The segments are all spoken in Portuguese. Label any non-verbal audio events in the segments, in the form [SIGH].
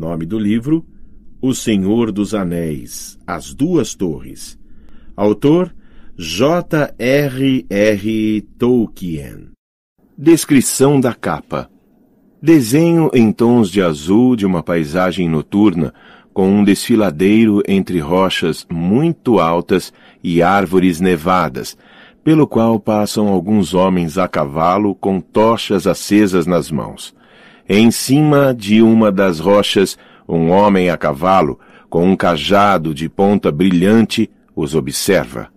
Nome do livro: O Senhor dos Anéis, As Duas Torres. Autor: J.R.R. Tolkien. Descrição da capa: Desenho em tons de azul de uma paisagem noturna, com um desfiladeiro entre rochas muito altas e árvores nevadas, pelo qual passam alguns homens a cavalo com tochas acesas nas mãos. Em cima de uma das rochas, um homem a cavalo, com um cajado de ponta brilhante, os observa.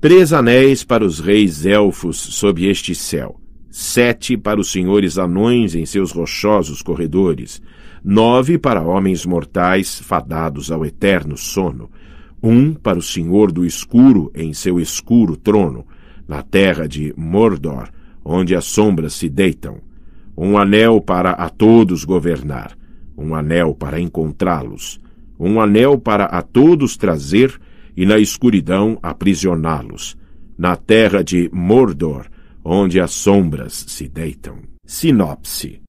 Três anéis para os reis elfos sob este céu, sete para os senhores anões em seus rochosos corredores, nove para homens mortais fadados ao eterno sono, um para o Senhor do Escuro em seu escuro trono, na terra de Mordor, onde as sombras se deitam, um anel para a todos governar, um anel para encontrá-los, um anel para a todos trazer e na escuridão aprisioná-los, na terra de Mordor, onde as sombras se deitam. Sinopse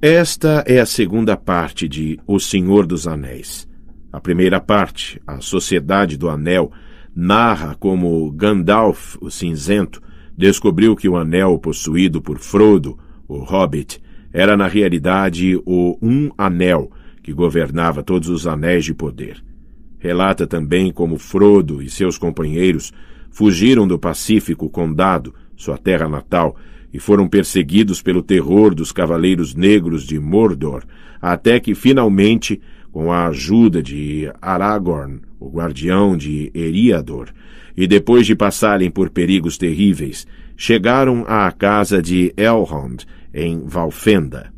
Esta é a segunda parte de O Senhor dos Anéis. A primeira parte, A Sociedade do Anel, narra como Gandalf, o Cinzento, descobriu que o anel possuído por Frodo, o hobbit, era na realidade o Um Anel, que governava todos os anéis de poder. Relata também como Frodo e seus companheiros fugiram do Pacífico Condado, sua terra natal, e foram perseguidos pelo terror dos Cavaleiros Negros de Mordor, até que finalmente, com a ajuda de Aragorn, o guardião de Eriador, e depois de passarem por perigos terríveis, chegaram à casa de Elrond, em Valfenda.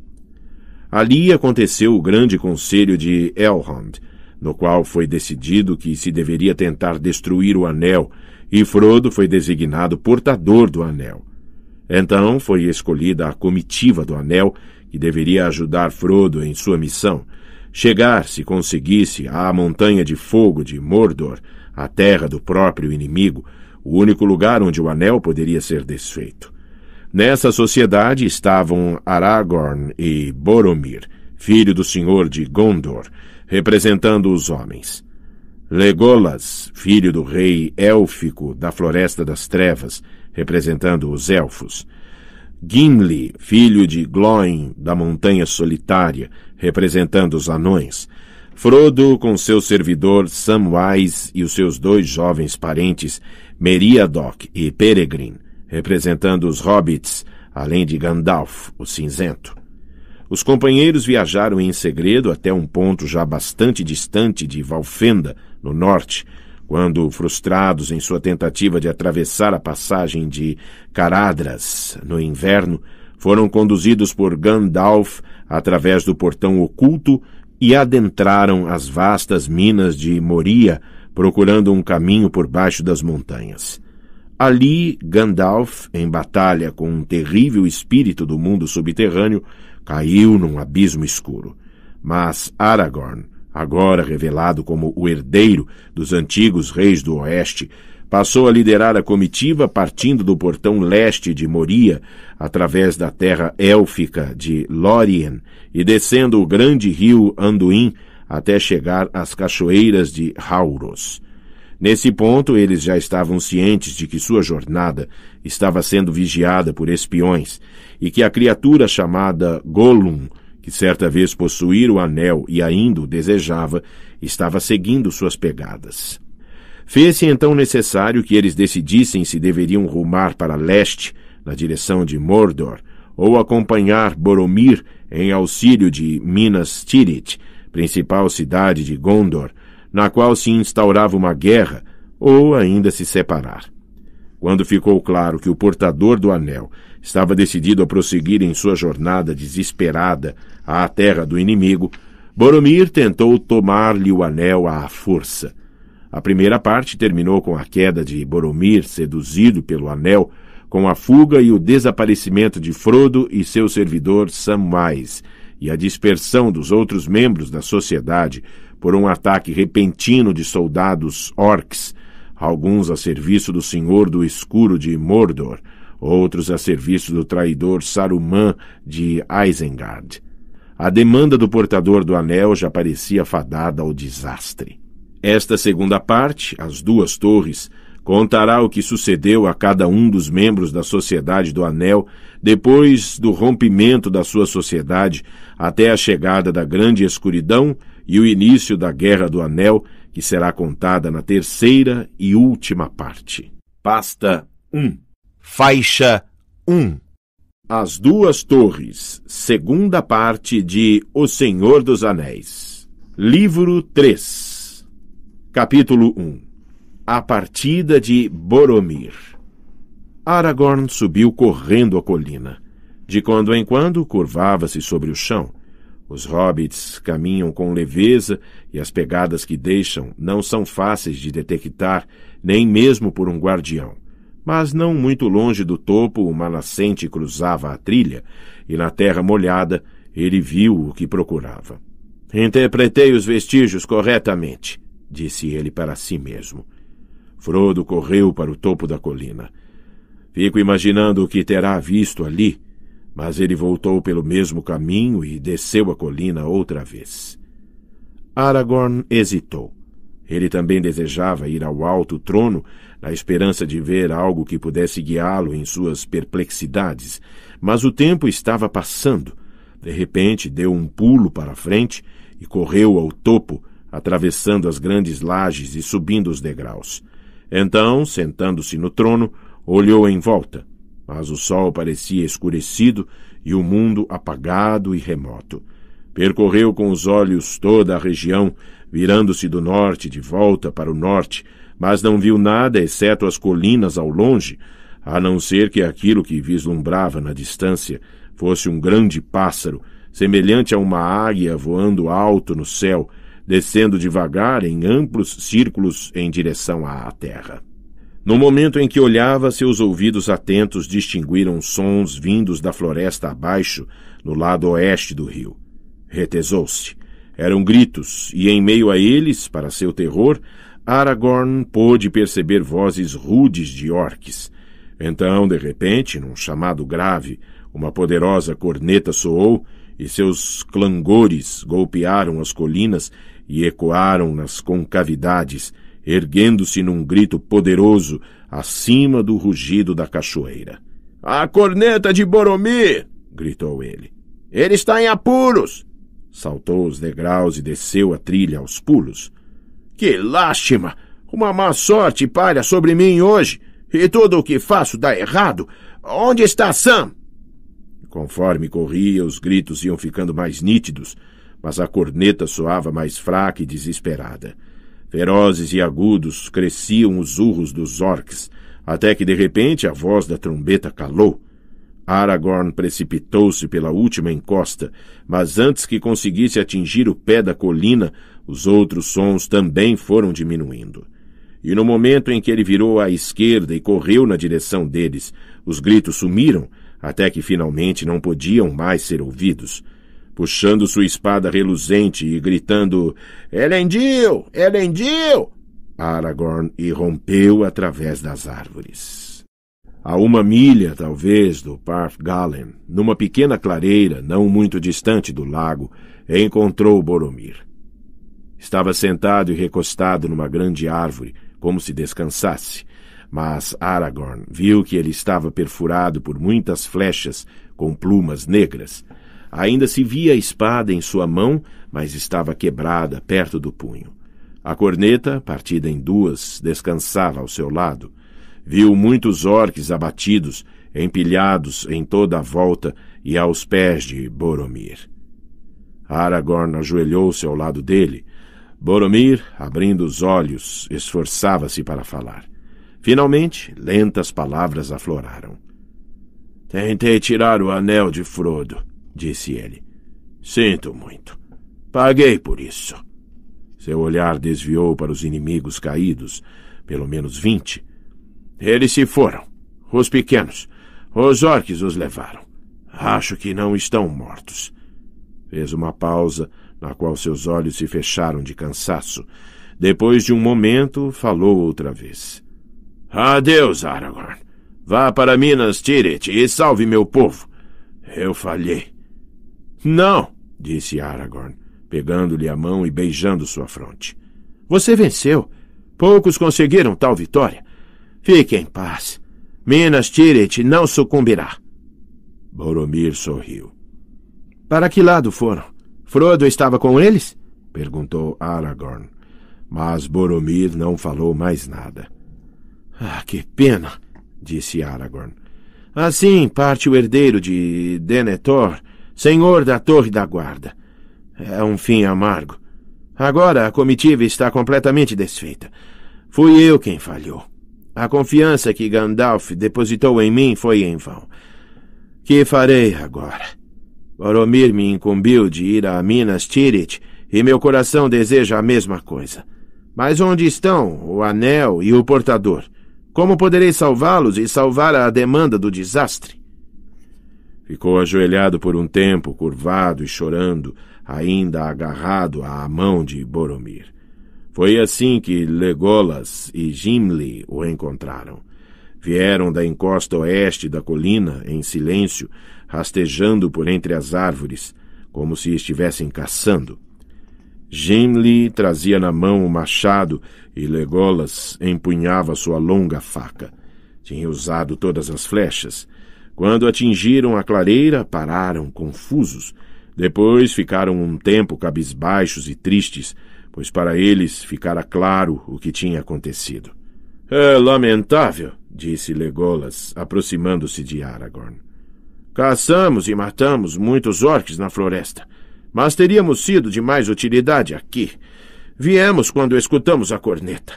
Ali aconteceu o grande conselho de Elrond, no qual foi decidido que se deveria tentar destruir o anel, e Frodo foi designado portador do anel. Então foi escolhida a comitiva do anel, que deveria ajudar Frodo em sua missão, chegar, se conseguisse, à montanha de fogo de Mordor, a terra do próprio inimigo, o único lugar onde o anel poderia ser desfeito. Nessa sociedade estavam Aragorn e Boromir, filho do senhor de Gondor, representando os homens. Legolas, filho do rei élfico da Floresta das Trevas, representando os elfos. Gimli, filho de Gloin da Montanha Solitária, representando os anões, Frodo, com seu servidor Samwise e os seus dois jovens parentes, Meriadoc e Peregrin, representando os hobbits, além de Gandalf, o cinzento. Os companheiros viajaram em segredo até um ponto já bastante distante de Valfenda, no norte, quando, frustrados em sua tentativa de atravessar a passagem de Caradras no inverno, foram conduzidos por Gandalf através do portão oculto e adentraram as vastas minas de Moria, procurando um caminho por baixo das montanhas. Ali, Gandalf, em batalha com um terrível espírito do mundo subterrâneo, caiu num abismo escuro. Mas Aragorn, agora revelado como o herdeiro dos antigos reis do Oeste, Passou a liderar a comitiva partindo do portão leste de Moria, através da terra élfica de Lórien e descendo o grande rio Anduin até chegar às cachoeiras de Hauros. Nesse ponto, eles já estavam cientes de que sua jornada estava sendo vigiada por espiões e que a criatura chamada Gollum, que certa vez possuíra o anel e ainda o desejava, estava seguindo suas pegadas. Fez-se então necessário que eles decidissem se deveriam rumar para leste, na direção de Mordor, ou acompanhar Boromir em auxílio de Minas Tirith, principal cidade de Gondor, na qual se instaurava uma guerra, ou ainda se separar. Quando ficou claro que o portador do anel estava decidido a prosseguir em sua jornada desesperada à terra do inimigo, Boromir tentou tomar-lhe o anel à força. A primeira parte terminou com a queda de Boromir, seduzido pelo anel, com a fuga e o desaparecimento de Frodo e seu servidor Samwise, e a dispersão dos outros membros da sociedade por um ataque repentino de soldados orcs, alguns a serviço do Senhor do Escuro de Mordor, outros a serviço do traidor Saruman de Isengard. A demanda do portador do anel já parecia fadada ao desastre. Esta segunda parte, As Duas Torres, contará o que sucedeu a cada um dos membros da Sociedade do Anel depois do rompimento da sua sociedade até a chegada da Grande Escuridão e o início da Guerra do Anel, que será contada na terceira e última parte. Pasta 1 Faixa 1 As Duas Torres, segunda parte de O Senhor dos Anéis. Livro 3 Capítulo 1 A partida de Boromir Aragorn subiu correndo a colina. De quando em quando curvava-se sobre o chão. Os hobbits caminham com leveza e as pegadas que deixam não são fáceis de detectar, nem mesmo por um guardião. Mas não muito longe do topo, uma nascente cruzava a trilha, e na terra molhada ele viu o que procurava. Interpretei os vestígios corretamente, disse ele para si mesmo. Frodo correu para o topo da colina. Fico imaginando o que terá visto ali, mas ele voltou pelo mesmo caminho e desceu a colina outra vez. Aragorn hesitou. Ele também desejava ir ao alto trono, na esperança de ver algo que pudesse guiá-lo em suas perplexidades, mas o tempo estava passando. De repente deu um pulo para frente e correu ao topo, atravessando as grandes lajes e subindo os degraus. Então, sentando-se no trono, olhou em volta, mas o sol parecia escurecido e o mundo apagado e remoto. Percorreu com os olhos toda a região, virando-se do norte de volta para o norte, mas não viu nada exceto as colinas ao longe, a não ser que aquilo que vislumbrava na distância fosse um grande pássaro, semelhante a uma águia voando alto no céu, descendo devagar em amplos círculos em direção à terra. No momento em que olhava, seus ouvidos atentos distinguiram sons vindos da floresta abaixo, no lado oeste do rio. Retesou-se. Eram gritos, e em meio a eles, para seu terror, Aragorn pôde perceber vozes rudes de orques. Então, de repente, num chamado grave, uma poderosa corneta soou e seus clangores golpearam as colinas e ecoaram nas concavidades, erguendo-se num grito poderoso acima do rugido da cachoeira. A corneta de Boromir! gritou ele. Ele está em apuros! Saltou os degraus e desceu a trilha aos pulos. Que lástima! Uma má sorte palha sobre mim hoje, e tudo o que faço dá errado. Onde está Sam? Conforme corria, os gritos iam ficando mais nítidos, mas a corneta soava mais fraca e desesperada. Ferozes e agudos cresciam os urros dos orcs, até que de repente a voz da trombeta calou. Aragorn precipitou-se pela última encosta, mas antes que conseguisse atingir o pé da colina, os outros sons também foram diminuindo. E no momento em que ele virou à esquerda e correu na direção deles, os gritos sumiram, até que finalmente não podiam mais ser ouvidos puxando sua espada reluzente e gritando Elendil! Elendil! Aragorn irrompeu através das árvores. A uma milha, talvez, do Parth Galen, numa pequena clareira não muito distante do lago, encontrou Boromir. Estava sentado e recostado numa grande árvore, como se descansasse, mas Aragorn viu que ele estava perfurado por muitas flechas com plumas negras, Ainda se via a espada em sua mão, mas estava quebrada perto do punho. A corneta, partida em duas, descansava ao seu lado. Viu muitos orques abatidos, empilhados em toda a volta e aos pés de Boromir. Aragorn ajoelhou-se ao lado dele. Boromir, abrindo os olhos, esforçava-se para falar. Finalmente, lentas palavras afloraram. Tentei tirar o anel de Frodo disse ele. Sinto muito. Paguei por isso. Seu olhar desviou para os inimigos caídos, pelo menos vinte. Eles se foram. Os pequenos. Os orques os levaram. Acho que não estão mortos. Fez uma pausa, na qual seus olhos se fecharam de cansaço. Depois de um momento, falou outra vez. Adeus, Aragorn. Vá para Minas Tirith e salve meu povo. Eu falhei. Não, disse Aragorn, pegando-lhe a mão e beijando sua fronte. Você venceu. Poucos conseguiram tal vitória. Fique em paz. Minas Tirith não sucumbirá. Boromir sorriu. Para que lado foram? Frodo estava com eles? perguntou Aragorn. Mas Boromir não falou mais nada. Ah, que pena! disse Aragorn. Assim parte o herdeiro de Denethor senhor da Torre da Guarda. É um fim amargo. Agora a comitiva está completamente desfeita. Fui eu quem falhou. A confiança que Gandalf depositou em mim foi em vão. Que farei agora? Boromir me incumbiu de ir a Minas Tirith e meu coração deseja a mesma coisa. Mas onde estão o anel e o portador? Como poderei salvá-los e salvar a demanda do desastre? Ficou ajoelhado por um tempo, curvado e chorando, ainda agarrado à mão de Boromir. Foi assim que Legolas e Gimli o encontraram. Vieram da encosta oeste da colina, em silêncio, rastejando por entre as árvores, como se estivessem caçando. Gimli trazia na mão o um machado e Legolas empunhava sua longa faca. Tinha usado todas as flechas quando atingiram a clareira, pararam confusos. Depois ficaram um tempo cabisbaixos e tristes, pois para eles ficara claro o que tinha acontecido. É lamentável, disse Legolas, aproximando-se de Aragorn. Caçamos e matamos muitos orques na floresta, mas teríamos sido de mais utilidade aqui. Viemos quando escutamos a corneta.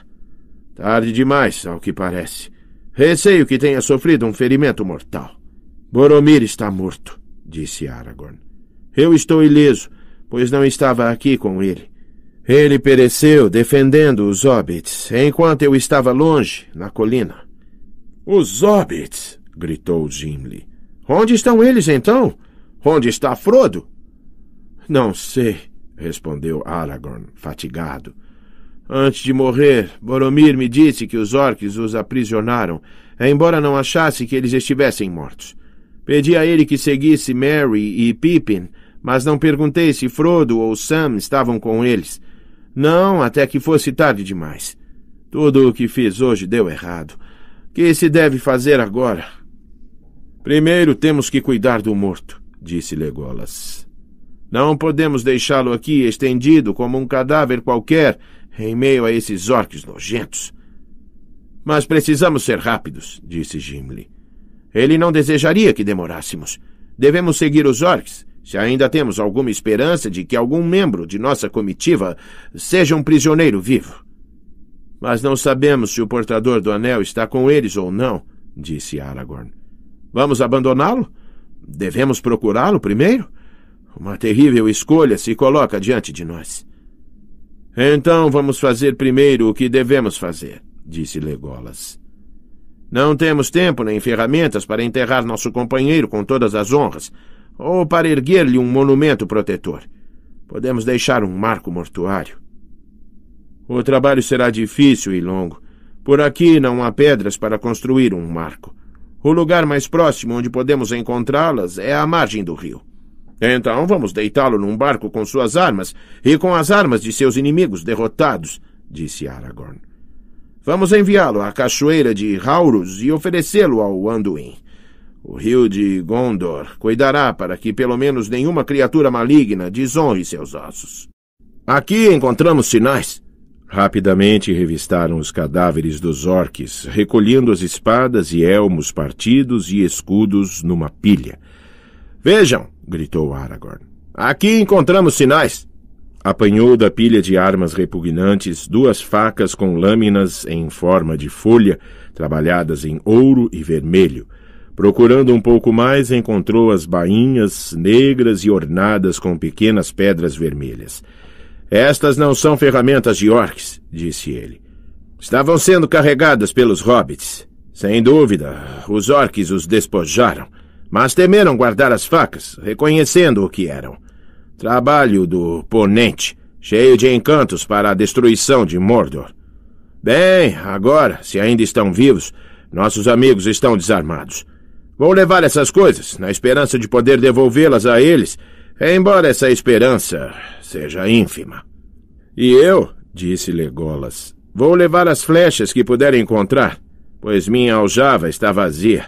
Tarde demais, ao que parece. Receio que tenha sofrido um ferimento mortal. Boromir está morto, disse Aragorn. Eu estou ileso, pois não estava aqui com ele. Ele pereceu defendendo os hobbits, enquanto eu estava longe, na colina. Os hobbits! gritou Gimli. Onde estão eles então? Onde está Frodo? Não sei, respondeu Aragorn, fatigado. Antes de morrer, Boromir me disse que os orques os aprisionaram, embora não achasse que eles estivessem mortos. Pedi a ele que seguisse Mary e Pippin, mas não perguntei se Frodo ou Sam estavam com eles. Não, até que fosse tarde demais. Tudo o que fiz hoje deu errado. O que se deve fazer agora? Primeiro temos que cuidar do morto, disse Legolas. Não podemos deixá-lo aqui estendido como um cadáver qualquer em meio a esses orques nojentos. Mas precisamos ser rápidos, disse Gimli. Ele não desejaria que demorássemos. Devemos seguir os orcs, se ainda temos alguma esperança de que algum membro de nossa comitiva seja um prisioneiro vivo. Mas não sabemos se o portador do anel está com eles ou não, disse Aragorn. Vamos abandoná-lo? Devemos procurá-lo primeiro? Uma terrível escolha se coloca diante de nós. Então vamos fazer primeiro o que devemos fazer, disse Legolas. Não temos tempo nem ferramentas para enterrar nosso companheiro com todas as honras, ou para erguer-lhe um monumento protetor. Podemos deixar um marco mortuário. O trabalho será difícil e longo. Por aqui não há pedras para construir um marco. O lugar mais próximo onde podemos encontrá-las é à margem do rio. Então vamos deitá-lo num barco com suas armas e com as armas de seus inimigos derrotados, disse Aragorn. Vamos enviá-lo à cachoeira de Rauros e oferecê-lo ao Anduin. O rio de Gondor cuidará para que pelo menos nenhuma criatura maligna desonre seus ossos. Aqui encontramos sinais. Rapidamente revistaram os cadáveres dos orques, recolhendo as espadas e elmos partidos e escudos numa pilha. Vejam! gritou Aragorn. Aqui encontramos sinais! apanhou da pilha de armas repugnantes duas facas com lâminas em forma de folha, trabalhadas em ouro e vermelho. Procurando um pouco mais, encontrou as bainhas negras e ornadas com pequenas pedras vermelhas. Estas não são ferramentas de orcs, disse ele. Estavam sendo carregadas pelos hobbits. Sem dúvida, os orques os despojaram, mas temeram guardar as facas, reconhecendo o que eram. Trabalho do Ponente, cheio de encantos para a destruição de Mordor. Bem, agora, se ainda estão vivos, nossos amigos estão desarmados. Vou levar essas coisas, na esperança de poder devolvê-las a eles, embora essa esperança seja ínfima. E eu, disse Legolas, vou levar as flechas que puder encontrar, pois minha aljava está vazia.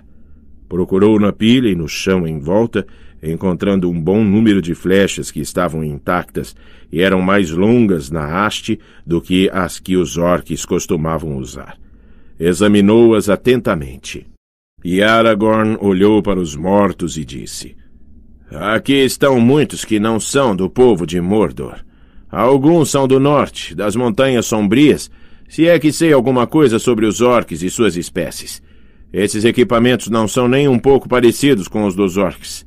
Procurou na pilha e no chão em volta encontrando um bom número de flechas que estavam intactas e eram mais longas na haste do que as que os orques costumavam usar. Examinou-as atentamente. E Aragorn olhou para os mortos e disse: Aqui estão muitos que não são do povo de Mordor. Alguns são do norte, das montanhas sombrias, se é que sei alguma coisa sobre os orques e suas espécies. Esses equipamentos não são nem um pouco parecidos com os dos orques.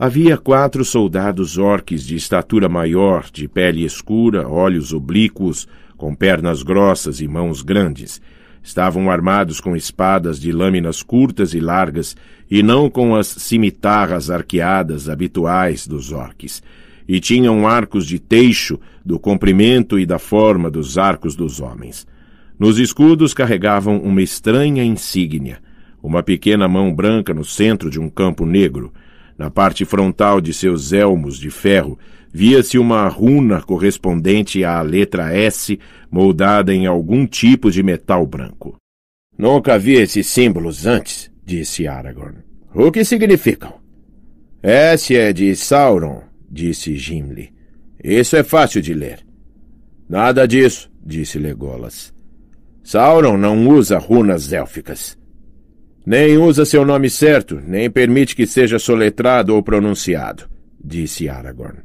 Havia quatro soldados orques de estatura maior, de pele escura, olhos oblíquos, com pernas grossas e mãos grandes. Estavam armados com espadas de lâminas curtas e largas, e não com as cimitarras arqueadas habituais dos orques. E tinham arcos de teixo, do comprimento e da forma dos arcos dos homens. Nos escudos carregavam uma estranha insígnia, uma pequena mão branca no centro de um campo negro — na parte frontal de seus elmos de ferro via-se uma runa correspondente à letra S moldada em algum tipo de metal branco. Nunca vi esses símbolos antes, disse Aragorn. O que significam? S é de Sauron, disse Gimli. Isso é fácil de ler. Nada disso, disse Legolas. Sauron não usa runas élficas. Nem usa seu nome certo, nem permite que seja soletrado ou pronunciado, disse Aragorn.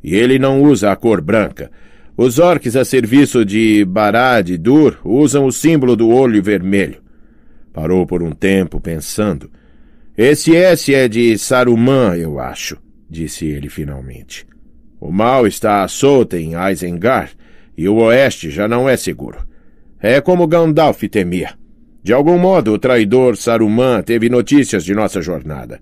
E ele não usa a cor branca. Os orques a serviço de Barad e Dur usam o símbolo do olho vermelho. Parou por um tempo, pensando. Esse S é de Saruman, eu acho, disse ele finalmente. O mal está à solta em Isengard, e o oeste já não é seguro. É como Gandalf temia. De algum modo, o traidor Saruman teve notícias de nossa jornada.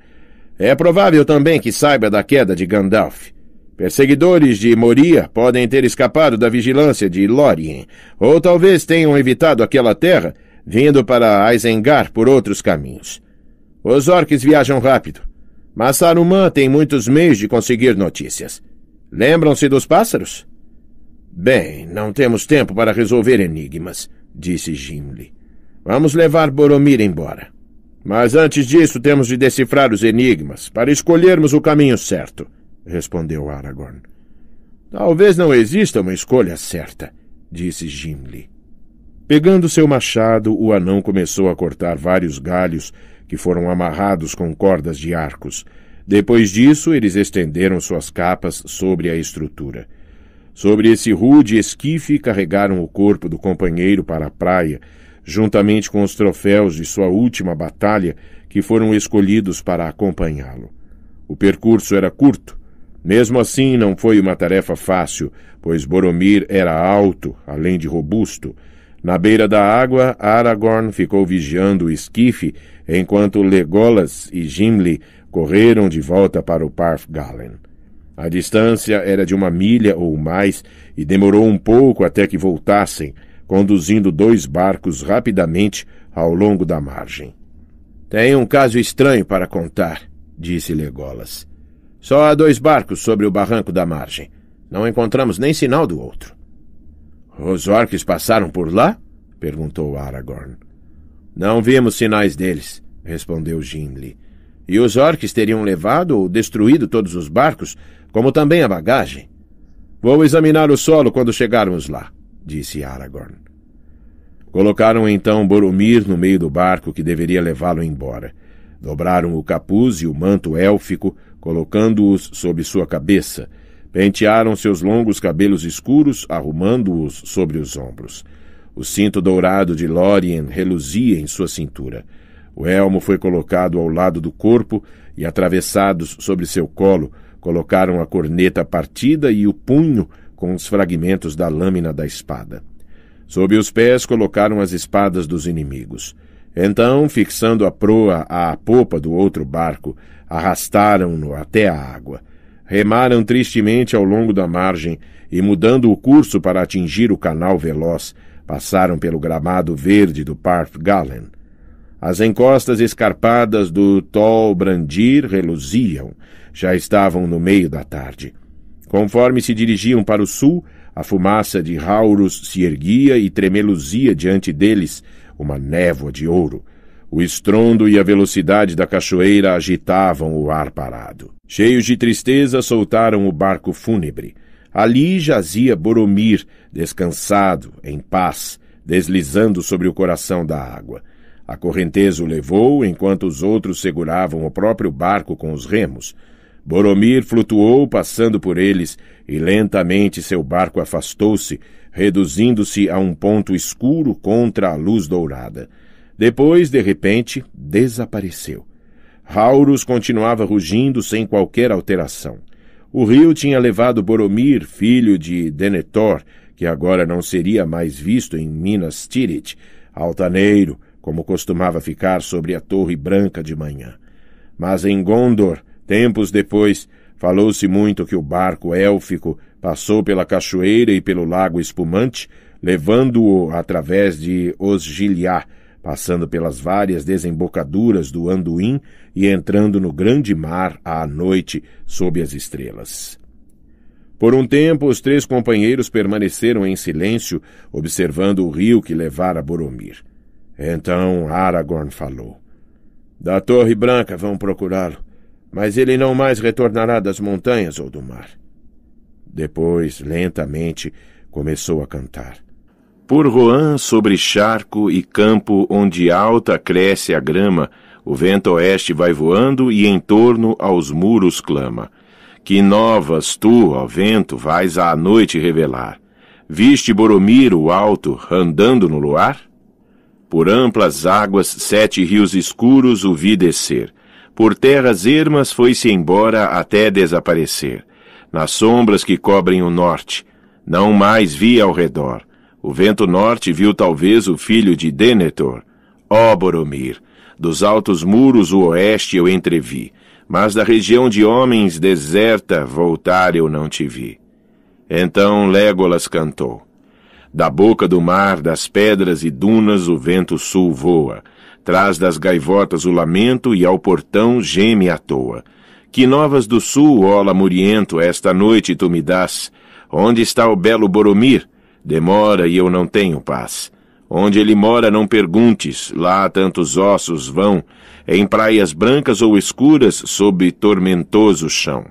É provável também que saiba da queda de Gandalf. Perseguidores de Moria podem ter escapado da vigilância de Lórien, ou talvez tenham evitado aquela terra, vindo para Isengard por outros caminhos. Os orques viajam rápido, mas Saruman tem muitos meios de conseguir notícias. Lembram-se dos pássaros? Bem, não temos tempo para resolver enigmas, disse Gimli. Vamos levar Boromir embora. Mas antes disso, temos de decifrar os enigmas para escolhermos o caminho certo, respondeu Aragorn. Talvez não exista uma escolha certa, disse Gimli. Pegando seu machado, o anão começou a cortar vários galhos que foram amarrados com cordas de arcos. Depois disso, eles estenderam suas capas sobre a estrutura. Sobre esse rude esquife, carregaram o corpo do companheiro para a praia juntamente com os troféus de sua última batalha que foram escolhidos para acompanhá-lo. O percurso era curto. Mesmo assim, não foi uma tarefa fácil, pois Boromir era alto, além de robusto. Na beira da água, Aragorn ficou vigiando o esquife, enquanto Legolas e Gimli correram de volta para o Parth Galen A distância era de uma milha ou mais e demorou um pouco até que voltassem, conduzindo dois barcos rapidamente ao longo da margem. Tenho um caso estranho para contar, disse Legolas. Só há dois barcos sobre o barranco da margem. Não encontramos nem sinal do outro. Os orques passaram por lá? perguntou Aragorn. Não vimos sinais deles, respondeu Gimli. E os orques teriam levado ou destruído todos os barcos, como também a bagagem. Vou examinar o solo quando chegarmos lá disse Aragorn. Colocaram então Boromir no meio do barco que deveria levá-lo embora. Dobraram o capuz e o manto élfico, colocando-os sob sua cabeça. Pentearam seus longos cabelos escuros, arrumando-os sobre os ombros. O cinto dourado de Lórien reluzia em sua cintura. O elmo foi colocado ao lado do corpo e, atravessados sobre seu colo, colocaram a corneta partida e o punho com os fragmentos da lâmina da espada. Sob os pés colocaram as espadas dos inimigos. Então, fixando a proa à popa do outro barco, arrastaram-no até a água. Remaram tristemente ao longo da margem e, mudando o curso para atingir o canal veloz, passaram pelo gramado verde do Parth Galen. As encostas escarpadas do Tol Brandir reluziam. Já estavam no meio da tarde. Conforme se dirigiam para o sul, a fumaça de rauros se erguia e tremeluzia diante deles, uma névoa de ouro. O estrondo e a velocidade da cachoeira agitavam o ar parado. Cheios de tristeza, soltaram o barco fúnebre. Ali jazia Boromir, descansado, em paz, deslizando sobre o coração da água. A correnteza o levou, enquanto os outros seguravam o próprio barco com os remos. Boromir flutuou passando por eles, e lentamente seu barco afastou-se, reduzindo-se a um ponto escuro contra a luz dourada. Depois, de repente, desapareceu. Rauros continuava rugindo sem qualquer alteração. O rio tinha levado Boromir, filho de Denethor, que agora não seria mais visto em Minas Tirith, altaneiro, como costumava ficar sobre a Torre Branca de manhã. Mas em Gondor, Tempos depois, falou-se muito que o barco élfico passou pela cachoeira e pelo lago espumante, levando-o através de Osgiliá, passando pelas várias desembocaduras do Anduin e entrando no grande mar à noite sob as estrelas. Por um tempo, os três companheiros permaneceram em silêncio, observando o rio que levara a Boromir. Então Aragorn falou. Da Torre Branca vão procurá-lo mas ele não mais retornará das montanhas ou do mar. Depois, lentamente, começou a cantar. Por Roan, sobre charco e campo onde alta cresce a grama, o vento oeste vai voando e em torno aos muros clama. Que novas tu, ó vento, vais à noite revelar. Viste Boromir o alto, andando no luar? Por amplas águas, sete rios escuros o vi descer por terras ermas foi-se embora até desaparecer, nas sombras que cobrem o norte. Não mais via ao redor. O vento norte viu talvez o filho de Denethor. Ó oh, Boromir, dos altos muros o oeste eu entrevi, mas da região de homens deserta voltar eu não te vi. Então Legolas cantou. Da boca do mar, das pedras e dunas, o vento sul voa traz das gaivotas o lamento e ao portão geme à toa. Que novas do sul, ó lamuriento, esta noite tu me dás? Onde está o belo Boromir? Demora e eu não tenho paz. Onde ele mora não perguntes, lá tantos ossos vão, em praias brancas ou escuras, sob tormentoso chão.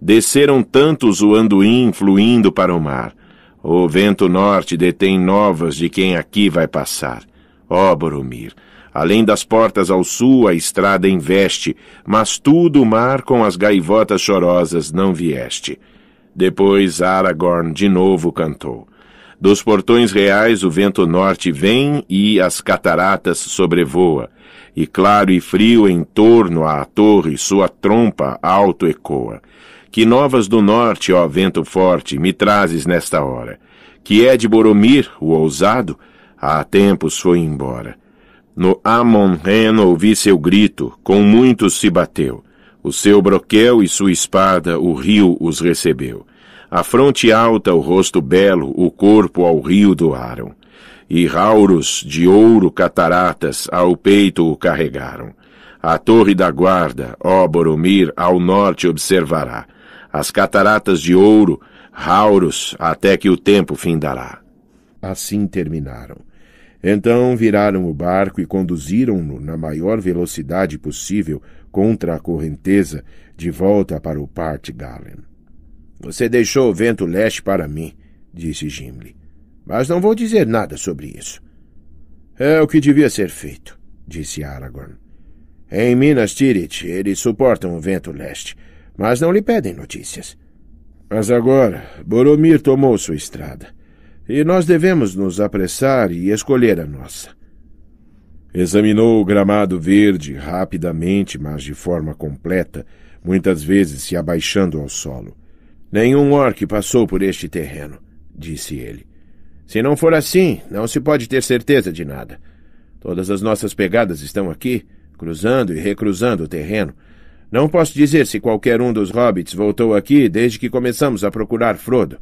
Desceram tantos o anduim fluindo para o mar. O vento norte detém novas de quem aqui vai passar. Ó Boromir, Além das portas ao sul, a estrada investe, mas tu do mar com as gaivotas chorosas não vieste. Depois Aragorn de novo cantou. Dos portões reais o vento norte vem e as cataratas sobrevoa, e claro e frio em torno à torre sua trompa alto ecoa. Que novas do norte, ó vento forte, me trazes nesta hora? Que é de Boromir, o ousado? Há tempos foi embora no Amon-Ren ouvi seu grito, com muitos se bateu. O seu broquel e sua espada o rio os recebeu. A fronte alta, o rosto belo, o corpo ao rio doaram. E rauros de ouro cataratas ao peito o carregaram. A torre da guarda, ó Boromir, ao norte observará. As cataratas de ouro, rauros, até que o tempo findará. Assim terminaram. Então viraram o barco e conduziram-no na maior velocidade possível contra a correnteza de volta para o Part Galen. Você deixou o vento leste para mim, disse Gimli. Mas não vou dizer nada sobre isso. É o que devia ser feito, disse Aragorn. Em Minas Tirith, eles suportam o vento leste, mas não lhe pedem notícias. Mas agora, Boromir tomou sua estrada e nós devemos nos apressar e escolher a nossa. Examinou o gramado verde rapidamente, mas de forma completa, muitas vezes se abaixando ao solo. Nenhum orc passou por este terreno, disse ele. Se não for assim, não se pode ter certeza de nada. Todas as nossas pegadas estão aqui, cruzando e recruzando o terreno. Não posso dizer se qualquer um dos hobbits voltou aqui desde que começamos a procurar Frodo.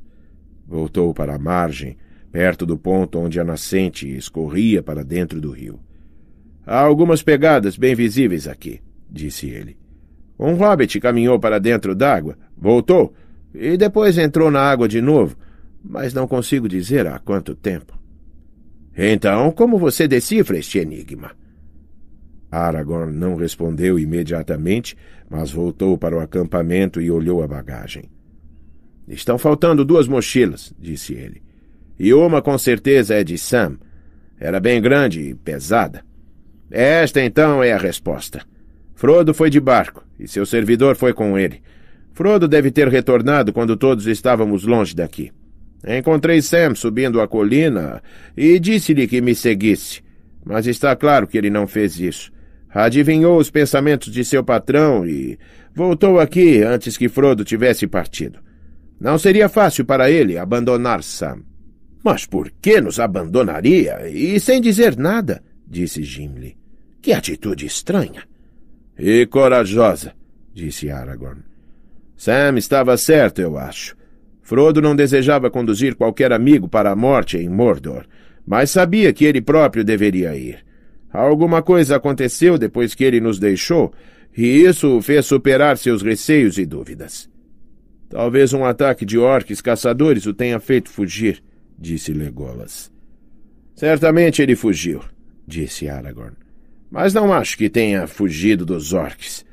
Voltou para a margem, perto do ponto onde a nascente escorria para dentro do rio. Há algumas pegadas bem visíveis aqui, disse ele. Um hobbit caminhou para dentro d'água, voltou, e depois entrou na água de novo, mas não consigo dizer há quanto tempo. Então, como você decifra este enigma? Aragorn não respondeu imediatamente, mas voltou para o acampamento e olhou a bagagem. Estão faltando duas mochilas, disse ele. E uma com certeza é de Sam. Era bem grande e pesada. Esta então é a resposta. Frodo foi de barco, e seu servidor foi com ele. Frodo deve ter retornado quando todos estávamos longe daqui. Encontrei Sam subindo a colina e disse-lhe que me seguisse. Mas está claro que ele não fez isso. Adivinhou os pensamentos de seu patrão e voltou aqui antes que Frodo tivesse partido. Não seria fácil para ele abandonar Sam. Mas por que nos abandonaria e sem dizer nada? disse Gimli. Que atitude estranha. E corajosa, disse Aragorn. Sam estava certo, eu acho. Frodo não desejava conduzir qualquer amigo para a morte em Mordor, mas sabia que ele próprio deveria ir. Alguma coisa aconteceu depois que ele nos deixou, e isso o fez superar seus receios e dúvidas. Talvez um ataque de orques caçadores o tenha feito fugir, disse Legolas. Certamente ele fugiu, disse Aragorn. Mas não acho que tenha fugido dos orques.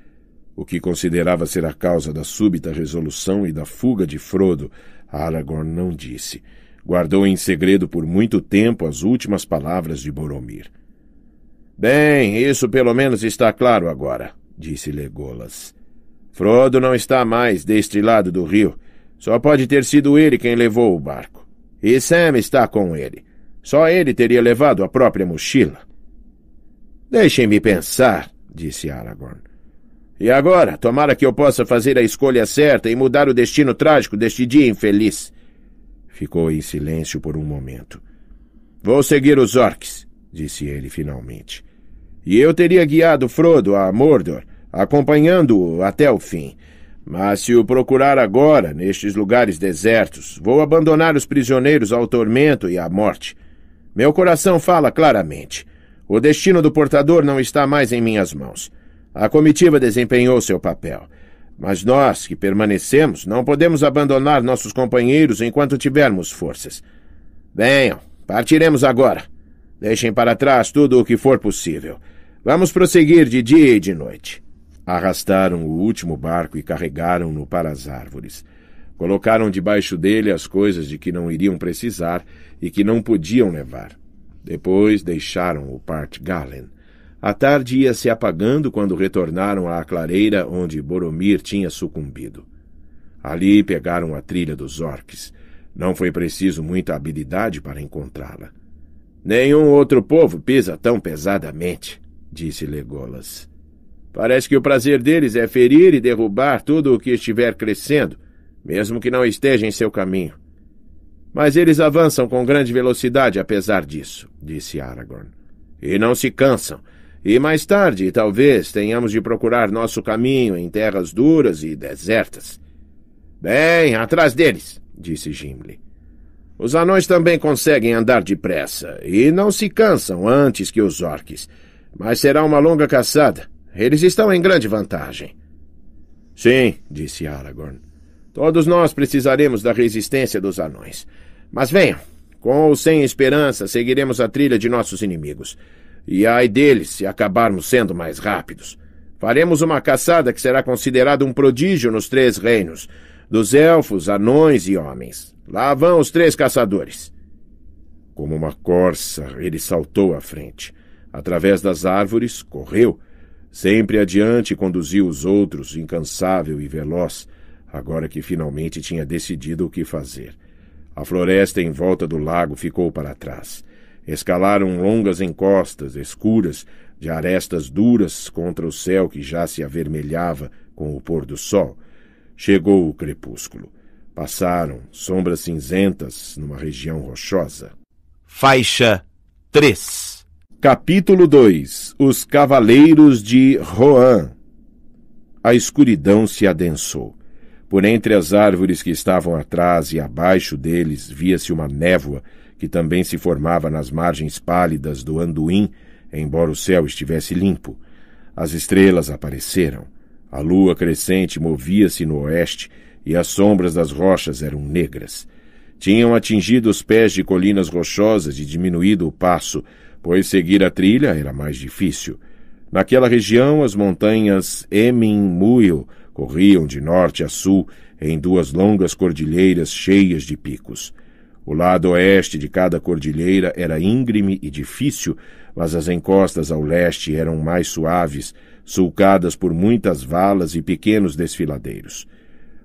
O que considerava ser a causa da súbita resolução e da fuga de Frodo, Aragorn não disse. Guardou em segredo por muito tempo as últimas palavras de Boromir. Bem, isso pelo menos está claro agora, disse Legolas. Frodo não está mais deste lado do rio. Só pode ter sido ele quem levou o barco. E Sam está com ele. Só ele teria levado a própria mochila. Deixem-me pensar, disse Aragorn. E agora, tomara que eu possa fazer a escolha certa e mudar o destino trágico deste dia infeliz. Ficou em silêncio por um momento. Vou seguir os orques, disse ele finalmente. E eu teria guiado Frodo a Mordor acompanhando-o até o fim. Mas se o procurar agora, nestes lugares desertos, vou abandonar os prisioneiros ao tormento e à morte. Meu coração fala claramente. O destino do portador não está mais em minhas mãos. A comitiva desempenhou seu papel. Mas nós, que permanecemos, não podemos abandonar nossos companheiros enquanto tivermos forças. Venham, partiremos agora. Deixem para trás tudo o que for possível. Vamos prosseguir de dia e de noite. Arrastaram o último barco e carregaram-no para as árvores. Colocaram debaixo dele as coisas de que não iriam precisar e que não podiam levar. Depois deixaram o Part Galen. A tarde ia se apagando quando retornaram à clareira onde Boromir tinha sucumbido. Ali pegaram a trilha dos orques. Não foi preciso muita habilidade para encontrá-la. Nenhum outro povo pisa tão pesadamente, disse Legolas. Parece que o prazer deles é ferir e derrubar tudo o que estiver crescendo, mesmo que não esteja em seu caminho. Mas eles avançam com grande velocidade apesar disso, disse Aragorn. E não se cansam. E mais tarde, talvez, tenhamos de procurar nosso caminho em terras duras e desertas. Bem, atrás deles, disse Gimli. Os anões também conseguem andar depressa, e não se cansam antes que os orques. Mas será uma longa caçada. Eles estão em grande vantagem. Sim, disse Aragorn. Todos nós precisaremos da resistência dos anões. Mas venham, com ou sem esperança, seguiremos a trilha de nossos inimigos. E ai deles se acabarmos sendo mais rápidos. Faremos uma caçada que será considerada um prodígio nos três reinos dos elfos, anões e homens. Lá vão os três caçadores. Como uma corça, ele saltou à frente. Através das árvores, correu Sempre adiante conduziu os outros, incansável e veloz, agora que finalmente tinha decidido o que fazer. A floresta em volta do lago ficou para trás. Escalaram longas encostas escuras, de arestas duras contra o céu que já se avermelhava com o pôr do sol. Chegou o crepúsculo. Passaram sombras cinzentas numa região rochosa. Faixa 3 Capítulo 2 Os Cavaleiros de Rohan A escuridão se adensou. Por entre as árvores que estavam atrás e abaixo deles via-se uma névoa que também se formava nas margens pálidas do Anduin, embora o céu estivesse limpo. As estrelas apareceram. A lua crescente movia-se no oeste e as sombras das rochas eram negras. Tinham atingido os pés de colinas rochosas e diminuído o passo, pois seguir a trilha era mais difícil. Naquela região, as montanhas Emin Muil corriam de norte a sul em duas longas cordilheiras cheias de picos. O lado oeste de cada cordilheira era íngreme e difícil, mas as encostas ao leste eram mais suaves, sulcadas por muitas valas e pequenos desfiladeiros.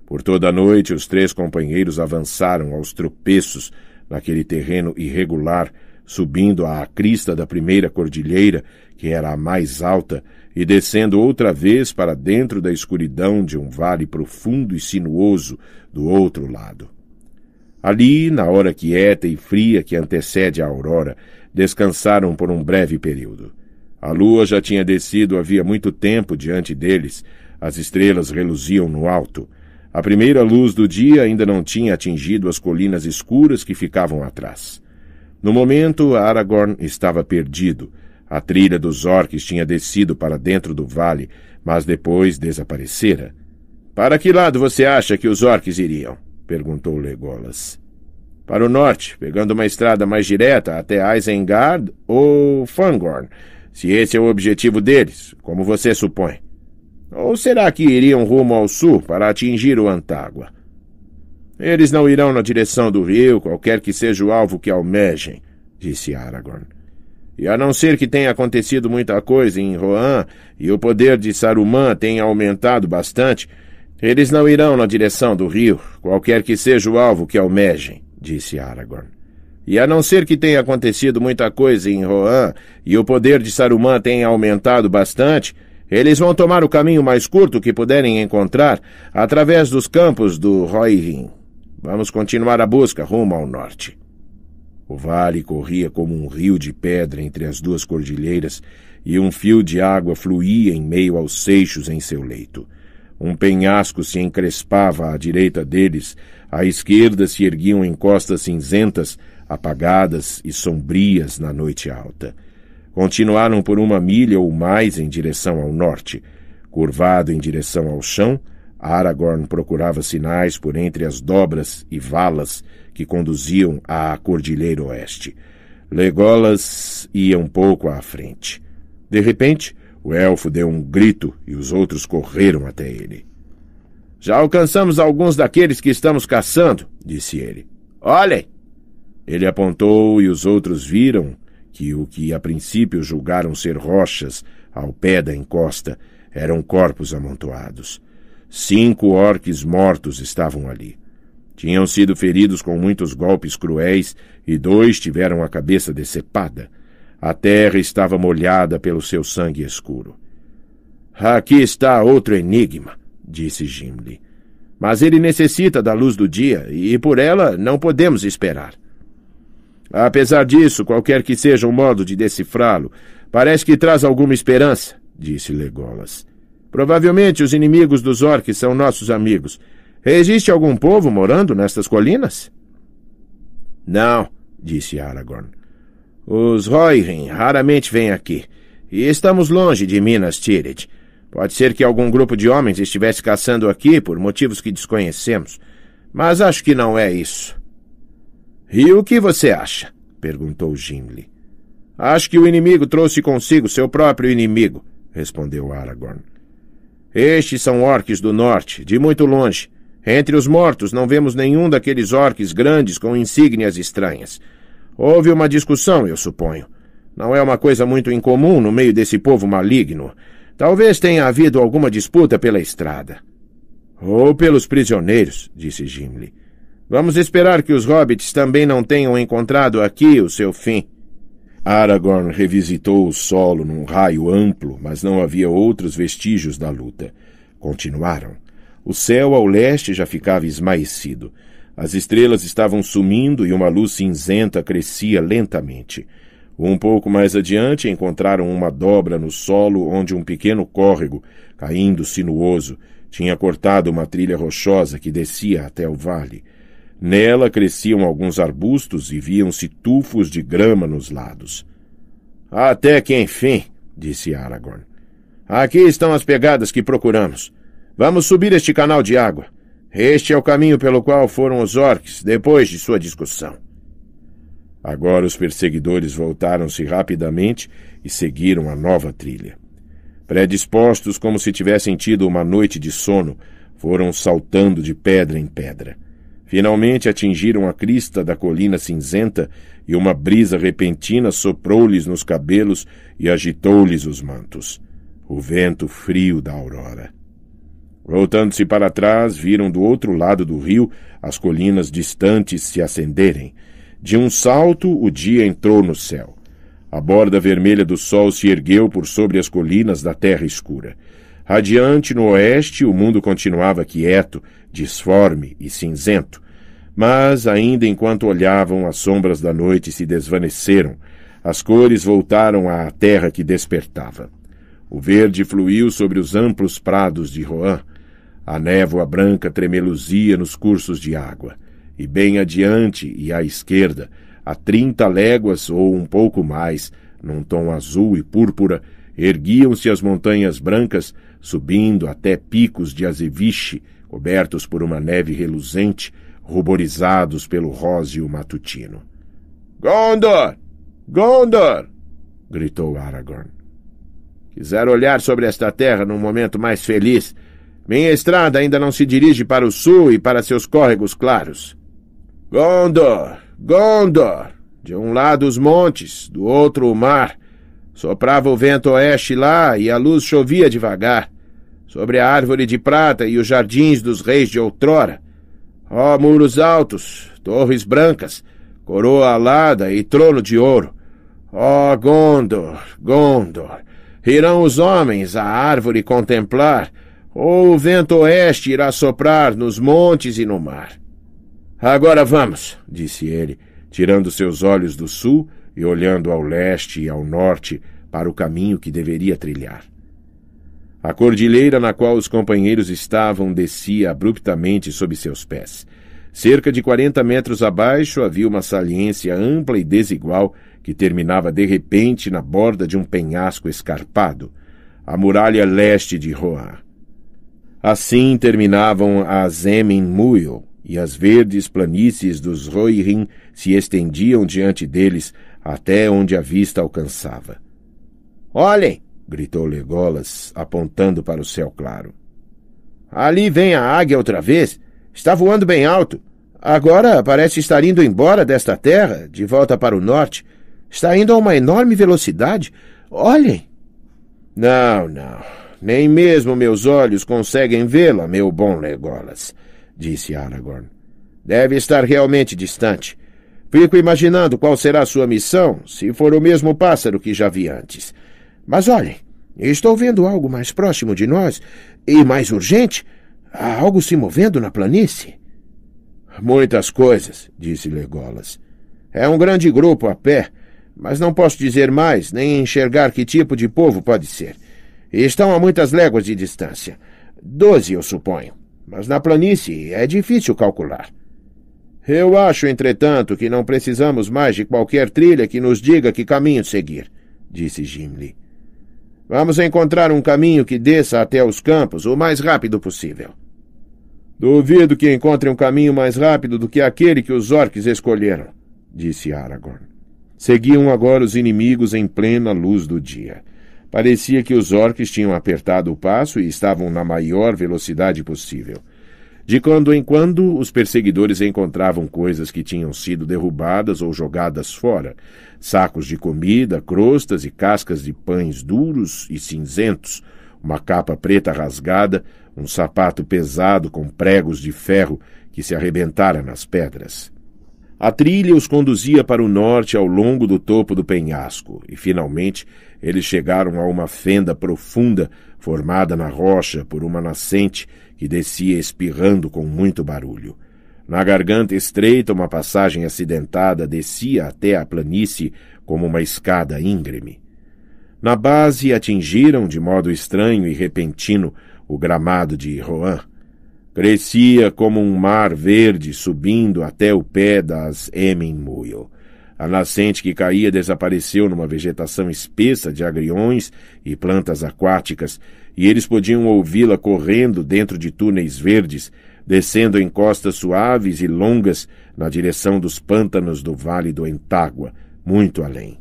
Por toda a noite, os três companheiros avançaram aos tropeços naquele terreno irregular, subindo à crista da primeira cordilheira, que era a mais alta, e descendo outra vez para dentro da escuridão de um vale profundo e sinuoso do outro lado. Ali, na hora quieta e fria que antecede a aurora, descansaram por um breve período. A lua já tinha descido havia muito tempo diante deles, as estrelas reluziam no alto. A primeira luz do dia ainda não tinha atingido as colinas escuras que ficavam atrás. No momento, Aragorn estava perdido. A trilha dos orques tinha descido para dentro do vale, mas depois desaparecera. Para que lado você acha que os orques iriam? perguntou Legolas. Para o norte, pegando uma estrada mais direta até Isengard ou Fangorn, se esse é o objetivo deles, como você supõe. Ou será que iriam rumo ao sul para atingir o Antágua? Eles não irão na direção do rio, qualquer que seja o alvo que almejem, disse Aragorn. E a não ser que tenha acontecido muita coisa em Rohan e o poder de Saruman tenha aumentado bastante, eles não irão na direção do rio, qualquer que seja o alvo que almejem, disse Aragorn. E a não ser que tenha acontecido muita coisa em Rohan e o poder de Saruman tenha aumentado bastante, eles vão tomar o caminho mais curto que puderem encontrar através dos campos do Rohirrim. Vamos continuar a busca rumo ao norte. O vale corria como um rio de pedra entre as duas cordilheiras, e um fio de água fluía em meio aos seixos em seu leito. Um penhasco se encrespava à direita deles, à esquerda se erguiam encostas cinzentas, apagadas e sombrias na noite alta. Continuaram por uma milha ou mais em direção ao norte. Curvado em direção ao chão, Aragorn procurava sinais por entre as dobras e valas que conduziam à Cordilheira Oeste. Legolas ia um pouco à frente. De repente, o elfo deu um grito e os outros correram até ele. Já alcançamos alguns daqueles que estamos caçando, disse ele. Olhem! Ele apontou e os outros viram que o que a princípio julgaram ser rochas ao pé da encosta eram corpos amontoados. Cinco orques mortos estavam ali. Tinham sido feridos com muitos golpes cruéis e dois tiveram a cabeça decepada. A terra estava molhada pelo seu sangue escuro. Aqui está outro enigma, disse Gimli. Mas ele necessita da luz do dia e por ela não podemos esperar. Apesar disso, qualquer que seja o modo de decifrá-lo, parece que traz alguma esperança, disse Legolas. Provavelmente os inimigos dos orques são nossos amigos. Existe algum povo morando nestas colinas? Não, disse Aragorn. Os Rohirrim raramente vêm aqui. E estamos longe de Minas Tirith. Pode ser que algum grupo de homens estivesse caçando aqui por motivos que desconhecemos. Mas acho que não é isso. E o que você acha? perguntou Gimli. Acho que o inimigo trouxe consigo seu próprio inimigo, respondeu Aragorn. Estes são orques do norte, de muito longe. Entre os mortos não vemos nenhum daqueles orques grandes com insígnias estranhas. Houve uma discussão, eu suponho. Não é uma coisa muito incomum no meio desse povo maligno. Talvez tenha havido alguma disputa pela estrada. Ou pelos prisioneiros, disse Gimli. Vamos esperar que os hobbits também não tenham encontrado aqui o seu fim. Aragorn revisitou o solo num raio amplo, mas não havia outros vestígios da luta. Continuaram. O céu ao leste já ficava esmaecido. As estrelas estavam sumindo e uma luz cinzenta crescia lentamente. Um pouco mais adiante encontraram uma dobra no solo onde um pequeno córrego, caindo sinuoso, tinha cortado uma trilha rochosa que descia até o vale. Nela cresciam alguns arbustos e viam-se tufos de grama nos lados. Até que enfim, disse Aragorn. Aqui estão as pegadas que procuramos. Vamos subir este canal de água. Este é o caminho pelo qual foram os orques depois de sua discussão. Agora os perseguidores voltaram-se rapidamente e seguiram a nova trilha. Predispostos como se tivessem tido uma noite de sono, foram saltando de pedra em pedra. Finalmente atingiram a crista da colina cinzenta e uma brisa repentina soprou-lhes nos cabelos e agitou-lhes os mantos. O vento frio da aurora. Voltando-se para trás, viram do outro lado do rio as colinas distantes se acenderem. De um salto, o dia entrou no céu. A borda vermelha do sol se ergueu por sobre as colinas da terra escura. Radiante no oeste, o mundo continuava quieto, disforme e cinzento mas, ainda enquanto olhavam, as sombras da noite se desvaneceram, as cores voltaram à terra que despertava. O verde fluiu sobre os amplos prados de Roan A névoa branca tremeluzia nos cursos de água. E bem adiante e à esquerda, a trinta léguas ou um pouco mais, num tom azul e púrpura, erguiam-se as montanhas brancas, subindo até picos de azeviche, cobertos por uma neve reluzente, ruborizados pelo róseo matutino. Gondor! Gondor! gritou Aragorn. Quiser olhar sobre esta terra num momento mais feliz. Minha estrada ainda não se dirige para o sul e para seus córregos claros. Gondor! Gondor! De um lado os montes, do outro o mar. Soprava o vento oeste lá e a luz chovia devagar. Sobre a árvore de prata e os jardins dos reis de outrora, Ó muros altos, torres brancas, coroa alada e trono de ouro. Ó Gondor, Gondor, irão os homens à árvore contemplar, ou o vento oeste irá soprar nos montes e no mar. Agora vamos, disse ele, tirando seus olhos do sul e olhando ao leste e ao norte para o caminho que deveria trilhar. A cordilheira na qual os companheiros estavam descia abruptamente sob seus pés. Cerca de 40 metros abaixo havia uma saliência ampla e desigual que terminava de repente na borda de um penhasco escarpado, a muralha leste de Roa. Assim terminavam as Emin-Muil, e as verdes planícies dos Rohirrim se estendiam diante deles até onde a vista alcançava. Olhem! gritou Legolas, apontando para o céu claro. Ali vem a águia outra vez. Está voando bem alto. Agora parece estar indo embora desta terra, de volta para o norte. Está indo a uma enorme velocidade. Olhem! Não, não. Nem mesmo meus olhos conseguem vê-la, meu bom Legolas, disse Aragorn. Deve estar realmente distante. Fico imaginando qual será sua missão, se for o mesmo pássaro que já vi antes. Mas olhem, estou vendo algo mais próximo de nós e mais urgente. Há algo se movendo na planície. Muitas coisas, disse Legolas. É um grande grupo a pé, mas não posso dizer mais nem enxergar que tipo de povo pode ser. Estão a muitas léguas de distância. Doze, eu suponho. Mas na planície é difícil calcular. Eu acho, entretanto, que não precisamos mais de qualquer trilha que nos diga que caminho seguir, disse Gimli. Vamos encontrar um caminho que desça até os campos o mais rápido possível. Duvido que encontrem um caminho mais rápido do que aquele que os orques escolheram, disse Aragorn. Seguiam agora os inimigos em plena luz do dia. Parecia que os orques tinham apertado o passo e estavam na maior velocidade possível. De quando em quando, os perseguidores encontravam coisas que tinham sido derrubadas ou jogadas fora: sacos de comida, crostas e cascas de pães duros e cinzentos, uma capa preta rasgada, um sapato pesado com pregos de ferro que se arrebentara nas pedras. A trilha os conduzia para o norte ao longo do topo do penhasco, e finalmente eles chegaram a uma fenda profunda formada na rocha por uma nascente que descia espirrando com muito barulho. Na garganta estreita, uma passagem acidentada descia até a planície como uma escada íngreme. Na base atingiram, de modo estranho e repentino, o gramado de Rohan. Crescia como um mar verde subindo até o pé das Eminmuil. A nascente que caía desapareceu numa vegetação espessa de agriões e plantas aquáticas e eles podiam ouvi-la correndo dentro de túneis verdes, descendo em costas suaves e longas na direção dos pântanos do Vale do Entágua, muito além.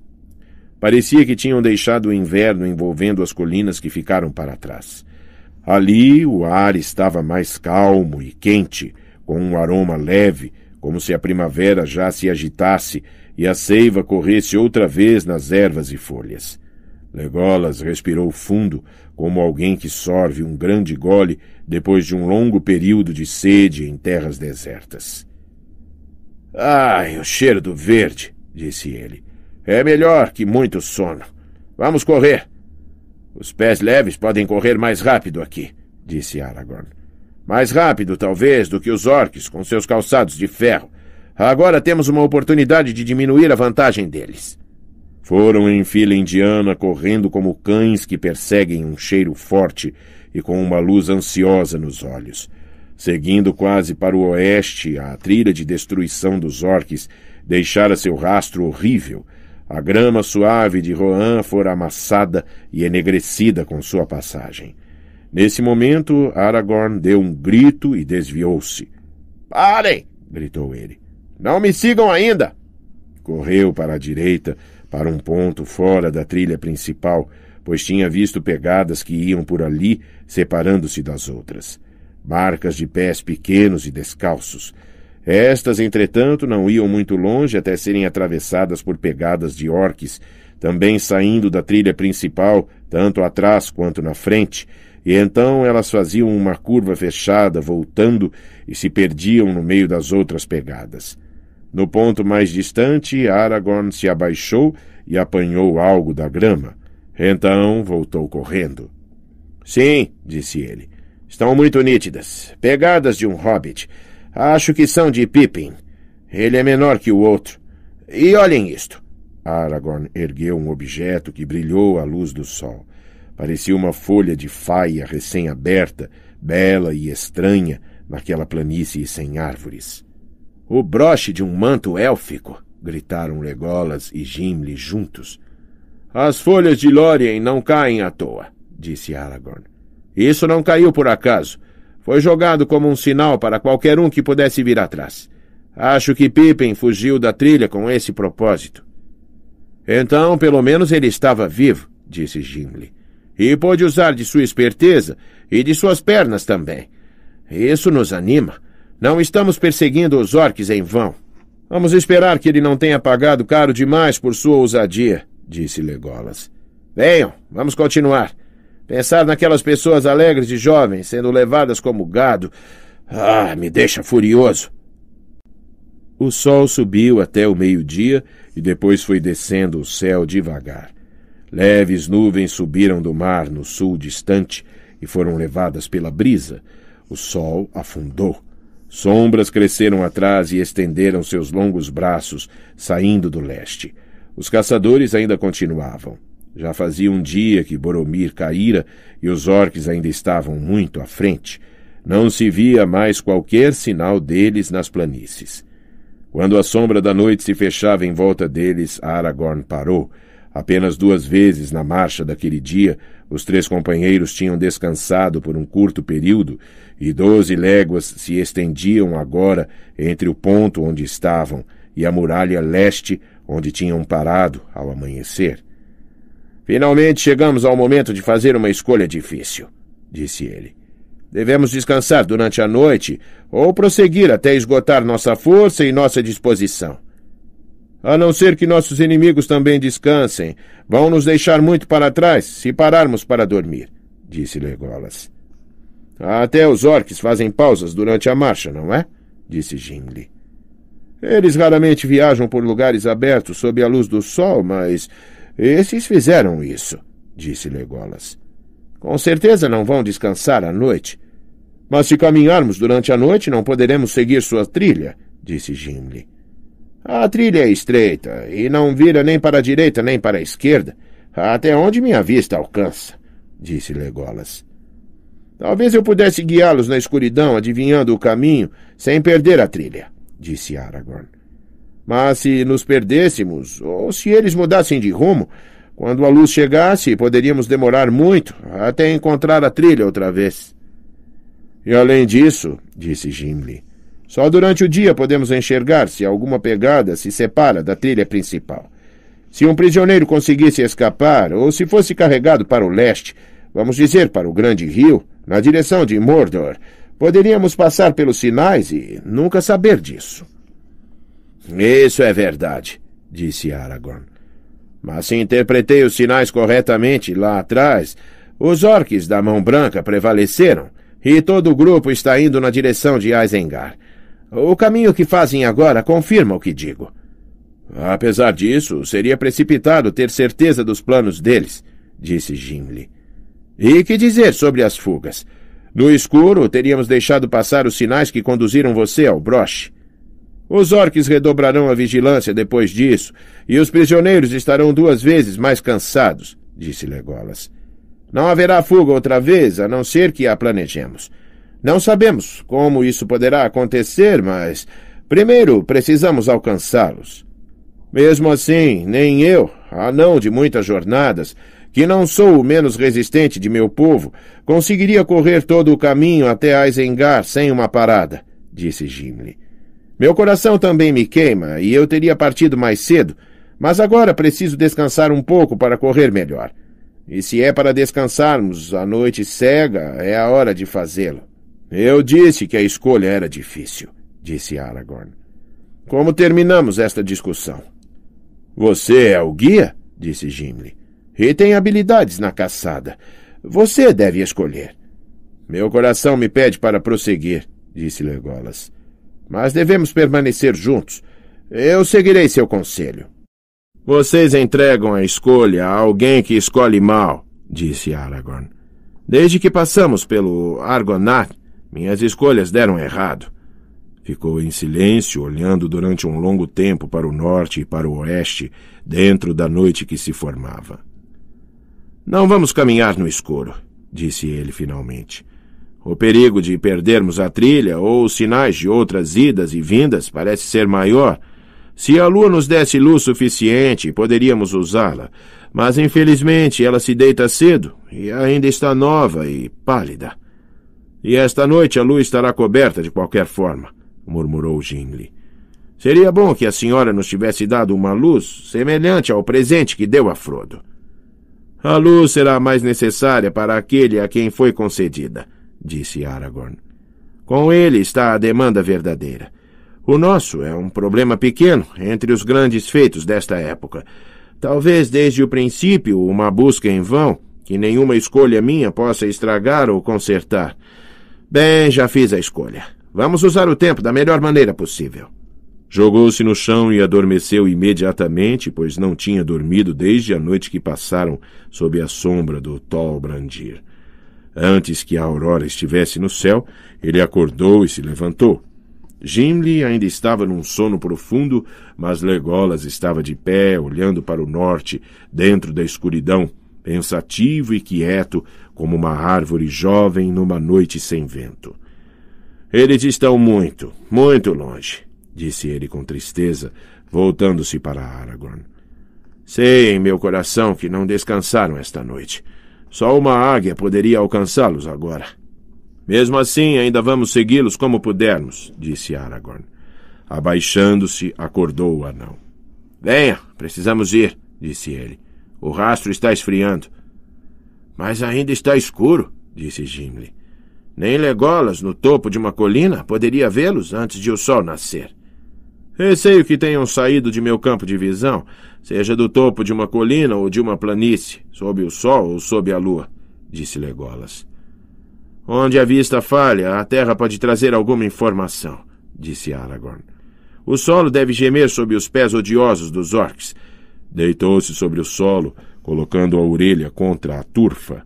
Parecia que tinham deixado o inverno envolvendo as colinas que ficaram para trás. Ali o ar estava mais calmo e quente, com um aroma leve, como se a primavera já se agitasse e a seiva corresse outra vez nas ervas e folhas. Legolas respirou fundo, como alguém que sorve um grande gole depois de um longo período de sede em terras desertas. Ai, o cheiro do verde, disse ele. É melhor que muito sono. Vamos correr. Os pés leves podem correr mais rápido aqui, disse Aragorn. Mais rápido, talvez, do que os orques com seus calçados de ferro. Agora temos uma oportunidade de diminuir a vantagem deles. Foram em fila indiana, correndo como cães que perseguem um cheiro forte e com uma luz ansiosa nos olhos. Seguindo quase para o oeste, a trilha de destruição dos orques deixara seu rastro horrível. A grama suave de Rohan fora amassada e enegrecida com sua passagem. Nesse momento, Aragorn deu um grito e desviou-se. Parem! gritou ele. Não me sigam ainda! Correu para a direita, para um ponto fora da trilha principal, pois tinha visto pegadas que iam por ali, separando-se das outras. Marcas de pés pequenos e descalços. Estas, entretanto, não iam muito longe até serem atravessadas por pegadas de orques, também saindo da trilha principal, tanto atrás quanto na frente, e então elas faziam uma curva fechada, voltando e se perdiam no meio das outras pegadas. No ponto mais distante, Aragorn se abaixou e apanhou algo da grama. Então voltou correndo. Sim, disse ele. Estão muito nítidas. Pegadas de um hobbit. Acho que são de Pippin. Ele é menor que o outro. E olhem isto. Aragorn ergueu um objeto que brilhou à luz do sol. Parecia uma folha de faia recém-aberta, bela e estranha naquela planície sem árvores. O broche de um manto élfico! gritaram Legolas e Gimli juntos. As folhas de Lórien não caem à toa, disse Aragorn. Isso não caiu por acaso. Foi jogado como um sinal para qualquer um que pudesse vir atrás. Acho que Pippin fugiu da trilha com esse propósito. Então, pelo menos ele estava vivo, disse Gimli. E pôde usar de sua esperteza e de suas pernas também. Isso nos anima. Não estamos perseguindo os orques em vão. Vamos esperar que ele não tenha pagado caro demais por sua ousadia, disse Legolas. Venham, vamos continuar. Pensar naquelas pessoas alegres e jovens sendo levadas como gado. Ah, me deixa furioso. O sol subiu até o meio-dia e depois foi descendo o céu devagar. Leves nuvens subiram do mar no sul distante e foram levadas pela brisa. O sol afundou. Sombras cresceram atrás e estenderam seus longos braços, saindo do leste. Os caçadores ainda continuavam. Já fazia um dia que Boromir caíra e os orques ainda estavam muito à frente. Não se via mais qualquer sinal deles nas planícies. Quando a sombra da noite se fechava em volta deles, Aragorn parou. Apenas duas vezes na marcha daquele dia, os três companheiros tinham descansado por um curto período e doze léguas se estendiam agora entre o ponto onde estavam e a muralha leste onde tinham parado ao amanhecer. Finalmente chegamos ao momento de fazer uma escolha difícil, disse ele. Devemos descansar durante a noite ou prosseguir até esgotar nossa força e nossa disposição. A não ser que nossos inimigos também descansem, vão nos deixar muito para trás se pararmos para dormir, disse Legolas. Até os orques fazem pausas durante a marcha, não é? disse Gimli. Eles raramente viajam por lugares abertos sob a luz do sol, mas esses fizeram isso, disse Legolas. Com certeza não vão descansar à noite. Mas se caminharmos durante a noite, não poderemos seguir sua trilha, disse Gimli. A trilha é estreita e não vira nem para a direita nem para a esquerda, até onde minha vista alcança, disse Legolas. Talvez eu pudesse guiá-los na escuridão, adivinhando o caminho, sem perder a trilha, disse Aragorn. Mas se nos perdêssemos, ou se eles mudassem de rumo, quando a luz chegasse, poderíamos demorar muito até encontrar a trilha outra vez. E além disso, disse Gimli, só durante o dia podemos enxergar se alguma pegada se separa da trilha principal. Se um prisioneiro conseguisse escapar, ou se fosse carregado para o leste, vamos dizer para o grande rio, na direção de Mordor. Poderíamos passar pelos sinais e nunca saber disso. Isso é verdade, disse Aragorn. Mas se interpretei os sinais corretamente lá atrás, os orques da Mão Branca prevaleceram e todo o grupo está indo na direção de Isengard. O caminho que fazem agora confirma o que digo. Apesar disso, seria precipitado ter certeza dos planos deles, disse Gimli. E que dizer sobre as fugas? No escuro, teríamos deixado passar os sinais que conduziram você ao broche. Os orques redobrarão a vigilância depois disso, e os prisioneiros estarão duas vezes mais cansados, disse Legolas. Não haverá fuga outra vez, a não ser que a planejemos. Não sabemos como isso poderá acontecer, mas primeiro precisamos alcançá-los. Mesmo assim, nem eu, anão de muitas jornadas, que não sou o menos resistente de meu povo, conseguiria correr todo o caminho até Aizengar sem uma parada, disse Gimli. Meu coração também me queima, e eu teria partido mais cedo, mas agora preciso descansar um pouco para correr melhor. E se é para descansarmos, a noite cega é a hora de fazê-lo. Eu disse que a escolha era difícil, disse Aragorn. Como terminamos esta discussão? Você é o guia? disse Gimli. E tem habilidades na caçada. Você deve escolher. Meu coração me pede para prosseguir, disse Legolas. Mas devemos permanecer juntos. Eu seguirei seu conselho. Vocês entregam a escolha a alguém que escolhe mal, disse Aragorn. Desde que passamos pelo Argonath, minhas escolhas deram errado. Ficou em silêncio, olhando durante um longo tempo para o norte e para o oeste, dentro da noite que se formava. Não vamos caminhar no escuro, disse ele finalmente. O perigo de perdermos a trilha ou os sinais de outras idas e vindas parece ser maior. Se a lua nos desse luz suficiente, poderíamos usá-la, mas infelizmente ela se deita cedo e ainda está nova e pálida. E esta noite a lua estará coberta de qualquer forma, murmurou Jingle. Seria bom que a senhora nos tivesse dado uma luz semelhante ao presente que deu a Frodo. A luz será mais necessária para aquele a quem foi concedida, disse Aragorn. Com ele está a demanda verdadeira. O nosso é um problema pequeno entre os grandes feitos desta época. Talvez desde o princípio uma busca em vão, que nenhuma escolha minha possa estragar ou consertar. Bem, já fiz a escolha. Vamos usar o tempo da melhor maneira possível. Jogou-se no chão e adormeceu imediatamente, pois não tinha dormido desde a noite que passaram sob a sombra do Tol Brandir. Antes que a aurora estivesse no céu, ele acordou e se levantou. Gimli ainda estava num sono profundo, mas Legolas estava de pé, olhando para o norte, dentro da escuridão, pensativo e quieto, como uma árvore jovem numa noite sem vento. Eles estão muito, muito longe disse ele com tristeza, voltando-se para Aragorn. Sei em meu coração que não descansaram esta noite. Só uma águia poderia alcançá-los agora. Mesmo assim, ainda vamos segui-los como pudermos, disse Aragorn. Abaixando-se, acordou o anão. Venha, precisamos ir, disse ele. O rastro está esfriando. Mas ainda está escuro, disse Gimli. Nem Legolas, no topo de uma colina, poderia vê-los antes de o sol nascer. Receio que tenham saído de meu campo de visão, seja do topo de uma colina ou de uma planície, sob o sol ou sob a lua, disse Legolas. Onde a vista falha, a terra pode trazer alguma informação, disse Aragorn. O solo deve gemer sob os pés odiosos dos orcs. Deitou-se sobre o solo, colocando a orelha contra a turfa,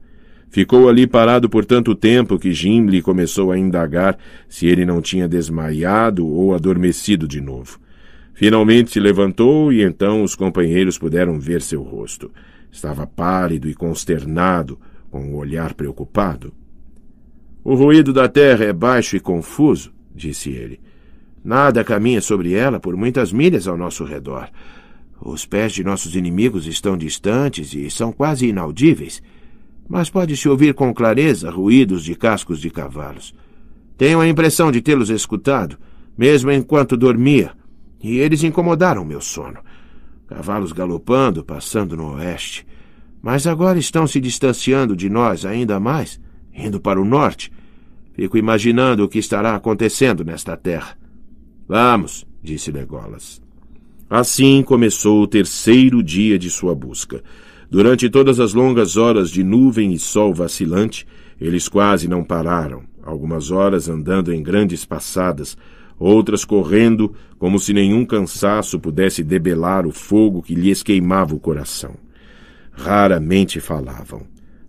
Ficou ali parado por tanto tempo que Gimli começou a indagar se ele não tinha desmaiado ou adormecido de novo. Finalmente se levantou e então os companheiros puderam ver seu rosto. Estava pálido e consternado, com um olhar preocupado. O ruído da terra é baixo e confuso, disse ele. Nada caminha sobre ela por muitas milhas ao nosso redor. Os pés de nossos inimigos estão distantes e são quase inaudíveis mas pode-se ouvir com clareza ruídos de cascos de cavalos. Tenho a impressão de tê-los escutado, mesmo enquanto dormia, e eles incomodaram meu sono. Cavalos galopando, passando no oeste. Mas agora estão se distanciando de nós ainda mais, indo para o norte. Fico imaginando o que estará acontecendo nesta terra. Vamos, disse Legolas. Assim começou o terceiro dia de sua busca. Durante todas as longas horas de nuvem e sol vacilante, eles quase não pararam, algumas horas andando em grandes passadas, outras correndo como se nenhum cansaço pudesse debelar o fogo que lhes queimava o coração. Raramente falavam.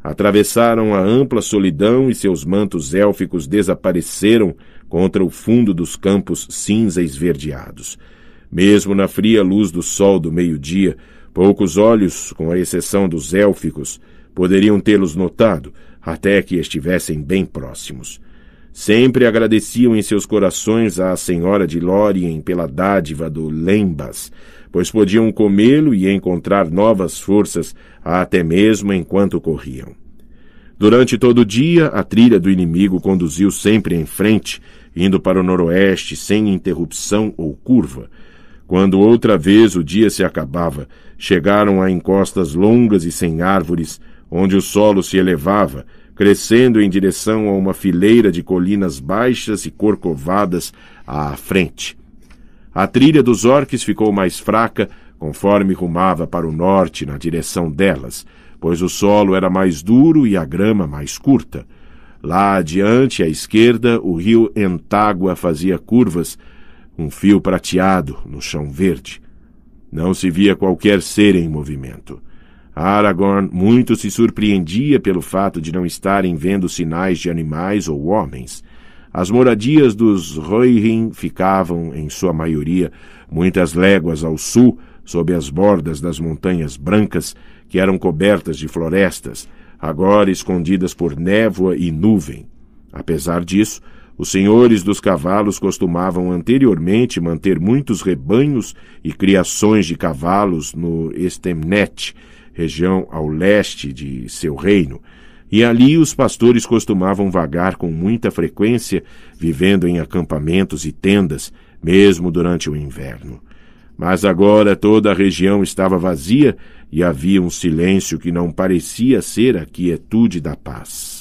Atravessaram a ampla solidão e seus mantos élficos desapareceram contra o fundo dos campos cinza esverdeados. Mesmo na fria luz do sol do meio-dia, Poucos olhos, com a exceção dos élficos, poderiam tê-los notado até que estivessem bem próximos. Sempre agradeciam em seus corações à senhora de Lórien pela dádiva do Lembas, pois podiam comê-lo e encontrar novas forças até mesmo enquanto corriam. Durante todo o dia, a trilha do inimigo conduziu sempre em frente, indo para o noroeste sem interrupção ou curva, quando outra vez o dia se acabava, chegaram a encostas longas e sem árvores, onde o solo se elevava, crescendo em direção a uma fileira de colinas baixas e corcovadas à frente. A trilha dos orques ficou mais fraca conforme rumava para o norte na direção delas, pois o solo era mais duro e a grama mais curta. Lá adiante, à esquerda, o rio Entágua fazia curvas, um fio prateado no chão verde. Não se via qualquer ser em movimento. Aragorn muito se surpreendia pelo fato de não estarem vendo sinais de animais ou homens. As moradias dos Rohirrim ficavam, em sua maioria, muitas léguas ao sul, sob as bordas das montanhas brancas, que eram cobertas de florestas, agora escondidas por névoa e nuvem. Apesar disso, os senhores dos cavalos costumavam anteriormente manter muitos rebanhos e criações de cavalos no Estemnet, região ao leste de seu reino, e ali os pastores costumavam vagar com muita frequência, vivendo em acampamentos e tendas, mesmo durante o inverno. Mas agora toda a região estava vazia e havia um silêncio que não parecia ser a quietude da paz.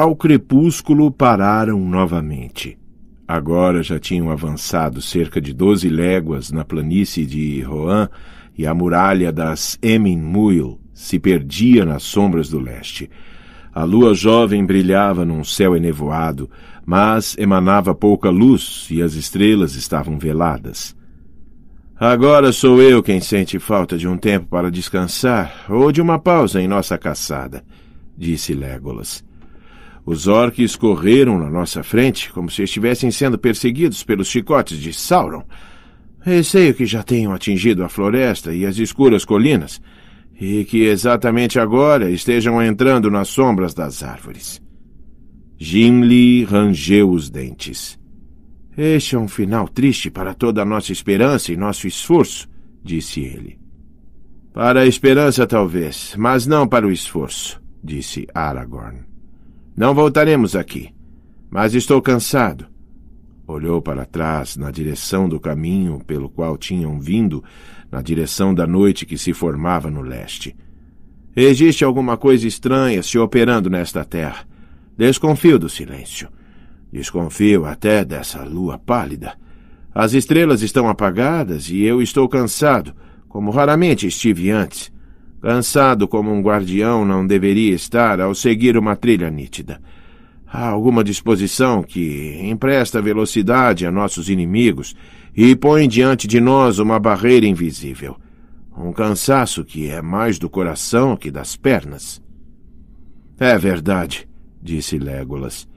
Ao crepúsculo pararam novamente. Agora já tinham avançado cerca de doze léguas na planície de Rohan e a muralha das Muil se perdia nas sombras do leste. A lua jovem brilhava num céu enevoado, mas emanava pouca luz e as estrelas estavam veladas. Agora sou eu quem sente falta de um tempo para descansar ou de uma pausa em nossa caçada, disse Legolas. Os orques correram na nossa frente, como se estivessem sendo perseguidos pelos chicotes de Sauron. Receio que já tenham atingido a floresta e as escuras colinas, e que exatamente agora estejam entrando nas sombras das árvores. Gimli rangeu os dentes. Este é um final triste para toda a nossa esperança e nosso esforço, disse ele. Para a esperança, talvez, mas não para o esforço, disse Aragorn. Não voltaremos aqui. Mas estou cansado. Olhou para trás, na direção do caminho pelo qual tinham vindo, na direção da noite que se formava no leste. Existe alguma coisa estranha se operando nesta terra. Desconfio do silêncio. Desconfio até dessa lua pálida. As estrelas estão apagadas e eu estou cansado, como raramente estive antes. Cansado como um guardião não deveria estar ao seguir uma trilha nítida. Há alguma disposição que empresta velocidade a nossos inimigos e põe diante de nós uma barreira invisível. Um cansaço que é mais do coração que das pernas. É verdade, disse Legolas.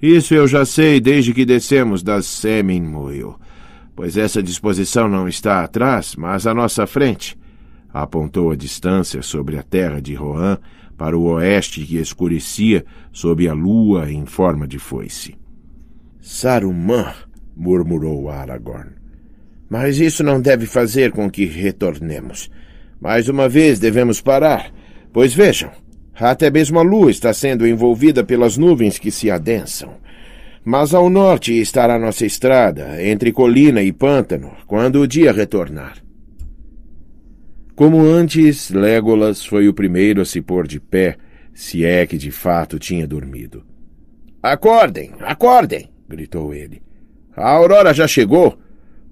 Isso eu já sei desde que descemos das Seminmuil, pois essa disposição não está atrás, mas à nossa frente apontou a distância sobre a terra de Rohan para o oeste que escurecia sob a lua em forma de foice. Saruman, murmurou Aragorn. Mas isso não deve fazer com que retornemos. Mais uma vez devemos parar, pois vejam, até mesmo a lua está sendo envolvida pelas nuvens que se adensam. Mas ao norte estará nossa estrada, entre colina e pântano, quando o dia retornar. Como antes, Legolas foi o primeiro a se pôr de pé, se é que de fato tinha dormido. Acordem, acordem! gritou ele. A aurora já chegou.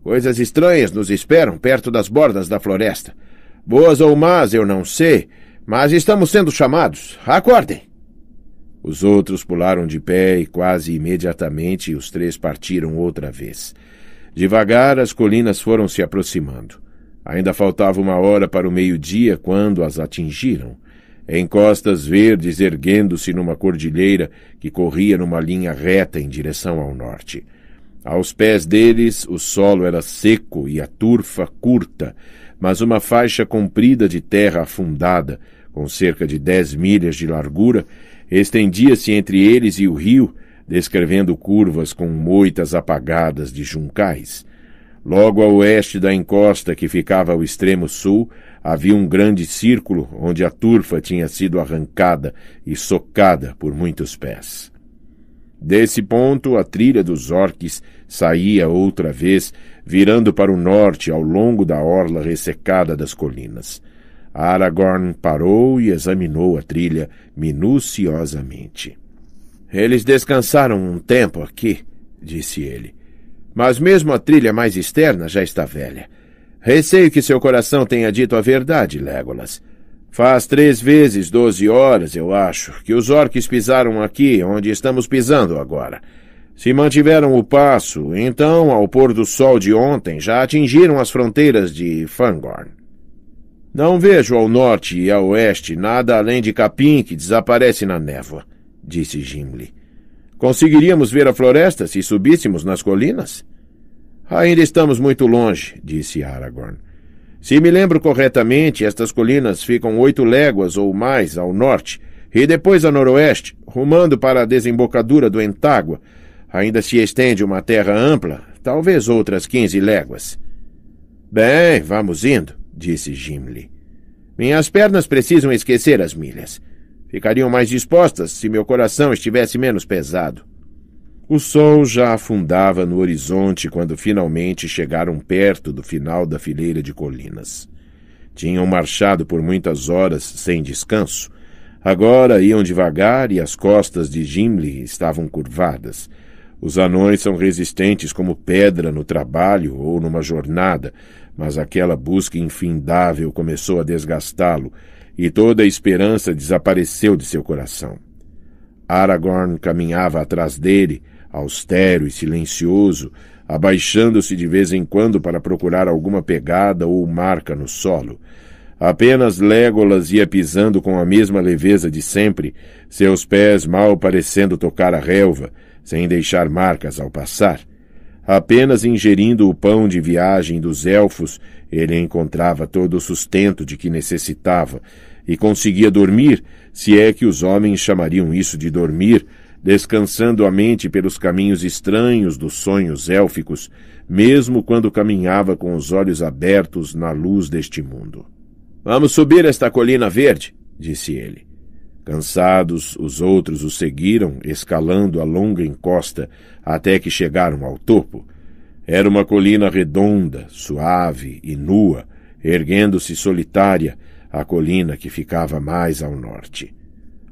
Coisas estranhas nos esperam perto das bordas da floresta. Boas ou más, eu não sei, mas estamos sendo chamados. Acordem! Os outros pularam de pé e quase imediatamente os três partiram outra vez. Devagar as colinas foram se aproximando. Ainda faltava uma hora para o meio-dia quando as atingiram. encostas verdes erguendo-se numa cordilheira que corria numa linha reta em direção ao norte. Aos pés deles o solo era seco e a turfa curta, mas uma faixa comprida de terra afundada, com cerca de dez milhas de largura, estendia-se entre eles e o rio, descrevendo curvas com moitas apagadas de juncais, Logo a oeste da encosta que ficava ao extremo sul, havia um grande círculo onde a turfa tinha sido arrancada e socada por muitos pés. Desse ponto, a trilha dos orques saía outra vez, virando para o norte ao longo da orla ressecada das colinas. Aragorn parou e examinou a trilha minuciosamente. Eles descansaram um tempo aqui, disse ele mas mesmo a trilha mais externa já está velha. Receio que seu coração tenha dito a verdade, Legolas. Faz três vezes doze horas, eu acho, que os orques pisaram aqui, onde estamos pisando agora. Se mantiveram o passo, então, ao pôr do sol de ontem, já atingiram as fronteiras de Fangorn. Não vejo ao norte e a oeste nada além de capim que desaparece na névoa, disse Gimli. Conseguiríamos ver a floresta se subíssemos nas colinas? Ainda estamos muito longe, disse Aragorn. Se me lembro corretamente, estas colinas ficam oito léguas ou mais ao norte, e depois a noroeste, rumando para a desembocadura do Entágua. Ainda se estende uma terra ampla, talvez outras quinze léguas. Bem, vamos indo, disse Gimli. Minhas pernas precisam esquecer as milhas. Ficariam mais dispostas se meu coração estivesse menos pesado. O sol já afundava no horizonte quando finalmente chegaram perto do final da fileira de colinas. Tinham marchado por muitas horas sem descanso. Agora iam devagar e as costas de Gimli estavam curvadas. Os anões são resistentes como pedra no trabalho ou numa jornada, mas aquela busca infindável começou a desgastá-lo, e toda a esperança desapareceu de seu coração. Aragorn caminhava atrás dele, austero e silencioso, abaixando-se de vez em quando para procurar alguma pegada ou marca no solo. Apenas Legolas ia pisando com a mesma leveza de sempre, seus pés mal parecendo tocar a relva, sem deixar marcas ao passar. Apenas ingerindo o pão de viagem dos elfos, ele encontrava todo o sustento de que necessitava, e conseguia dormir, se é que os homens chamariam isso de dormir, descansando a mente pelos caminhos estranhos dos sonhos élficos, mesmo quando caminhava com os olhos abertos na luz deste mundo. Vamos subir esta colina verde, disse ele. Cansados, os outros o seguiram, escalando a longa encosta até que chegaram ao topo. Era uma colina redonda, suave e nua, erguendo-se solitária, a colina que ficava mais ao norte.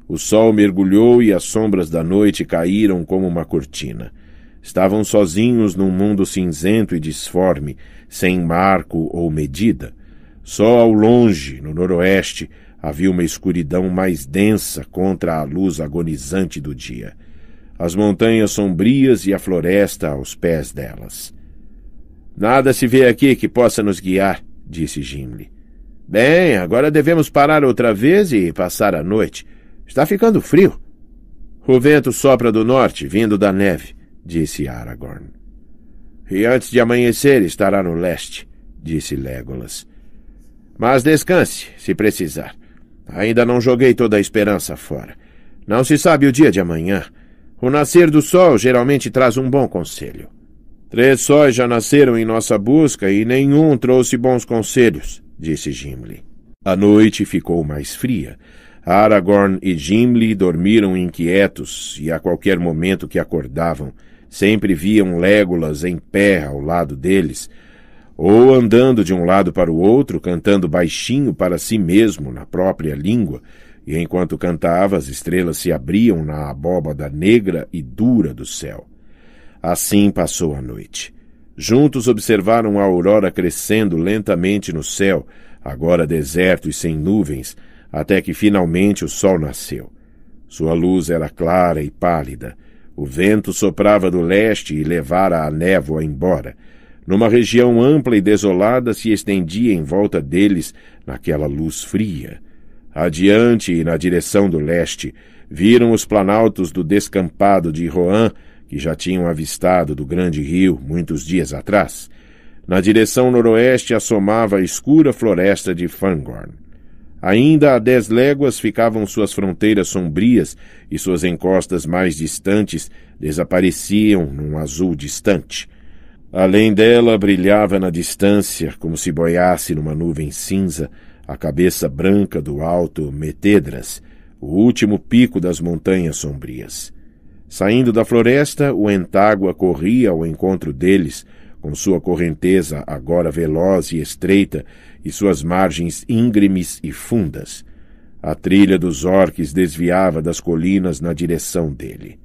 O sol mergulhou e as sombras da noite caíram como uma cortina. Estavam sozinhos num mundo cinzento e disforme, sem marco ou medida. Só ao longe, no noroeste, havia uma escuridão mais densa contra a luz agonizante do dia. As montanhas sombrias e a floresta aos pés delas. Nada se vê aqui que possa nos guiar, disse Gimli. Bem, agora devemos parar outra vez e passar a noite. Está ficando frio. O vento sopra do norte, vindo da neve, disse Aragorn. E antes de amanhecer estará no leste, disse Legolas. Mas descanse, se precisar. Ainda não joguei toda a esperança fora. Não se sabe o dia de amanhã. O nascer do sol geralmente traz um bom conselho. Três sóis já nasceram em nossa busca e nenhum trouxe bons conselhos, disse Gimli. A noite ficou mais fria. Aragorn e Gimli dormiram inquietos e a qualquer momento que acordavam, sempre viam Legolas em pé ao lado deles, ou andando de um lado para o outro, cantando baixinho para si mesmo na própria língua, e enquanto cantava, as estrelas se abriam na abóbada negra e dura do céu. Assim passou a noite. Juntos observaram a aurora crescendo lentamente no céu, agora deserto e sem nuvens, até que finalmente o sol nasceu. Sua luz era clara e pálida. O vento soprava do leste e levara a névoa embora. Numa região ampla e desolada se estendia em volta deles, naquela luz fria. Adiante e na direção do leste, viram os planaltos do descampado de Roan que já tinham avistado do grande rio muitos dias atrás. Na direção noroeste assomava a escura floresta de Fangorn. Ainda a dez léguas ficavam suas fronteiras sombrias e suas encostas mais distantes desapareciam num azul distante. Além dela brilhava na distância, como se boiasse numa nuvem cinza, a cabeça branca do alto Metedras, o último pico das montanhas sombrias. Saindo da floresta, o entágua corria ao encontro deles, com sua correnteza agora veloz e estreita e suas margens íngremes e fundas. A trilha dos orques desviava das colinas na direção dele.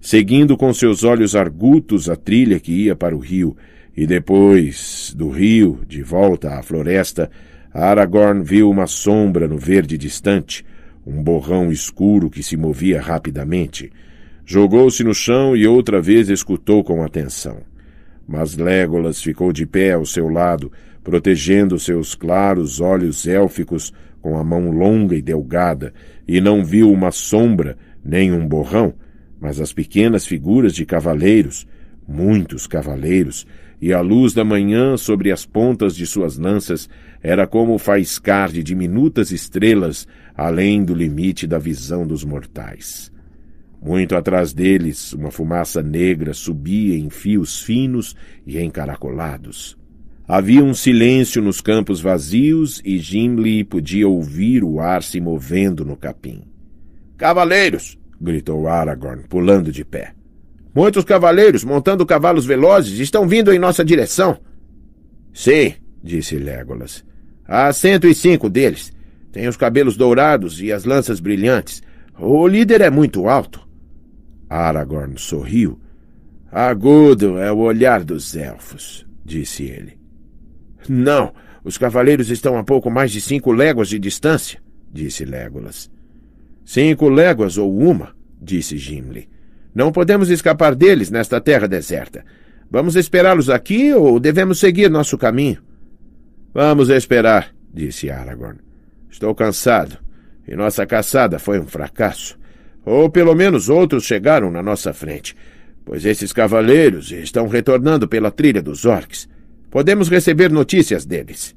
Seguindo com seus olhos argutos a trilha que ia para o rio, e depois, do rio, de volta à floresta, Aragorn viu uma sombra no verde distante, um borrão escuro que se movia rapidamente — Jogou-se no chão e outra vez escutou com atenção. Mas Légolas ficou de pé ao seu lado, protegendo seus claros olhos élficos com a mão longa e delgada, e não viu uma sombra nem um borrão, mas as pequenas figuras de cavaleiros, muitos cavaleiros, e a luz da manhã sobre as pontas de suas lanças era como faiscar de diminutas estrelas além do limite da visão dos mortais. Muito atrás deles, uma fumaça negra subia em fios finos e encaracolados. Havia um silêncio nos campos vazios e Gimli podia ouvir o ar se movendo no capim. Cavaleiros! gritou Aragorn, pulando de pé. Muitos cavaleiros, montando cavalos velozes, estão vindo em nossa direção. Sim, disse Legolas. Há cento e cinco deles. Tem os cabelos dourados e as lanças brilhantes. O líder é muito alto. Aragorn sorriu. Agudo é o olhar dos elfos, disse ele. Não, os cavaleiros estão a pouco mais de cinco léguas de distância, disse Legolas. Cinco léguas ou uma, disse Gimli. Não podemos escapar deles nesta terra deserta. Vamos esperá-los aqui ou devemos seguir nosso caminho? Vamos esperar, disse Aragorn. Estou cansado, e nossa caçada foi um fracasso. Ou pelo menos outros chegaram na nossa frente, pois esses cavaleiros estão retornando pela trilha dos orcs. Podemos receber notícias deles.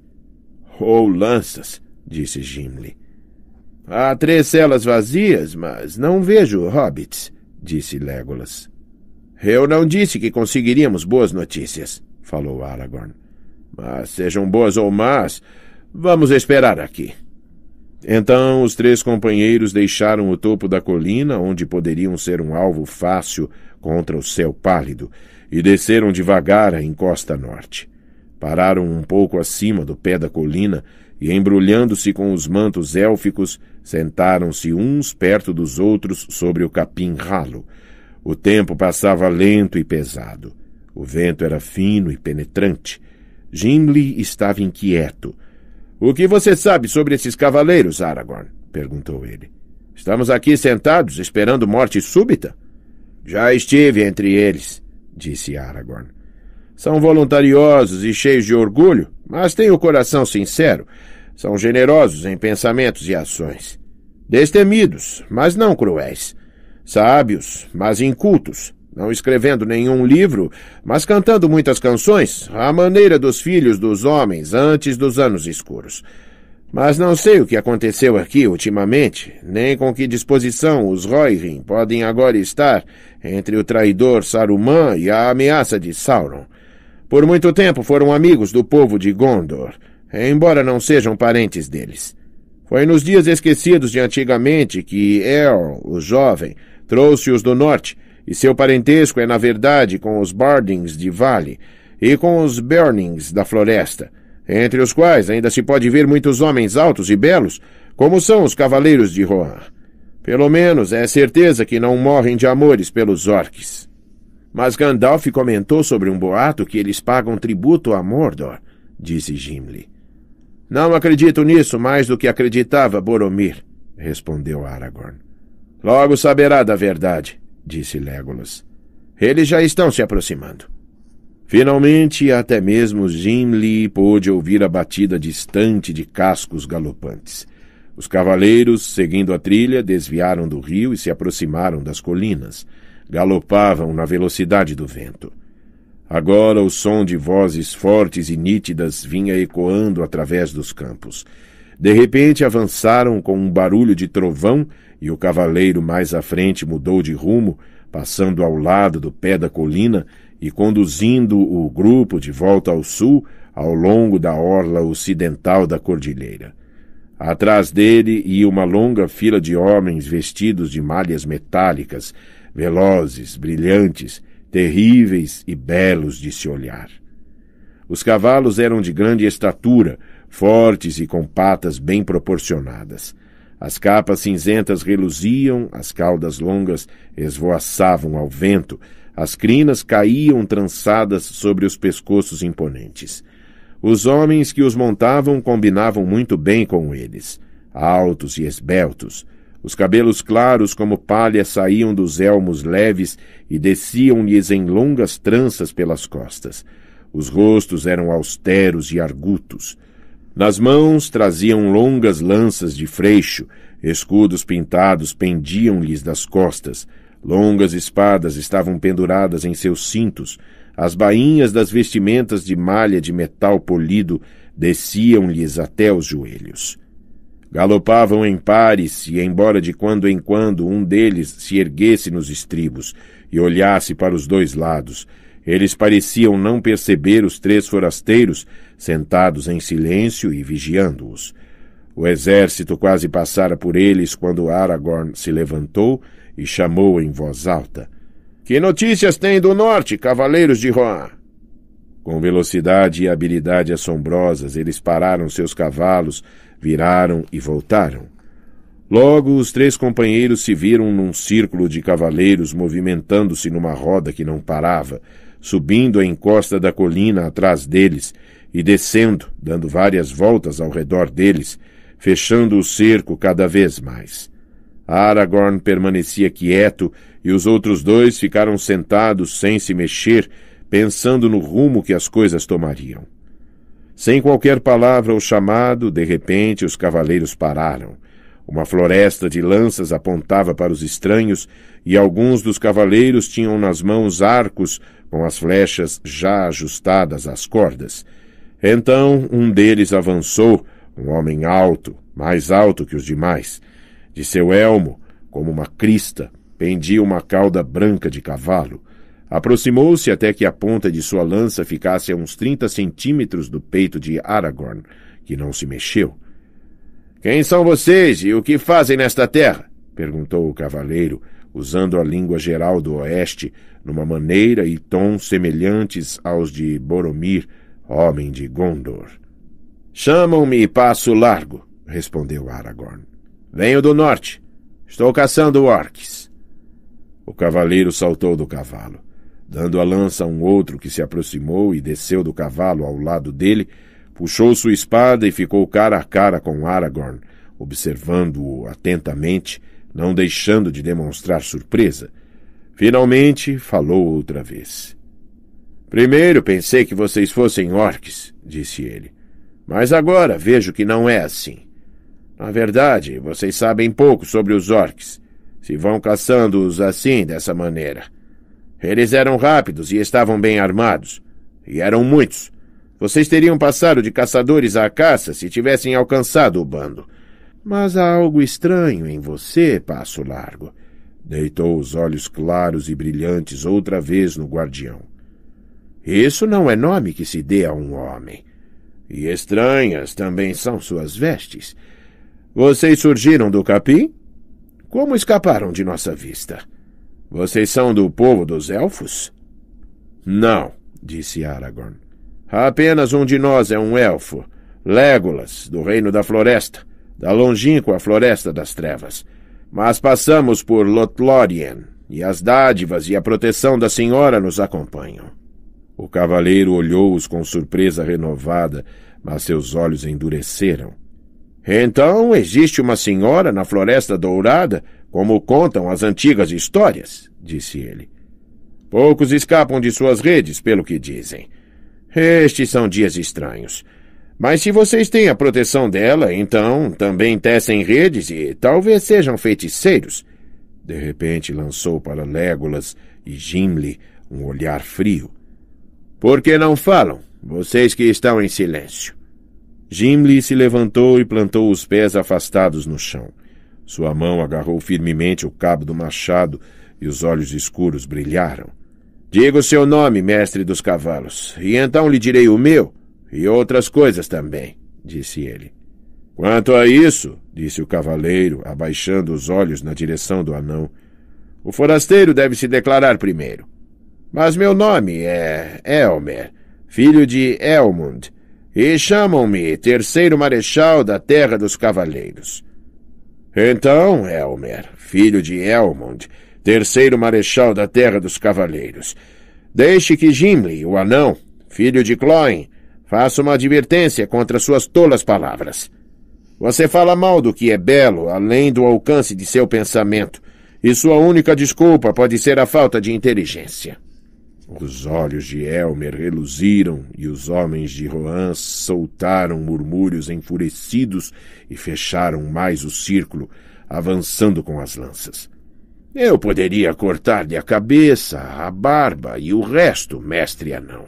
Ou lanças, disse Gimli. Há três celas vazias, mas não vejo hobbits, disse Legolas. Eu não disse que conseguiríamos boas notícias, falou Aragorn. Mas sejam boas ou más, vamos esperar aqui. Então os três companheiros deixaram o topo da colina, onde poderiam ser um alvo fácil contra o céu pálido, e desceram devagar a encosta norte. Pararam um pouco acima do pé da colina e, embrulhando-se com os mantos élficos, sentaram-se uns perto dos outros sobre o capim ralo. O tempo passava lento e pesado. O vento era fino e penetrante. Gimli estava inquieto o que você sabe sobre esses cavaleiros, Aragorn? perguntou ele. Estamos aqui sentados, esperando morte súbita? Já estive entre eles, disse Aragorn. São voluntariosos e cheios de orgulho, mas têm o coração sincero. São generosos em pensamentos e ações. Destemidos, mas não cruéis. Sábios, mas incultos não escrevendo nenhum livro, mas cantando muitas canções, à maneira dos filhos dos homens antes dos anos escuros. Mas não sei o que aconteceu aqui ultimamente, nem com que disposição os Rohirrim podem agora estar entre o traidor Saruman e a ameaça de Sauron. Por muito tempo foram amigos do povo de Gondor, embora não sejam parentes deles. Foi nos dias esquecidos de antigamente que Earl, o jovem, trouxe-os do norte e seu parentesco é, na verdade, com os Bardings de vale e com os Burnings da floresta, entre os quais ainda se pode ver muitos homens altos e belos, como são os cavaleiros de Rohan. Pelo menos é certeza que não morrem de amores pelos orques. Mas Gandalf comentou sobre um boato que eles pagam tributo a Mordor, disse Gimli. Não acredito nisso mais do que acreditava Boromir, respondeu Aragorn. Logo saberá da verdade disse Legolas. Eles já estão se aproximando. Finalmente, até mesmo Gimli pôde ouvir a batida distante de cascos galopantes. Os cavaleiros, seguindo a trilha, desviaram do rio e se aproximaram das colinas. Galopavam na velocidade do vento. Agora o som de vozes fortes e nítidas vinha ecoando através dos campos. De repente avançaram com um barulho de trovão e o cavaleiro mais à frente mudou de rumo, passando ao lado do pé da colina e conduzindo o grupo de volta ao sul, ao longo da orla ocidental da cordilheira. Atrás dele ia uma longa fila de homens vestidos de malhas metálicas, velozes, brilhantes, terríveis e belos de se olhar. Os cavalos eram de grande estatura, fortes e com patas bem proporcionadas. As capas cinzentas reluziam, as caudas longas esvoaçavam ao vento, as crinas caíam trançadas sobre os pescoços imponentes. Os homens que os montavam combinavam muito bem com eles, altos e esbeltos. Os cabelos claros como palha saíam dos elmos leves e desciam-lhes em longas tranças pelas costas. Os rostos eram austeros e argutos. Nas mãos traziam longas lanças de freixo, escudos pintados pendiam-lhes das costas, longas espadas estavam penduradas em seus cintos, as bainhas das vestimentas de malha de metal polido desciam-lhes até os joelhos. Galopavam em pares, e embora de quando em quando um deles se erguesse nos estribos e olhasse para os dois lados, eles pareciam não perceber os três forasteiros sentados em silêncio e vigiando-os. O exército quase passara por eles quando Aragorn se levantou e chamou em voz alta: Que notícias tem do norte, cavaleiros de Rohan? Com velocidade e habilidade assombrosas, eles pararam seus cavalos, viraram e voltaram. Logo, os três companheiros se viram num círculo de cavaleiros movimentando-se numa roda que não parava, subindo a encosta da colina atrás deles, e descendo, dando várias voltas ao redor deles, fechando o cerco cada vez mais. Aragorn permanecia quieto e os outros dois ficaram sentados sem se mexer, pensando no rumo que as coisas tomariam. Sem qualquer palavra ou chamado, de repente os cavaleiros pararam. Uma floresta de lanças apontava para os estranhos, e alguns dos cavaleiros tinham nas mãos arcos com as flechas já ajustadas às cordas. Então um deles avançou, um homem alto, mais alto que os demais. De seu elmo, como uma crista, pendia uma cauda branca de cavalo. Aproximou-se até que a ponta de sua lança ficasse a uns trinta centímetros do peito de Aragorn, que não se mexeu. Quem são vocês e o que fazem nesta terra? perguntou o cavaleiro, usando a língua geral do oeste, numa maneira e tom semelhantes aos de Boromir, homem de Gondor. Chamam-me Passo Largo, respondeu Aragorn. Venho do norte. Estou caçando orques. O cavaleiro saltou do cavalo. Dando a lança a um outro que se aproximou e desceu do cavalo ao lado dele, puxou sua espada e ficou cara a cara com Aragorn, observando-o atentamente, não deixando de demonstrar surpresa. Finalmente falou outra vez. Primeiro pensei que vocês fossem orques, disse ele. Mas agora vejo que não é assim. Na verdade, vocês sabem pouco sobre os orques, se vão caçando-os assim, dessa maneira. Eles eram rápidos e estavam bem armados. E eram muitos. Vocês teriam passado de caçadores à caça se tivessem alcançado o bando. Mas há algo estranho em você, Passo Largo. Deitou os olhos claros e brilhantes outra vez no guardião. Isso não é nome que se dê a um homem. E estranhas também são suas vestes. Vocês surgiram do capim? Como escaparam de nossa vista? Vocês são do povo dos elfos? Não, disse Aragorn. Apenas um de nós é um elfo. Legolas, do reino da floresta, da longínqua floresta das trevas. Mas passamos por Lothlórien, e as dádivas e a proteção da senhora nos acompanham. O cavaleiro olhou-os com surpresa renovada, mas seus olhos endureceram. Então existe uma senhora na Floresta Dourada, como contam as antigas histórias, disse ele. Poucos escapam de suas redes, pelo que dizem. Estes são dias estranhos. Mas se vocês têm a proteção dela, então também tecem redes e talvez sejam feiticeiros. De repente lançou para Legolas e Gimli um olhar frio. Por que não falam, vocês que estão em silêncio? Gimli se levantou e plantou os pés afastados no chão. Sua mão agarrou firmemente o cabo do machado e os olhos escuros brilharam. Diga o seu nome, mestre dos cavalos, e então lhe direi o meu e outras coisas também, disse ele. Quanto a isso, disse o cavaleiro, abaixando os olhos na direção do anão, o forasteiro deve se declarar primeiro. Mas meu nome é Elmer, filho de Elmund, e chamam-me Terceiro Marechal da Terra dos Cavaleiros. Então, Elmer, filho de Elmund, terceiro marechal da Terra dos Cavaleiros, deixe que Gimli, o anão, filho de Cloin, faça uma advertência contra suas tolas palavras. Você fala mal do que é belo além do alcance de seu pensamento, e sua única desculpa pode ser a falta de inteligência. Os olhos de Elmer reluziram e os homens de Rohan soltaram murmúrios enfurecidos e fecharam mais o círculo, avançando com as lanças. Eu poderia cortar-lhe a cabeça, a barba e o resto, mestre anão,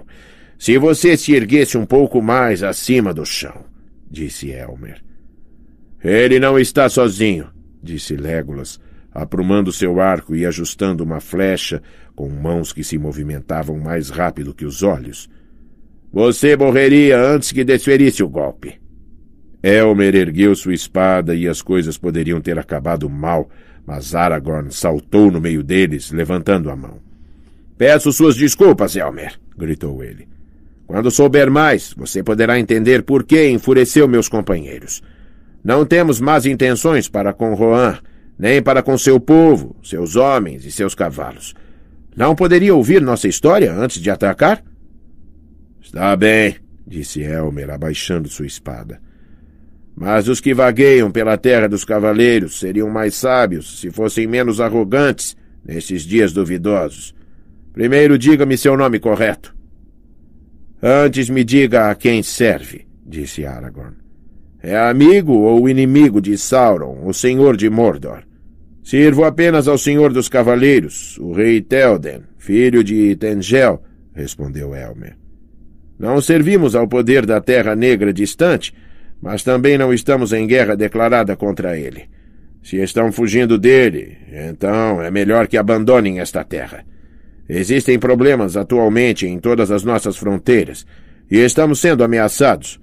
se você se erguesse um pouco mais acima do chão, disse Elmer. Ele não está sozinho, disse Legolas, aprumando seu arco e ajustando uma flecha com mãos que se movimentavam mais rápido que os olhos. Você morreria antes que desferisse o golpe. Elmer ergueu sua espada e as coisas poderiam ter acabado mal, mas Aragorn saltou no meio deles, levantando a mão. Peço suas desculpas, Elmer, gritou ele. Quando souber mais, você poderá entender por que enfureceu meus companheiros. Não temos más intenções para com Rohan, nem para com seu povo, seus homens e seus cavalos. Não poderia ouvir nossa história antes de atacar? Está bem, disse Elmer, abaixando sua espada. Mas os que vagueiam pela terra dos cavaleiros seriam mais sábios se fossem menos arrogantes nesses dias duvidosos. Primeiro diga-me seu nome correto. Antes me diga a quem serve, disse Aragorn. É amigo ou inimigo de Sauron, o senhor de Mordor? Sirvo apenas ao senhor dos cavaleiros, o rei Telden, filho de Tengel, respondeu Elmer. Não servimos ao poder da Terra Negra distante, mas também não estamos em guerra declarada contra ele. Se estão fugindo dele, então é melhor que abandonem esta terra. Existem problemas atualmente em todas as nossas fronteiras e estamos sendo ameaçados,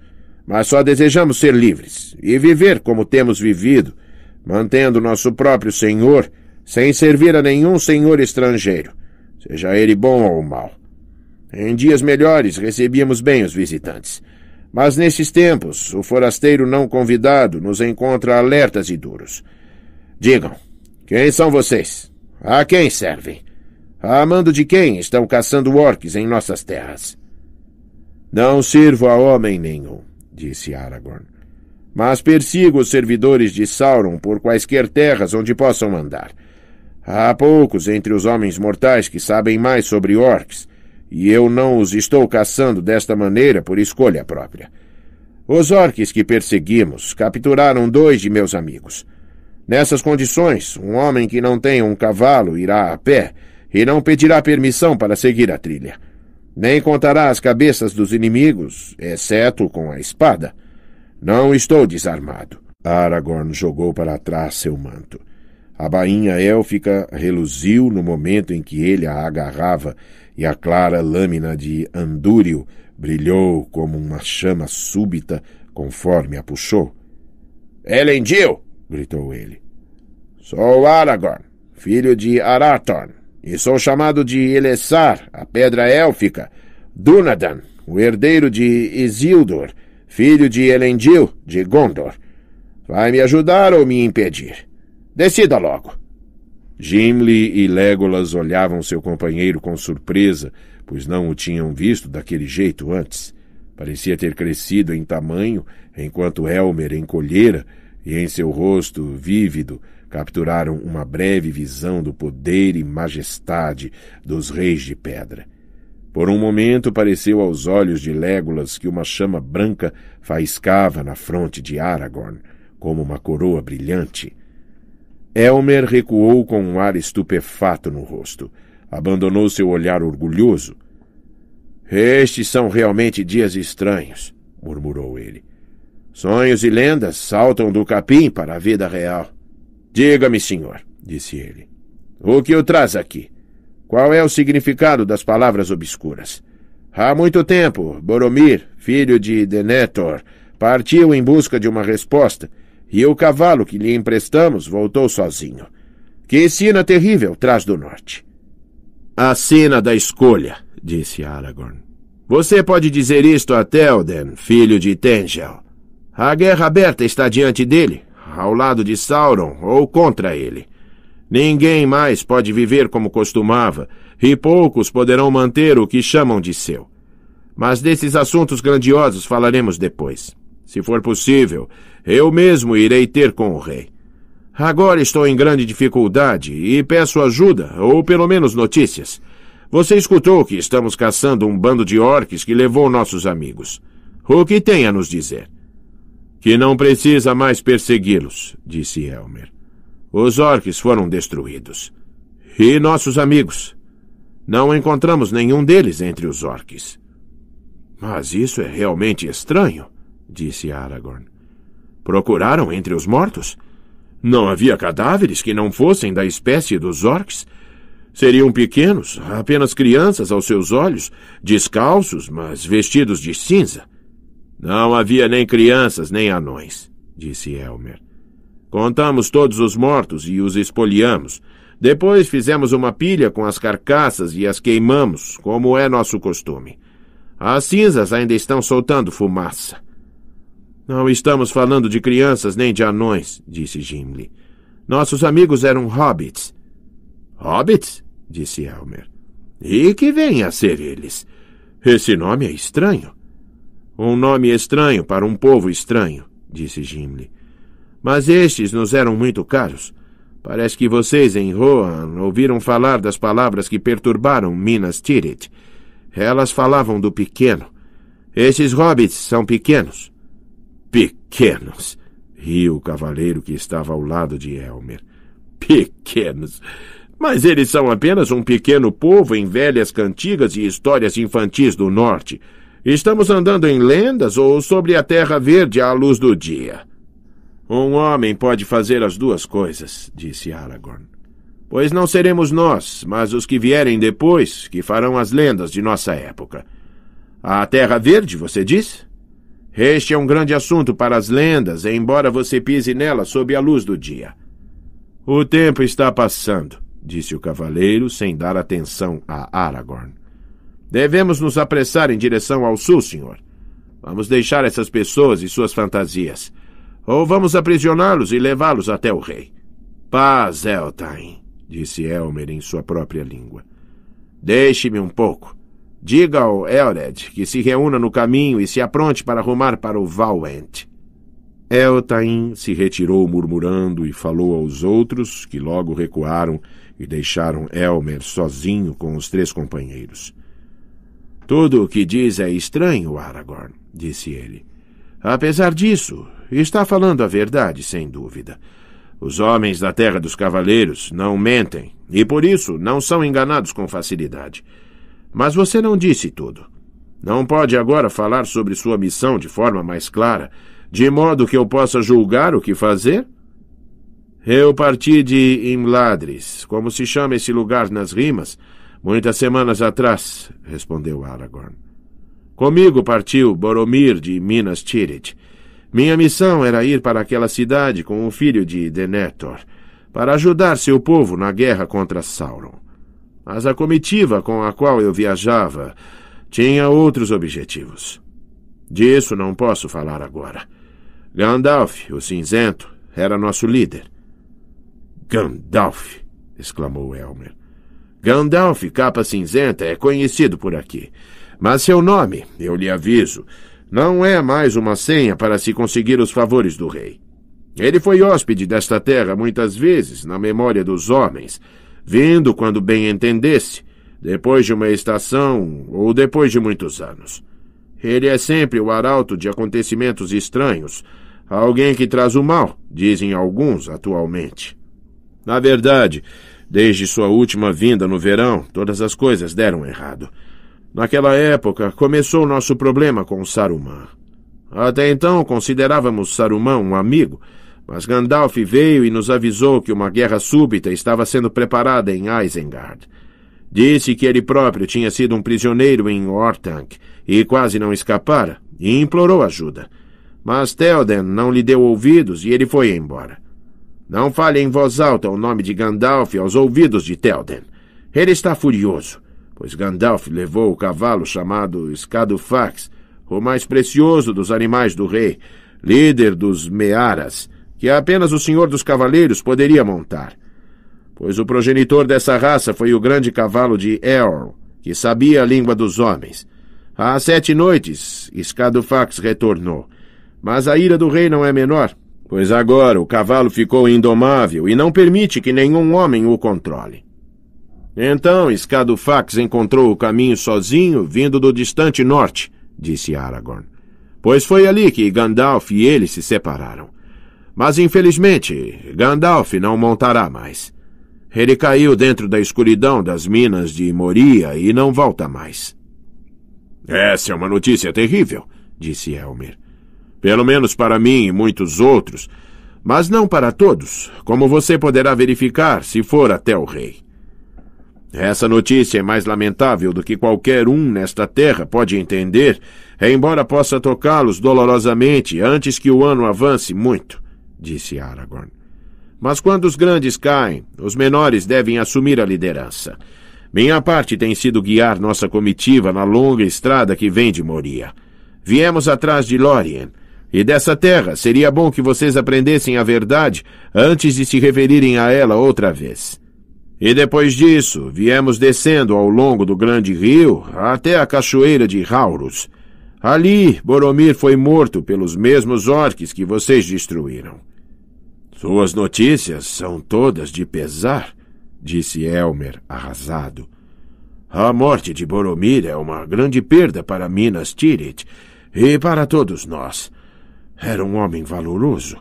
mas só desejamos ser livres e viver como temos vivido mantendo nosso próprio Senhor, sem servir a nenhum senhor estrangeiro, seja ele bom ou mau. Em dias melhores recebíamos bem os visitantes. Mas nesses tempos, o forasteiro não convidado nos encontra alertas e duros. Digam, quem são vocês? A quem servem? A mando de quem estão caçando orques em nossas terras? Não sirvo a homem nenhum, disse Aragorn mas persigo os servidores de Sauron por quaisquer terras onde possam andar. Há poucos entre os homens mortais que sabem mais sobre orcs, e eu não os estou caçando desta maneira por escolha própria. Os orques que perseguimos capturaram dois de meus amigos. Nessas condições, um homem que não tenha um cavalo irá a pé e não pedirá permissão para seguir a trilha. Nem contará as cabeças dos inimigos, exceto com a espada. Não estou desarmado. Aragorn jogou para trás seu manto. A bainha élfica reluziu no momento em que ele a agarrava, e a clara lâmina de Andúrio brilhou como uma chama súbita conforme a puxou. Elendil! gritou ele. Sou Aragorn, filho de Arathorn, e sou chamado de Elessar, a pedra élfica, Dunadan, o herdeiro de Isildur, filho de Elendil, de Gondor. Vai me ajudar ou me impedir? Decida logo. Gimli e Legolas olhavam seu companheiro com surpresa, pois não o tinham visto daquele jeito antes. Parecia ter crescido em tamanho, enquanto Elmer encolhera, e em seu rosto vívido capturaram uma breve visão do poder e majestade dos reis de pedra. Por um momento pareceu aos olhos de Legolas que uma chama branca faiscava na fronte de Aragorn, como uma coroa brilhante. Elmer recuou com um ar estupefato no rosto. Abandonou seu olhar orgulhoso. Estes são realmente dias estranhos, murmurou ele. Sonhos e lendas saltam do capim para a vida real. Diga-me, senhor, disse ele, o que o traz aqui? Qual é o significado das palavras obscuras? Há muito tempo, Boromir, filho de Denethor, partiu em busca de uma resposta, e o cavalo que lhe emprestamos voltou sozinho. Que sina terrível traz do norte! A sina da escolha, disse Aragorn. Você pode dizer isto a Telden, filho de Tengel. A guerra aberta está diante dele, ao lado de Sauron ou contra ele. Ninguém mais pode viver como costumava, e poucos poderão manter o que chamam de seu. Mas desses assuntos grandiosos falaremos depois. Se for possível, eu mesmo irei ter com o rei. Agora estou em grande dificuldade e peço ajuda, ou pelo menos notícias. Você escutou que estamos caçando um bando de orques que levou nossos amigos. O que tem a nos dizer? Que não precisa mais persegui-los, disse Elmer. Os orques foram destruídos. E nossos amigos? Não encontramos nenhum deles entre os orques. Mas isso é realmente estranho, disse Aragorn. Procuraram entre os mortos? Não havia cadáveres que não fossem da espécie dos orques? Seriam pequenos, apenas crianças aos seus olhos, descalços, mas vestidos de cinza. Não havia nem crianças nem anões, disse Elmer. Contamos todos os mortos e os espoliamos. Depois fizemos uma pilha com as carcaças e as queimamos, como é nosso costume. As cinzas ainda estão soltando fumaça. Não estamos falando de crianças nem de anões, disse Gimli. Nossos amigos eram hobbits. Hobbits? disse Elmer. E que vêm a ser eles? Esse nome é estranho. Um nome estranho para um povo estranho, disse Gimli. Mas estes nos eram muito caros. Parece que vocês em Rohan ouviram falar das palavras que perturbaram Minas Tirith. Elas falavam do pequeno. Esses hobbits são pequenos. Pequenos! riu o cavaleiro que estava ao lado de Elmer. Pequenos! Mas eles são apenas um pequeno povo em velhas cantigas e histórias infantis do norte. Estamos andando em lendas ou sobre a terra verde à luz do dia. Um homem pode fazer as duas coisas, disse Aragorn. Pois não seremos nós, mas os que vierem depois, que farão as lendas de nossa época. A Terra Verde, você diz? Este é um grande assunto para as lendas, embora você pise nela sob a luz do dia. O tempo está passando, disse o cavaleiro, sem dar atenção a Aragorn. Devemos nos apressar em direção ao sul, senhor. Vamos deixar essas pessoas e suas fantasias ou vamos aprisioná-los e levá-los até o rei. Paz, Eltain, disse Elmer em sua própria língua. Deixe-me um pouco. Diga ao Elred que se reúna no caminho e se apronte para rumar para o Valent. Eltain se retirou murmurando e falou aos outros, que logo recuaram e deixaram Elmer sozinho com os três companheiros. Tudo o que diz é estranho, Aragorn, disse ele. Apesar disso, está falando a verdade, sem dúvida. Os homens da terra dos cavaleiros não mentem e, por isso, não são enganados com facilidade. Mas você não disse tudo. Não pode agora falar sobre sua missão de forma mais clara, de modo que eu possa julgar o que fazer? Eu parti de Imladris, como se chama esse lugar nas rimas, muitas semanas atrás, respondeu Aragorn. Comigo partiu Boromir de Minas Tirith minha missão era ir para aquela cidade com o filho de Denethor, para ajudar seu povo na guerra contra Sauron. Mas a comitiva com a qual eu viajava tinha outros objetivos. Disso não posso falar agora. Gandalf, o cinzento, era nosso líder. Gandalf! exclamou Elmer. Gandalf, capa cinzenta, é conhecido por aqui. Mas seu nome, eu lhe aviso, não é mais uma senha para se conseguir os favores do rei. Ele foi hóspede desta terra muitas vezes na memória dos homens, vindo quando bem entendesse, depois de uma estação ou depois de muitos anos. Ele é sempre o arauto de acontecimentos estranhos, alguém que traz o mal, dizem alguns atualmente. Na verdade, desde sua última vinda no verão, todas as coisas deram errado. Naquela época, começou nosso problema com Saruman. Até então, considerávamos Saruman um amigo, mas Gandalf veio e nos avisou que uma guerra súbita estava sendo preparada em Isengard. Disse que ele próprio tinha sido um prisioneiro em Orthanc e quase não escapara, e implorou ajuda. Mas Telden não lhe deu ouvidos e ele foi embora. Não fale em voz alta o nome de Gandalf aos ouvidos de Telden. Ele está furioso pois Gandalf levou o cavalo chamado Escadufax, o mais precioso dos animais do rei, líder dos Mearas, que apenas o Senhor dos Cavaleiros poderia montar. Pois o progenitor dessa raça foi o grande cavalo de Eorl, que sabia a língua dos homens. Há sete noites, Escadufax retornou. Mas a ira do rei não é menor, pois agora o cavalo ficou indomável e não permite que nenhum homem o controle. Então Fax encontrou o caminho sozinho, vindo do distante norte, disse Aragorn. Pois foi ali que Gandalf e ele se separaram. Mas infelizmente, Gandalf não montará mais. Ele caiu dentro da escuridão das minas de Moria e não volta mais. Essa é uma notícia terrível, disse Elmer. Pelo menos para mim e muitos outros, mas não para todos, como você poderá verificar se for até o rei. Essa notícia é mais lamentável do que qualquer um nesta terra pode entender, embora possa tocá-los dolorosamente antes que o ano avance muito, disse Aragorn. Mas quando os grandes caem, os menores devem assumir a liderança. Minha parte tem sido guiar nossa comitiva na longa estrada que vem de Moria. Viemos atrás de Lórien, e dessa terra seria bom que vocês aprendessem a verdade antes de se referirem a ela outra vez. E depois disso, viemos descendo ao longo do grande rio até a cachoeira de Rauros. Ali, Boromir foi morto pelos mesmos orques que vocês destruíram. Suas notícias são todas de pesar, disse Elmer, arrasado. A morte de Boromir é uma grande perda para Minas Tirith e para todos nós. Era um homem valoroso.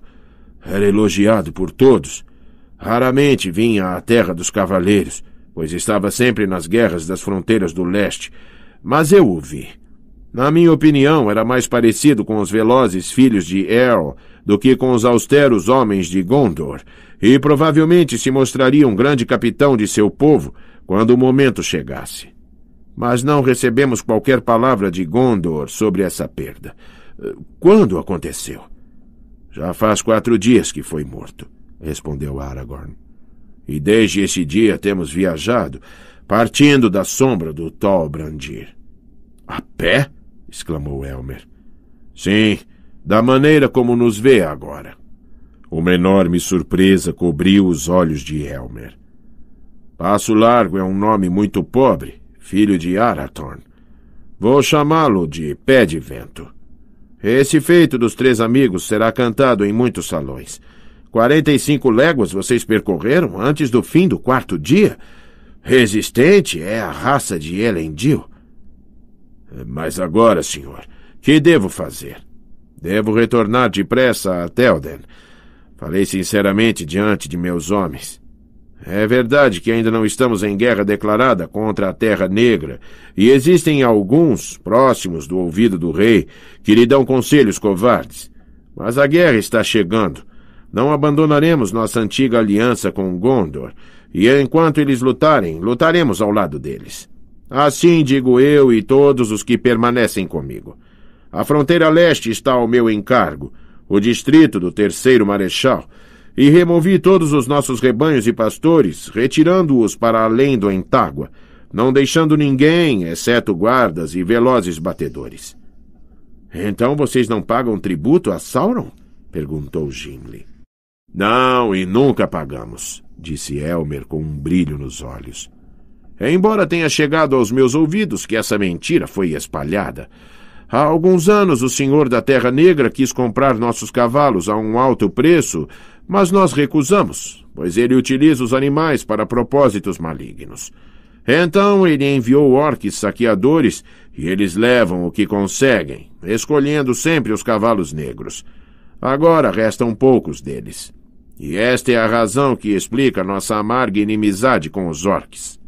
Era elogiado por todos Raramente vinha à terra dos cavaleiros, pois estava sempre nas guerras das fronteiras do leste, mas eu o vi. Na minha opinião, era mais parecido com os velozes filhos de Earl do que com os austeros homens de Gondor, e provavelmente se mostraria um grande capitão de seu povo quando o momento chegasse. Mas não recebemos qualquer palavra de Gondor sobre essa perda. Quando aconteceu? Já faz quatro dias que foi morto respondeu Aragorn. E desde esse dia temos viajado, partindo da sombra do Tol Brandir. A pé? exclamou Elmer. Sim, da maneira como nos vê agora. Uma enorme surpresa cobriu os olhos de Elmer. Passo Largo é um nome muito pobre, filho de Arathorn. Vou chamá-lo de Pé de Vento. Esse feito dos três amigos será cantado em muitos salões. Quarenta e cinco léguas vocês percorreram antes do fim do quarto dia. Resistente é a raça de Elendil. Mas agora, senhor, que devo fazer? Devo retornar depressa a Telden. Falei sinceramente diante de meus homens. É verdade que ainda não estamos em guerra declarada contra a Terra Negra, e existem alguns, próximos do ouvido do rei, que lhe dão conselhos covardes. Mas a guerra está chegando, não abandonaremos nossa antiga aliança com Gondor, e enquanto eles lutarem, lutaremos ao lado deles. Assim digo eu e todos os que permanecem comigo. A fronteira leste está ao meu encargo, o distrito do terceiro marechal, e removi todos os nossos rebanhos e pastores, retirando-os para além do entágua, não deixando ninguém, exceto guardas e velozes batedores. Então vocês não pagam tributo a Sauron? perguntou Gimli. Não, e nunca pagamos, disse Elmer com um brilho nos olhos. Embora tenha chegado aos meus ouvidos que essa mentira foi espalhada. Há alguns anos o senhor da Terra Negra quis comprar nossos cavalos a um alto preço, mas nós recusamos, pois ele utiliza os animais para propósitos malignos. Então ele enviou orques saqueadores e eles levam o que conseguem, escolhendo sempre os cavalos negros. Agora restam poucos deles. E esta é a razão que explica nossa amarga inimizade com os orques.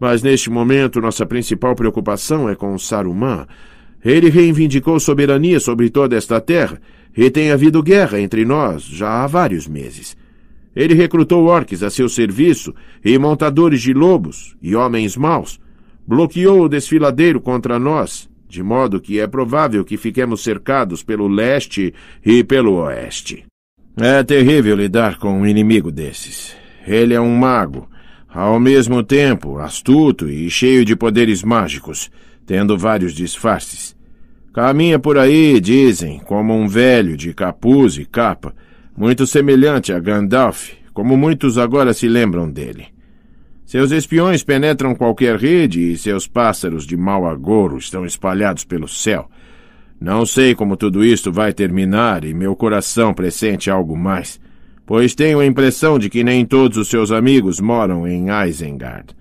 Mas neste momento nossa principal preocupação é com o Saruman. Ele reivindicou soberania sobre toda esta terra e tem havido guerra entre nós já há vários meses. Ele recrutou orques a seu serviço e montadores de lobos e homens maus. Bloqueou o desfiladeiro contra nós, de modo que é provável que fiquemos cercados pelo leste e pelo oeste. É terrível lidar com um inimigo desses. Ele é um mago, ao mesmo tempo astuto e cheio de poderes mágicos, tendo vários disfarces. Caminha por aí, dizem, como um velho de capuz e capa, muito semelhante a Gandalf, como muitos agora se lembram dele. Seus espiões penetram qualquer rede e seus pássaros de mau agouro estão espalhados pelo céu não sei como tudo isto vai terminar e meu coração pressente algo mais, pois tenho a impressão de que nem todos os seus amigos moram em Isengard.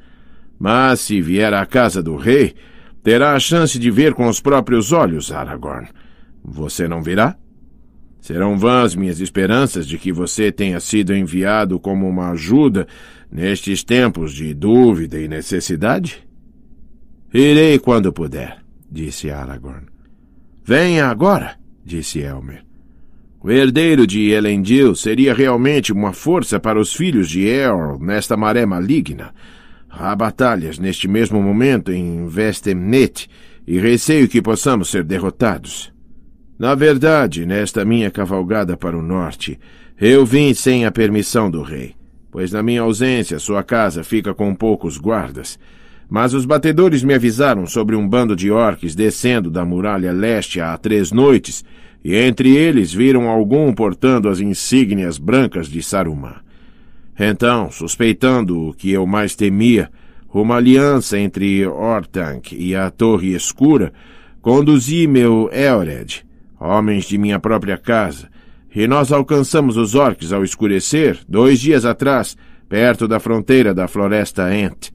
Mas se vier à casa do rei, terá a chance de ver com os próprios olhos Aragorn. Você não virá? Serão vãs minhas esperanças de que você tenha sido enviado como uma ajuda nestes tempos de dúvida e necessidade? Irei quando puder, disse Aragorn. Venha agora, disse Elmer. O herdeiro de Elendil seria realmente uma força para os filhos de Eorl nesta maré maligna. Há batalhas neste mesmo momento em Vestemnet, e receio que possamos ser derrotados. Na verdade, nesta minha cavalgada para o norte, eu vim sem a permissão do rei, pois na minha ausência sua casa fica com poucos guardas mas os batedores me avisaram sobre um bando de orques descendo da muralha leste há três noites, e entre eles viram algum portando as insígnias brancas de Saruman. Então, suspeitando o que eu mais temia, uma aliança entre Ortank e a Torre Escura, conduzi meu Elred, homens de minha própria casa, e nós alcançamos os orques ao escurecer, dois dias atrás, perto da fronteira da Floresta Ent.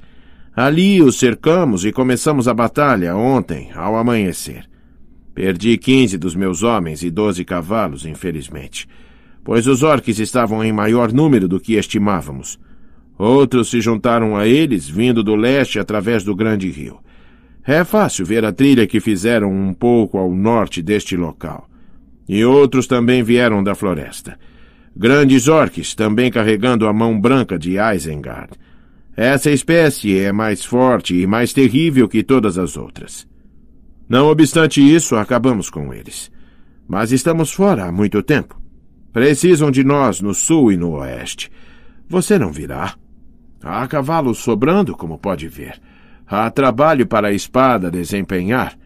Ali os cercamos e começamos a batalha ontem, ao amanhecer. Perdi quinze dos meus homens e doze cavalos, infelizmente, pois os orques estavam em maior número do que estimávamos. Outros se juntaram a eles, vindo do leste através do grande rio. É fácil ver a trilha que fizeram um pouco ao norte deste local. E outros também vieram da floresta. Grandes orques, também carregando a mão branca de Isengard. Essa espécie é mais forte e mais terrível que todas as outras. Não obstante isso, acabamos com eles. Mas estamos fora há muito tempo. Precisam de nós no sul e no oeste. Você não virá. Há cavalos sobrando, como pode ver. Há trabalho para a espada desempenhar.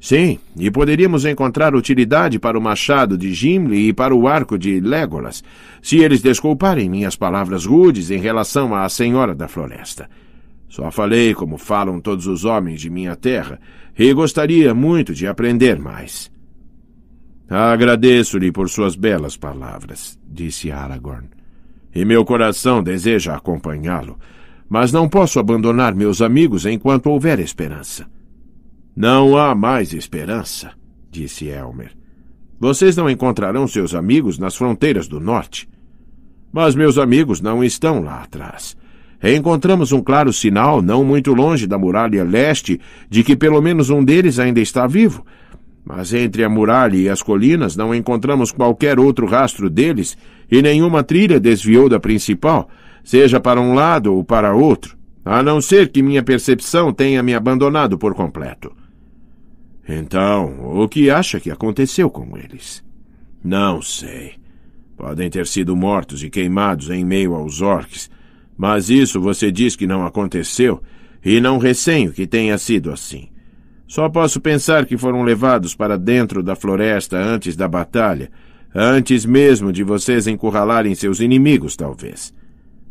Sim, e poderíamos encontrar utilidade para o machado de Gimli e para o arco de Legolas, se eles desculparem minhas palavras rudes em relação à Senhora da Floresta. Só falei como falam todos os homens de minha terra, e gostaria muito de aprender mais. Agradeço-lhe por suas belas palavras, disse Aragorn. E meu coração deseja acompanhá-lo, mas não posso abandonar meus amigos enquanto houver esperança. Não há mais esperança, disse Elmer. Vocês não encontrarão seus amigos nas fronteiras do norte. Mas meus amigos não estão lá atrás. Encontramos um claro sinal, não muito longe da muralha leste, de que pelo menos um deles ainda está vivo. Mas entre a muralha e as colinas não encontramos qualquer outro rastro deles, e nenhuma trilha desviou da principal, seja para um lado ou para outro, a não ser que minha percepção tenha me abandonado por completo. Então, o que acha que aconteceu com eles? Não sei. Podem ter sido mortos e queimados em meio aos orques, mas isso você diz que não aconteceu, e não receio que tenha sido assim. Só posso pensar que foram levados para dentro da floresta antes da batalha, antes mesmo de vocês encurralarem seus inimigos, talvez.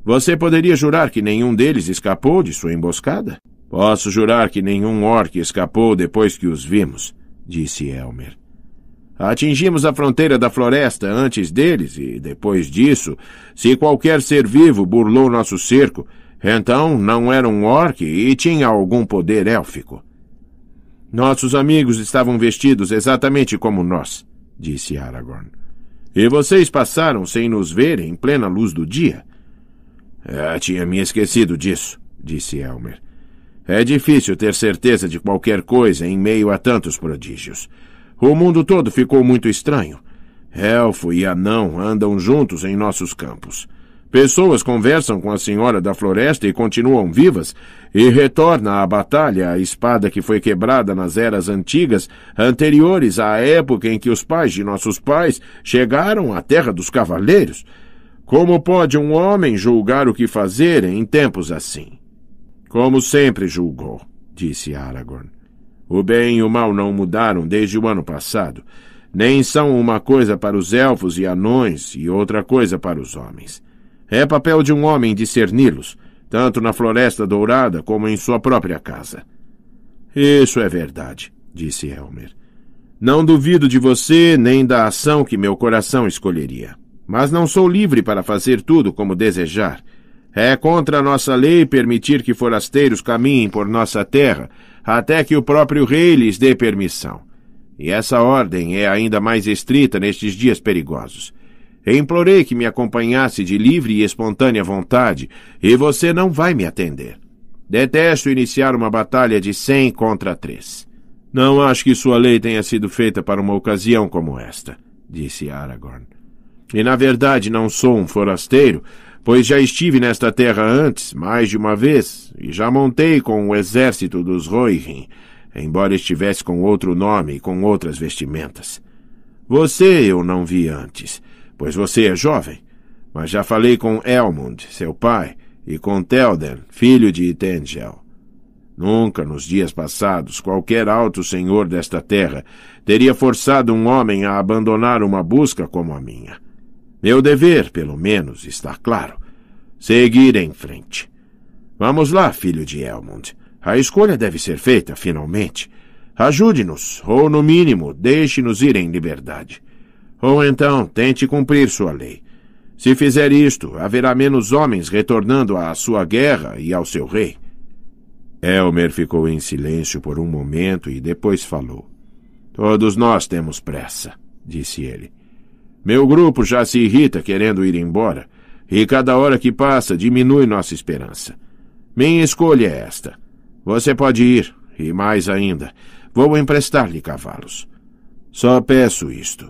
Você poderia jurar que nenhum deles escapou de sua emboscada? Posso jurar que nenhum orc escapou depois que os vimos, disse Elmer. Atingimos a fronteira da floresta antes deles e, depois disso, se qualquer ser vivo burlou nosso cerco, então não era um orc e tinha algum poder élfico. Nossos amigos estavam vestidos exatamente como nós, disse Aragorn. E vocês passaram sem nos ver em plena luz do dia? Ah, tinha me esquecido disso, disse Elmer. É difícil ter certeza de qualquer coisa em meio a tantos prodígios. O mundo todo ficou muito estranho. Elfo e anão andam juntos em nossos campos. Pessoas conversam com a Senhora da Floresta e continuam vivas, e retorna à batalha a espada que foi quebrada nas eras antigas, anteriores à época em que os pais de nossos pais chegaram à Terra dos Cavaleiros. Como pode um homem julgar o que fazer em tempos assim? Como sempre julgou, disse Aragorn. O bem e o mal não mudaram desde o ano passado. Nem são uma coisa para os elfos e anões e outra coisa para os homens. É papel de um homem discerni-los, tanto na Floresta Dourada como em sua própria casa. Isso é verdade, disse Elmer. Não duvido de você nem da ação que meu coração escolheria. Mas não sou livre para fazer tudo como desejar. É contra nossa lei permitir que forasteiros caminhem por nossa terra, até que o próprio rei lhes dê permissão. E essa ordem é ainda mais estrita nestes dias perigosos. Implorei que me acompanhasse de livre e espontânea vontade, e você não vai me atender. Detesto iniciar uma batalha de cem contra três. Não acho que sua lei tenha sido feita para uma ocasião como esta, disse Aragorn. E na verdade não sou um forasteiro, pois já estive nesta terra antes, mais de uma vez, e já montei com o exército dos Rohirrim, embora estivesse com outro nome e com outras vestimentas. Você eu não vi antes, pois você é jovem, mas já falei com Elmund, seu pai, e com Telden, filho de Itengel. Nunca nos dias passados qualquer alto senhor desta terra teria forçado um homem a abandonar uma busca como a minha. Meu dever, pelo menos, está claro. Seguir em frente. Vamos lá, filho de Elmond. A escolha deve ser feita, finalmente. Ajude-nos, ou no mínimo, deixe-nos ir em liberdade. Ou então, tente cumprir sua lei. Se fizer isto, haverá menos homens retornando à sua guerra e ao seu rei. Elmer ficou em silêncio por um momento e depois falou. Todos nós temos pressa, disse ele. Meu grupo já se irrita querendo ir embora, e cada hora que passa diminui nossa esperança. Minha escolha é esta. Você pode ir, e mais ainda, vou emprestar-lhe cavalos. Só peço isto.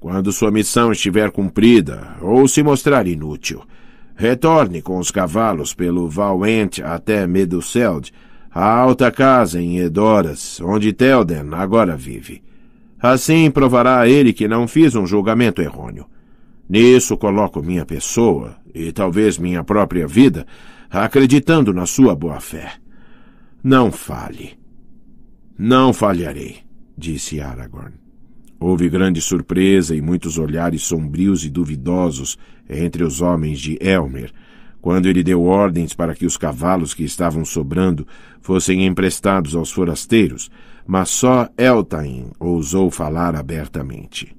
Quando sua missão estiver cumprida ou se mostrar inútil, retorne com os cavalos pelo Valente até Meduseld, a alta casa em Edoras, onde Telden agora vive. Assim provará a ele que não fiz um julgamento errôneo. Nisso coloco minha pessoa, e talvez minha própria vida, acreditando na sua boa-fé. Não fale. Não falharei, disse Aragorn. Houve grande surpresa e muitos olhares sombrios e duvidosos entre os homens de Elmer, quando ele deu ordens para que os cavalos que estavam sobrando fossem emprestados aos forasteiros, mas só Eltain ousou falar abertamente.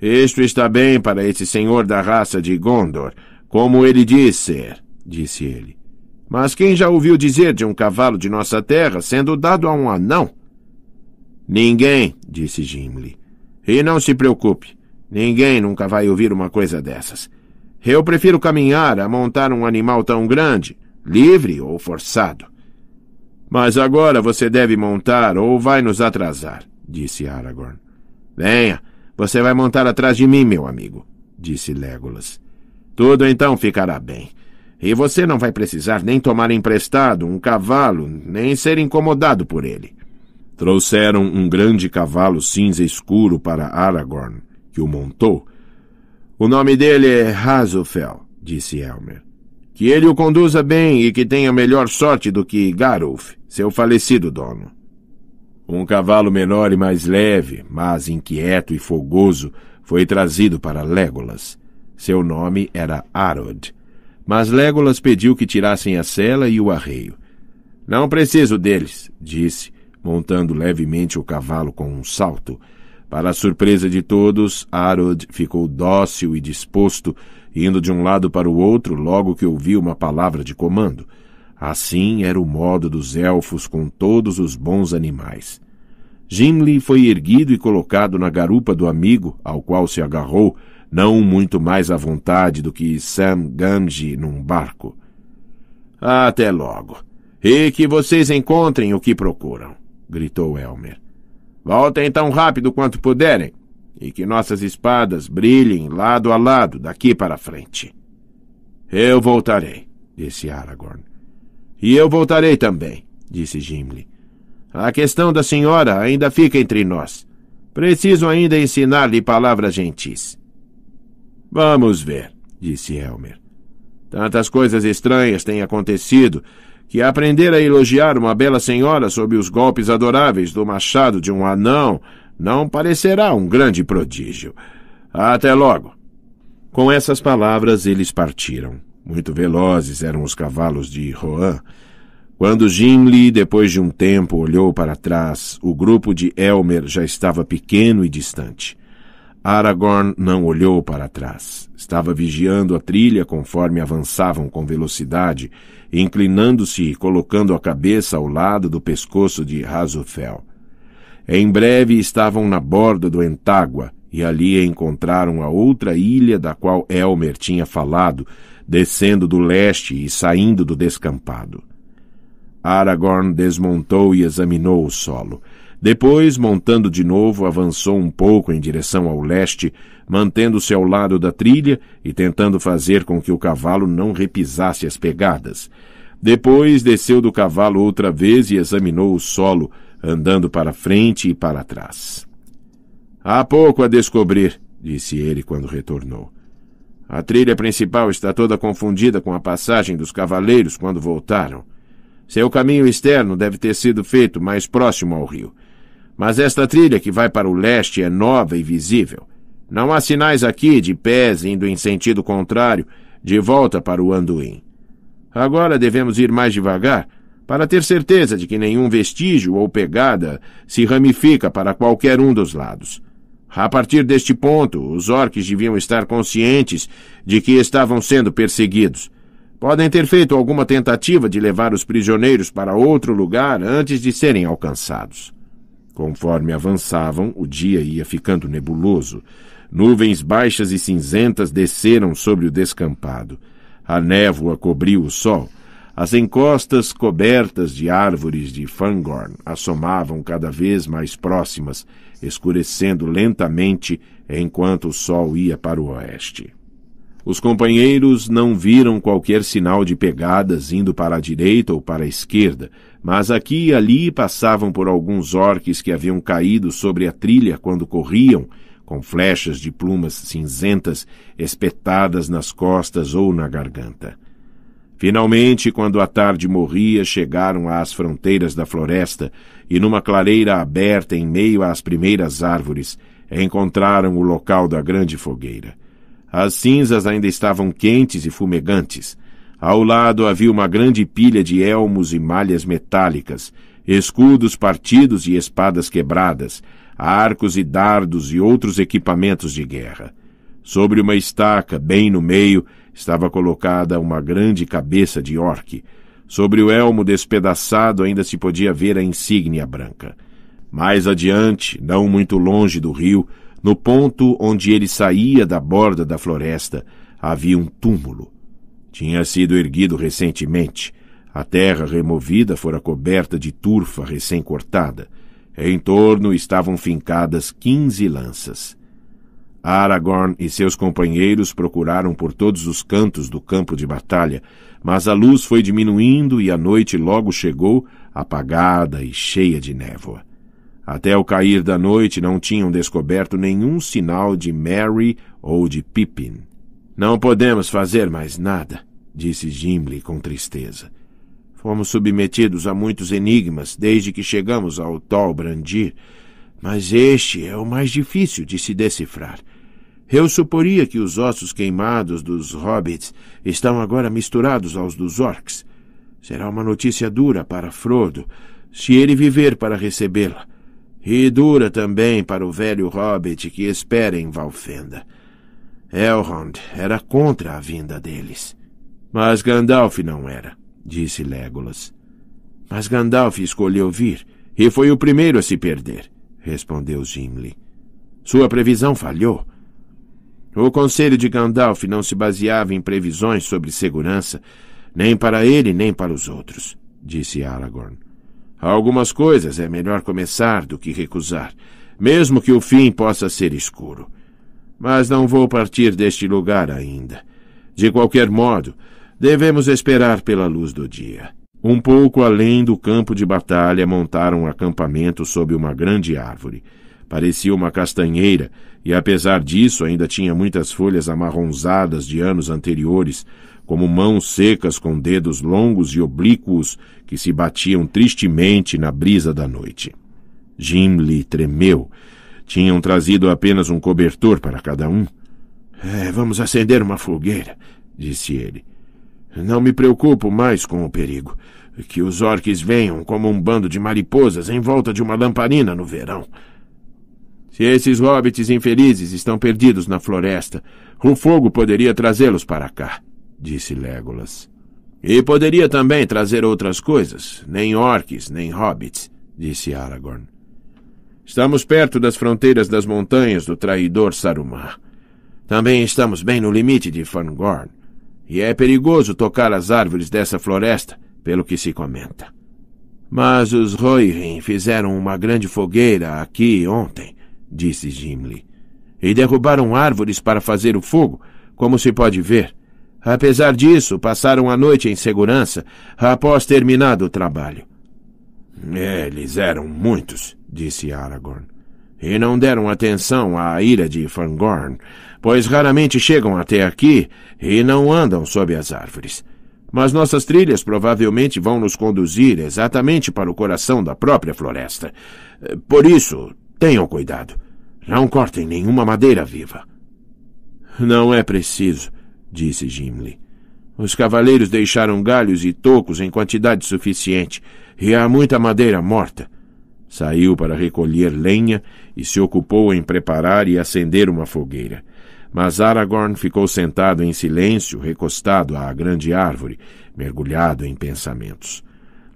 Isto está bem para esse senhor da raça de Gondor, como ele diz ser, disse ele. Mas quem já ouviu dizer de um cavalo de nossa terra sendo dado a um anão? Ninguém, disse Gimli. E não se preocupe, ninguém nunca vai ouvir uma coisa dessas. Eu prefiro caminhar a montar um animal tão grande, livre ou forçado. Mas agora você deve montar ou vai nos atrasar, disse Aragorn. Venha, você vai montar atrás de mim, meu amigo, disse Legolas. Tudo então ficará bem. E você não vai precisar nem tomar emprestado um cavalo, nem ser incomodado por ele. Trouxeram um grande cavalo cinza escuro para Aragorn, que o montou. O nome dele é Hazofel, disse Elmer. Que ele o conduza bem e que tenha melhor sorte do que Garulf, seu falecido dono. Um cavalo menor e mais leve, mas inquieto e fogoso, foi trazido para Legolas. Seu nome era Arod. Mas Legolas pediu que tirassem a sela e o arreio. Não preciso deles, disse, montando levemente o cavalo com um salto. Para a surpresa de todos, Arod ficou dócil e disposto, indo de um lado para o outro logo que ouvia uma palavra de comando. Assim era o modo dos elfos com todos os bons animais. Gimli foi erguido e colocado na garupa do amigo, ao qual se agarrou, não muito mais à vontade do que Sam Ganji num barco. Até logo. E que vocês encontrem o que procuram, gritou Elmer. Voltem tão rápido quanto puderem e que nossas espadas brilhem lado a lado daqui para frente. Eu voltarei, disse Aragorn. E eu voltarei também, disse Gimli. A questão da senhora ainda fica entre nós. Preciso ainda ensinar-lhe palavras gentis. Vamos ver, disse Elmer. Tantas coisas estranhas têm acontecido que aprender a elogiar uma bela senhora sob os golpes adoráveis do machado de um anão não parecerá um grande prodígio. Até logo. Com essas palavras, eles partiram. Muito velozes eram os cavalos de Rohan. Quando Gimli, depois de um tempo, olhou para trás, o grupo de Elmer já estava pequeno e distante. Aragorn não olhou para trás. Estava vigiando a trilha conforme avançavam com velocidade, inclinando-se e colocando a cabeça ao lado do pescoço de Razufel. Em breve estavam na borda do Entágua, e ali encontraram a outra ilha da qual Elmer tinha falado, descendo do leste e saindo do descampado. Aragorn desmontou e examinou o solo. Depois, montando de novo, avançou um pouco em direção ao leste, mantendo-se ao lado da trilha e tentando fazer com que o cavalo não repisasse as pegadas. Depois desceu do cavalo outra vez e examinou o solo, andando para frente e para trás. Há pouco a descobrir, disse ele quando retornou. A trilha principal está toda confundida com a passagem dos cavaleiros quando voltaram. Seu caminho externo deve ter sido feito mais próximo ao rio. Mas esta trilha que vai para o leste é nova e visível. Não há sinais aqui de pés indo em sentido contrário, de volta para o Anduin. Agora devemos ir mais devagar, para ter certeza de que nenhum vestígio ou pegada se ramifica para qualquer um dos lados. A partir deste ponto, os orques deviam estar conscientes de que estavam sendo perseguidos. Podem ter feito alguma tentativa de levar os prisioneiros para outro lugar antes de serem alcançados. Conforme avançavam, o dia ia ficando nebuloso. Nuvens baixas e cinzentas desceram sobre o descampado. A névoa cobriu o sol, as encostas cobertas de árvores de Fangorn assomavam cada vez mais próximas, escurecendo lentamente enquanto o sol ia para o oeste. Os companheiros não viram qualquer sinal de pegadas indo para a direita ou para a esquerda, mas aqui e ali passavam por alguns orques que haviam caído sobre a trilha quando corriam, com flechas de plumas cinzentas espetadas nas costas ou na garganta. Finalmente, quando a tarde morria, chegaram às fronteiras da floresta e, numa clareira aberta em meio às primeiras árvores, encontraram o local da grande fogueira. As cinzas ainda estavam quentes e fumegantes. Ao lado havia uma grande pilha de elmos e malhas metálicas, escudos partidos e espadas quebradas, arcos e dardos e outros equipamentos de guerra. Sobre uma estaca, bem no meio, estava colocada uma grande cabeça de orque. Sobre o elmo despedaçado ainda se podia ver a insígnia branca. Mais adiante, não muito longe do rio, no ponto onde ele saía da borda da floresta, havia um túmulo. Tinha sido erguido recentemente. A terra removida fora coberta de turfa recém-cortada. Em torno estavam fincadas quinze lanças. Aragorn e seus companheiros procuraram por todos os cantos do campo de batalha, mas a luz foi diminuindo e a noite logo chegou, apagada e cheia de névoa. Até o cair da noite não tinham descoberto nenhum sinal de Mary ou de Pippin. Não podemos fazer mais nada, disse Gimli com tristeza. Fomos submetidos a muitos enigmas desde que chegamos ao Tol Brandir mas este é o mais difícil de se decifrar. Eu suporia que os ossos queimados dos hobbits estão agora misturados aos dos orcs. Será uma notícia dura para Frodo, se ele viver para recebê-la. E dura também para o velho hobbit que espera em Valfenda. Elrond era contra a vinda deles. Mas Gandalf não era, disse Legolas. Mas Gandalf escolheu vir, e foi o primeiro a se perder respondeu Gimli. Sua previsão falhou. O conselho de Gandalf não se baseava em previsões sobre segurança, nem para ele nem para os outros, disse Aragorn. Algumas coisas é melhor começar do que recusar, mesmo que o fim possa ser escuro. Mas não vou partir deste lugar ainda. De qualquer modo, devemos esperar pela luz do dia. Um pouco além do campo de batalha, montaram um acampamento sob uma grande árvore. Parecia uma castanheira, e apesar disso ainda tinha muitas folhas amarronzadas de anos anteriores, como mãos secas com dedos longos e oblíquos que se batiam tristemente na brisa da noite. Gimli tremeu. Tinham trazido apenas um cobertor para cada um. É, vamos acender uma fogueira, disse ele. Não me preocupo mais com o perigo. Que os orques venham como um bando de mariposas em volta de uma lamparina no verão. Se esses hobbits infelizes estão perdidos na floresta, o fogo poderia trazê-los para cá, disse Legolas. E poderia também trazer outras coisas, nem orques, nem hobbits, disse Aragorn. Estamos perto das fronteiras das montanhas do traidor Saruman. Também estamos bem no limite de Fangorn e é perigoso tocar as árvores dessa floresta, pelo que se comenta. Mas os Roirin fizeram uma grande fogueira aqui ontem, disse Gimli, e derrubaram árvores para fazer o fogo, como se pode ver. Apesar disso, passaram a noite em segurança após terminado o trabalho. Eles eram muitos, disse Aragorn, e não deram atenção à ira de Fangorn, pois raramente chegam até aqui e não andam sob as árvores. Mas nossas trilhas provavelmente vão nos conduzir exatamente para o coração da própria floresta. Por isso, tenham cuidado. Não cortem nenhuma madeira viva. Não é preciso, disse Gimli. Os cavaleiros deixaram galhos e tocos em quantidade suficiente, e há muita madeira morta. Saiu para recolher lenha e se ocupou em preparar e acender uma fogueira. Mas Aragorn ficou sentado em silêncio, recostado à grande árvore, mergulhado em pensamentos.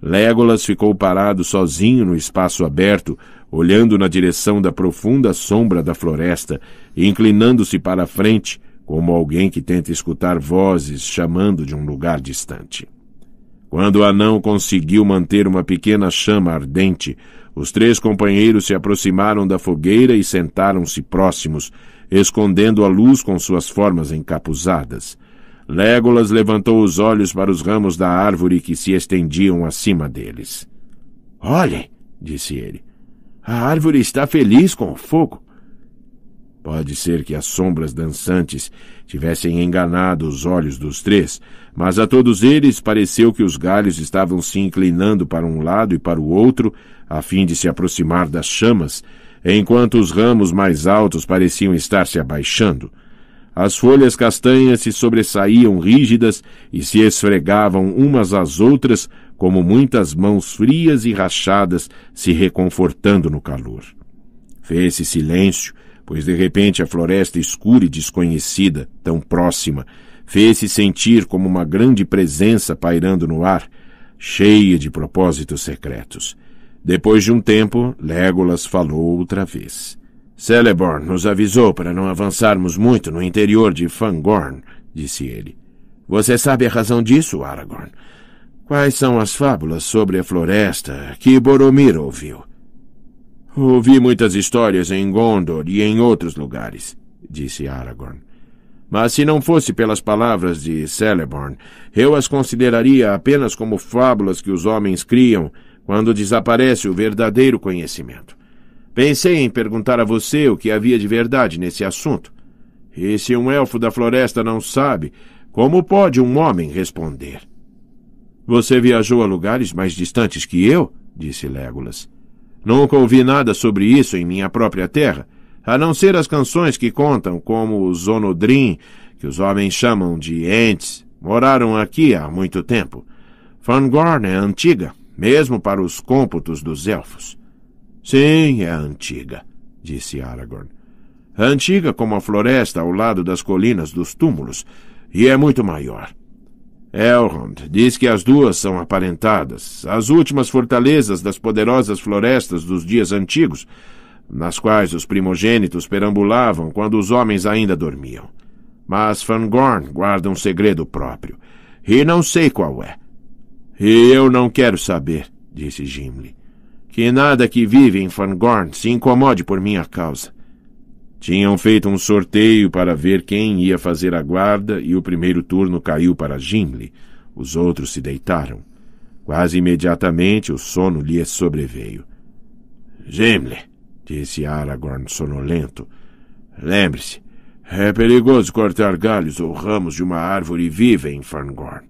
Legolas ficou parado sozinho no espaço aberto, olhando na direção da profunda sombra da floresta, inclinando-se para a frente, como alguém que tenta escutar vozes chamando de um lugar distante. Quando o anão conseguiu manter uma pequena chama ardente, os três companheiros se aproximaram da fogueira e sentaram-se próximos, escondendo a luz com suas formas encapuzadas. Legolas levantou os olhos para os ramos da árvore que se estendiam acima deles. Olhe, disse ele. A árvore está feliz com o fogo. Pode ser que as sombras dançantes tivessem enganado os olhos dos três, mas a todos eles pareceu que os galhos estavam se inclinando para um lado e para o outro, a fim de se aproximar das chamas, enquanto os ramos mais altos pareciam estar se abaixando. As folhas castanhas se sobressaíam rígidas e se esfregavam umas às outras como muitas mãos frias e rachadas se reconfortando no calor. Fez-se silêncio, pois de repente a floresta escura e desconhecida, tão próxima, fez-se sentir como uma grande presença pairando no ar, cheia de propósitos secretos. Depois de um tempo, Legolas falou outra vez. Celeborn nos avisou para não avançarmos muito no interior de Fangorn, disse ele. Você sabe a razão disso, Aragorn? Quais são as fábulas sobre a floresta que Boromir ouviu? Ouvi muitas histórias em Gondor e em outros lugares, disse Aragorn. Mas se não fosse pelas palavras de Celeborn, eu as consideraria apenas como fábulas que os homens criam quando desaparece o verdadeiro conhecimento. Pensei em perguntar a você o que havia de verdade nesse assunto. E se um elfo da floresta não sabe, como pode um homem responder? Você viajou a lugares mais distantes que eu? disse Legolas. Nunca ouvi nada sobre isso em minha própria terra, a não ser as canções que contam como os Onodrim, que os homens chamam de Ents, moraram aqui há muito tempo. Fangorn é antiga, mesmo para os cômputos dos elfos. Sim, é antiga, disse Aragorn. Antiga como a floresta ao lado das colinas dos túmulos, e é muito maior. Elrond diz que as duas são aparentadas, as últimas fortalezas das poderosas florestas dos dias antigos, nas quais os primogênitos perambulavam quando os homens ainda dormiam. Mas Fangorn guarda um segredo próprio, e não sei qual é. Eu não quero saber, disse Gimli. Que nada que vive em Fangorn se incomode por minha causa. Tinham feito um sorteio para ver quem ia fazer a guarda e o primeiro turno caiu para Gimli. Os outros se deitaram. Quase imediatamente o sono lhe sobreveio. Gimli, disse Aragorn sonolento, lembre-se, é perigoso cortar galhos ou ramos de uma árvore viva em Fangorn.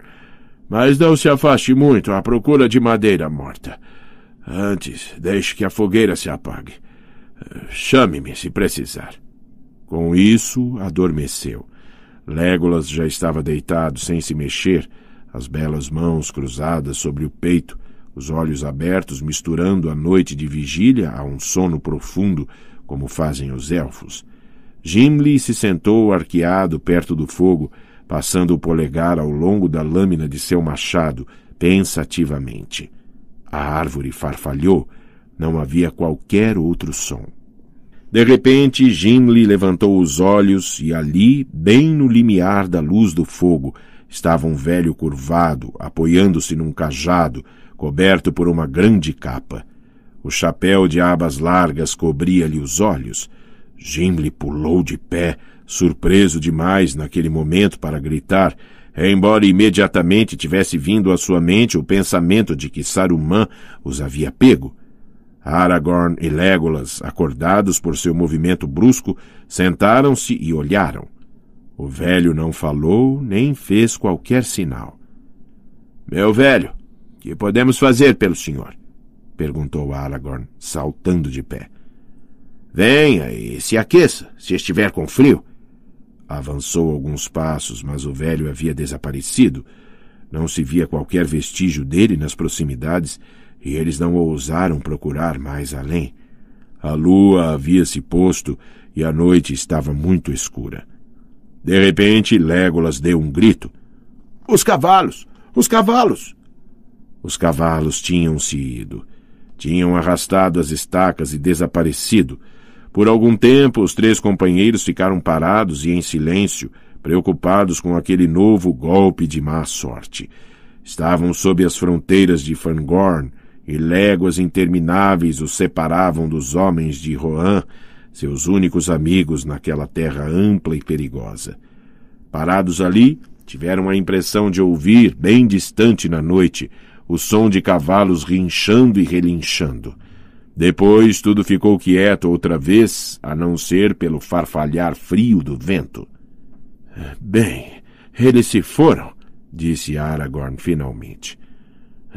Mas não se afaste muito à procura de madeira morta. Antes, deixe que a fogueira se apague. Chame-me se precisar. Com isso, adormeceu. Legolas já estava deitado sem se mexer, as belas mãos cruzadas sobre o peito, os olhos abertos, misturando a noite de vigília a um sono profundo, como fazem os elfos. Gimli se sentou arqueado perto do fogo, passando o polegar ao longo da lâmina de seu machado, pensativamente. A árvore farfalhou. Não havia qualquer outro som. De repente, Gimli levantou os olhos e ali, bem no limiar da luz do fogo, estava um velho curvado, apoiando-se num cajado, coberto por uma grande capa. O chapéu de abas largas cobria-lhe os olhos. Gimli pulou de pé, surpreso demais naquele momento para gritar, embora imediatamente tivesse vindo à sua mente o pensamento de que Saruman os havia pego. Aragorn e Legolas, acordados por seu movimento brusco, sentaram-se e olharam. O velho não falou nem fez qualquer sinal. Meu velho, que podemos fazer pelo senhor? perguntou Aragorn, saltando de pé. Venha e se aqueça, se estiver com frio. Avançou alguns passos, mas o velho havia desaparecido. Não se via qualquer vestígio dele nas proximidades e eles não ousaram procurar mais além. A lua havia se posto e a noite estava muito escura. De repente, Legolas deu um grito. Os cavalos! Os cavalos! Os cavalos tinham se ido. Tinham arrastado as estacas e desaparecido. Por algum tempo, os três companheiros ficaram parados e em silêncio, preocupados com aquele novo golpe de má sorte. Estavam sob as fronteiras de Fangorn, e léguas intermináveis os separavam dos homens de Rohan, seus únicos amigos naquela terra ampla e perigosa. Parados ali, tiveram a impressão de ouvir, bem distante na noite, o som de cavalos rinchando e relinchando. Depois tudo ficou quieto outra vez, a não ser pelo farfalhar frio do vento. Bem, eles se foram, disse Aragorn finalmente.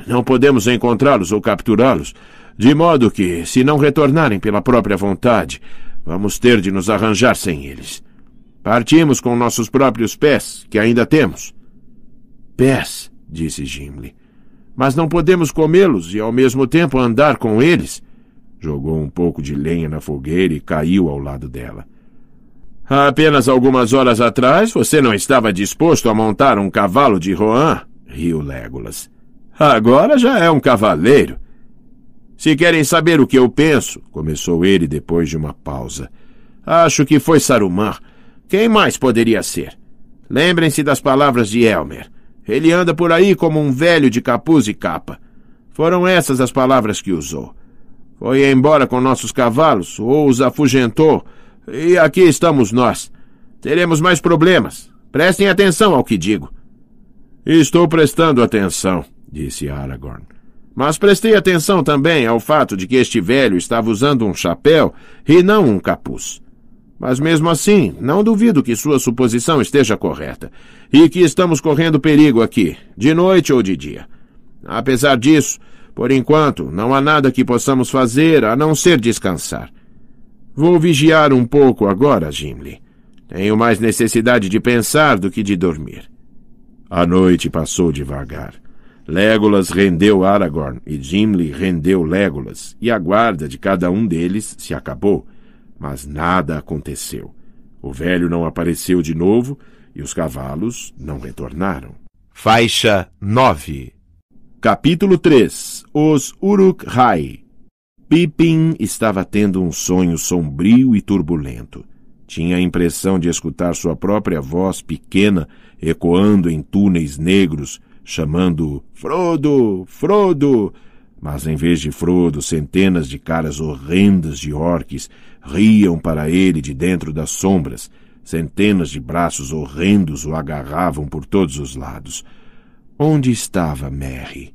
Não podemos encontrá-los ou capturá-los, de modo que, se não retornarem pela própria vontade, vamos ter de nos arranjar sem eles. Partimos com nossos próprios pés, que ainda temos. Pés, disse Gimli. Mas não podemos comê-los e ao mesmo tempo andar com eles. Jogou um pouco de lenha na fogueira e caiu ao lado dela. Há apenas algumas horas atrás você não estava disposto a montar um cavalo de Rohan, riu Legolas. Agora já é um cavaleiro. Se querem saber o que eu penso, começou ele depois de uma pausa. Acho que foi Saruman. Quem mais poderia ser? Lembrem-se das palavras de Elmer. Ele anda por aí como um velho de capuz e capa. Foram essas as palavras que usou. Foi embora com nossos cavalos, ou os afugentou, e aqui estamos nós. Teremos mais problemas. Prestem atenção ao que digo. Estou prestando atenção, disse Aragorn. Mas prestei atenção também ao fato de que este velho estava usando um chapéu e não um capuz. Mas mesmo assim, não duvido que sua suposição esteja correta e que estamos correndo perigo aqui, de noite ou de dia. Apesar disso, por enquanto, não há nada que possamos fazer a não ser descansar. Vou vigiar um pouco agora, Gimli. Tenho mais necessidade de pensar do que de dormir. A noite passou devagar. Legolas rendeu Aragorn e Gimli rendeu Legolas, e a guarda de cada um deles se acabou. Mas nada aconteceu. O velho não apareceu de novo e os cavalos não retornaram. Faixa 9 Capítulo 3 os Uruk-hai. Pippin estava tendo um sonho sombrio e turbulento. Tinha a impressão de escutar sua própria voz pequena ecoando em túneis negros, chamando Frodo, Frodo. Mas em vez de Frodo, centenas de caras horrendas de orques riam para ele de dentro das sombras. Centenas de braços horrendos o agarravam por todos os lados. Onde estava Merry?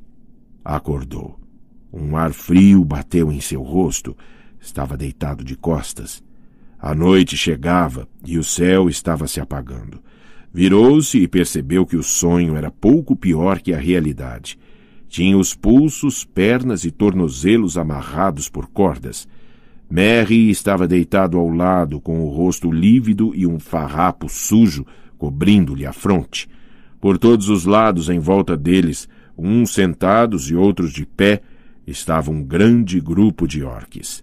Acordou. Um ar frio bateu em seu rosto. Estava deitado de costas. A noite chegava e o céu estava se apagando. Virou-se e percebeu que o sonho era pouco pior que a realidade. Tinha os pulsos, pernas e tornozelos amarrados por cordas. Mary estava deitado ao lado, com o rosto lívido e um farrapo sujo cobrindo-lhe a fronte. Por todos os lados, em volta deles, uns sentados e outros de pé, estava um grande grupo de orques.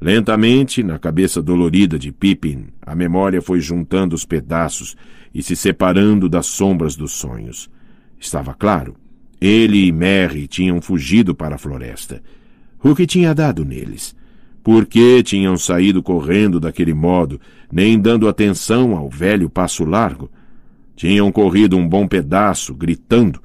Lentamente, na cabeça dolorida de Pippin, a memória foi juntando os pedaços e se separando das sombras dos sonhos. Estava claro, ele e Merry tinham fugido para a floresta. O que tinha dado neles? Por que tinham saído correndo daquele modo, nem dando atenção ao velho passo largo? Tinham corrido um bom pedaço, gritando,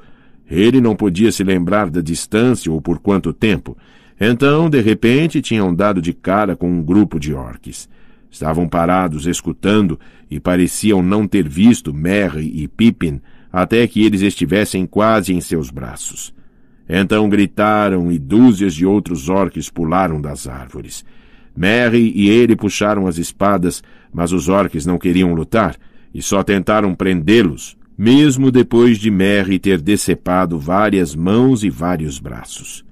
ele não podia se lembrar da distância ou por quanto tempo. Então, de repente, tinham dado de cara com um grupo de orques. Estavam parados, escutando, e pareciam não ter visto Merry e Pippin até que eles estivessem quase em seus braços. Então gritaram e dúzias de outros orques pularam das árvores. Merry e ele puxaram as espadas, mas os orques não queriam lutar e só tentaram prendê-los mesmo depois de Merry ter decepado várias mãos e vários braços.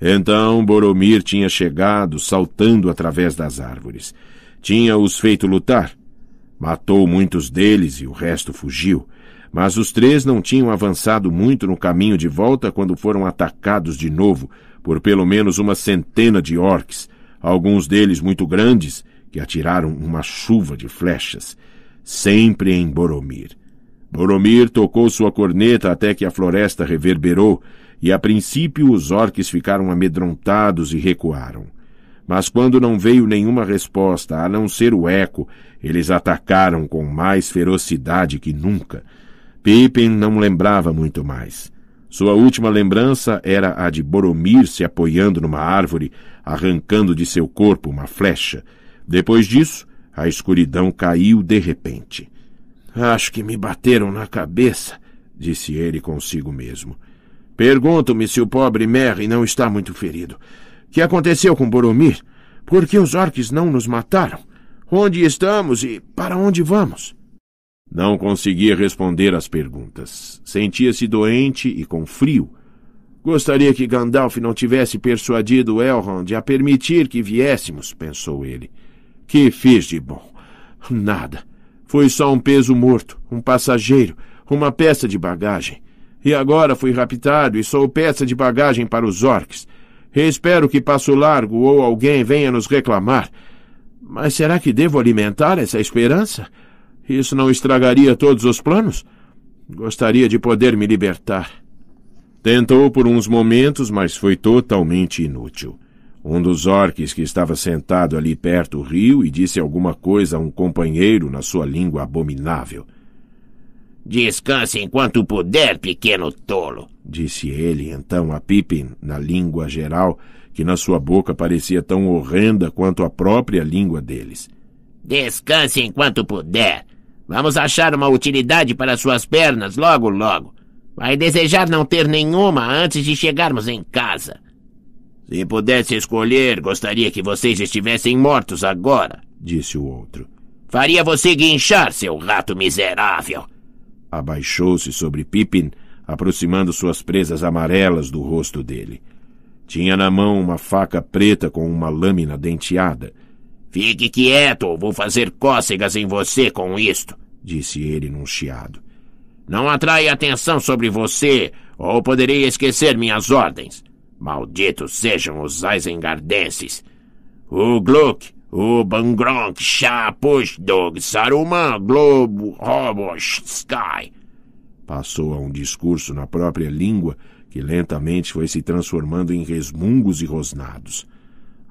Então Boromir tinha chegado, saltando através das árvores. Tinha os feito lutar. Matou muitos deles e o resto fugiu. Mas os três não tinham avançado muito no caminho de volta quando foram atacados de novo por pelo menos uma centena de orques, alguns deles muito grandes, que atiraram uma chuva de flechas, sempre em Boromir. Boromir tocou sua corneta até que a floresta reverberou, e a princípio os orques ficaram amedrontados e recuaram. Mas quando não veio nenhuma resposta, a não ser o eco, eles atacaram com mais ferocidade que nunca. Pippin não lembrava muito mais. Sua última lembrança era a de Boromir se apoiando numa árvore, arrancando de seu corpo uma flecha. Depois disso, a escuridão caiu de repente. Acho que me bateram na cabeça, disse ele consigo mesmo. Pergunto-me se o pobre Merry não está muito ferido. Que aconteceu com Boromir? Por que os orques não nos mataram? Onde estamos e para onde vamos? Não conseguia responder às perguntas. Sentia-se doente e com frio. Gostaria que Gandalf não tivesse persuadido Elrond a permitir que viéssemos, pensou ele. Que fiz de bom? Nada. Fui só um peso morto, um passageiro, uma peça de bagagem. E agora fui raptado e sou peça de bagagem para os orques. espero que Passo Largo ou alguém venha nos reclamar. Mas será que devo alimentar essa esperança? Isso não estragaria todos os planos? Gostaria de poder me libertar. Tentou por uns momentos, mas foi totalmente inútil. Um dos orques que estava sentado ali perto riu e disse alguma coisa a um companheiro na sua língua abominável. Descanse enquanto puder, pequeno tolo, disse ele então a Pippin, na língua geral, que na sua boca parecia tão horrenda quanto a própria língua deles. Descanse enquanto puder. Vamos achar uma utilidade para suas pernas logo, logo. Vai desejar não ter nenhuma antes de chegarmos em casa. Se pudesse escolher, gostaria que vocês estivessem mortos agora, disse o outro. Faria você guinchar, seu rato miserável. Abaixou-se sobre Pippin, aproximando suas presas amarelas do rosto dele. Tinha na mão uma faca preta com uma lâmina denteada. Fique quieto, ou vou fazer cócegas em você com isto, disse ele num chiado. Não atrai atenção sobre você, ou poderei esquecer minhas ordens. Malditos sejam os Eisengardenses! O Gluck, o Bangronk, chapush Dog, Saruman, Globo, Robosh, Sky. Passou a um discurso na própria língua que lentamente foi se transformando em resmungos e rosnados.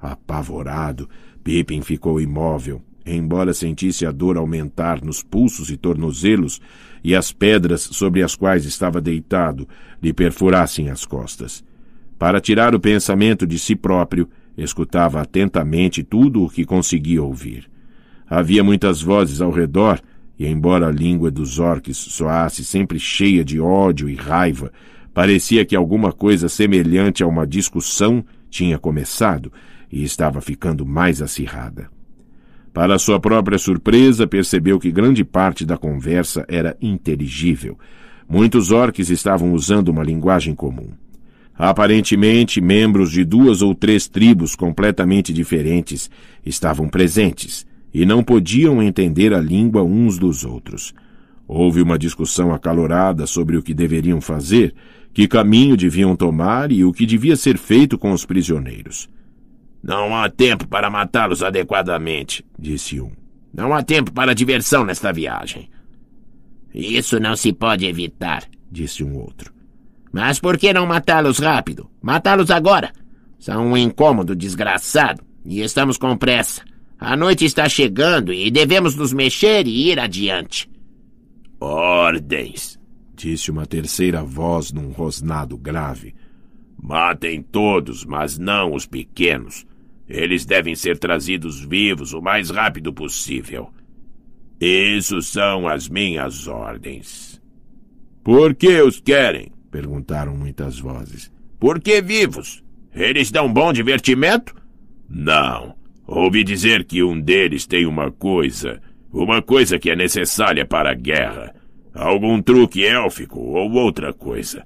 Apavorado, Pippin ficou imóvel, embora sentisse a dor aumentar nos pulsos e tornozelos e as pedras sobre as quais estava deitado lhe perfurassem as costas. Para tirar o pensamento de si próprio, escutava atentamente tudo o que conseguia ouvir. Havia muitas vozes ao redor, e embora a língua dos orques soasse sempre cheia de ódio e raiva, parecia que alguma coisa semelhante a uma discussão tinha começado e estava ficando mais acirrada. Para sua própria surpresa, percebeu que grande parte da conversa era inteligível. Muitos orques estavam usando uma linguagem comum. Aparentemente, membros de duas ou três tribos completamente diferentes estavam presentes e não podiam entender a língua uns dos outros. Houve uma discussão acalorada sobre o que deveriam fazer, que caminho deviam tomar e o que devia ser feito com os prisioneiros. Não há tempo para matá-los adequadamente, disse um. Não há tempo para diversão nesta viagem. Isso não se pode evitar, disse um outro. Mas por que não matá-los rápido? Matá-los agora! São um incômodo desgraçado e estamos com pressa. A noite está chegando e devemos nos mexer e ir adiante. Ordens! disse uma terceira voz num rosnado grave. Matem todos, mas não os pequenos. Eles devem ser trazidos vivos o mais rápido possível. Isso são as minhas ordens. Por que os querem? Perguntaram muitas vozes. Por que vivos? Eles dão bom divertimento? Não. Ouvi dizer que um deles tem uma coisa. Uma coisa que é necessária para a guerra. Algum truque élfico ou outra coisa.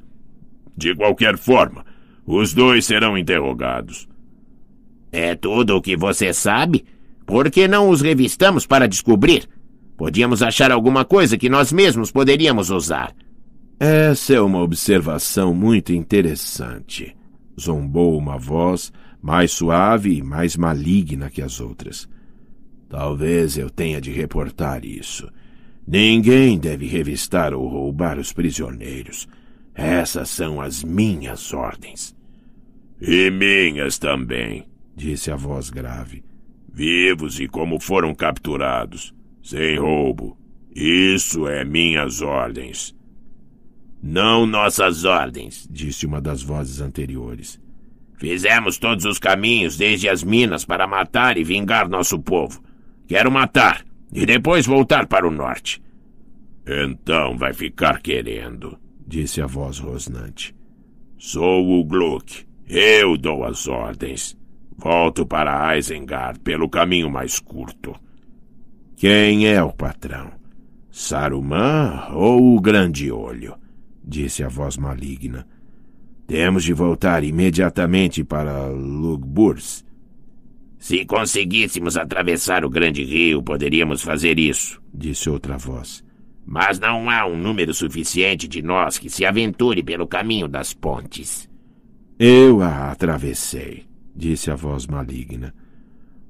De qualquer forma, os dois serão interrogados. É tudo o que você sabe? Por que não os revistamos para descobrir? Podíamos achar alguma coisa que nós mesmos poderíamos usar. Essa é uma observação muito interessante, zombou uma voz mais suave e mais maligna que as outras. Talvez eu tenha de reportar isso. Ninguém deve revistar ou roubar os prisioneiros. Essas são as minhas ordens. E minhas também, disse a voz grave. Vivos e como foram capturados, sem roubo. Isso é minhas ordens. Não nossas ordens, disse uma das vozes anteriores. Fizemos todos os caminhos desde as minas para matar e vingar nosso povo. Quero matar e depois voltar para o norte. Então vai ficar querendo, disse a voz rosnante. Sou o Gluck. Eu dou as ordens. Volto para Isengard pelo caminho mais curto. Quem é o patrão? Saruman ou o Grande Olho? disse a voz maligna. Temos de voltar imediatamente para Lugburs. Se conseguíssemos atravessar o grande rio, poderíamos fazer isso, disse outra voz. Mas não há um número suficiente de nós que se aventure pelo caminho das pontes. Eu a atravessei, disse a voz maligna.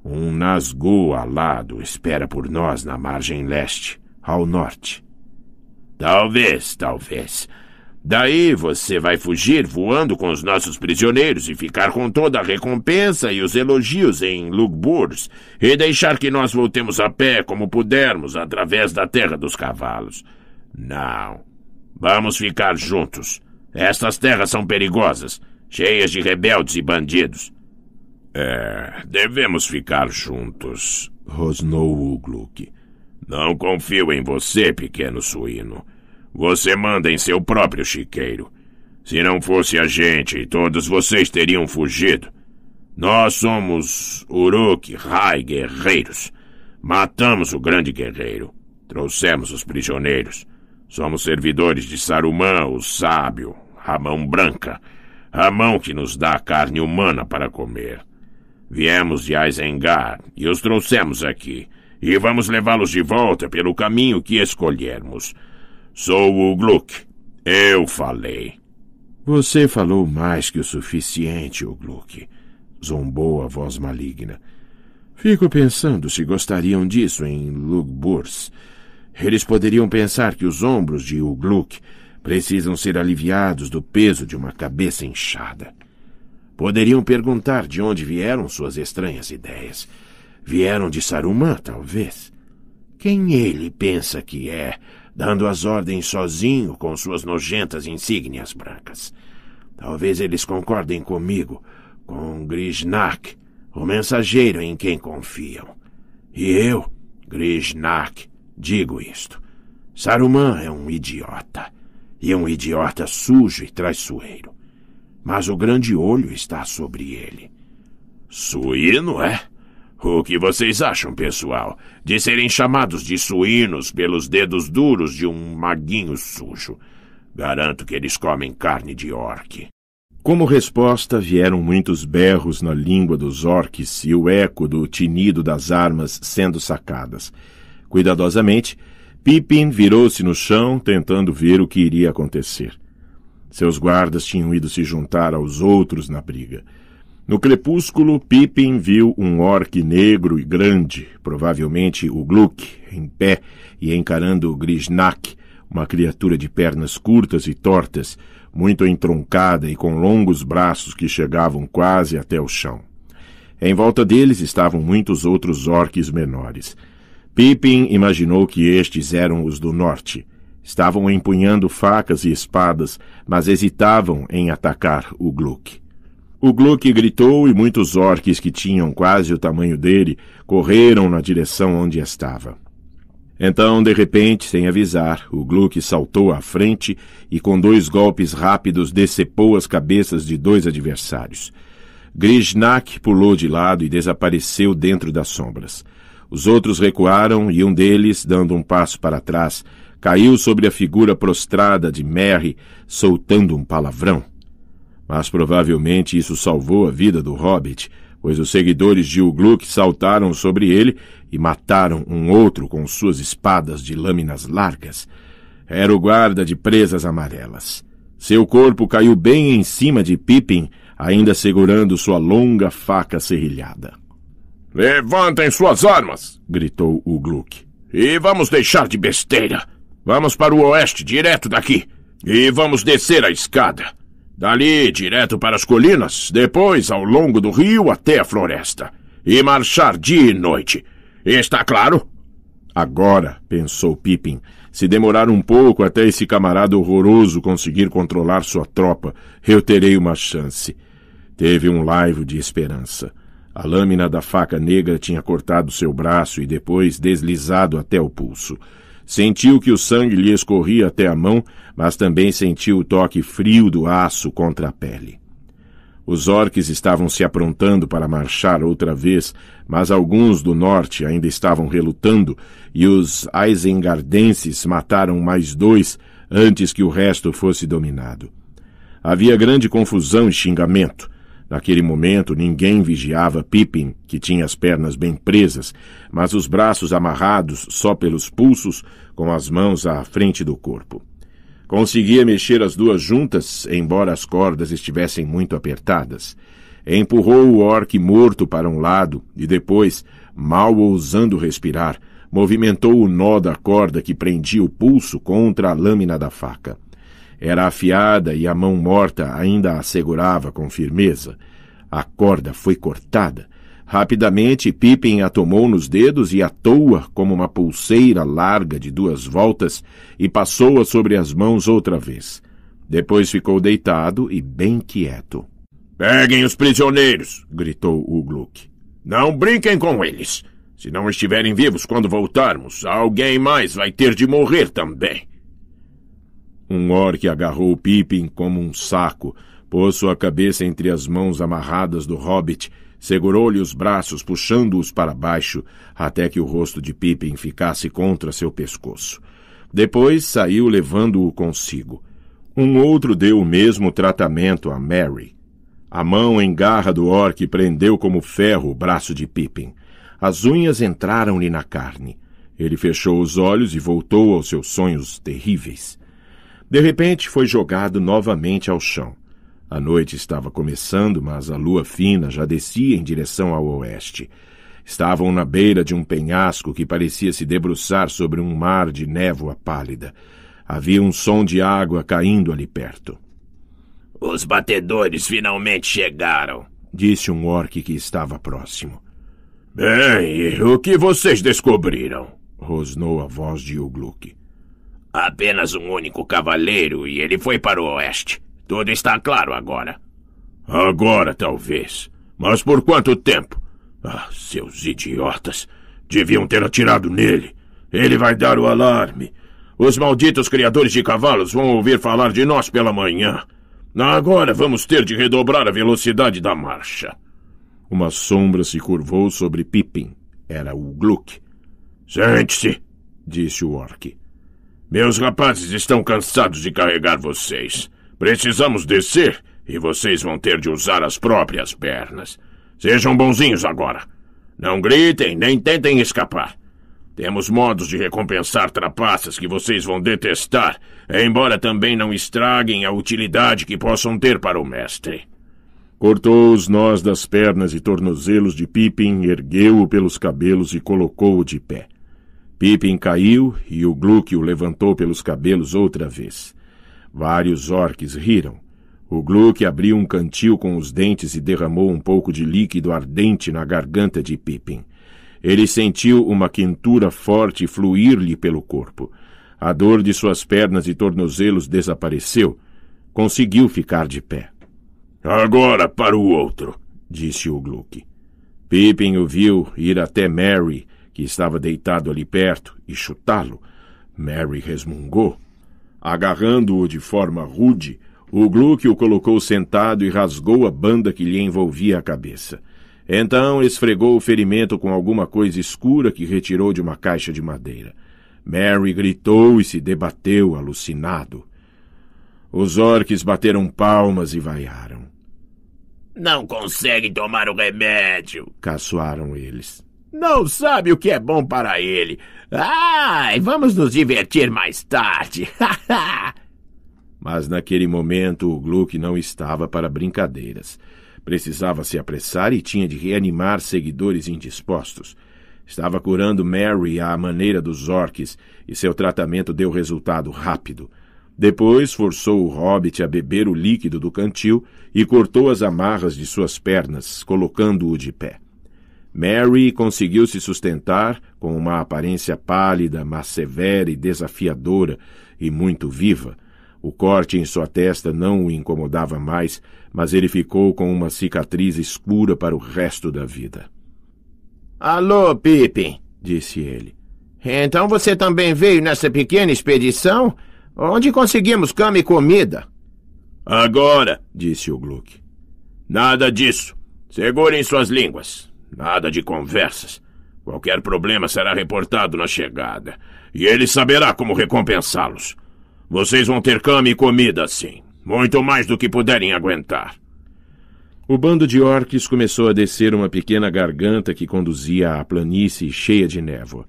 Um nasgu alado espera por nós na margem leste, ao norte. Talvez, talvez. Daí você vai fugir voando com os nossos prisioneiros e ficar com toda a recompensa e os elogios em Lugburs, e deixar que nós voltemos a pé como pudermos através da terra dos cavalos. Não. Vamos ficar juntos. Estas terras são perigosas, cheias de rebeldes e bandidos. É, devemos ficar juntos, rosnou o Gluck. Não confio em você, pequeno suíno. Você manda em seu próprio chiqueiro. Se não fosse a gente, todos vocês teriam fugido. Nós somos Uruk Rai guerreiros. Matamos o grande guerreiro. Trouxemos os prisioneiros. Somos servidores de Saruman, o sábio, mão Branca. mão que nos dá carne humana para comer. Viemos de Aizengar e os trouxemos aqui. E vamos levá-los de volta pelo caminho que escolhermos. Sou o Gluck. Eu falei. Você falou mais que o suficiente, o Gluck. Zombou a voz maligna. Fico pensando se gostariam disso em Lugburs. Eles poderiam pensar que os ombros de Ugluk precisam ser aliviados do peso de uma cabeça inchada. Poderiam perguntar de onde vieram suas estranhas ideias. Vieram de Saruman, talvez. Quem ele pensa que é dando as ordens sozinho com suas nojentas insígnias brancas. Talvez eles concordem comigo, com Grishnak, o mensageiro em quem confiam. E eu, Grishnak, digo isto. Saruman é um idiota. E um idiota sujo e traiçoeiro. Mas o grande olho está sobre ele. Suíno, é? O que vocês acham, pessoal, de serem chamados de suínos pelos dedos duros de um maguinho sujo? Garanto que eles comem carne de orque. Como resposta, vieram muitos berros na língua dos orques e o eco do tinido das armas sendo sacadas. Cuidadosamente, Pippin virou-se no chão, tentando ver o que iria acontecer. Seus guardas tinham ido se juntar aos outros na briga. No crepúsculo, Pippin viu um orque negro e grande, provavelmente o Gluck, em pé e encarando Grisnak, uma criatura de pernas curtas e tortas, muito entroncada e com longos braços que chegavam quase até o chão. Em volta deles estavam muitos outros orques menores. Pippin imaginou que estes eram os do norte. Estavam empunhando facas e espadas, mas hesitavam em atacar o Gluck. O Gluck gritou e muitos orques que tinham quase o tamanho dele correram na direção onde estava. Então, de repente, sem avisar, o Gluck saltou à frente e com dois golpes rápidos decepou as cabeças de dois adversários. Grishnak pulou de lado e desapareceu dentro das sombras. Os outros recuaram e um deles, dando um passo para trás, caiu sobre a figura prostrada de Merry, soltando um palavrão. Mas provavelmente isso salvou a vida do hobbit, pois os seguidores de Ugluk saltaram sobre ele e mataram um outro com suas espadas de lâminas largas. Era o guarda de presas amarelas. Seu corpo caiu bem em cima de Pippin, ainda segurando sua longa faca serrilhada. Levantem suas armas! gritou Ugluk. E vamos deixar de besteira! Vamos para o oeste, direto daqui! E vamos descer a escada! Dali, direto para as colinas, depois ao longo do rio até a floresta. E marchar dia e noite. Está claro? Agora, pensou Pippin, se demorar um pouco até esse camarada horroroso conseguir controlar sua tropa, eu terei uma chance. Teve um laivo de esperança. A lâmina da faca negra tinha cortado seu braço e depois deslizado até o pulso. Sentiu que o sangue lhe escorria até a mão mas também sentiu o toque frio do aço contra a pele. Os orques estavam se aprontando para marchar outra vez, mas alguns do norte ainda estavam relutando e os aisengardenses mataram mais dois antes que o resto fosse dominado. Havia grande confusão e xingamento. Naquele momento ninguém vigiava Pippin, que tinha as pernas bem presas, mas os braços amarrados só pelos pulsos, com as mãos à frente do corpo. Conseguia mexer as duas juntas, embora as cordas estivessem muito apertadas. Empurrou o orque morto para um lado e depois, mal ousando respirar, movimentou o nó da corda que prendia o pulso contra a lâmina da faca. Era afiada e a mão morta ainda a segurava com firmeza. A corda foi cortada Rapidamente, Pippin a tomou nos dedos e atou-a como uma pulseira larga de duas voltas e passou-a sobre as mãos outra vez. Depois ficou deitado e bem quieto. Peguem os prisioneiros! gritou o Gluck. Não brinquem com eles! Se não estiverem vivos quando voltarmos, alguém mais vai ter de morrer também. Um orc agarrou Pippin como um saco, pôs sua cabeça entre as mãos amarradas do hobbit Segurou-lhe os braços, puxando-os para baixo, até que o rosto de Pippin ficasse contra seu pescoço. Depois saiu levando-o consigo. Um outro deu o mesmo tratamento a Mary. A mão em garra do orc prendeu como ferro o braço de Pippin. As unhas entraram-lhe na carne. Ele fechou os olhos e voltou aos seus sonhos terríveis. De repente foi jogado novamente ao chão. A noite estava começando, mas a lua fina já descia em direção ao oeste. Estavam na beira de um penhasco que parecia se debruçar sobre um mar de névoa pálida. Havia um som de água caindo ali perto. Os batedores finalmente chegaram, disse um orc que estava próximo. Bem, o que vocês descobriram? rosnou a voz de Ugluk. Apenas um único cavaleiro e ele foi para o oeste. Tudo está claro agora. Agora, talvez. Mas por quanto tempo? Ah, seus idiotas! Deviam ter atirado nele. Ele vai dar o alarme. Os malditos criadores de cavalos vão ouvir falar de nós pela manhã. Agora vamos ter de redobrar a velocidade da marcha. Uma sombra se curvou sobre Pippin. Era o Gluck. Sente-se, disse o orc. Meus rapazes estão cansados de carregar vocês. Precisamos descer e vocês vão ter de usar as próprias pernas. Sejam bonzinhos agora. Não gritem nem tentem escapar. Temos modos de recompensar trapaças que vocês vão detestar, embora também não estraguem a utilidade que possam ter para o mestre. Cortou os nós das pernas e tornozelos de Pippin, ergueu-o pelos cabelos e colocou-o de pé. Pippin caiu e o Gluck o levantou pelos cabelos outra vez. Vários orques riram. O Gluck abriu um cantil com os dentes e derramou um pouco de líquido ardente na garganta de Pippin. Ele sentiu uma quentura forte fluir-lhe pelo corpo. A dor de suas pernas e tornozelos desapareceu. Conseguiu ficar de pé. Agora para o outro, disse o Gluck. Pippin o viu ir até Mary, que estava deitado ali perto, e chutá-lo. Mary resmungou. Agarrando-o de forma rude, o Gluck o colocou sentado e rasgou a banda que lhe envolvia a cabeça. Então esfregou o ferimento com alguma coisa escura que retirou de uma caixa de madeira. Mary gritou e se debateu, alucinado. Os orques bateram palmas e vaiaram. Não consegue tomar o remédio, caçoaram eles. Não sabe o que é bom para ele. Ai, vamos nos divertir mais tarde. [LAUGHS] Mas naquele momento o Gluck não estava para brincadeiras. Precisava se apressar e tinha de reanimar seguidores indispostos. Estava curando Mary à maneira dos orques e seu tratamento deu resultado rápido. Depois forçou o hobbit a beber o líquido do cantil e cortou as amarras de suas pernas, colocando-o de pé. Mary conseguiu se sustentar com uma aparência pálida, mas severa e desafiadora, e muito viva. O corte em sua testa não o incomodava mais, mas ele ficou com uma cicatriz escura para o resto da vida. Alô, Pippin, disse ele. Então você também veio nessa pequena expedição? Onde conseguimos cama e comida? Agora, disse o Gluck. Nada disso. Segurem suas línguas. Nada de conversas. Qualquer problema será reportado na chegada. E ele saberá como recompensá-los. Vocês vão ter cama e comida, sim. Muito mais do que puderem aguentar. O bando de orques começou a descer uma pequena garganta que conduzia à planície cheia de névoa.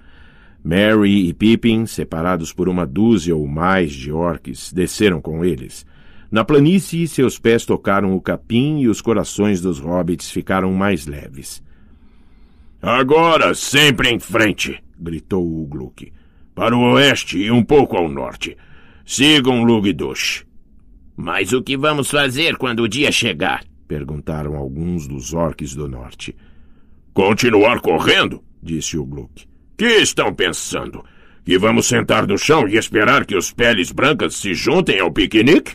Mary e Pippin, separados por uma dúzia ou mais de orques, desceram com eles. Na planície, seus pés tocaram o capim e os corações dos hobbits ficaram mais leves. Agora sempre em frente, gritou o Gluck. Para o oeste e um pouco ao norte. Sigam Lugdush. Mas o que vamos fazer quando o dia chegar? perguntaram alguns dos orques do norte. Continuar correndo? disse o Gluck. Que estão pensando? Que vamos sentar no chão e esperar que os peles brancas se juntem ao piquenique?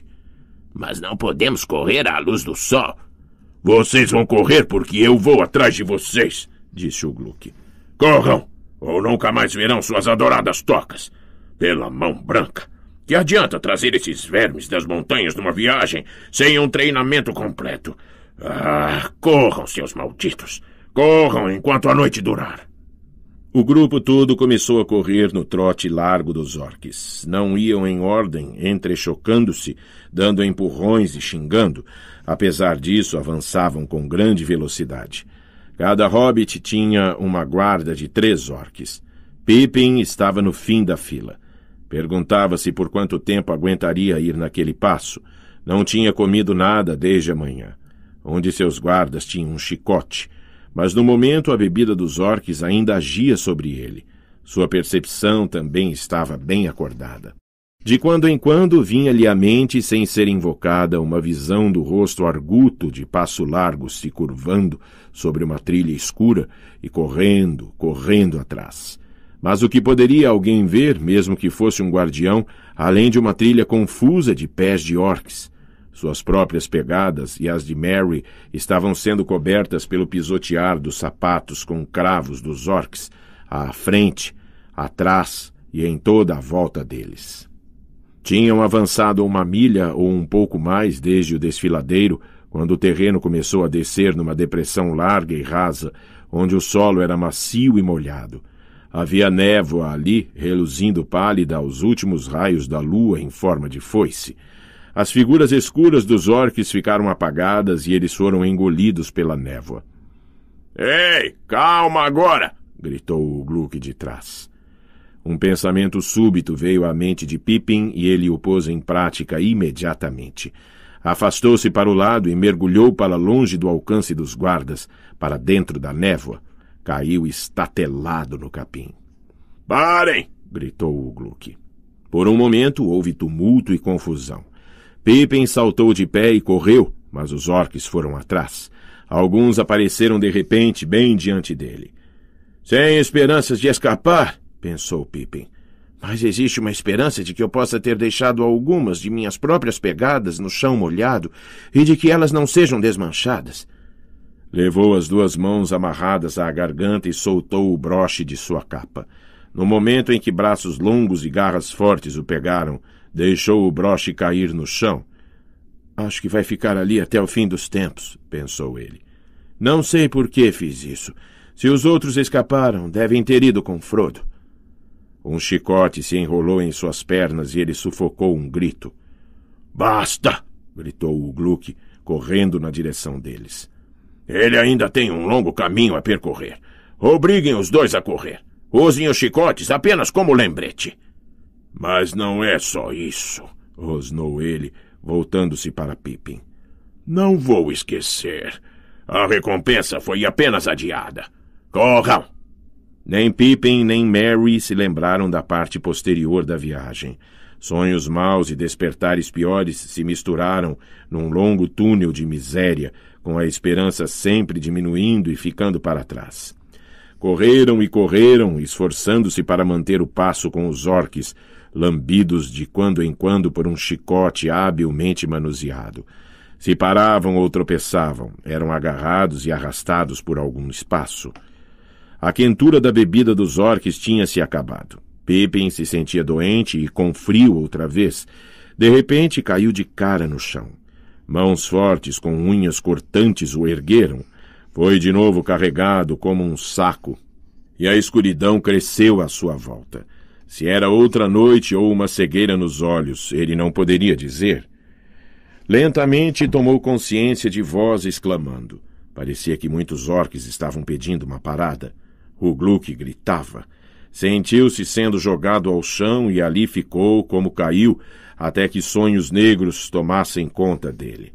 Mas não podemos correr à luz do sol. Vocês vão correr porque eu vou atrás de vocês disse o Gluck. Corram, ou nunca mais verão suas adoradas tocas. Pela mão branca. Que adianta trazer esses vermes das montanhas numa viagem sem um treinamento completo? Ah, corram, seus malditos! Corram enquanto a noite durar! O grupo todo começou a correr no trote largo dos orques. Não iam em ordem, entrechocando-se, dando empurrões e xingando. Apesar disso, avançavam com grande velocidade. Cada hobbit tinha uma guarda de três orques. Pippin estava no fim da fila. Perguntava-se por quanto tempo aguentaria ir naquele passo. Não tinha comido nada desde a manhã. Um de seus guardas tinha um chicote. Mas no momento a bebida dos orques ainda agia sobre ele. Sua percepção também estava bem acordada. De quando em quando vinha-lhe à mente, sem ser invocada, uma visão do rosto arguto, de passo largo, se curvando sobre uma trilha escura e correndo, correndo atrás. Mas o que poderia alguém ver, mesmo que fosse um guardião, além de uma trilha confusa de pés de orques? Suas próprias pegadas e as de Mary estavam sendo cobertas pelo pisotear dos sapatos com cravos dos orques, à frente, atrás e em toda a volta deles. Tinham avançado uma milha ou um pouco mais desde o desfiladeiro, quando o terreno começou a descer numa depressão larga e rasa, onde o solo era macio e molhado. Havia névoa ali, reluzindo pálida aos últimos raios da lua em forma de foice. As figuras escuras dos orques ficaram apagadas e eles foram engolidos pela névoa. Ei, calma agora! gritou o Gluck de trás. Um pensamento súbito veio à mente de Pippin e ele o pôs em prática imediatamente. Afastou-se para o lado e mergulhou para longe do alcance dos guardas, para dentro da névoa. Caiu estatelado no capim. Parem! gritou o Gluck. Por um momento houve tumulto e confusão. Pippin saltou de pé e correu, mas os orques foram atrás. Alguns apareceram de repente bem diante dele. Sem esperanças de escapar, pensou Pippin. Mas existe uma esperança de que eu possa ter deixado algumas de minhas próprias pegadas no chão molhado e de que elas não sejam desmanchadas. Levou as duas mãos amarradas à garganta e soltou o broche de sua capa. No momento em que braços longos e garras fortes o pegaram, deixou o broche cair no chão. Acho que vai ficar ali até o fim dos tempos, pensou ele. Não sei por que fiz isso. Se os outros escaparam, devem ter ido com Frodo. Um chicote se enrolou em suas pernas e ele sufocou um grito. Basta! gritou o Gluck, correndo na direção deles. Ele ainda tem um longo caminho a percorrer. Obriguem os dois a correr. Usem os chicotes apenas como lembrete. Mas não é só isso, rosnou ele, voltando-se para Pippin. Não vou esquecer. A recompensa foi apenas adiada. Corram! Nem Pippin nem Mary se lembraram da parte posterior da viagem. Sonhos maus e despertares piores se misturaram num longo túnel de miséria, com a esperança sempre diminuindo e ficando para trás. Correram e correram, esforçando-se para manter o passo com os orques, lambidos de quando em quando por um chicote habilmente manuseado. Se paravam ou tropeçavam, eram agarrados e arrastados por algum espaço. A quentura da bebida dos orques tinha-se acabado. Pippin se sentia doente e com frio outra vez. De repente caiu de cara no chão. Mãos fortes com unhas cortantes o ergueram. Foi de novo carregado como um saco. E a escuridão cresceu à sua volta. Se era outra noite ou uma cegueira nos olhos, ele não poderia dizer. Lentamente tomou consciência de voz exclamando. Parecia que muitos orques estavam pedindo uma parada. O Gluck gritava. Sentiu-se sendo jogado ao chão e ali ficou como caiu, até que sonhos negros tomassem conta dele.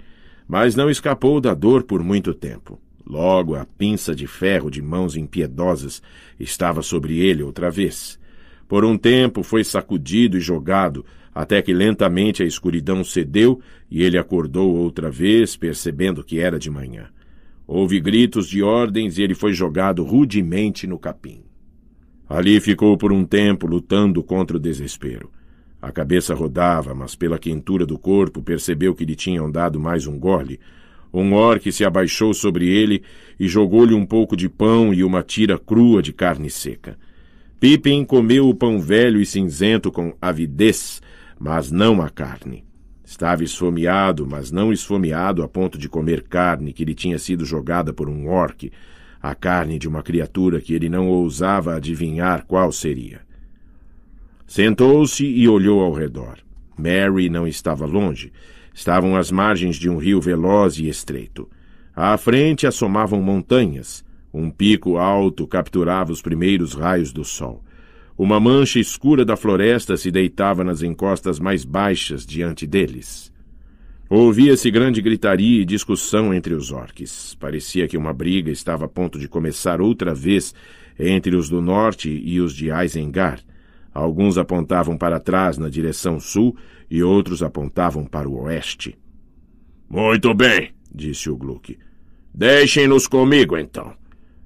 Mas não escapou da dor por muito tempo. Logo, a pinça de ferro de mãos impiedosas estava sobre ele outra vez. Por um tempo foi sacudido e jogado, até que lentamente a escuridão cedeu e ele acordou outra vez, percebendo que era de manhã. Houve gritos de ordens e ele foi jogado rudemente no capim. Ali ficou por um tempo lutando contra o desespero. A cabeça rodava, mas pela quentura do corpo percebeu que lhe tinham dado mais um gole. Um orque se abaixou sobre ele e jogou-lhe um pouco de pão e uma tira crua de carne seca. Pippin comeu o pão velho e cinzento com avidez, mas não a carne. Estava esfomeado, mas não esfomeado a ponto de comer carne que lhe tinha sido jogada por um orque, a carne de uma criatura que ele não ousava adivinhar qual seria. Sentou-se e olhou ao redor. Mary não estava longe. Estavam às margens de um rio veloz e estreito. À frente assomavam montanhas. Um pico alto capturava os primeiros raios do sol. Uma mancha escura da floresta se deitava nas encostas mais baixas diante deles. Ouvia-se grande gritaria e discussão entre os orques. Parecia que uma briga estava a ponto de começar outra vez entre os do norte e os de Aizengar. Alguns apontavam para trás na direção sul e outros apontavam para o oeste. Muito bem, disse o Gluck. Deixem-nos comigo, então.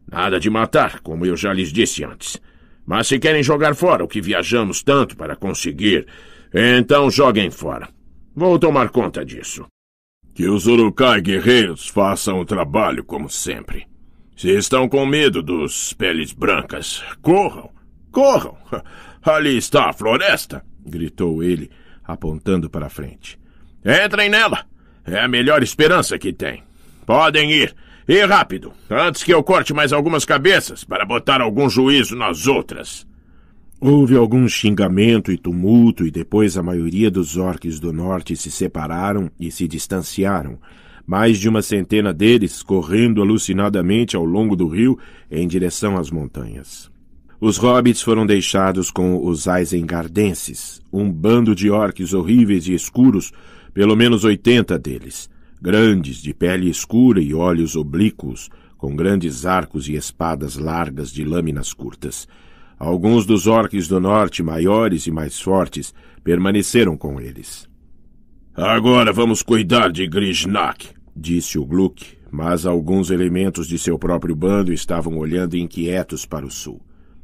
Nada de matar, como eu já lhes disse antes. Mas se querem jogar fora o que viajamos tanto para conseguir, então joguem fora. Vou tomar conta disso. Que os Urukai guerreiros façam o trabalho como sempre. Se estão com medo dos peles brancas, corram, corram! [LAUGHS] Ali está a floresta! gritou ele, apontando para a frente. Entrem nela! É a melhor esperança que tem. Podem ir, e rápido, antes que eu corte mais algumas cabeças para botar algum juízo nas outras. Houve algum xingamento e tumulto, e depois a maioria dos orques do norte se separaram e se distanciaram. Mais de uma centena deles correndo alucinadamente ao longo do rio em direção às montanhas. Os hobbits foram deixados com os Aisengardenses, um bando de orques horríveis e escuros, pelo menos oitenta deles, grandes, de pele escura e olhos oblíquos, com grandes arcos e espadas largas de lâminas curtas. Alguns dos orques do norte, maiores e mais fortes, permaneceram com eles. Agora vamos cuidar de Grishnak, disse o Gluck, mas alguns elementos de seu próprio bando estavam olhando inquietos para o sul.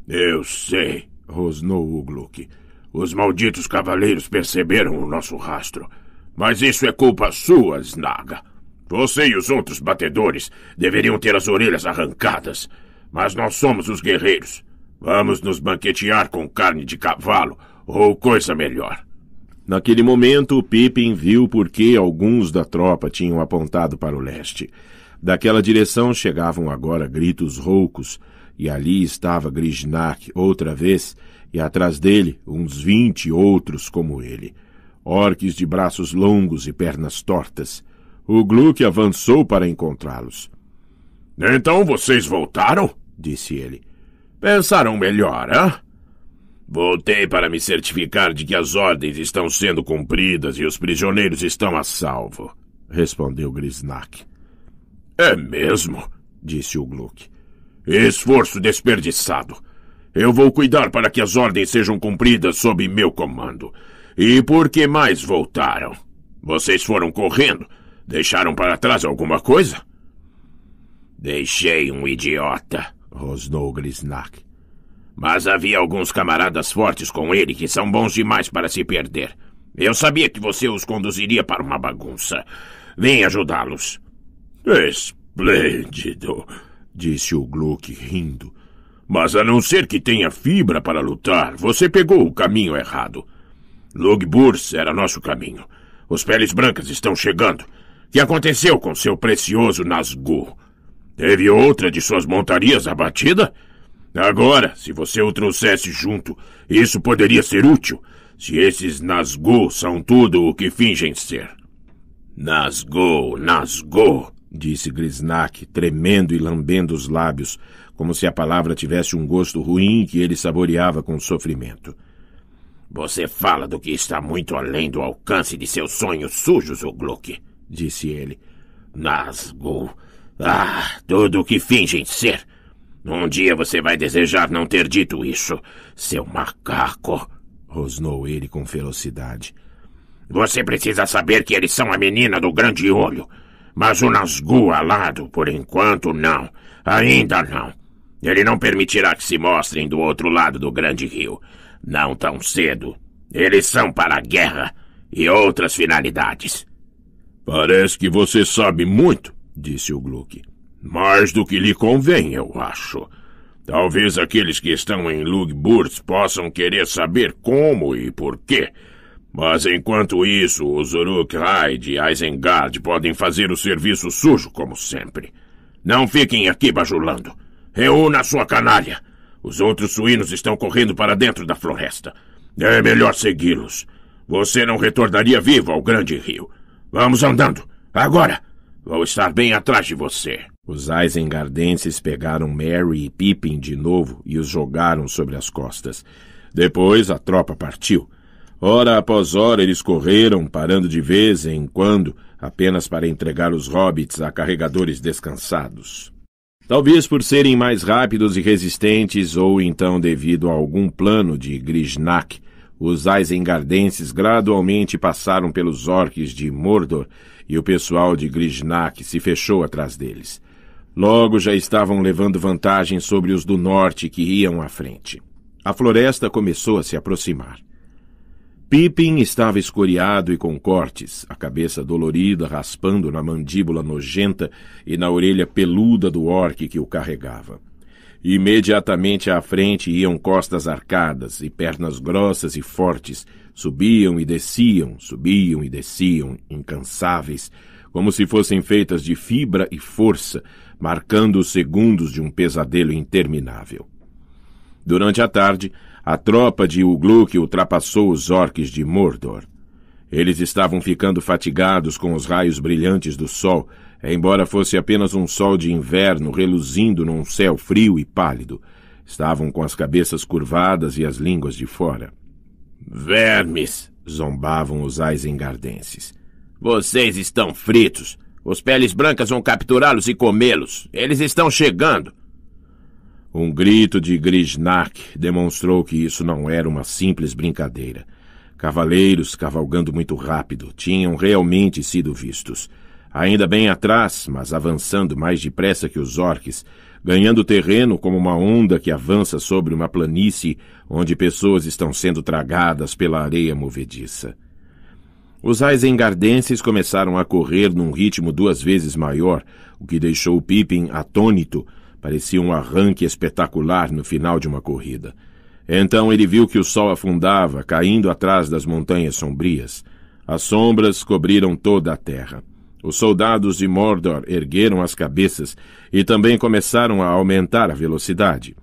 Eu sei, rosnou o Gluck. Os malditos cavaleiros perceberam o nosso rastro. Mas isso é culpa sua, Snaga. Você e os outros batedores deveriam ter as orelhas arrancadas. Mas nós somos os guerreiros. Vamos nos banquetear com carne de cavalo ou coisa melhor. Naquele momento, Pippin viu por que alguns da tropa tinham apontado para o leste. Daquela direção chegavam agora gritos roucos, e ali estava Grisnak outra vez, e atrás dele uns vinte outros como ele orques de braços longos e pernas tortas. O Gluck avançou para encontrá-los. Então vocês voltaram? disse ele. Pensaram melhor, hã? Voltei para me certificar de que as ordens estão sendo cumpridas e os prisioneiros estão a salvo, respondeu Grisnak. É mesmo, disse o Gluck. Esforço desperdiçado. Eu vou cuidar para que as ordens sejam cumpridas sob meu comando. E por que mais voltaram? Vocês foram correndo. Deixaram para trás alguma coisa? Deixei um idiota, rosnou Grisnak. Mas havia alguns camaradas fortes com ele que são bons demais para se perder. Eu sabia que você os conduziria para uma bagunça. Vem ajudá-los. Esplêndido, disse o Gluck rindo. Mas a não ser que tenha fibra para lutar, você pegou o caminho errado. Logburs era nosso caminho. Os peles brancas estão chegando. O que aconteceu com seu precioso Nazgûl? Teve outra de suas montarias abatida? Agora, se você o trouxesse junto, isso poderia ser útil, se esses Nazgûl são tudo o que fingem ser. Nazgûl, Nazgûl, disse Grisnak, tremendo e lambendo os lábios, como se a palavra tivesse um gosto ruim que ele saboreava com sofrimento. — você fala do que está muito além do alcance de seus sonhos sujos, o Gluck, disse ele. Nasgu, Ah, tudo o que fingem ser. Um dia você vai desejar não ter dito isso, seu macaco, rosnou ele com ferocidade. Você precisa saber que eles são a menina do grande olho. Mas o Nasgu alado, por enquanto, não. Ainda não. Ele não permitirá que se mostrem do outro lado do grande rio. Não tão cedo. Eles são para a guerra e outras finalidades. Parece que você sabe muito, disse o Gluck. Mais do que lhe convém, eu acho. Talvez aqueles que estão em Lugburs possam querer saber como e por quê. Mas enquanto isso, os Uruk Raid e Isengard podem fazer o serviço sujo, como sempre. Não fiquem aqui bajulando. Reúna sua canalha. Os outros suínos estão correndo para dentro da floresta. É melhor segui-los. Você não retornaria vivo ao grande rio. Vamos andando. Agora! Vou estar bem atrás de você. Os Eisengardenses pegaram Mary e Pippin de novo e os jogaram sobre as costas. Depois a tropa partiu. Hora após hora eles correram, parando de vez em quando, apenas para entregar os hobbits a carregadores descansados. Talvez por serem mais rápidos e resistentes, ou então devido a algum plano de Grishnak, os Aizengardenses gradualmente passaram pelos orques de Mordor e o pessoal de Grishnak se fechou atrás deles. Logo já estavam levando vantagem sobre os do norte que iam à frente. A floresta começou a se aproximar. Pippin estava escoriado e com cortes, a cabeça dolorida raspando na mandíbula nojenta e na orelha peluda do orque que o carregava. Imediatamente à frente iam costas arcadas e pernas grossas e fortes, subiam e desciam, subiam e desciam, incansáveis, como se fossem feitas de fibra e força, marcando os segundos de um pesadelo interminável. Durante a tarde, a tropa de Ugluk ultrapassou os orques de Mordor. Eles estavam ficando fatigados com os raios brilhantes do sol, embora fosse apenas um sol de inverno reluzindo num céu frio e pálido. Estavam com as cabeças curvadas e as línguas de fora. Vermes! zombavam os aizengardenses. Vocês estão fritos! Os peles brancas vão capturá-los e comê-los! Eles estão chegando! Um grito de Grisnak demonstrou que isso não era uma simples brincadeira. Cavaleiros cavalgando muito rápido tinham realmente sido vistos. Ainda bem atrás, mas avançando mais depressa que os orques, ganhando terreno como uma onda que avança sobre uma planície onde pessoas estão sendo tragadas pela areia movediça. Os Heisengardenses começaram a correr num ritmo duas vezes maior, o que deixou Pippin atônito Parecia um arranque espetacular no final de uma corrida. Então ele viu que o sol afundava, caindo atrás das montanhas sombrias. As sombras cobriram toda a terra. Os soldados de Mordor ergueram as cabeças e também começaram a aumentar a velocidade.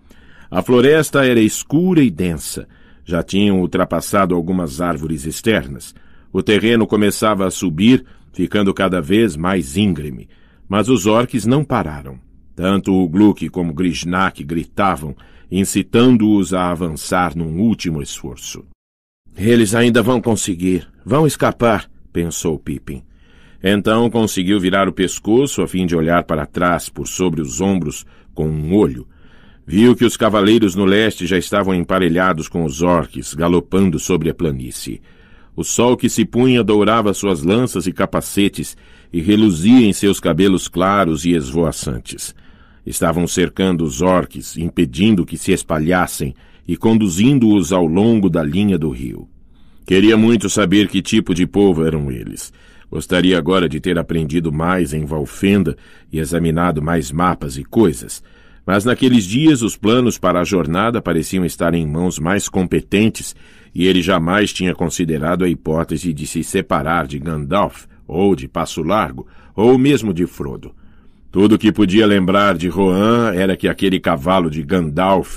A floresta era escura e densa. Já tinham ultrapassado algumas árvores externas. O terreno começava a subir, ficando cada vez mais íngreme. Mas os orques não pararam. Tanto o Gluck como Grishnak gritavam, incitando-os a avançar num último esforço. Eles ainda vão conseguir, vão escapar, pensou Pippin. Então conseguiu virar o pescoço a fim de olhar para trás por sobre os ombros com um olho. Viu que os cavaleiros no leste já estavam emparelhados com os orques, galopando sobre a planície. O sol que se punha dourava suas lanças e capacetes e reluzia em seus cabelos claros e esvoaçantes. Estavam cercando os orques, impedindo que se espalhassem e conduzindo-os ao longo da linha do rio. Queria muito saber que tipo de povo eram eles. Gostaria agora de ter aprendido mais em Valfenda e examinado mais mapas e coisas. Mas naqueles dias os planos para a jornada pareciam estar em mãos mais competentes e ele jamais tinha considerado a hipótese de se separar de Gandalf, ou de Passo Largo, ou mesmo de Frodo. Tudo o que podia lembrar de Rohan era que aquele cavalo de Gandalf,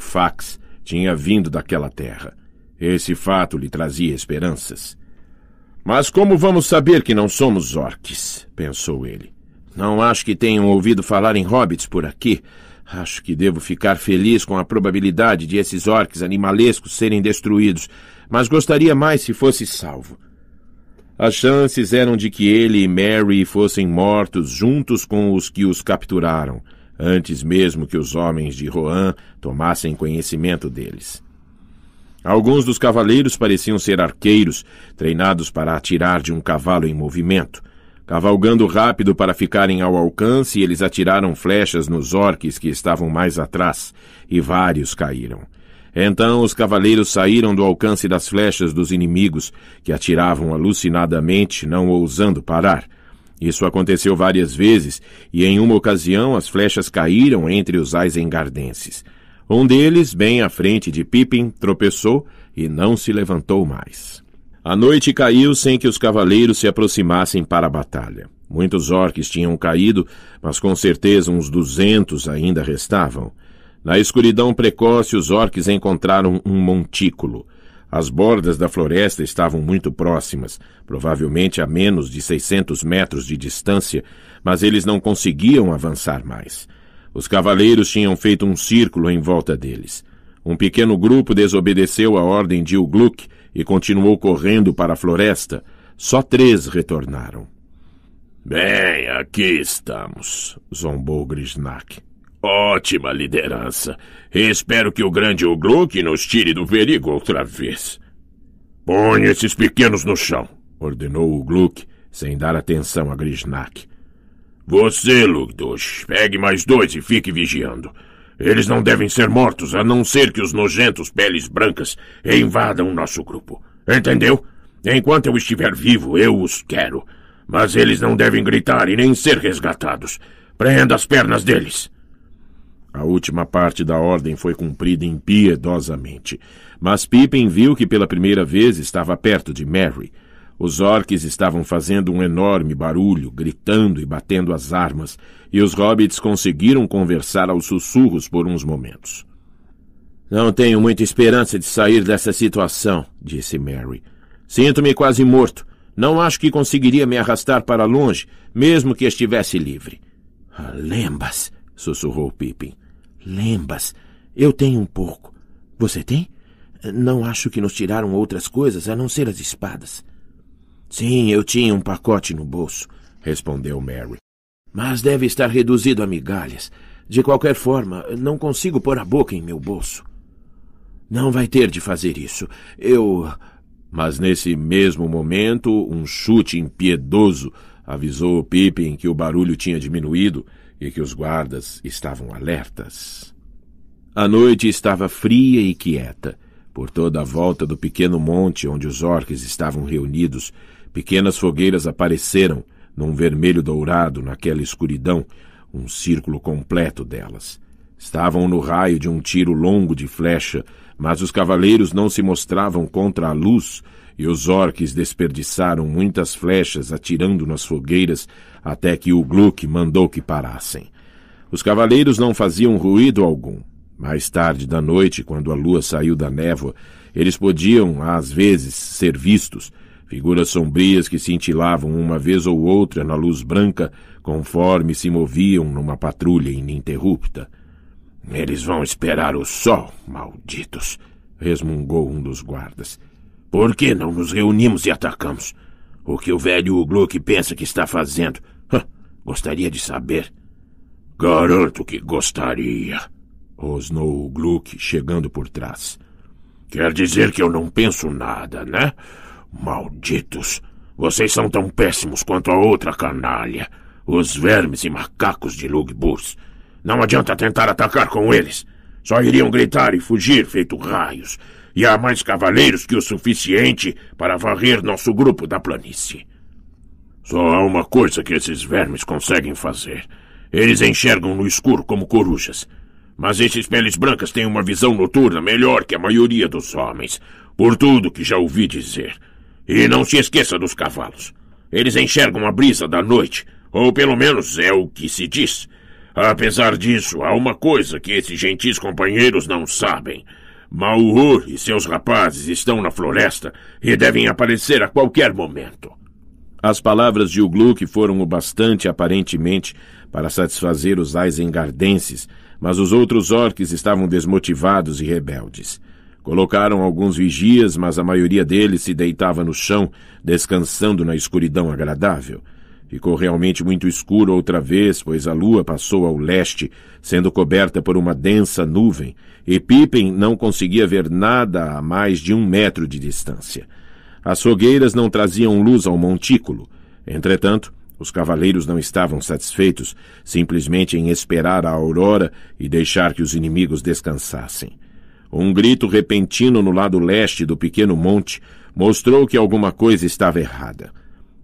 fax, tinha vindo daquela terra. Esse fato lhe trazia esperanças. Mas como vamos saber que não somos orques? pensou ele. Não acho que tenham ouvido falar em hobbits por aqui. Acho que devo ficar feliz com a probabilidade de esses orques animalescos serem destruídos, mas gostaria mais se fosse salvo. As chances eram de que ele e Mary fossem mortos juntos com os que os capturaram, antes mesmo que os homens de Rohan tomassem conhecimento deles. Alguns dos cavaleiros pareciam ser arqueiros, treinados para atirar de um cavalo em movimento. Cavalgando rápido para ficarem ao alcance, eles atiraram flechas nos orques que estavam mais atrás, e vários caíram. Então os cavaleiros saíram do alcance das flechas dos inimigos, que atiravam alucinadamente, não ousando parar. Isso aconteceu várias vezes, e em uma ocasião as flechas caíram entre os aizengardenses. Um deles, bem à frente de Pippin, tropeçou e não se levantou mais. A noite caiu sem que os cavaleiros se aproximassem para a batalha. Muitos orques tinham caído, mas com certeza uns duzentos ainda restavam. Na escuridão precoce, os orques encontraram um montículo. As bordas da floresta estavam muito próximas, provavelmente a menos de 600 metros de distância, mas eles não conseguiam avançar mais. Os cavaleiros tinham feito um círculo em volta deles. Um pequeno grupo desobedeceu a ordem de Ugluck e continuou correndo para a floresta. Só três retornaram. Bem, aqui estamos, zombou Grisnak. Ótima liderança. Espero que o grande Ugluk nos tire do perigo outra vez. Põe esses pequenos no chão, ordenou Ugluk, sem dar atenção a Grisnak. Você, Lugdush, pegue mais dois e fique vigiando. Eles não devem ser mortos, a não ser que os nojentos peles brancas invadam nosso grupo. Entendeu? Enquanto eu estiver vivo, eu os quero. Mas eles não devem gritar e nem ser resgatados. Prenda as pernas deles. A última parte da ordem foi cumprida impiedosamente, mas Pippin viu que pela primeira vez estava perto de Mary. Os orques estavam fazendo um enorme barulho, gritando e batendo as armas, e os hobbits conseguiram conversar aos sussurros por uns momentos. Não tenho muita esperança de sair dessa situação, disse Mary. Sinto-me quase morto. Não acho que conseguiria me arrastar para longe, mesmo que estivesse livre. Lembas, sussurrou Pippin. Lembas. Eu tenho um pouco. Você tem? Não acho que nos tiraram outras coisas a não ser as espadas. Sim, eu tinha um pacote no bolso, respondeu Mary. Mas deve estar reduzido a migalhas. De qualquer forma, não consigo pôr a boca em meu bolso. Não vai ter de fazer isso. Eu. Mas nesse mesmo momento, um chute impiedoso avisou Pippin que o barulho tinha diminuído e que os guardas estavam alertas. A noite estava fria e quieta. Por toda a volta do pequeno monte onde os orques estavam reunidos, pequenas fogueiras apareceram, num vermelho dourado naquela escuridão, um círculo completo delas. Estavam no raio de um tiro longo de flecha, mas os cavaleiros não se mostravam contra a luz, e os orques desperdiçaram muitas flechas atirando nas fogueiras até que o Gluck mandou que parassem. Os cavaleiros não faziam ruído algum. Mais tarde da noite, quando a lua saiu da névoa, eles podiam, às vezes, ser vistos, figuras sombrias que cintilavam uma vez ou outra na luz branca, conforme se moviam numa patrulha ininterrupta. Eles vão esperar o sol, malditos! resmungou um dos guardas. Por que não nos reunimos e atacamos? O que o velho Gluck pensa que está fazendo? gostaria de saber. Garanto que gostaria. Rosnou o Gluck, chegando por trás. Quer dizer que eu não penso nada, né? Malditos! Vocês são tão péssimos quanto a outra canalha. Os vermes e macacos de Lugburs. Não adianta tentar atacar com eles. Só iriam gritar e fugir feito raios e há mais cavaleiros que o suficiente para varrer nosso grupo da planície. Só há uma coisa que esses vermes conseguem fazer. Eles enxergam no escuro como corujas. Mas esses peles brancas têm uma visão noturna melhor que a maioria dos homens, por tudo que já ouvi dizer. E não se esqueça dos cavalos. Eles enxergam a brisa da noite, ou pelo menos é o que se diz. Apesar disso, há uma coisa que esses gentis companheiros não sabem. Maurur e seus rapazes estão na floresta e devem aparecer a qualquer momento. As palavras de Ugluk foram o bastante, aparentemente, para satisfazer os aizengardenses, mas os outros orques estavam desmotivados e rebeldes. Colocaram alguns vigias, mas a maioria deles se deitava no chão, descansando na escuridão agradável. Ficou realmente muito escuro outra vez, pois a lua passou ao leste, sendo coberta por uma densa nuvem, e Pippen não conseguia ver nada a mais de um metro de distância. As fogueiras não traziam luz ao montículo. Entretanto, os cavaleiros não estavam satisfeitos simplesmente em esperar a aurora e deixar que os inimigos descansassem. Um grito repentino no lado leste do pequeno monte mostrou que alguma coisa estava errada.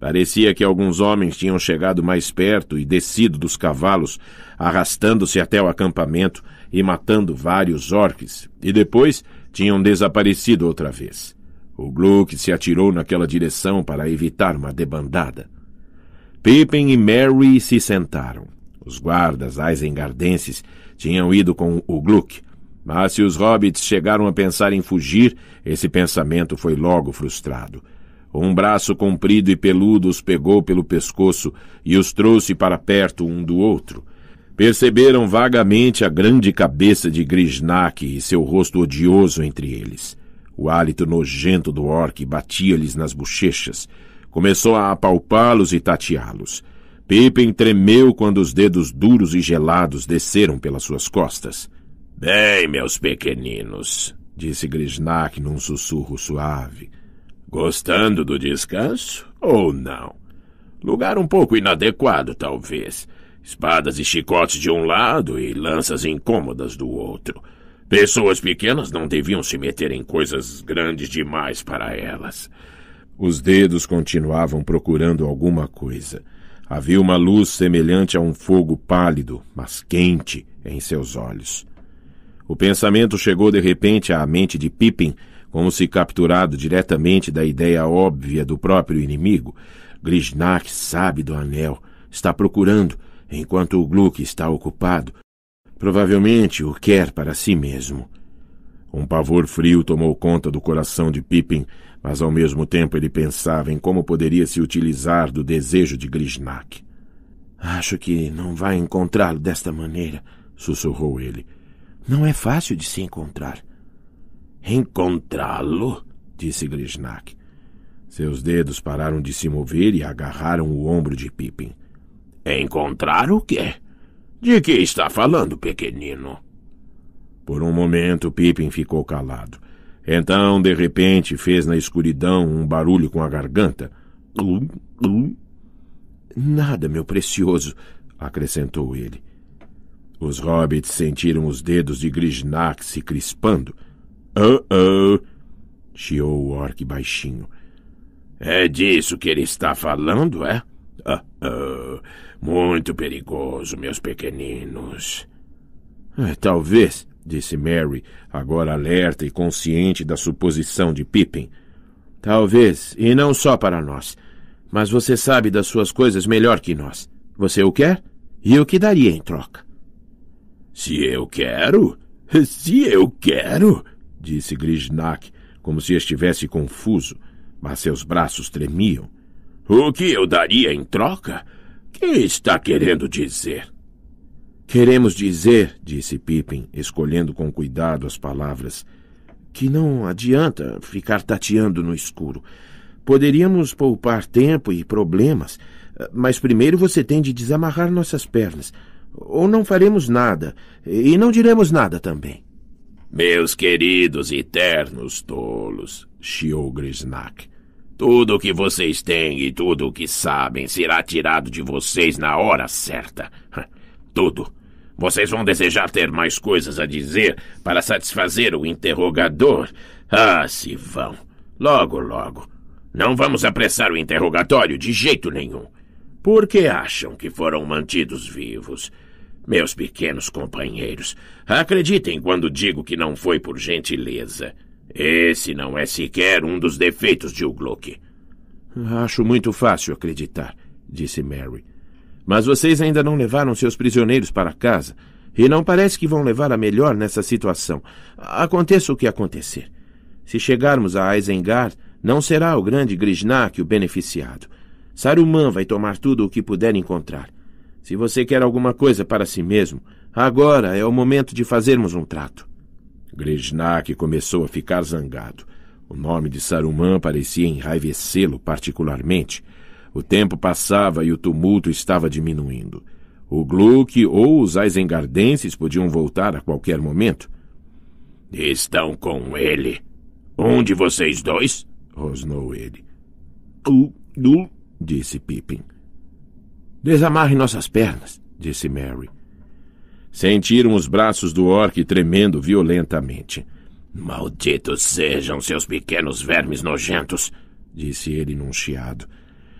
Parecia que alguns homens tinham chegado mais perto e descido dos cavalos, arrastando-se até o acampamento e matando vários orques, e depois tinham desaparecido outra vez. O Gluck se atirou naquela direção para evitar uma debandada. Pippin e Mary se sentaram. Os guardas aisengardenses tinham ido com o Gluck, mas se os hobbits chegaram a pensar em fugir, esse pensamento foi logo frustrado. Um braço comprido e peludo os pegou pelo pescoço e os trouxe para perto um do outro. Perceberam vagamente a grande cabeça de Grisnak e seu rosto odioso entre eles. O hálito nojento do orc batia-lhes nas bochechas. Começou a apalpá-los e tateá-los. Pippin tremeu quando os dedos duros e gelados desceram pelas suas costas. Bem, meus pequeninos, disse Grisnak num sussurro suave. Gostando do descanso ou não? Lugar um pouco inadequado, talvez. Espadas e chicotes de um lado e lanças incômodas do outro. Pessoas pequenas não deviam se meter em coisas grandes demais para elas. Os dedos continuavam procurando alguma coisa. Havia uma luz semelhante a um fogo pálido, mas quente, em seus olhos. O pensamento chegou de repente à mente de Pippin como se capturado diretamente da ideia óbvia do próprio inimigo, Grisnak sabe do anel, está procurando, enquanto o Gluck está ocupado. Provavelmente o quer para si mesmo. Um pavor frio tomou conta do coração de Pippin, mas ao mesmo tempo ele pensava em como poderia se utilizar do desejo de Grisnak. Acho que não vai encontrá-lo desta maneira, sussurrou ele. Não é fácil de se encontrar. Encontrá-lo? disse Grishnak. Seus dedos pararam de se mover e agarraram o ombro de Pippin. Encontrar o quê? De que está falando, pequenino? Por um momento, Pippin ficou calado. Então, de repente, fez na escuridão um barulho com a garganta. Uh, uh. Nada, meu precioso, acrescentou ele. Os hobbits sentiram os dedos de Grisnak se crispando. Uh-oh! chiou o orc baixinho. É disso que ele está falando, é? Uh-oh! Muito perigoso, meus pequeninos. É, talvez, disse Mary, agora alerta e consciente da suposição de Pippin. Talvez, e não só para nós. Mas você sabe das suas coisas melhor que nós. Você o quer? E o que daria em troca? Se eu quero? [LAUGHS] Se eu quero? disse Grisnak, como se estivesse confuso, mas seus braços tremiam. O que eu daria em troca? Que está querendo dizer? Queremos dizer, disse Pippin, escolhendo com cuidado as palavras, que não adianta ficar tateando no escuro. Poderíamos poupar tempo e problemas, mas primeiro você tem de desamarrar nossas pernas. Ou não faremos nada, e não diremos nada também. Meus queridos e ternos tolos, chiou Grisnak. Tudo o que vocês têm e tudo o que sabem será tirado de vocês na hora certa. [LAUGHS] Tudo. Vocês vão desejar ter mais coisas a dizer para satisfazer o interrogador. Ah, se vão. Logo, logo. Não vamos apressar o interrogatório de jeito nenhum. Por que acham que foram mantidos vivos? Meus pequenos companheiros, acreditem quando digo que não foi por gentileza. Esse não é sequer um dos defeitos de Uglock. Acho muito fácil acreditar, disse Mary. Mas vocês ainda não levaram seus prisioneiros para casa, e não parece que vão levar a melhor nessa situação, aconteça o que acontecer. Se chegarmos a Isengard, não será o grande Grisnak o beneficiado. Saruman vai tomar tudo o que puder encontrar. Se você quer alguma coisa para si mesmo, agora é o momento de fazermos um trato. Grejnak começou a ficar zangado. O nome de Saruman parecia enraivecê-lo particularmente. O tempo passava e o tumulto estava diminuindo. O Gluck ou os Azengardenses podiam voltar a qualquer momento. Estão com ele. Um de vocês dois? rosnou ele. Tu, du, disse Pippin. Desamarre nossas pernas, disse Mary. Sentiram os braços do orc tremendo violentamente. Malditos sejam seus pequenos vermes nojentos, disse ele num chiado.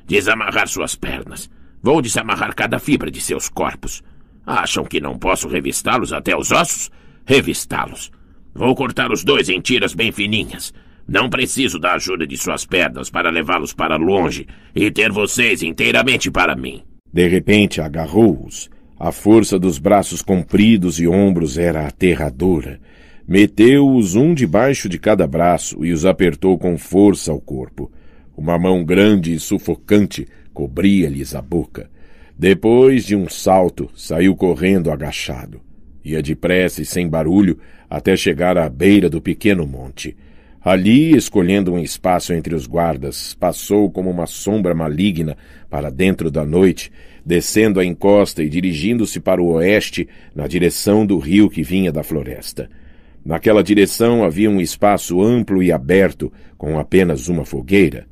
Desamarrar suas pernas. Vou desamarrar cada fibra de seus corpos. Acham que não posso revistá-los até os ossos? Revistá-los. Vou cortar os dois em tiras bem fininhas. Não preciso da ajuda de suas pernas para levá-los para longe e ter vocês inteiramente para mim. De repente agarrou-os. A força dos braços compridos e ombros era aterradora. Meteu-os um debaixo de cada braço e os apertou com força ao corpo. Uma mão grande e sufocante cobria-lhes a boca. Depois de um salto, saiu correndo agachado. Ia depressa e sem barulho até chegar à beira do pequeno monte. Ali, escolhendo um espaço entre os guardas, passou como uma sombra maligna para dentro da noite, descendo a encosta e dirigindo-se para o oeste, na direção do rio que vinha da floresta. Naquela direção havia um espaço amplo e aberto, com apenas uma fogueira.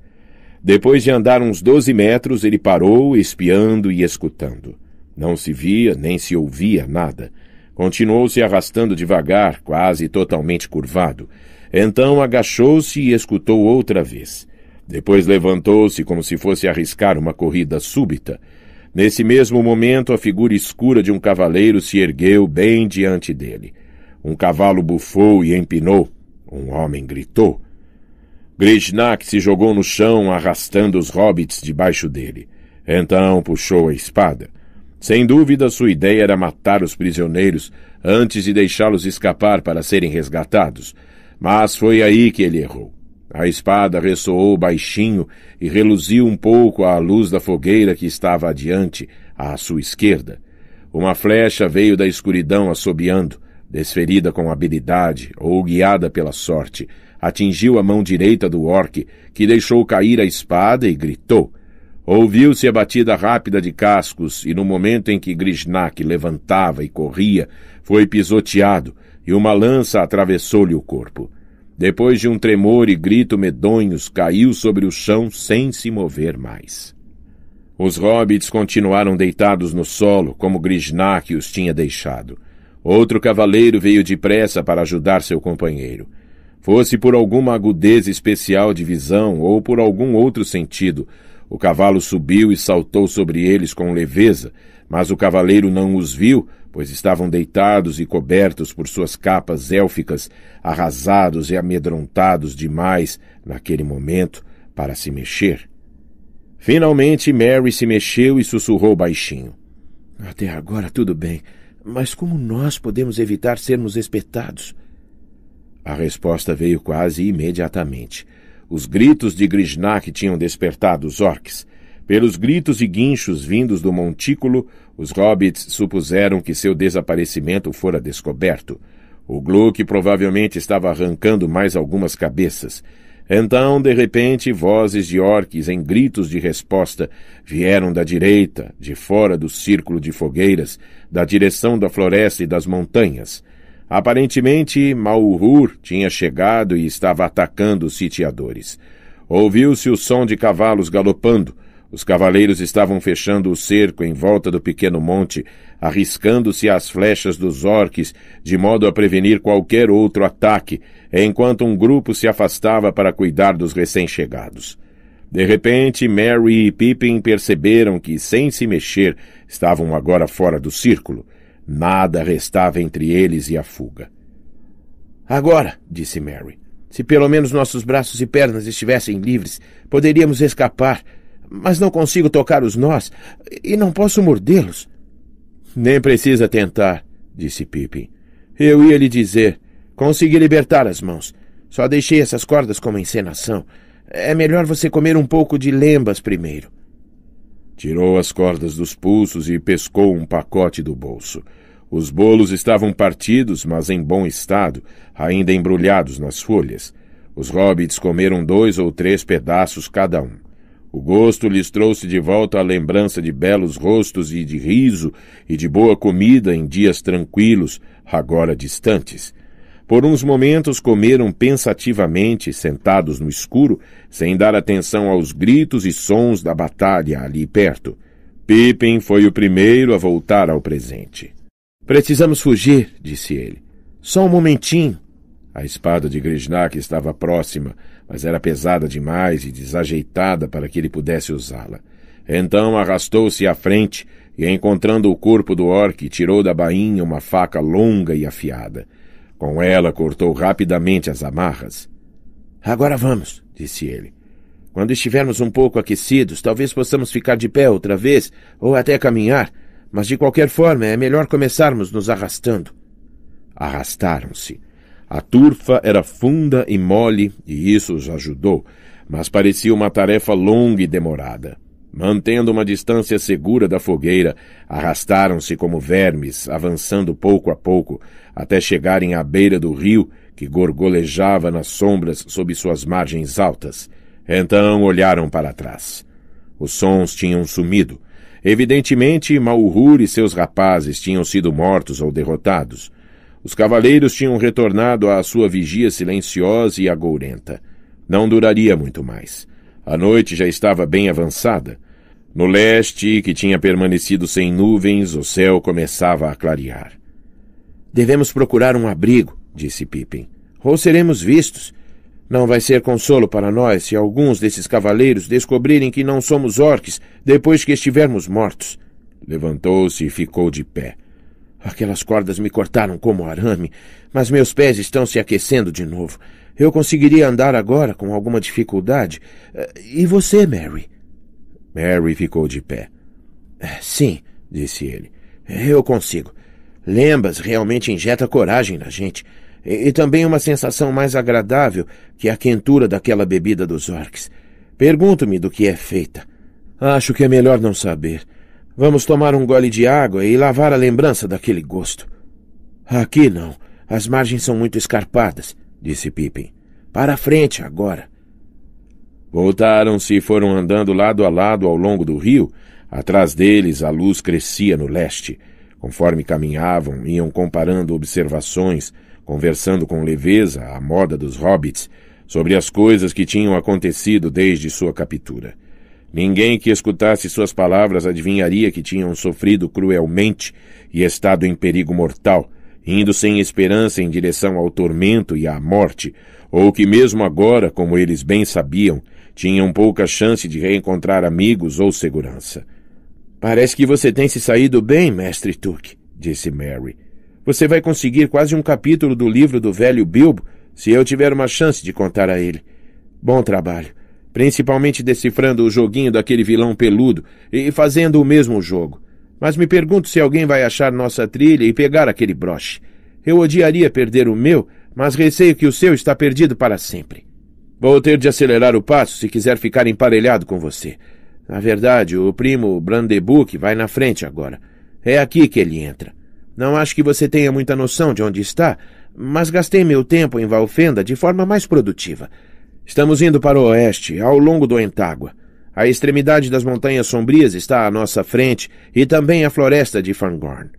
Depois de andar uns doze metros, ele parou, espiando e escutando. Não se via nem se ouvia nada. Continuou se arrastando devagar, quase totalmente curvado. Então agachou-se e escutou outra vez. Depois levantou-se como se fosse arriscar uma corrida súbita. Nesse mesmo momento, a figura escura de um cavaleiro se ergueu bem diante dele. Um cavalo bufou e empinou. Um homem gritou. Grishnak se jogou no chão, arrastando os hobbits debaixo dele. Então puxou a espada. Sem dúvida, sua ideia era matar os prisioneiros antes de deixá-los escapar para serem resgatados. Mas foi aí que ele errou. A espada ressoou baixinho e reluziu um pouco à luz da fogueira que estava adiante, à sua esquerda. Uma flecha veio da escuridão assobiando, desferida com habilidade ou guiada pela sorte, atingiu a mão direita do orc, que deixou cair a espada e gritou. Ouviu-se a batida rápida de cascos, e no momento em que Grishnak levantava e corria, foi pisoteado, e uma lança atravessou-lhe o corpo. Depois de um tremor e grito medonhos, caiu sobre o chão sem se mover mais. Os hobbits continuaram deitados no solo, como Grisnak os tinha deixado. Outro cavaleiro veio depressa para ajudar seu companheiro. Fosse por alguma agudeza especial de visão ou por algum outro sentido, o cavalo subiu e saltou sobre eles com leveza, mas o cavaleiro não os viu, pois estavam deitados e cobertos por suas capas élficas, arrasados e amedrontados demais naquele momento para se mexer. Finalmente Mary se mexeu e sussurrou baixinho. Até agora tudo bem, mas como nós podemos evitar sermos espetados? A resposta veio quase imediatamente. Os gritos de Grisnak tinham despertado os orques. Pelos gritos e guinchos vindos do montículo, os hobbits supuseram que seu desaparecimento fora descoberto. O Gluck provavelmente estava arrancando mais algumas cabeças. Então, de repente, vozes de orques em gritos de resposta vieram da direita, de fora do círculo de fogueiras, da direção da floresta e das montanhas. Aparentemente, Maurur tinha chegado e estava atacando os sitiadores. Ouviu-se o som de cavalos galopando, os cavaleiros estavam fechando o cerco em volta do pequeno monte, arriscando-se às flechas dos orques, de modo a prevenir qualquer outro ataque, enquanto um grupo se afastava para cuidar dos recém-chegados. De repente, Mary e Pippin perceberam que, sem se mexer, estavam agora fora do círculo. Nada restava entre eles e a fuga. Agora, disse Mary, se pelo menos nossos braços e pernas estivessem livres, poderíamos escapar — mas não consigo tocar os nós e não posso mordê-los. Nem precisa tentar, disse Pippin. Eu ia lhe dizer. Consegui libertar as mãos. Só deixei essas cordas como encenação. É melhor você comer um pouco de lembas primeiro. Tirou as cordas dos pulsos e pescou um pacote do bolso. Os bolos estavam partidos, mas em bom estado, ainda embrulhados nas folhas. Os hobbits comeram dois ou três pedaços cada um. O gosto lhes trouxe de volta a lembrança de belos rostos e de riso e de boa comida em dias tranquilos, agora distantes. Por uns momentos comeram pensativamente, sentados no escuro, sem dar atenção aos gritos e sons da batalha ali perto. Pippin foi o primeiro a voltar ao presente. Precisamos fugir, disse ele. Só um momentinho. A espada de Grisnak estava próxima, mas era pesada demais e desajeitada para que ele pudesse usá-la. Então arrastou-se à frente e, encontrando o corpo do orc, tirou da bainha uma faca longa e afiada. Com ela cortou rapidamente as amarras. Agora vamos, disse ele. Quando estivermos um pouco aquecidos, talvez possamos ficar de pé outra vez, ou até caminhar, mas de qualquer forma é melhor começarmos nos arrastando. Arrastaram-se. A turfa era funda e mole, e isso os ajudou, mas parecia uma tarefa longa e demorada. Mantendo uma distância segura da fogueira, arrastaram-se como vermes, avançando pouco a pouco, até chegarem à beira do rio, que gorgolejava nas sombras sob suas margens altas. Então olharam para trás. Os sons tinham sumido. Evidentemente, Mauhur e seus rapazes tinham sido mortos ou derrotados. Os cavaleiros tinham retornado à sua vigia silenciosa e agourenta. Não duraria muito mais. A noite já estava bem avançada. No leste, que tinha permanecido sem nuvens, o céu começava a clarear. Devemos procurar um abrigo, disse Pippin, ou seremos vistos. Não vai ser consolo para nós se alguns desses cavaleiros descobrirem que não somos orques depois que estivermos mortos. Levantou-se e ficou de pé. Aquelas cordas me cortaram como arame, mas meus pés estão se aquecendo de novo. Eu conseguiria andar agora com alguma dificuldade. Eh, e você, Mary? Mary ficou de pé. Eh, sim, disse ele. Eu consigo. Lembas realmente injeta coragem na gente. E, e também uma sensação mais agradável que a quentura daquela bebida dos orques. Pergunto-me do que é feita. Acho que é melhor não saber. Vamos tomar um gole de água e lavar a lembrança daquele gosto. Aqui não. As margens são muito escarpadas, disse Pippin. Para a frente agora. Voltaram-se e foram andando lado a lado ao longo do rio. Atrás deles a luz crescia no leste. Conforme caminhavam, iam comparando observações, conversando com leveza, à moda dos hobbits, sobre as coisas que tinham acontecido desde sua captura. Ninguém que escutasse suas palavras adivinharia que tinham sofrido cruelmente e estado em perigo mortal, indo sem esperança em direção ao tormento e à morte, ou que mesmo agora, como eles bem sabiam, tinham pouca chance de reencontrar amigos ou segurança. Parece que você tem se saído bem, mestre Tuck, disse Mary. Você vai conseguir quase um capítulo do livro do velho Bilbo se eu tiver uma chance de contar a ele. Bom trabalho principalmente decifrando o joguinho daquele vilão peludo e fazendo o mesmo jogo. Mas me pergunto se alguém vai achar nossa trilha e pegar aquele broche. Eu odiaria perder o meu, mas receio que o seu está perdido para sempre. Vou ter de acelerar o passo se quiser ficar emparelhado com você. Na verdade, o primo Brandebuck vai na frente agora. É aqui que ele entra. Não acho que você tenha muita noção de onde está, mas gastei meu tempo em Valfenda de forma mais produtiva. Estamos indo para o oeste, ao longo do Entágua. A extremidade das Montanhas Sombrias está à nossa frente e também a floresta de Fangorn.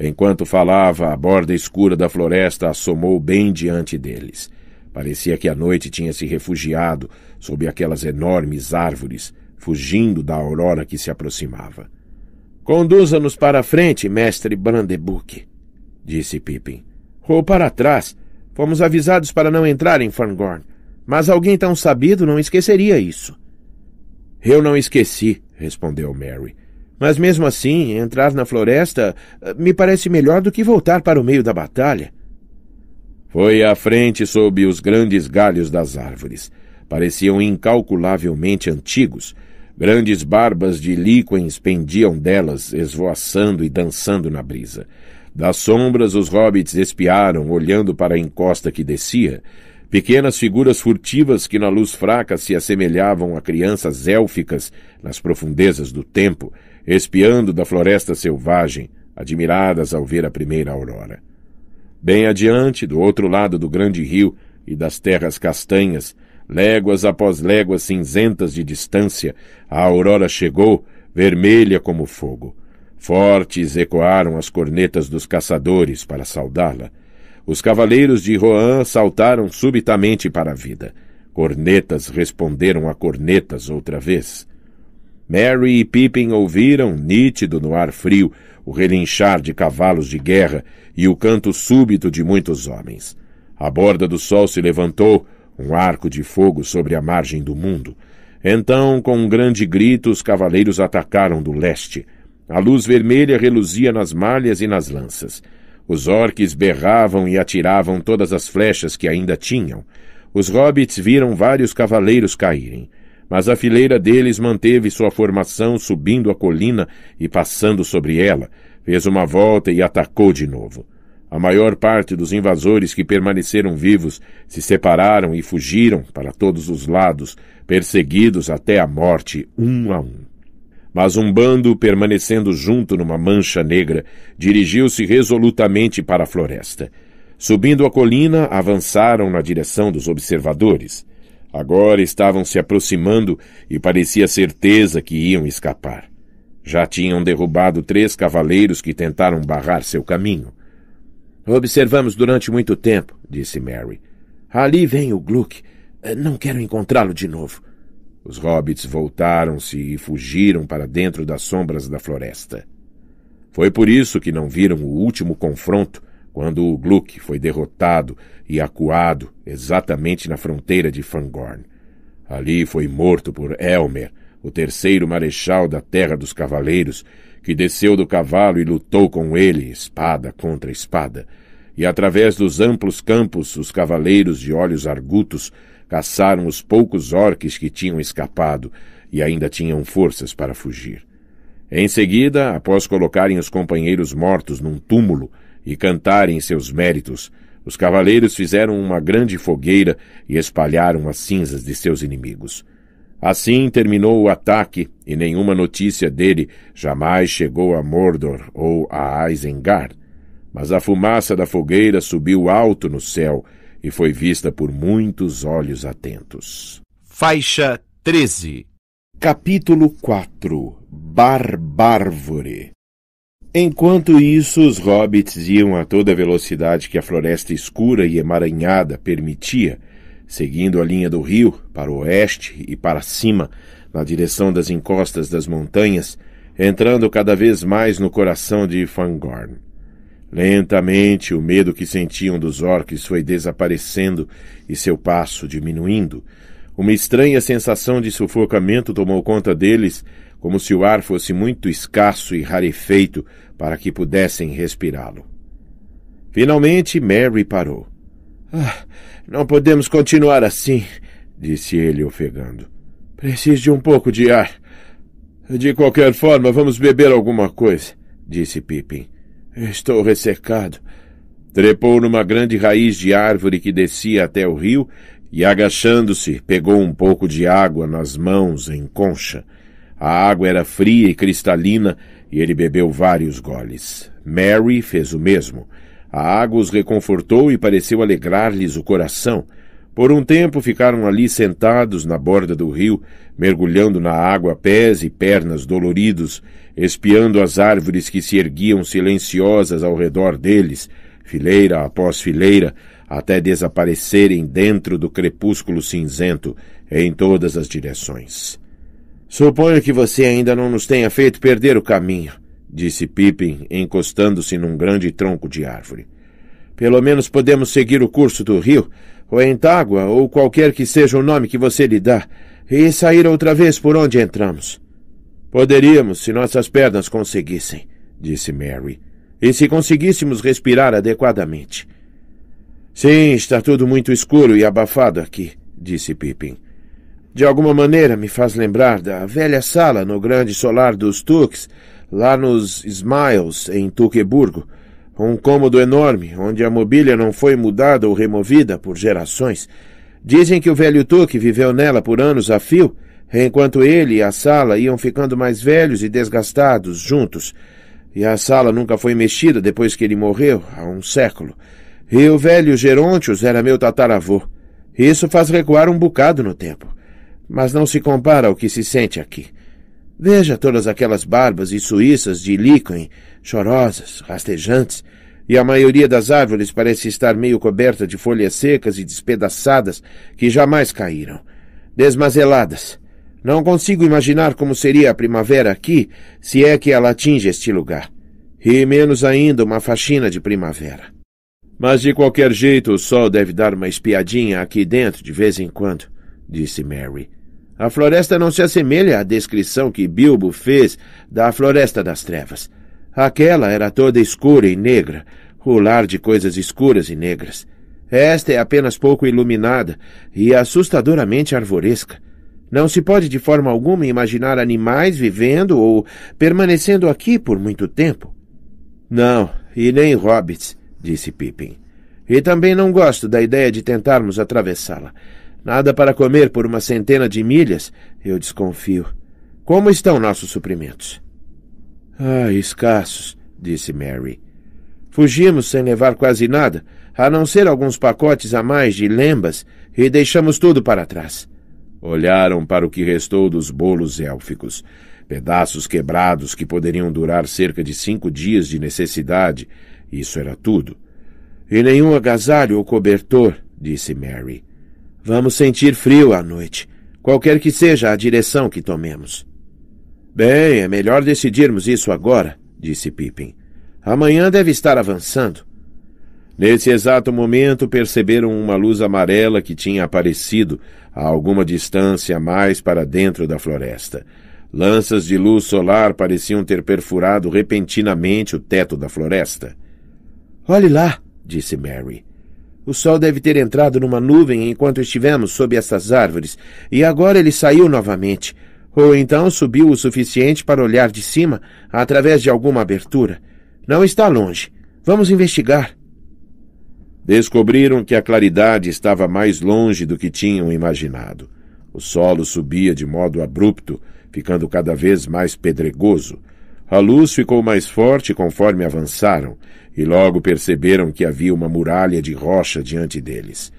Enquanto falava, a borda escura da floresta assomou bem diante deles. Parecia que a noite tinha se refugiado sob aquelas enormes árvores, fugindo da aurora que se aproximava. Conduza-nos para a frente, mestre Brandebuck, disse Pippin. Ou para trás. Fomos avisados para não entrar em Fangorn. Mas alguém tão sabido não esqueceria isso. Eu não esqueci, respondeu Mary. Mas mesmo assim, entrar na floresta eh, me parece melhor do que voltar para o meio da batalha. Foi à frente sob os grandes galhos das árvores. Pareciam incalculavelmente antigos. Grandes barbas de líquens pendiam delas, esvoaçando e dançando na brisa. Das sombras, os hobbits espiaram, olhando para a encosta que descia. Pequenas figuras furtivas que na luz fraca se assemelhavam a crianças élficas nas profundezas do tempo, espiando da floresta selvagem, admiradas ao ver a primeira aurora. Bem adiante, do outro lado do grande rio e das terras castanhas, léguas após léguas cinzentas de distância, a aurora chegou, vermelha como fogo. Fortes ecoaram as cornetas dos caçadores para saudá-la. Os cavaleiros de Rohan saltaram subitamente para a vida. Cornetas responderam a cornetas outra vez. Mary e Pippin ouviram, nítido no ar frio, o relinchar de cavalos de guerra e o canto súbito de muitos homens. A borda do sol se levantou, um arco de fogo sobre a margem do mundo. Então, com um grande grito, os cavaleiros atacaram do leste. A luz vermelha reluzia nas malhas e nas lanças. Os orques berravam e atiravam todas as flechas que ainda tinham. Os hobbits viram vários cavaleiros caírem, mas a fileira deles manteve sua formação subindo a colina e passando sobre ela, fez uma volta e atacou de novo. A maior parte dos invasores que permaneceram vivos se separaram e fugiram para todos os lados, perseguidos até a morte, um a um. Mas um bando, permanecendo junto numa mancha negra, dirigiu-se resolutamente para a floresta. Subindo a colina, avançaram na direção dos observadores. Agora estavam se aproximando e parecia certeza que iam escapar. Já tinham derrubado três cavaleiros que tentaram barrar seu caminho. Observamos durante muito tempo, disse Mary. Ali vem o Gluck. Não quero encontrá-lo de novo. Os hobbits voltaram-se e fugiram para dentro das sombras da floresta. Foi por isso que não viram o último confronto, quando o Gluck foi derrotado e acuado exatamente na fronteira de Fangorn. Ali foi morto por Elmer, o terceiro marechal da Terra dos Cavaleiros, que desceu do cavalo e lutou com ele, espada contra espada. E através dos amplos campos, os cavaleiros de olhos argutos caçaram os poucos orques que tinham escapado e ainda tinham forças para fugir. Em seguida, após colocarem os companheiros mortos num túmulo e cantarem seus méritos, os cavaleiros fizeram uma grande fogueira e espalharam as cinzas de seus inimigos. Assim terminou o ataque e nenhuma notícia dele jamais chegou a Mordor ou a Isengard. Mas a fumaça da fogueira subiu alto no céu e foi vista por muitos olhos atentos. Faixa 13 Capítulo 4 Barbárvore Enquanto isso, os hobbits iam a toda a velocidade que a floresta escura e emaranhada permitia, seguindo a linha do rio, para o oeste e para cima, na direção das encostas das montanhas, entrando cada vez mais no coração de Fangorn. Lentamente, o medo que sentiam dos orques foi desaparecendo e seu passo diminuindo. Uma estranha sensação de sufocamento tomou conta deles, como se o ar fosse muito escasso e rarefeito para que pudessem respirá-lo. Finalmente, Mary parou. Ah, não podemos continuar assim, disse ele, ofegando. Preciso de um pouco de ar. De qualquer forma, vamos beber alguma coisa, disse Pippin. Estou ressecado. Trepou numa grande raiz de árvore que descia até o rio e, agachando-se, pegou um pouco de água nas mãos em concha. A água era fria e cristalina e ele bebeu vários goles. Mary fez o mesmo. A água os reconfortou e pareceu alegrar-lhes o coração. Por um tempo ficaram ali sentados na borda do rio, mergulhando na água pés e pernas doloridos, espiando as árvores que se erguiam silenciosas ao redor deles, fileira após fileira, até desaparecerem dentro do crepúsculo cinzento, em todas as direções. Suponho que você ainda não nos tenha feito perder o caminho, disse Pippin, encostando-se num grande tronco de árvore. Pelo menos podemos seguir o curso do rio ou Entágua, ou qualquer que seja o nome que você lhe dá, e sair outra vez por onde entramos. Poderíamos, se nossas pernas conseguissem, disse Mary, e se conseguíssemos respirar adequadamente. Sim, está tudo muito escuro e abafado aqui, disse Pippin. De alguma maneira me faz lembrar da velha sala no grande solar dos Tuques, lá nos Smiles, em Tuqueburgo, um cômodo enorme, onde a mobília não foi mudada ou removida por gerações. Dizem que o velho Tuque viveu nela por anos a fio, enquanto ele e a sala iam ficando mais velhos e desgastados juntos. E a sala nunca foi mexida depois que ele morreu, há um século. E o velho Gerontius era meu tataravô. Isso faz recuar um bocado no tempo. Mas não se compara ao que se sente aqui. Veja todas aquelas barbas e suíças de líquen, chorosas, rastejantes, e a maioria das árvores parece estar meio coberta de folhas secas e despedaçadas que jamais caíram, desmazeladas. Não consigo imaginar como seria a primavera aqui, se é que ela atinge este lugar. E menos ainda uma faxina de primavera. Mas de qualquer jeito o sol deve dar uma espiadinha aqui dentro de vez em quando, disse Mary. A floresta não se assemelha à descrição que Bilbo fez da Floresta das Trevas. Aquela era toda escura e negra, o lar de coisas escuras e negras. Esta é apenas pouco iluminada e assustadoramente arvoresca. Não se pode de forma alguma imaginar animais vivendo ou permanecendo aqui por muito tempo. Não, e nem hobbits, disse Pippin. E também não gosto da ideia de tentarmos atravessá-la. Nada para comer por uma centena de milhas, eu desconfio. Como estão nossos suprimentos? Ah, escassos, disse Mary. Fugimos sem levar quase nada, a não ser alguns pacotes a mais de lembas, e deixamos tudo para trás. Olharam para o que restou dos bolos élficos, pedaços quebrados que poderiam durar cerca de cinco dias de necessidade, isso era tudo. E nenhum agasalho ou cobertor, disse Mary. Vamos sentir frio à noite, qualquer que seja a direção que tomemos. Bem, é melhor decidirmos isso agora, disse Pippin. Amanhã deve estar avançando. Nesse exato momento, perceberam uma luz amarela que tinha aparecido a alguma distância mais para dentro da floresta. Lanças de luz solar pareciam ter perfurado repentinamente o teto da floresta. Olhe lá, disse Mary. O sol deve ter entrado numa nuvem enquanto estivemos sob estas árvores, e agora ele saiu novamente. Ou então subiu o suficiente para olhar de cima, através de alguma abertura. Não está longe. Vamos investigar. Descobriram que a claridade estava mais longe do que tinham imaginado. O solo subia de modo abrupto, ficando cada vez mais pedregoso. A luz ficou mais forte conforme avançaram, e logo perceberam que havia uma muralha de rocha diante deles.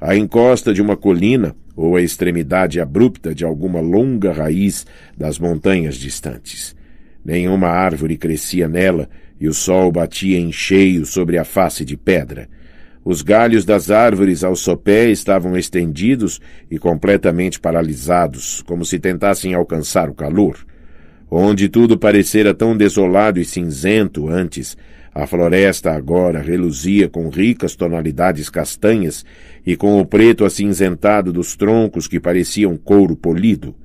A encosta de uma colina ou a extremidade abrupta de alguma longa raiz das montanhas distantes. Nenhuma árvore crescia nela e o sol batia em cheio sobre a face de pedra. Os galhos das árvores ao sopé estavam estendidos e completamente paralisados, como se tentassem alcançar o calor. Onde tudo parecera tão desolado e cinzento antes, a floresta agora reluzia com ricas tonalidades castanhas e com o preto acinzentado dos troncos que pareciam couro polido.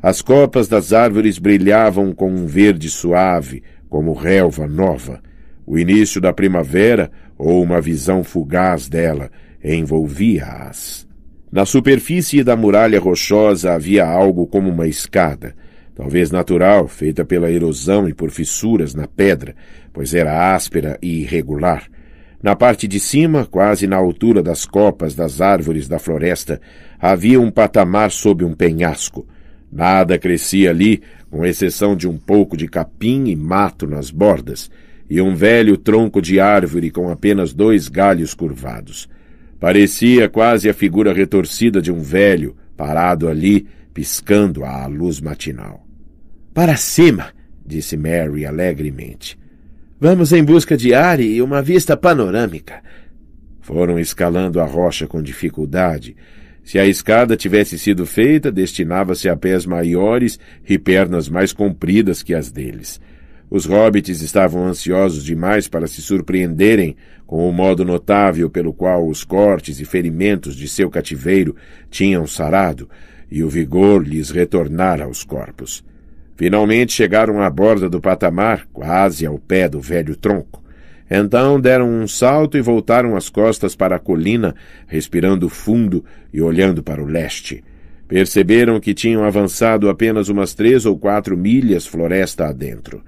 As copas das árvores brilhavam com um verde suave, como relva nova. O início da primavera, ou uma visão fugaz dela, envolvia-as. Na superfície da muralha rochosa havia algo como uma escada talvez natural, feita pela erosão e por fissuras na pedra, pois era áspera e irregular. Na parte de cima, quase na altura das copas das árvores da floresta, havia um patamar sob um penhasco. Nada crescia ali, com exceção de um pouco de capim e mato nas bordas, e um velho tronco de árvore com apenas dois galhos curvados. Parecia quase a figura retorcida de um velho, parado ali, piscando à luz matinal. Para cima! disse Mary alegremente. Vamos em busca de ar e uma vista panorâmica. Foram escalando a rocha com dificuldade. Se a escada tivesse sido feita, destinava-se a pés maiores e pernas mais compridas que as deles. Os hobbits estavam ansiosos demais para se surpreenderem com o modo notável pelo qual os cortes e ferimentos de seu cativeiro tinham sarado e o vigor lhes retornara aos corpos. Finalmente chegaram à borda do patamar, quase ao pé do velho tronco. Então deram um salto e voltaram as costas para a colina, respirando fundo e olhando para o leste. Perceberam que tinham avançado apenas umas três ou quatro milhas floresta adentro.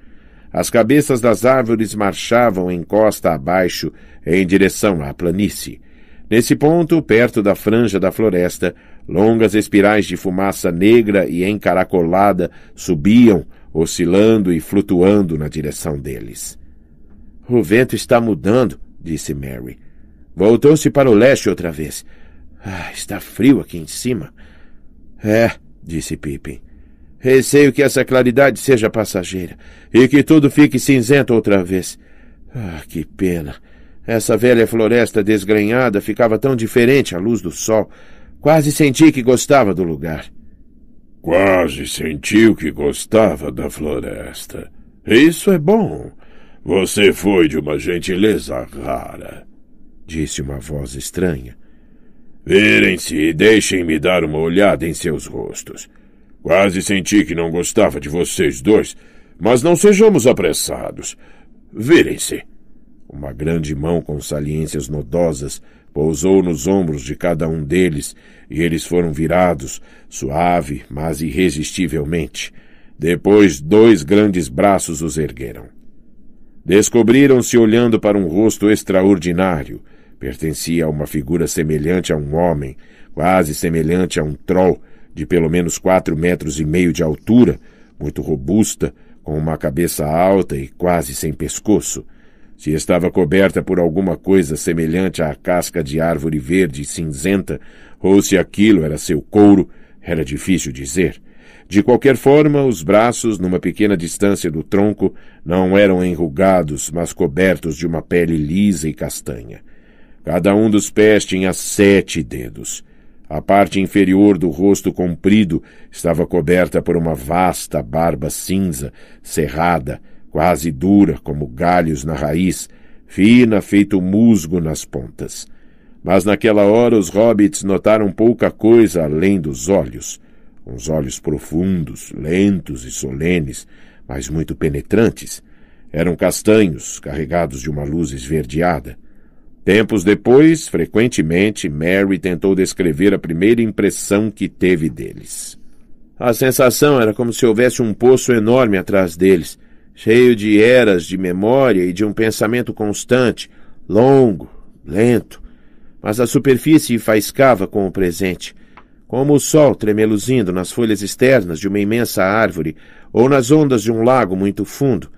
As cabeças das árvores marchavam encosta abaixo em direção à planície. Nesse ponto, perto da franja da floresta, Longas espirais de fumaça negra e encaracolada subiam, oscilando e flutuando na direção deles. O vento está mudando, disse Mary. Voltou-se para o leste outra vez. Ah, está frio aqui em cima. É, disse Pippin. Receio que essa claridade seja passageira e que tudo fique cinzento outra vez. Ah, que pena! Essa velha floresta desgrenhada ficava tão diferente à luz do sol. Quase senti que gostava do lugar. Quase sentiu que gostava da floresta. Isso é bom. Você foi de uma gentileza rara, disse uma voz estranha. Virem-se e deixem-me dar uma olhada em seus rostos. Quase senti que não gostava de vocês dois, mas não sejamos apressados. Virem-se. Uma grande mão com saliências nodosas pousou nos ombros de cada um deles, e eles foram virados, suave, mas irresistivelmente. Depois, dois grandes braços os ergueram. Descobriram-se olhando para um rosto extraordinário. Pertencia a uma figura semelhante a um homem, quase semelhante a um troll, de pelo menos quatro metros e meio de altura, muito robusta, com uma cabeça alta e quase sem pescoço. Se estava coberta por alguma coisa semelhante à casca de árvore verde cinzenta, ou se aquilo era seu couro, era difícil dizer. De qualquer forma, os braços, numa pequena distância do tronco, não eram enrugados, mas cobertos de uma pele lisa e castanha. Cada um dos pés tinha sete dedos. A parte inferior do rosto comprido estava coberta por uma vasta barba cinza, cerrada, quase dura como galhos na raiz, fina feito musgo nas pontas. Mas naquela hora os hobbits notaram pouca coisa além dos olhos. Uns olhos profundos, lentos e solenes, mas muito penetrantes. Eram castanhos, carregados de uma luz esverdeada. Tempos depois, frequentemente, Mary tentou descrever a primeira impressão que teve deles. A sensação era como se houvesse um poço enorme atrás deles cheio de eras de memória e de um pensamento constante, longo, lento, mas a superfície faiscava com o presente, como o sol tremeluzindo nas folhas externas de uma imensa árvore ou nas ondas de um lago muito fundo.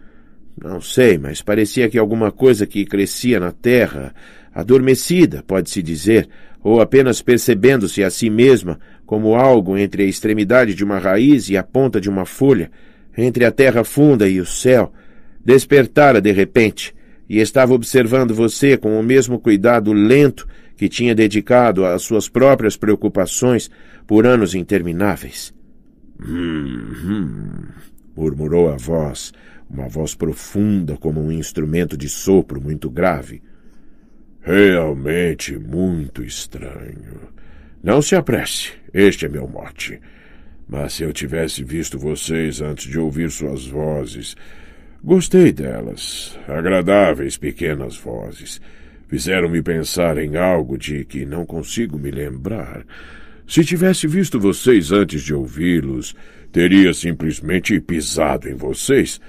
Não sei, mas parecia que alguma coisa que crescia na terra, adormecida, pode-se dizer, ou apenas percebendo-se a si mesma como algo entre a extremidade de uma raiz e a ponta de uma folha, entre a terra funda e o céu, despertara de repente e estava observando você com o mesmo cuidado lento que tinha dedicado às suas próprias preocupações por anos intermináveis. Hum, hum, murmurou a voz, uma voz profunda como um instrumento de sopro muito grave. Realmente muito estranho. Não se apresse, este é meu mote. Mas se eu tivesse visto vocês antes de ouvir suas vozes. Gostei delas. Agradáveis pequenas vozes. Fizeram-me pensar em algo de que não consigo me lembrar. Se tivesse visto vocês antes de ouvi-los, teria simplesmente pisado em vocês,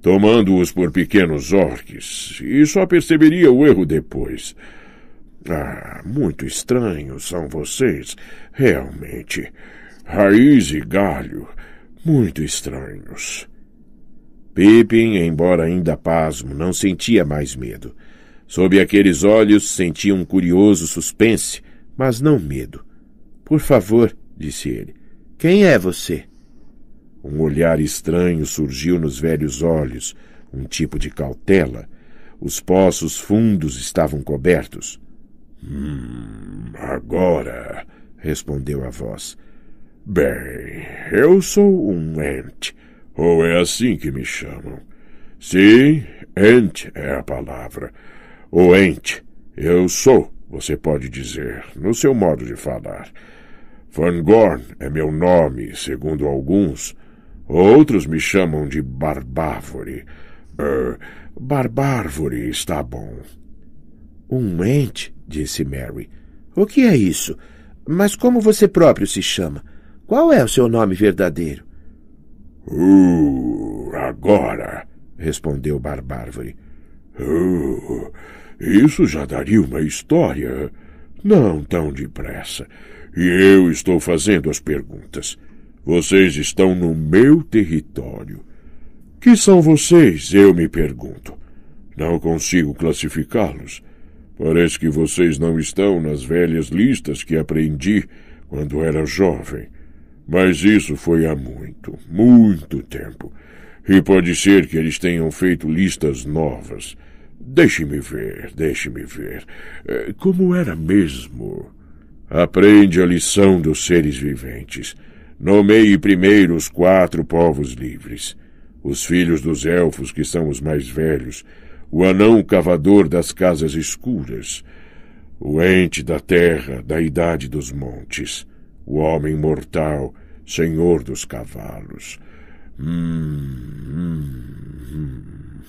tomando-os por pequenos orques, e só perceberia o erro depois. Ah, muito estranhos são vocês, realmente raiz e galho, muito estranhos. Pippin, embora ainda pasmo, não sentia mais medo. Sob aqueles olhos sentia um curioso suspense, mas não medo. Por favor, disse ele, quem é você? Um olhar estranho surgiu nos velhos olhos, um tipo de cautela. Os poços fundos estavam cobertos. Hum, agora, respondeu a voz. Bem, eu sou um Ent, ou é assim que me chamam. Sim, Ent é a palavra. O Ent, eu sou, você pode dizer, no seu modo de falar. van gorn é meu nome, segundo alguns. Outros me chamam de Barbárvore. Uh, Barbárvore está bom. Um ente, disse Mary. O que é isso? Mas como você próprio se chama? Qual é o seu nome verdadeiro? Uh, agora, respondeu Barbárvore. Uh, isso já daria uma história. Não tão depressa. E eu estou fazendo as perguntas. Vocês estão no meu território. Que são vocês, eu me pergunto. Não consigo classificá-los. Parece que vocês não estão nas velhas listas que aprendi quando era jovem. Mas isso foi há muito, muito tempo. E pode ser que eles tenham feito listas novas. Deixe-me ver, deixe-me ver. É, como era mesmo? Aprende a lição dos seres viventes. Nomeie primeiro os quatro povos livres: os filhos dos elfos, que são os mais velhos, o anão cavador das casas escuras, o ente da terra, da idade dos montes, o homem mortal, senhor dos cavalos. Hum, hum, hum.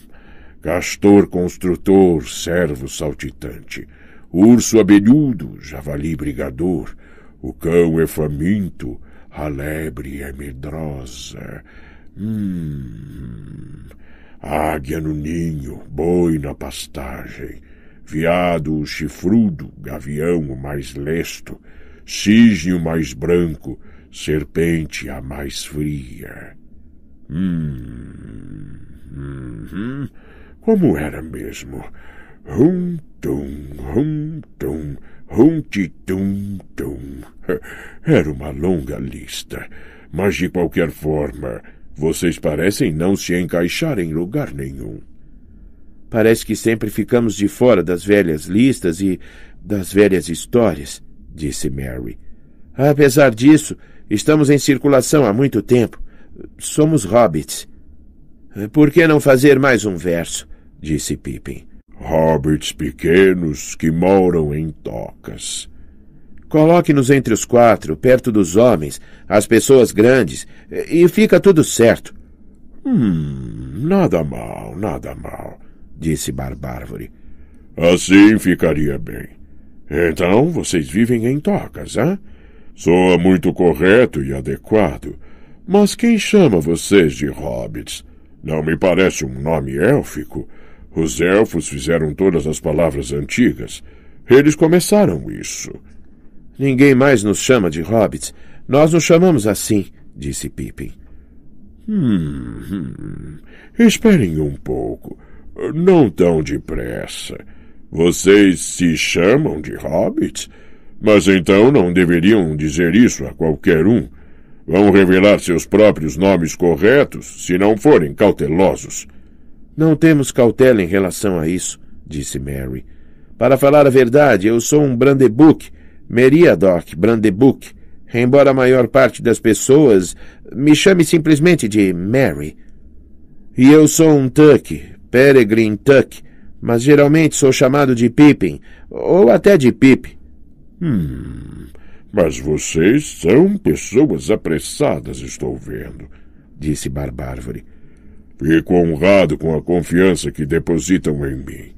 Castor construtor, servo saltitante, urso abelhudo, javali brigador, o cão é faminto, a lebre é medrosa. Hum, águia no ninho, boi na pastagem, viado o chifrudo, gavião o mais lesto, cisne mais branco, serpente a mais fria. Hum, hum, hum, como era mesmo? Hum, tum, hum, tum, hum, ti, tum, tum. [LAUGHS] Era uma longa lista, mas de qualquer forma, vocês parecem não se encaixar em lugar nenhum. Parece que sempre ficamos de fora das velhas listas e das velhas histórias, disse Mary. Apesar disso, estamos em circulação há muito tempo. Somos hobbits. Por que não fazer mais um verso? disse Pippin. Hobbits pequenos que moram em tocas. Coloque-nos entre os quatro, perto dos homens, as pessoas grandes, e fica tudo certo. Hum, nada mal, nada mal, disse Barbárvore. Assim ficaria bem. Então vocês vivem em tocas, hã? Soa muito correto e adequado. Mas quem chama vocês de hobbits? Não me parece um nome élfico. Os elfos fizeram todas as palavras antigas. Eles começaram isso. Ninguém mais nos chama de hobbits. Nós nos chamamos assim, disse Pippin. Hum, hum. hum. Esperem um pouco. Não tão depressa. Vocês se chamam de hobbits? Mas então não deveriam dizer isso a qualquer um. Vão revelar seus próprios nomes corretos, se não forem cautelosos. Não temos cautela em relação a isso, disse Mary. Para falar a verdade, eu sou um Brandebuck, Meriadoc Brandebuck, embora a maior parte das pessoas me chame simplesmente de Mary. E eu sou um Tuck, Peregrine Tuck, mas geralmente sou chamado de Pippin, ou até de Pip. Hum, mas vocês são pessoas apressadas, estou vendo, disse Barbárvore. Fico honrado com a confiança que depositam em mim,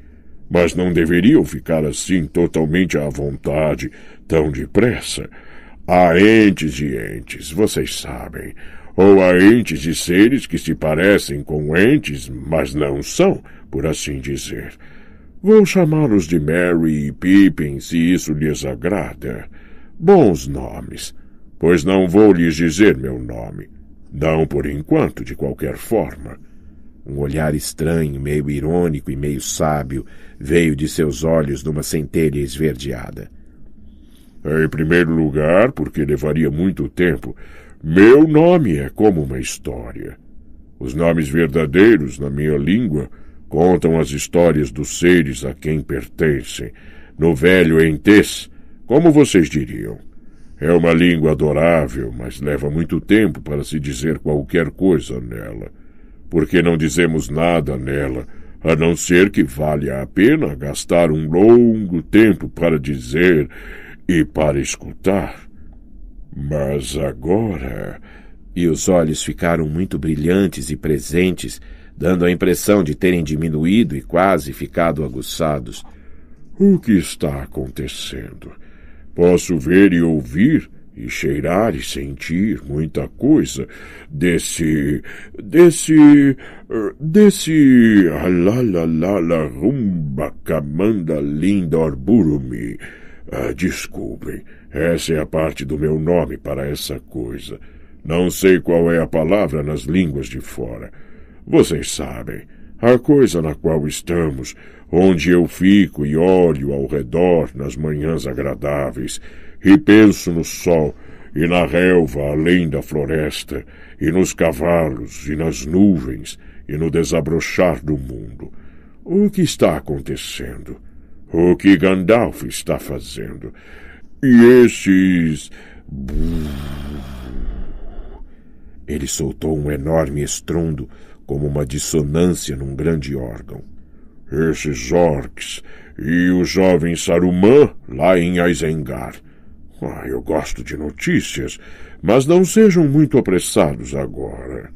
mas não deveriam ficar assim totalmente à vontade, tão depressa. Há entes e entes, vocês sabem, ou há entes e seres que se parecem com entes, mas não são por assim dizer. Vou chamá-los de Mary e Pippin, se isso lhes agrada. Bons nomes, pois não vou lhes dizer meu nome. Não por enquanto, de qualquer forma. Um olhar estranho, meio irônico e meio sábio, veio de seus olhos numa centelha esverdeada. Em primeiro lugar, porque levaria muito tempo, meu nome é como uma história. Os nomes verdadeiros, na minha língua, Contam as histórias dos seres a quem pertencem. No velho Entês, como vocês diriam? É uma língua adorável, mas leva muito tempo para se dizer qualquer coisa nela. Porque não dizemos nada nela, a não ser que valha a pena gastar um longo tempo para dizer e para escutar. Mas agora. E os olhos ficaram muito brilhantes e presentes dando a impressão de terem diminuído e quase ficado aguçados. O que está acontecendo? Posso ver e ouvir, e cheirar e sentir muita coisa desse. desse. desse. alalalala ah, rumba camanda linda orburumi. Ah, desculpem, essa é a parte do meu nome para essa coisa. Não sei qual é a palavra nas línguas de fora. Vocês sabem, a coisa na qual estamos, onde eu fico e olho ao redor nas manhãs agradáveis, e penso no sol e na relva além da floresta, e nos cavalos e nas nuvens e no desabrochar do mundo. O que está acontecendo? O que Gandalf está fazendo? E esses. Ele soltou um enorme estrondo como uma dissonância num grande órgão. Esses orcs e o jovem Saruman lá em Aizengar. Ah, eu gosto de notícias, mas não sejam muito apressados agora.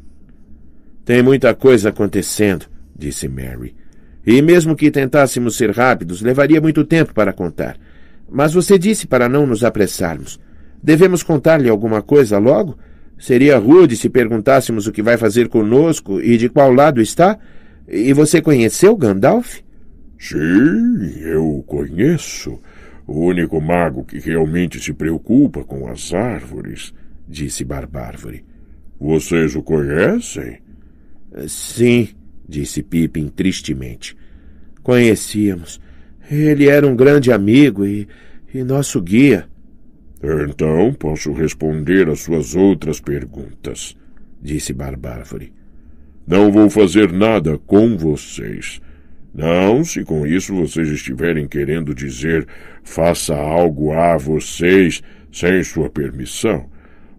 Tem muita coisa acontecendo, disse Mary. E mesmo que tentássemos ser rápidos, levaria muito tempo para contar. Mas você disse para não nos apressarmos. Devemos contar-lhe alguma coisa logo? Seria rude se perguntássemos o que vai fazer conosco e de qual lado está? E você conheceu Gandalf? Sim, eu conheço. O único mago que realmente se preocupa com as árvores, disse Barbárvore. Vocês o conhecem? Sim, disse Pippin tristemente. Conhecíamos. Ele era um grande amigo e, e nosso guia. Então posso responder às suas outras perguntas, disse Barbárvore. Não vou fazer nada com vocês. Não, se com isso vocês estiverem querendo dizer faça algo a vocês sem sua permissão.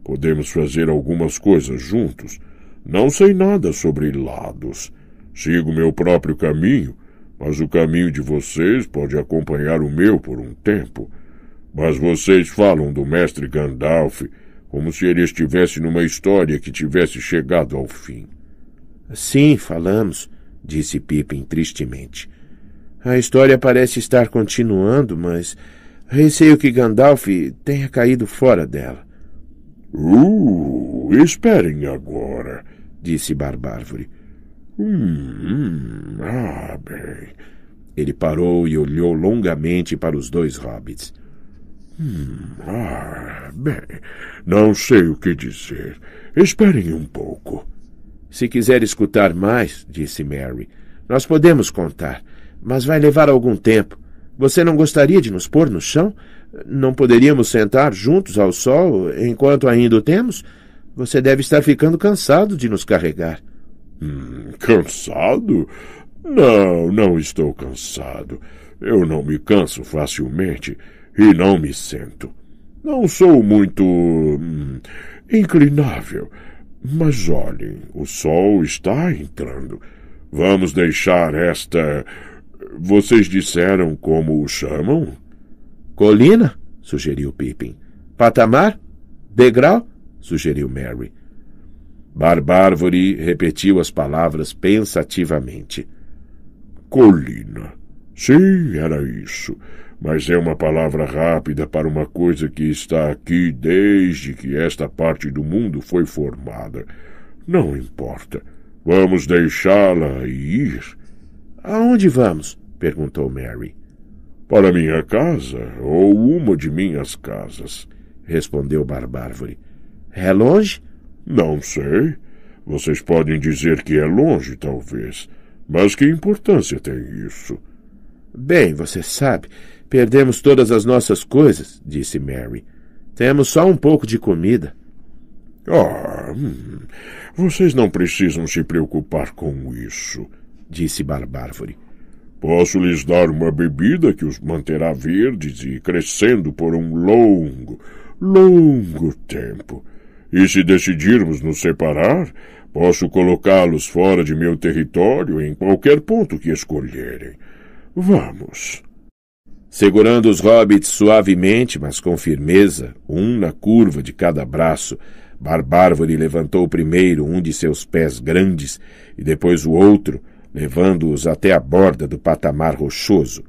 Podemos fazer algumas coisas juntos. Não sei nada sobre lados. Sigo meu próprio caminho, mas o caminho de vocês pode acompanhar o meu por um tempo. Mas vocês falam do mestre Gandalf como se ele estivesse numa história que tivesse chegado ao fim. Sim, falamos, disse Pippin tristemente. A história parece estar continuando, mas receio que Gandalf tenha caído fora dela. Uh, esperem agora, disse Barbárvore. Hum, ah, bem. Ele parou e olhou longamente para os dois hobbits. Hum, ah, bem, não sei o que dizer. Esperem um pouco. Se quiser escutar mais, disse Mary, nós podemos contar, mas vai levar algum tempo. Você não gostaria de nos pôr no chão? Não poderíamos sentar juntos ao sol enquanto ainda o temos? Você deve estar ficando cansado de nos carregar. Hum, cansado? Não, não estou cansado. Eu não me canso facilmente e não me sento. Não sou muito. Hum, inclinável. Mas olhem, o sol está entrando. Vamos deixar esta. Vocês disseram como o chamam? Colina? sugeriu Pippin. Patamar? Degrau? sugeriu Mary. Barbárvore repetiu as palavras pensativamente. Colina. Sim, era isso mas é uma palavra rápida para uma coisa que está aqui desde que esta parte do mundo foi formada. Não importa. Vamos deixá-la ir. Aonde vamos? perguntou Mary. Para minha casa, ou uma de minhas casas, respondeu Barbárvore. É longe? Não sei. Vocês podem dizer que é longe, talvez. Mas que importância tem isso? Bem, você sabe, Perdemos todas as nossas coisas, disse Mary. Temos só um pouco de comida. Ah, hum, vocês não precisam se preocupar com isso, disse Barbárvore. Posso lhes dar uma bebida que os manterá verdes e crescendo por um longo, longo tempo. E se decidirmos nos separar, posso colocá-los fora de meu território em qualquer ponto que escolherem. Vamos segurando os hobbits suavemente, mas com firmeza, um na curva de cada braço. Barbárvore levantou primeiro um de seus pés grandes e depois o outro, levando-os até a borda do patamar rochoso.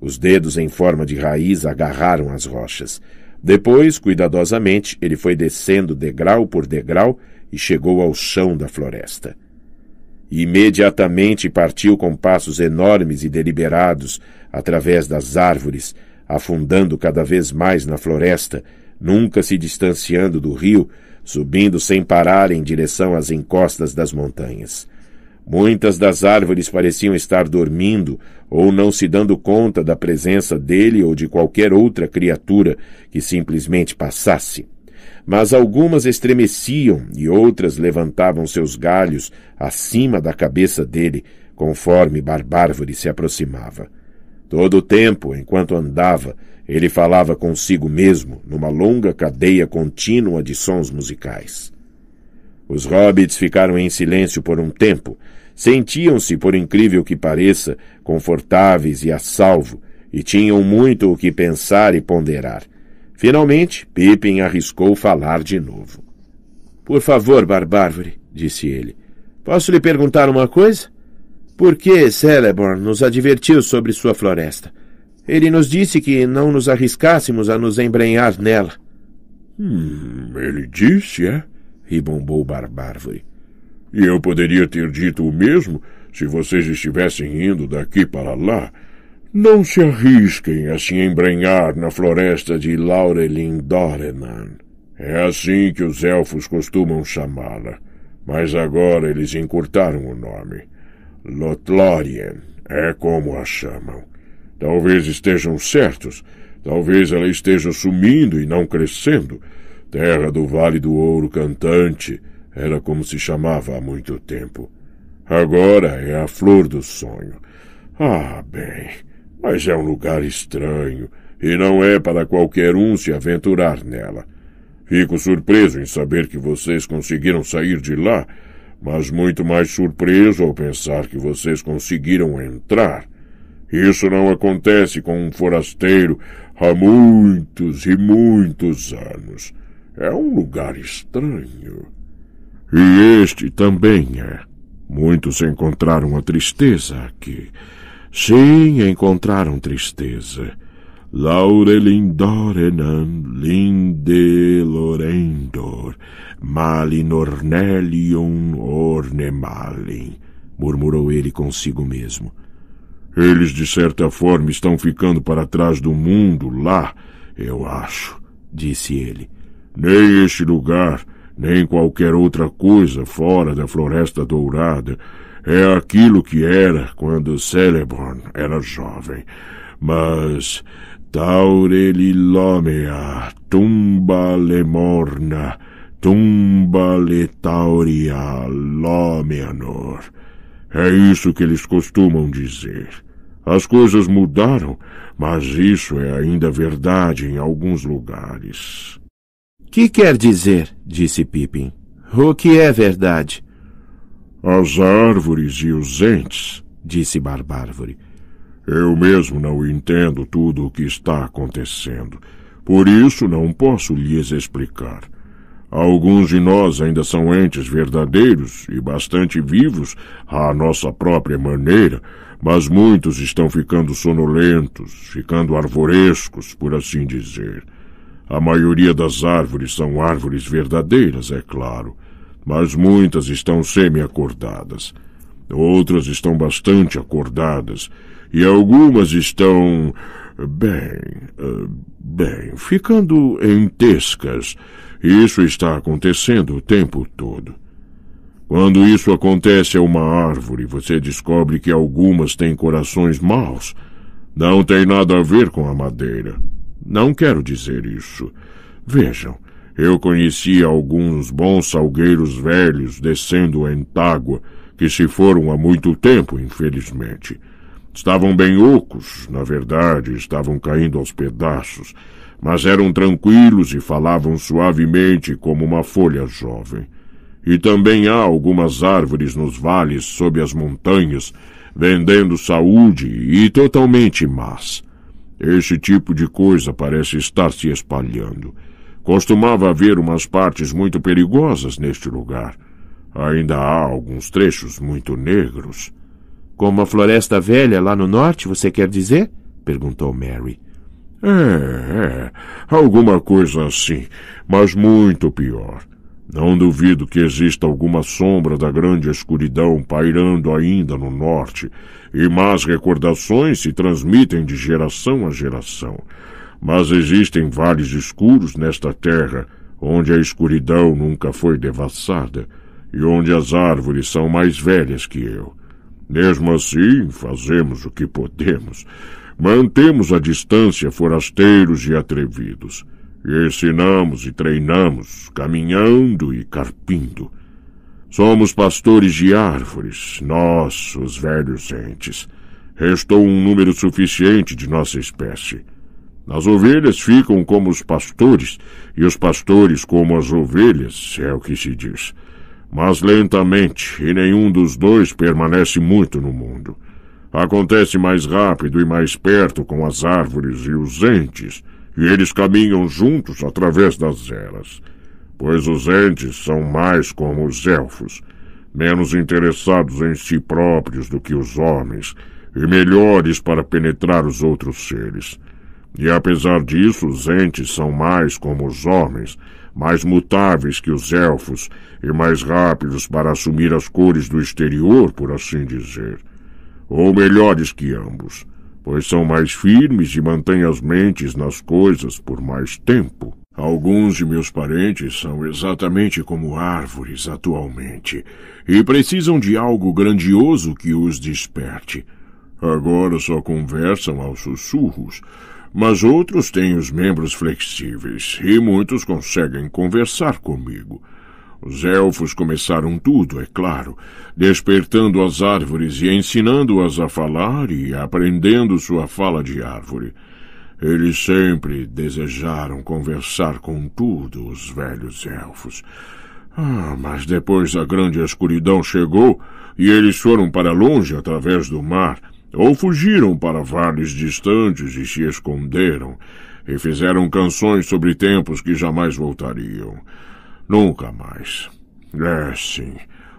Os dedos em forma de raiz agarraram as rochas. Depois, cuidadosamente, ele foi descendo degrau por degrau e chegou ao chão da floresta. Imediatamente partiu com passos enormes e deliberados através das árvores, afundando cada vez mais na floresta, nunca se distanciando do rio, subindo sem parar em direção às encostas das montanhas. Muitas das árvores pareciam estar dormindo ou não se dando conta da presença dele ou de qualquer outra criatura que simplesmente passasse. Mas algumas estremeciam e outras levantavam seus galhos acima da cabeça dele, conforme Barbárvore se aproximava. Todo o tempo, enquanto andava, ele falava consigo mesmo, numa longa cadeia contínua de sons musicais. Os hobbits ficaram em silêncio por um tempo. Sentiam-se, por incrível que pareça, confortáveis e a salvo, e tinham muito o que pensar e ponderar. Finalmente, Pippin arriscou falar de novo. Por favor, Barbárvore, disse ele, posso lhe perguntar uma coisa? Por que Celeborn nos advertiu sobre sua floresta? Ele nos disse que não nos arriscássemos a nos embrenhar nela. Hum, ele disse, é? ribombou Barbárvore. E eu poderia ter dito o mesmo se vocês estivessem indo daqui para lá não se arrisquem a se embrenhar na floresta de Laurelindorenan. É assim que os elfos costumam chamá-la, mas agora eles encurtaram o nome. Lothlórien é como a chamam. Talvez estejam certos, talvez ela esteja sumindo e não crescendo. Terra do Vale do Ouro Cantante era como se chamava há muito tempo. Agora é a flor do sonho. Ah, bem mas é um lugar estranho e não é para qualquer um se aventurar nela. Fico surpreso em saber que vocês conseguiram sair de lá, mas muito mais surpreso ao pensar que vocês conseguiram entrar. Isso não acontece com um forasteiro há muitos e muitos anos. É um lugar estranho. E este também é. Muitos encontraram a tristeza aqui. Sim, encontraram tristeza. Laurelindorenen lindelorendor malinornelion ornemalin, murmurou ele consigo mesmo. Eles, de certa forma, estão ficando para trás do mundo lá, eu acho, disse ele. Nem este lugar, nem qualquer outra coisa fora da Floresta Dourada é aquilo que era quando Celeborn era jovem. Mas Taurelilomea, tumba lemorna, tumba letauria lomeanor. É isso que eles costumam dizer. As coisas mudaram, mas isso é ainda verdade em alguns lugares. Que quer dizer? disse Pippin. O que é verdade? As árvores e os entes, disse Barbárvore. Eu mesmo não entendo tudo o que está acontecendo. Por isso não posso lhes explicar. Alguns de nós ainda são entes verdadeiros e bastante vivos à nossa própria maneira, mas muitos estão ficando sonolentos, ficando arvorescos, por assim dizer. A maioria das árvores são árvores verdadeiras, é claro mas muitas estão semi-acordadas. Outras estão bastante acordadas. E algumas estão. Bem. Eh, bem. ficando entescas. Isso está acontecendo o tempo todo. Quando isso acontece a é uma árvore, você descobre que algumas têm corações maus. Não tem nada a ver com a madeira. Não quero dizer isso. Vejam, eu conhecia alguns bons salgueiros velhos descendo em tágua, que se foram há muito tempo, infelizmente. Estavam bem ocos, na verdade, estavam caindo aos pedaços, mas eram tranquilos e falavam suavemente como uma folha jovem. E também há algumas árvores nos vales sob as montanhas, vendendo saúde e totalmente más. Este tipo de coisa parece estar se espalhando. Costumava haver umas partes muito perigosas neste lugar. Ainda há alguns trechos muito negros. Como a Floresta Velha lá no norte, você quer dizer? perguntou Mary. É, é, alguma coisa assim, mas muito pior. Não duvido que exista alguma sombra da grande escuridão pairando ainda no norte, e más recordações se transmitem de geração a geração. Mas existem vales escuros nesta terra, onde a escuridão nunca foi devassada e onde as árvores são mais velhas que eu. Mesmo assim, fazemos o que podemos. Mantemos a distância forasteiros e atrevidos. E ensinamos e treinamos, caminhando e carpindo. Somos pastores de árvores, nós, os velhos entes. Restou um número suficiente de nossa espécie. As ovelhas ficam como os pastores, e os pastores como as ovelhas, é o que se diz. Mas lentamente, e nenhum dos dois permanece muito no mundo. Acontece mais rápido e mais perto com as árvores e os entes, e eles caminham juntos através das eras. Pois os entes são mais como os elfos, menos interessados em si próprios do que os homens, e melhores para penetrar os outros seres. E apesar disso, os entes são mais como os homens, mais mutáveis que os elfos e mais rápidos para assumir as cores do exterior, por assim dizer. Ou melhores que ambos, pois são mais firmes e mantêm as mentes nas coisas por mais tempo. Alguns de meus parentes são exatamente como árvores atualmente e precisam de algo grandioso que os desperte. Agora só conversam aos sussurros mas outros têm os membros flexíveis e muitos conseguem conversar comigo. Os elfos começaram tudo, é claro, despertando as árvores e ensinando-as a falar e aprendendo sua fala de árvore. Eles sempre desejaram conversar com tudo, os velhos elfos. Ah, mas depois a grande escuridão chegou e eles foram para longe através do mar ou fugiram para vales distantes e se esconderam, e fizeram canções sobre tempos que jamais voltariam. Nunca mais. É, sim.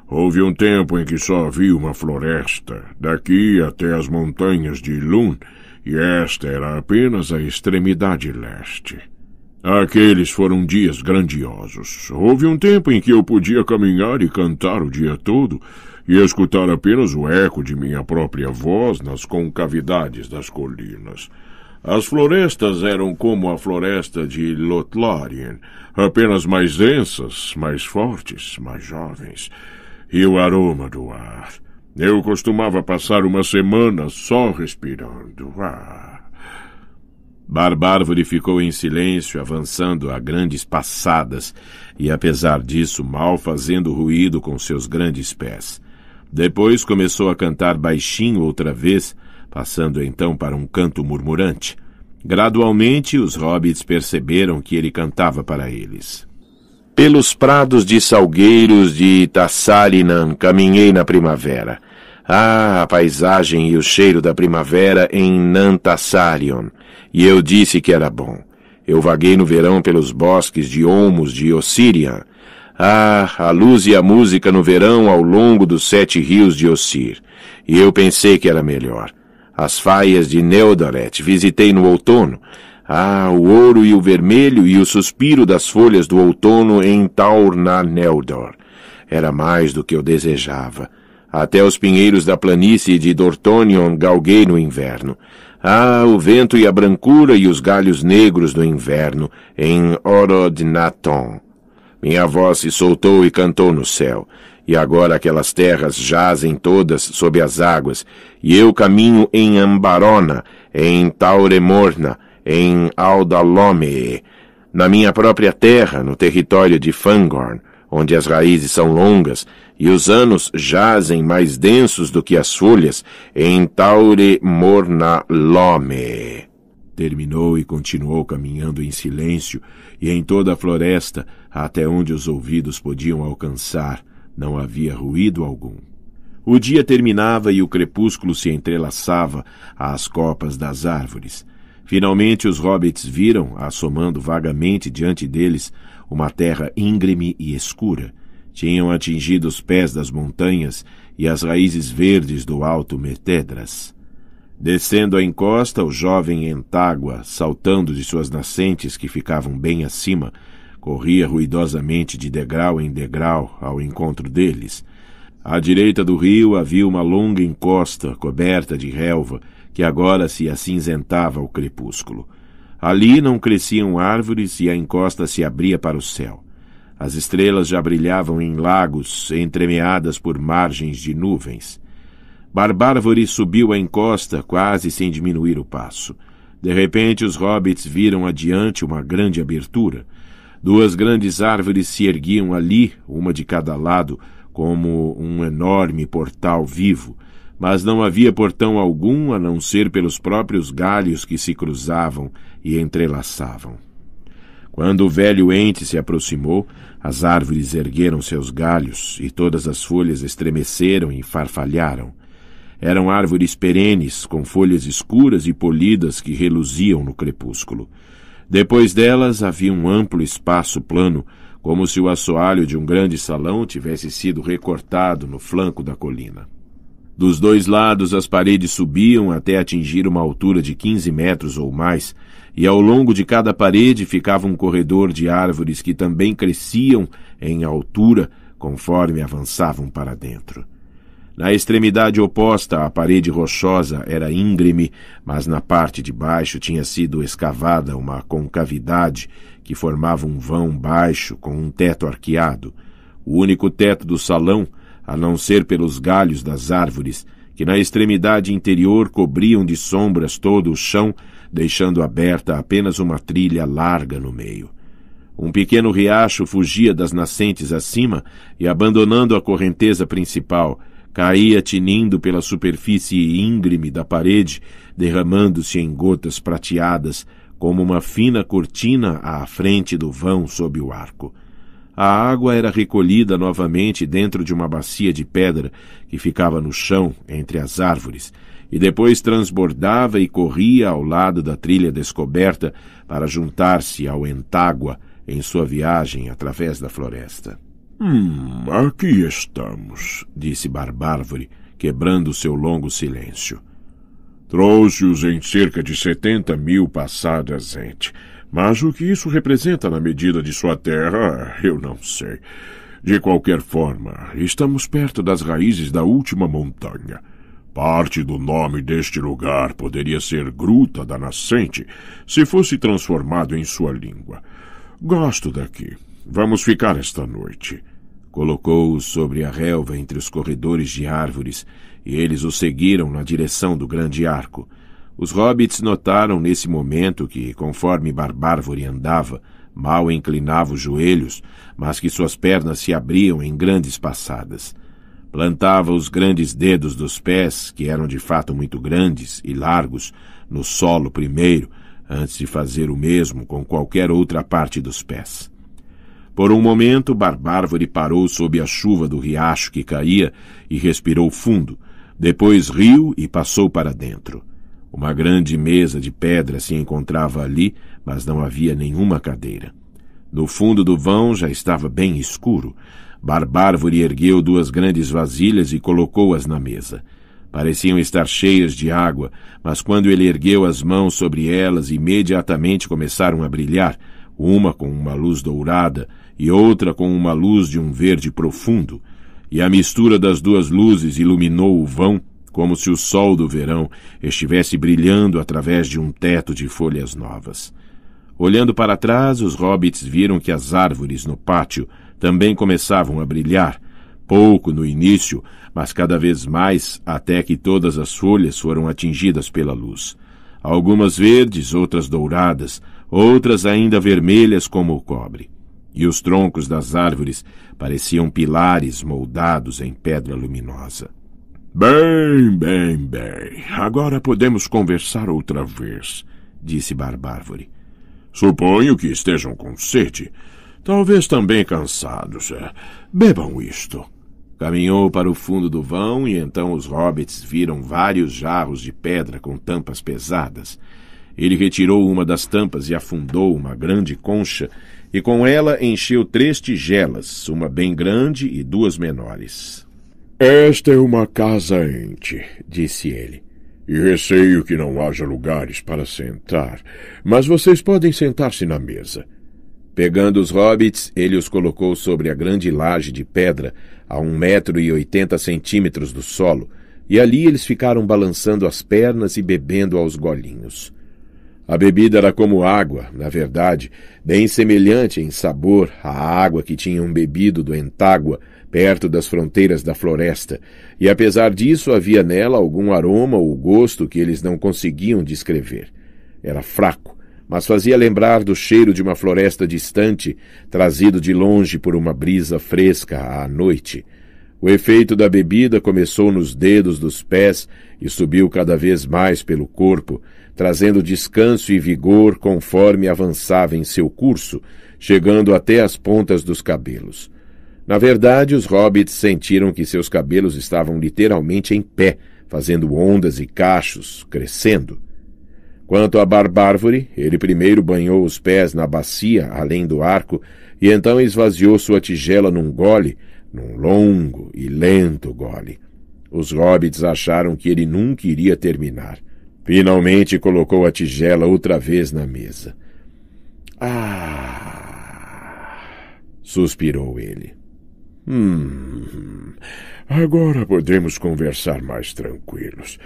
Houve um tempo em que só havia uma floresta, daqui até as montanhas de Ilun, e esta era apenas a extremidade leste. Aqueles foram dias grandiosos. Houve um tempo em que eu podia caminhar e cantar o dia todo, e escutar apenas o eco de minha própria voz nas concavidades das colinas. As florestas eram como a floresta de Lothlórien, apenas mais densas, mais fortes, mais jovens. E o aroma do ar. Eu costumava passar uma semana só respirando. Ah. Barbárvore ficou em silêncio, avançando a grandes passadas, e apesar disso mal fazendo ruído com seus grandes pés. Depois começou a cantar baixinho outra vez, passando então para um canto murmurante. Gradualmente, os hobbits perceberam que ele cantava para eles. Pelos prados de salgueiros de Tassalinan caminhei na primavera. Ah, a paisagem e o cheiro da primavera em Nantassarion. E eu disse que era bom. Eu vaguei no verão pelos bosques de Olmos de Ossirian ah, a luz e a música no verão ao longo dos sete rios de Ossir. E eu pensei que era melhor. As faias de Neodoret visitei no outono. Ah, o ouro e o vermelho e o suspiro das folhas do outono em Taurnar Neldor. Era mais do que eu desejava. Até os pinheiros da planície de Dortonion galguei no inverno. Ah, o vento e a brancura e os galhos negros do inverno, em Orodnaton. Minha voz se soltou e cantou no céu, e agora aquelas terras jazem todas sob as águas, e eu caminho em Ambarona, em Tauremorna, em Aldalome, na minha própria terra, no território de Fangorn, onde as raízes são longas e os anos jazem mais densos do que as folhas, em Taure Lome. Terminou e continuou caminhando em silêncio e em toda a floresta, até onde os ouvidos podiam alcançar. Não havia ruído algum. O dia terminava e o crepúsculo se entrelaçava às copas das árvores. Finalmente os hobbits viram, assomando vagamente diante deles, uma terra íngreme e escura. Tinham atingido os pés das montanhas e as raízes verdes do alto Metedras. Descendo a encosta, o jovem entágua, saltando de suas nascentes que ficavam bem acima, corria ruidosamente de degrau em degrau ao encontro deles. À direita do rio havia uma longa encosta coberta de relva que agora se acinzentava ao crepúsculo. Ali não cresciam árvores e a encosta se abria para o céu. As estrelas já brilhavam em lagos entremeadas por margens de nuvens. Barbárvore subiu a encosta, quase sem diminuir o passo. De repente, os hobbits viram adiante uma grande abertura. Duas grandes árvores se erguiam ali, uma de cada lado, como um enorme portal vivo, mas não havia portão algum a não ser pelos próprios galhos que se cruzavam e entrelaçavam. Quando o velho ente se aproximou, as árvores ergueram seus galhos e todas as folhas estremeceram e farfalharam. Eram árvores perenes, com folhas escuras e polidas que reluziam no crepúsculo. Depois delas havia um amplo espaço plano, como se o assoalho de um grande salão tivesse sido recortado no flanco da colina. Dos dois lados, as paredes subiam até atingir uma altura de quinze metros ou mais, e ao longo de cada parede ficava um corredor de árvores que também cresciam em altura conforme avançavam para dentro. Na extremidade oposta, a parede rochosa era íngreme, mas na parte de baixo tinha sido escavada uma concavidade que formava um vão baixo com um teto arqueado. O único teto do salão, a não ser pelos galhos das árvores, que na extremidade interior cobriam de sombras todo o chão, deixando aberta apenas uma trilha larga no meio. Um pequeno riacho fugia das nascentes acima e, abandonando a correnteza principal, caía tinindo pela superfície íngreme da parede, derramando-se em gotas prateadas, como uma fina cortina à frente do vão sob o arco. A água era recolhida novamente dentro de uma bacia de pedra que ficava no chão entre as árvores, e depois transbordava e corria ao lado da trilha descoberta para juntar-se ao entágua em sua viagem através da floresta. Hum, aqui estamos, disse Barbárvore, quebrando seu longo silêncio. Trouxe-os em cerca de setenta mil passadas, gente. Mas o que isso representa na medida de sua terra, eu não sei. De qualquer forma, estamos perto das raízes da última montanha. Parte do nome deste lugar poderia ser Gruta da Nascente se fosse transformado em sua língua. Gosto daqui. Vamos ficar esta noite. Colocou-os sobre a relva entre os corredores de árvores, e eles o seguiram na direção do grande arco. Os hobbits notaram nesse momento que, conforme Barbárvore andava, mal inclinava os joelhos, mas que suas pernas se abriam em grandes passadas. Plantava os grandes dedos dos pés, que eram de fato muito grandes e largos, no solo primeiro, antes de fazer o mesmo com qualquer outra parte dos pés. Por um momento, Barbárvore parou sob a chuva do riacho que caía e respirou fundo. Depois riu e passou para dentro. Uma grande mesa de pedra se encontrava ali, mas não havia nenhuma cadeira. No fundo do vão já estava bem escuro. Barbárvore ergueu duas grandes vasilhas e colocou-as na mesa. Pareciam estar cheias de água, mas quando ele ergueu as mãos sobre elas, imediatamente começaram a brilhar, uma com uma luz dourada e outra com uma luz de um verde profundo, e a mistura das duas luzes iluminou o vão como se o sol do verão estivesse brilhando através de um teto de folhas novas. Olhando para trás, os hobbits viram que as árvores no pátio também começavam a brilhar, pouco no início, mas cada vez mais até que todas as folhas foram atingidas pela luz. Algumas verdes, outras douradas, outras ainda vermelhas como o cobre e os troncos das árvores pareciam pilares moldados em pedra luminosa. Bem, bem, bem. Agora podemos conversar outra vez, disse Barbárvore. Suponho que estejam com sede. Talvez também cansados. É, bebam isto. Caminhou para o fundo do vão e então os hobbits viram vários jarros de pedra com tampas pesadas. Ele retirou uma das tampas e afundou uma grande concha e com ela encheu três tigelas, uma bem grande e duas menores. Esta é uma casa ente, disse ele. E receio que não haja lugares para sentar, mas vocês podem sentar-se na mesa. Pegando os hobbits, ele os colocou sobre a grande laje de pedra, a um metro e oitenta centímetros do solo, e ali eles ficaram balançando as pernas e bebendo aos golinhos. A bebida era como água, na verdade, bem semelhante em sabor à água que tinham bebido do entágua, perto das fronteiras da floresta, e apesar disso havia nela algum aroma ou gosto que eles não conseguiam descrever. Era fraco, mas fazia lembrar do cheiro de uma floresta distante, trazido de longe por uma brisa fresca à noite. O efeito da bebida começou nos dedos dos pés e subiu cada vez mais pelo corpo, trazendo descanso e vigor conforme avançava em seu curso, chegando até as pontas dos cabelos. Na verdade, os hobbits sentiram que seus cabelos estavam literalmente em pé, fazendo ondas e cachos, crescendo. Quanto a Barbárvore, ele primeiro banhou os pés na bacia, além do arco, e então esvaziou sua tigela num gole, num longo e lento gole. Os hobbits acharam que ele nunca iria terminar. Finalmente colocou a tigela outra vez na mesa. Ah! suspirou ele. Hum. Agora podemos conversar mais tranquilos.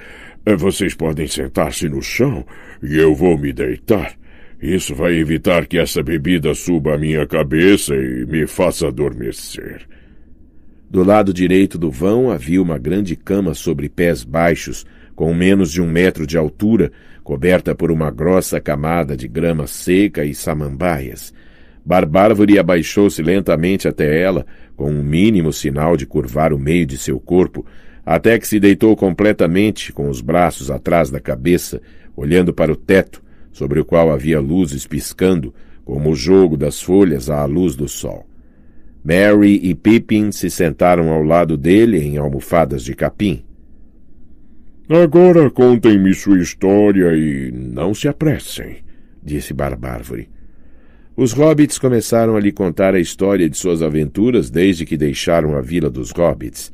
Vocês podem sentar-se no chão e eu vou me deitar. Isso vai evitar que essa bebida suba à minha cabeça e me faça adormecer. Do lado direito do vão havia uma grande cama sobre pés baixos, com menos de um metro de altura, coberta por uma grossa camada de grama seca e samambaias. Barbárvore abaixou-se lentamente até ela, com um mínimo sinal de curvar o meio de seu corpo, até que se deitou completamente, com os braços atrás da cabeça, olhando para o teto, sobre o qual havia luzes piscando, como o jogo das folhas à luz do sol. Mary e Pippin se sentaram ao lado dele em almofadas de capim. Agora contem-me sua história e não se apressem, disse Barbárvore. Os hobbits começaram a lhe contar a história de suas aventuras desde que deixaram a vila dos hobbits.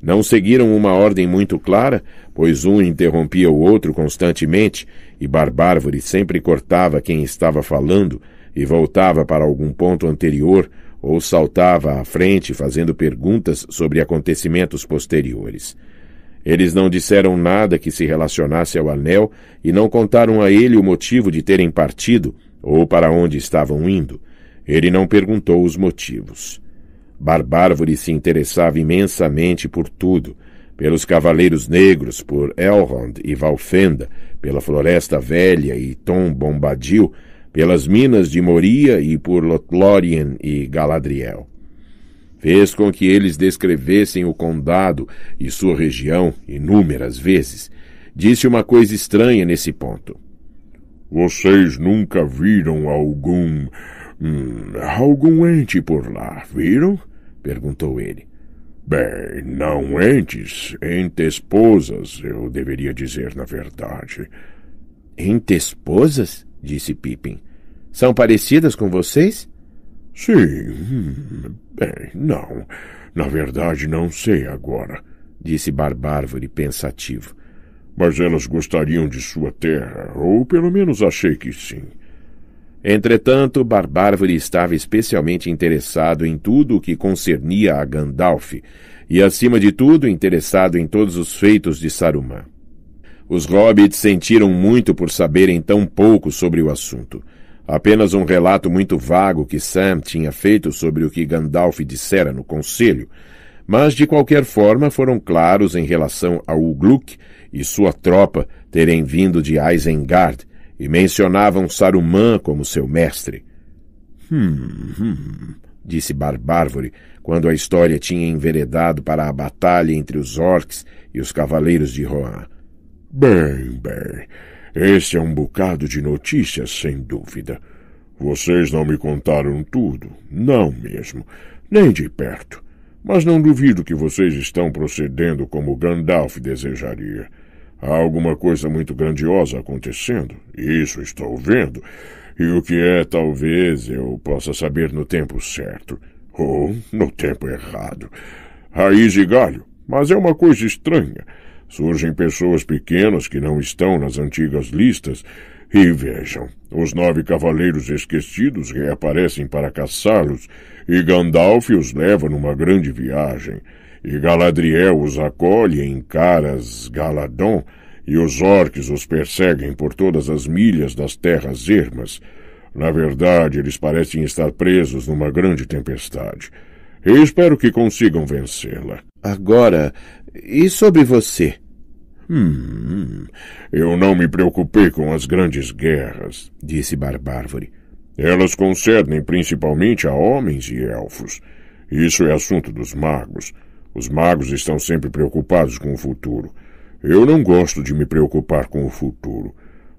Não seguiram uma ordem muito clara, pois um interrompia o outro constantemente, e Barbárvore sempre cortava quem estava falando e voltava para algum ponto anterior ou saltava à frente fazendo perguntas sobre acontecimentos posteriores. Eles não disseram nada que se relacionasse ao anel e não contaram a ele o motivo de terem partido ou para onde estavam indo. Ele não perguntou os motivos. Barbárvore se interessava imensamente por tudo, pelos Cavaleiros Negros, por Elrond e Valfenda, pela Floresta Velha e Tom Bombadil, pelas minas de Moria e por Lothlórien e Galadriel. Fez com que eles descrevessem o condado e sua região inúmeras vezes. Disse uma coisa estranha nesse ponto. Vocês nunca viram algum. Hum, algum ente por lá, viram? perguntou ele. Bem, não entes, entesposas, eu deveria dizer na verdade. Entesposas? disse Pippin. São parecidas com vocês? Sim. Bem, não. Na verdade, não sei agora, disse Barbárvore pensativo. Mas elas gostariam de sua terra, ou pelo menos achei que sim. Entretanto, Barbárvore estava especialmente interessado em tudo o que concernia a Gandalf, e acima de tudo interessado em todos os feitos de Saruman. Os hobbits sentiram muito por saberem tão pouco sobre o assunto. Apenas um relato muito vago que Sam tinha feito sobre o que Gandalf dissera no conselho, mas de qualquer forma foram claros em relação a Ugluk e sua tropa terem vindo de Isengard e mencionavam Saruman como seu mestre. Hum, hum, disse Barbárvore, quando a história tinha enveredado para a batalha entre os orcs e os cavaleiros de Rohan. Bem, bem. esse é um bocado de notícias, sem dúvida. Vocês não me contaram tudo, não mesmo, nem de perto. Mas não duvido que vocês estão procedendo como Gandalf desejaria. Há alguma coisa muito grandiosa acontecendo, isso estou vendo, e o que é talvez eu possa saber no tempo certo, ou no tempo errado. Raiz e galho, mas é uma coisa estranha. Surgem pessoas pequenas que não estão nas antigas listas, e vejam, os nove cavaleiros esquecidos reaparecem para caçá-los, e Gandalf os leva numa grande viagem, e Galadriel os acolhe em Caras Galadon, e os orques os perseguem por todas as milhas das terras ermas. Na verdade, eles parecem estar presos numa grande tempestade. Eu espero que consigam vencê-la. Agora, e sobre você? Hum, eu não me preocupei com as grandes guerras, disse Barbárvore. Elas concernem principalmente a homens e elfos. Isso é assunto dos magos. Os magos estão sempre preocupados com o futuro. Eu não gosto de me preocupar com o futuro.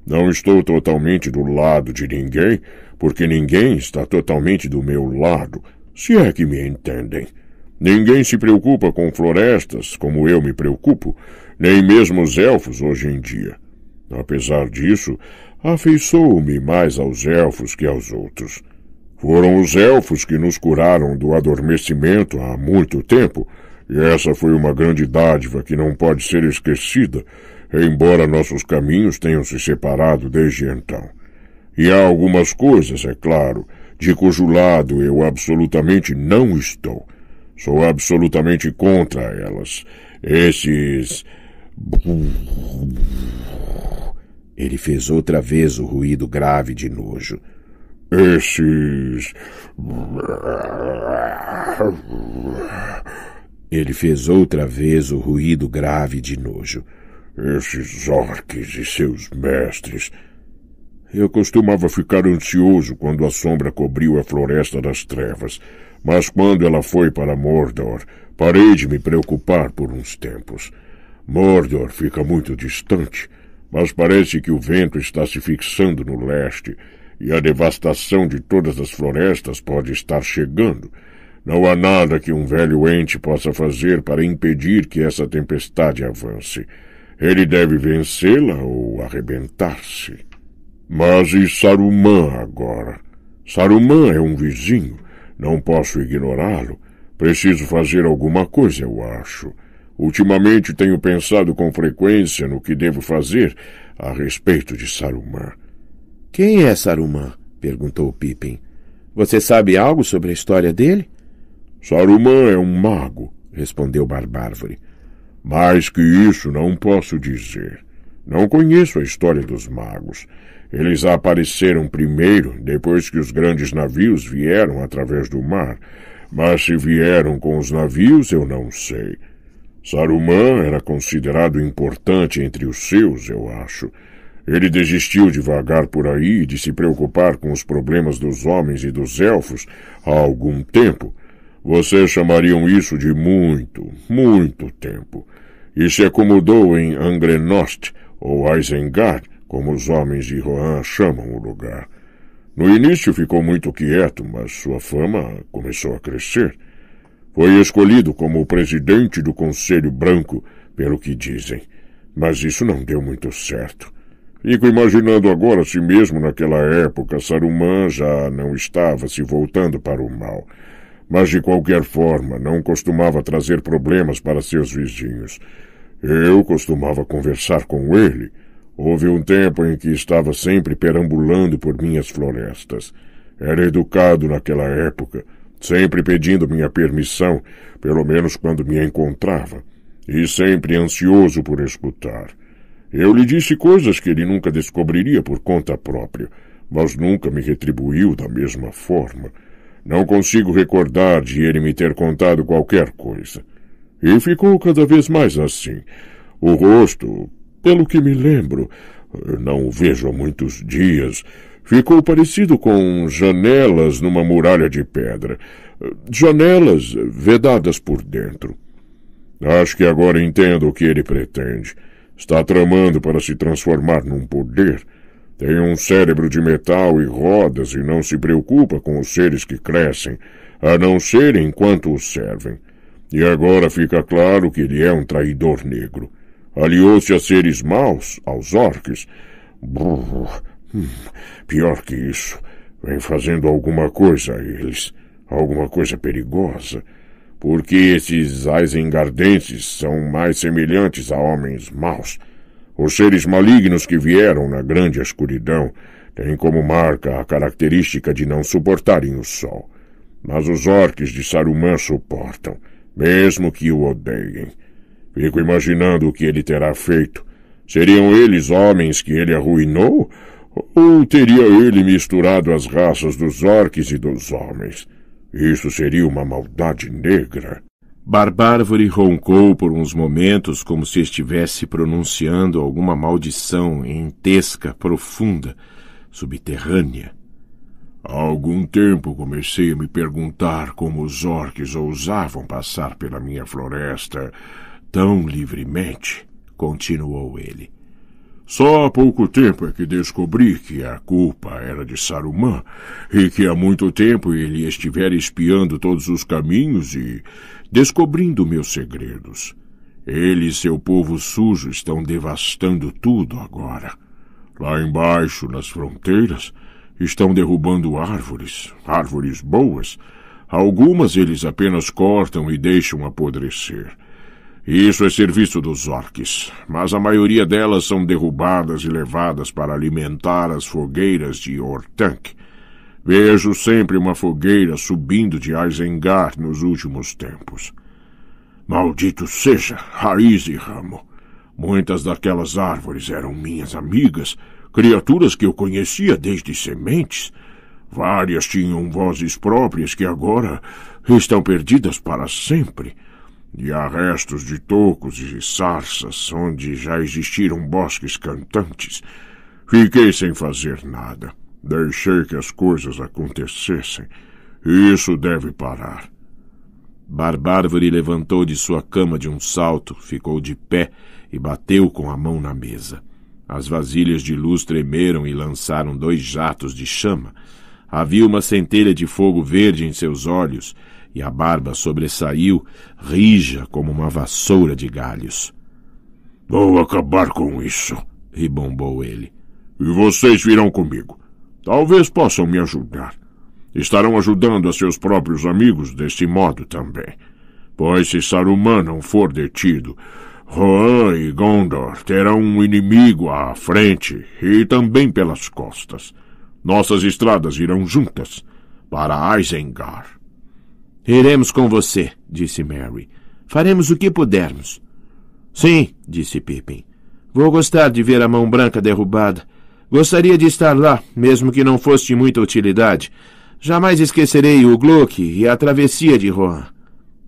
Não estou totalmente do lado de ninguém, porque ninguém está totalmente do meu lado, se é que me entendem. Ninguém se preocupa com florestas como eu me preocupo, nem mesmo os elfos hoje em dia. Apesar disso, afeiçoo-me mais aos elfos que aos outros. Foram os elfos que nos curaram do adormecimento há muito tempo, e essa foi uma grande dádiva que não pode ser esquecida, embora nossos caminhos tenham se separado desde então. E há algumas coisas, é claro, de cujo lado eu absolutamente não estou. Sou absolutamente contra elas. Esses. Ele fez outra vez o ruído grave de nojo. Esses. Ele fez outra vez o ruído grave de nojo. Esses orques e seus mestres. Eu costumava ficar ansioso quando a sombra cobriu a floresta das trevas. Mas quando ela foi para Mordor, parei de me preocupar por uns tempos. Mordor fica muito distante, mas parece que o vento está se fixando no leste e a devastação de todas as florestas pode estar chegando. Não há nada que um velho ente possa fazer para impedir que essa tempestade avance. Ele deve vencê-la ou arrebentar-se. Mas e Saruman agora? Saruman é um vizinho. Não posso ignorá-lo. Preciso fazer alguma coisa, eu acho. Ultimamente tenho pensado com frequência no que devo fazer a respeito de Saruman. Quem é Saruman? perguntou Pippin. Você sabe algo sobre a história dele? Saruman é um mago, respondeu Barbárvore. Mais que isso não posso dizer. Não conheço a história dos magos. Eles apareceram primeiro depois que os grandes navios vieram através do mar, mas se vieram com os navios eu não sei. Saruman era considerado importante entre os seus, eu acho. Ele desistiu de vagar por aí e de se preocupar com os problemas dos homens e dos elfos há algum tempo. Vocês chamariam isso de muito, muito tempo. E se é acomodou em Angrenost ou Isengard, como os homens de Rohan chamam o lugar. No início ficou muito quieto, mas sua fama começou a crescer. Foi escolhido como o presidente do Conselho Branco, pelo que dizem, mas isso não deu muito certo. Fico imaginando agora se mesmo naquela época Saruman já não estava se voltando para o mal. Mas de qualquer forma, não costumava trazer problemas para seus vizinhos. Eu costumava conversar com ele Houve um tempo em que estava sempre perambulando por minhas florestas. Era educado naquela época, sempre pedindo minha permissão, pelo menos quando me encontrava, e sempre ansioso por escutar. Eu lhe disse coisas que ele nunca descobriria por conta própria, mas nunca me retribuiu da mesma forma. Não consigo recordar de ele me ter contado qualquer coisa. E ficou cada vez mais assim. O rosto, pelo que me lembro, não o vejo há muitos dias, ficou parecido com janelas numa muralha de pedra. Janelas vedadas por dentro. Acho que agora entendo o que ele pretende. Está tramando para se transformar num poder. Tem um cérebro de metal e rodas e não se preocupa com os seres que crescem, a não ser enquanto os servem. E agora fica claro que ele é um traidor negro aliou-se a seres maus, aos orques. Brrr, hum, pior que isso, vem fazendo alguma coisa a eles, alguma coisa perigosa, porque esses Eisengardenses são mais semelhantes a homens maus. Os seres malignos que vieram na grande escuridão têm como marca a característica de não suportarem o sol. Mas os orques de Saruman suportam, mesmo que o odeiem. Fico imaginando o que ele terá feito. Seriam eles homens que ele arruinou? Ou teria ele misturado as raças dos orques e dos homens? Isso seria uma maldade negra. Barbárvore roncou por uns momentos como se estivesse pronunciando alguma maldição entesca, profunda, subterrânea. Há algum tempo comecei a me perguntar como os orques ousavam passar pela minha floresta tão livremente, continuou ele. Só há pouco tempo é que descobri que a culpa era de Saruman, e que há muito tempo ele estivera espiando todos os caminhos e descobrindo meus segredos. Ele e seu povo sujo estão devastando tudo agora. Lá embaixo, nas fronteiras, estão derrubando árvores, árvores boas. Algumas eles apenas cortam e deixam apodrecer. Isso é serviço dos orques, mas a maioria delas são derrubadas e levadas para alimentar as fogueiras de Ortank. Vejo sempre uma fogueira subindo de Aizengar nos últimos tempos. Maldito seja, raiz e ramo. Muitas daquelas árvores eram minhas amigas, criaturas que eu conhecia desde sementes. Várias tinham vozes próprias que agora estão perdidas para sempre e há restos de tocos e sarças onde já existiram bosques cantantes. Fiquei sem fazer nada. Deixei que as coisas acontecessem. Isso deve parar. Barbárvore levantou de sua cama de um salto, ficou de pé e bateu com a mão na mesa. As vasilhas de luz tremeram e lançaram dois jatos de chama. Havia uma centelha de fogo verde em seus olhos e a barba sobressaiu, rija como uma vassoura de galhos. Vou acabar com isso, ribombou ele. E vocês virão comigo. Talvez possam me ajudar. Estarão ajudando a seus próprios amigos deste modo também. Pois se Saruman não for detido, Rohan e Gondor terão um inimigo à frente e também pelas costas. Nossas estradas irão juntas para Isengard. Iremos com você, disse Mary. Faremos o que pudermos. Sim, disse Pippin. Vou gostar de ver a mão branca derrubada. Gostaria de estar lá, mesmo que não fosse de muita utilidade. Jamais esquecerei o Gluck e a travessia de Rohan.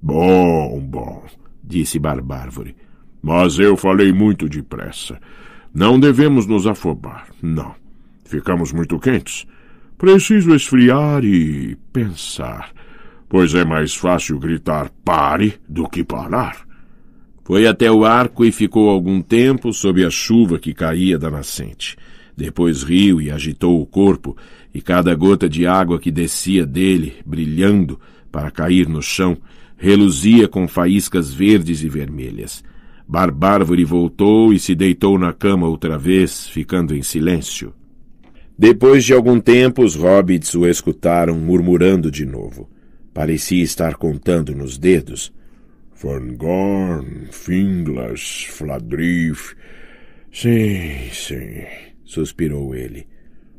Bom, bom, disse Barbárvore. Mas eu falei muito depressa. Não devemos nos afobar, não. Ficamos muito quentes. Preciso esfriar e pensar pois é mais fácil gritar pare do que parar. Foi até o arco e ficou algum tempo sob a chuva que caía da nascente. Depois riu e agitou o corpo, e cada gota de água que descia dele, brilhando, para cair no chão, reluzia com faíscas verdes e vermelhas. Barbárvore voltou e se deitou na cama outra vez, ficando em silêncio. Depois de algum tempo, os hobbits o escutaram murmurando de novo. Parecia estar contando nos dedos. Van Gorn, Finglas, Fladrif. Sim, sim, suspirou ele.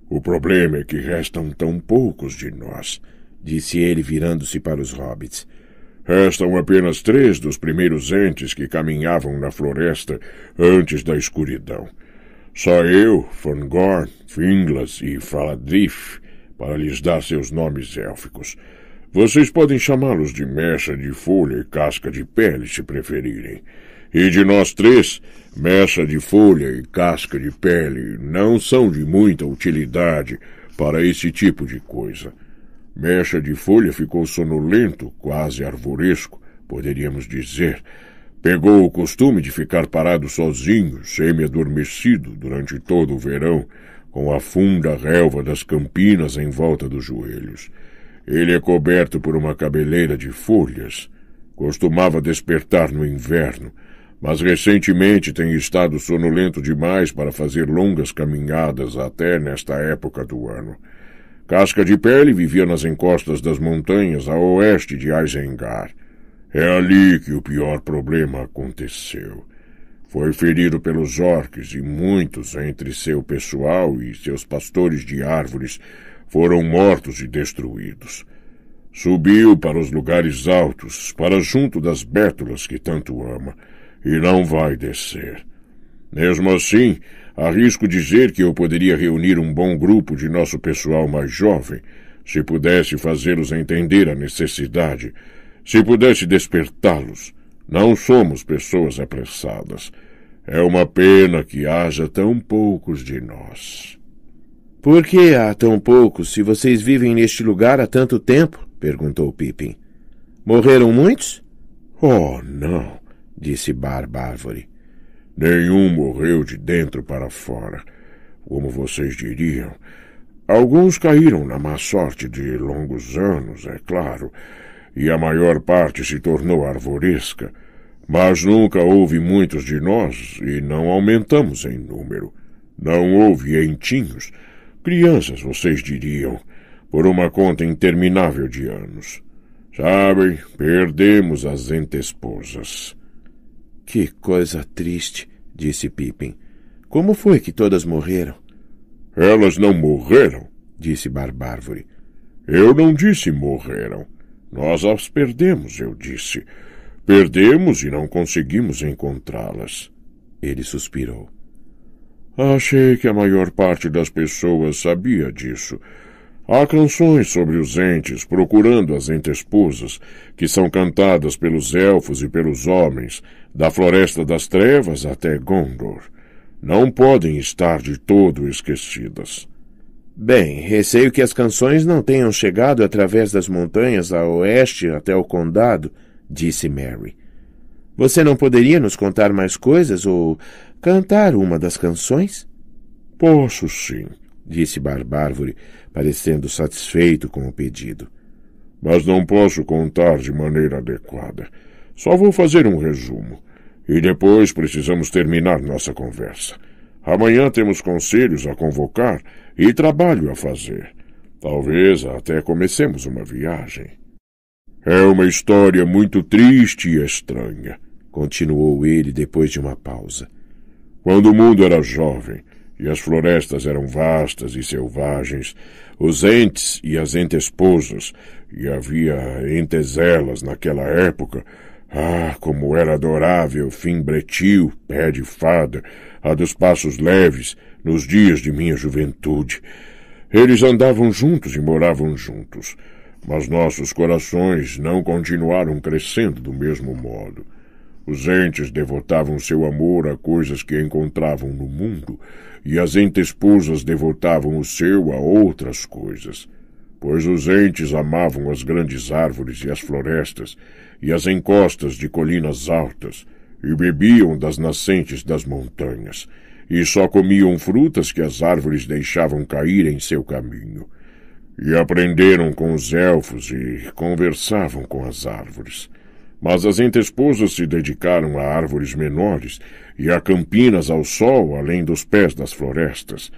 O problema é que restam tão poucos de nós, disse ele, virando-se para os hobbits. Restam apenas três dos primeiros entes que caminhavam na floresta antes da escuridão. Só eu, Fangorn, Finglas e Faladrif, para lhes dar seus nomes élficos. Vocês podem chamá-los de mecha de folha e casca de pele, se preferirem. E de nós três, mecha de folha e casca de pele não são de muita utilidade para esse tipo de coisa. Mecha de folha ficou sonolento, quase arvoresco, poderíamos dizer. Pegou o costume de ficar parado sozinho, semi-adormecido, durante todo o verão, com a funda relva das campinas em volta dos joelhos. Ele é coberto por uma cabeleira de folhas. Costumava despertar no inverno, mas recentemente tem estado sonolento demais para fazer longas caminhadas até nesta época do ano. Casca de Pele vivia nas encostas das montanhas a oeste de Eisengar. É ali que o pior problema aconteceu. Foi ferido pelos orques e muitos entre seu pessoal e seus pastores de árvores foram mortos e destruídos. Subiu para os lugares altos, para junto das bétulas que tanto ama, e não vai descer. Mesmo assim, arrisco dizer que eu poderia reunir um bom grupo de nosso pessoal mais jovem, se pudesse fazê-los entender a necessidade, se pudesse despertá-los. Não somos pessoas apressadas. É uma pena que haja tão poucos de nós. Por que há tão poucos se vocês vivem neste lugar há tanto tempo? perguntou Pippin. Morreram muitos? Oh, não, disse Barb Árvore. Nenhum morreu de dentro para fora. Como vocês diriam, alguns caíram na má sorte de longos anos, é claro, e a maior parte se tornou arvoresca. Mas nunca houve muitos de nós e não aumentamos em número. Não houve entinhos Crianças, vocês diriam, por uma conta interminável de anos. Sabem, perdemos as entesposas. Que coisa triste, disse Pippin. Como foi que todas morreram? Elas não morreram, disse Barbárvore. Eu não disse morreram. Nós as perdemos, eu disse. Perdemos e não conseguimos encontrá-las. Ele suspirou. Achei que a maior parte das pessoas sabia disso. Há canções sobre os entes procurando as entesposas, que são cantadas pelos elfos e pelos homens, da Floresta das Trevas até Gondor. Não podem estar de todo esquecidas. Bem, receio que as canções não tenham chegado através das montanhas a oeste até o condado, disse Mary. Você não poderia nos contar mais coisas ou cantar uma das canções? Posso sim, disse Barbárvore, parecendo satisfeito com o pedido. Mas não posso contar de maneira adequada. Só vou fazer um resumo. E depois precisamos terminar nossa conversa. Amanhã temos conselhos a convocar e trabalho a fazer. Talvez até comecemos uma viagem. É uma história muito triste e estranha, continuou ele depois de uma pausa. Quando o mundo era jovem e as florestas eram vastas e selvagens, os entes e as entesposas, e havia entezelas naquela época, ah, como era adorável finbretil, fim bretil, pé de fada, a dos passos leves, nos dias de minha juventude. Eles andavam juntos e moravam juntos, mas nossos corações não continuaram crescendo do mesmo modo. Os entes devotavam seu amor a coisas que encontravam no mundo, e as entesposas devotavam o seu a outras coisas. Pois os entes amavam as grandes árvores e as florestas, e as encostas de colinas altas, e bebiam das nascentes das montanhas, e só comiam frutas que as árvores deixavam cair em seu caminho. E aprenderam com os elfos e conversavam com as árvores mas as entesposas se dedicaram a árvores menores e a campinas ao sol além dos pés das florestas.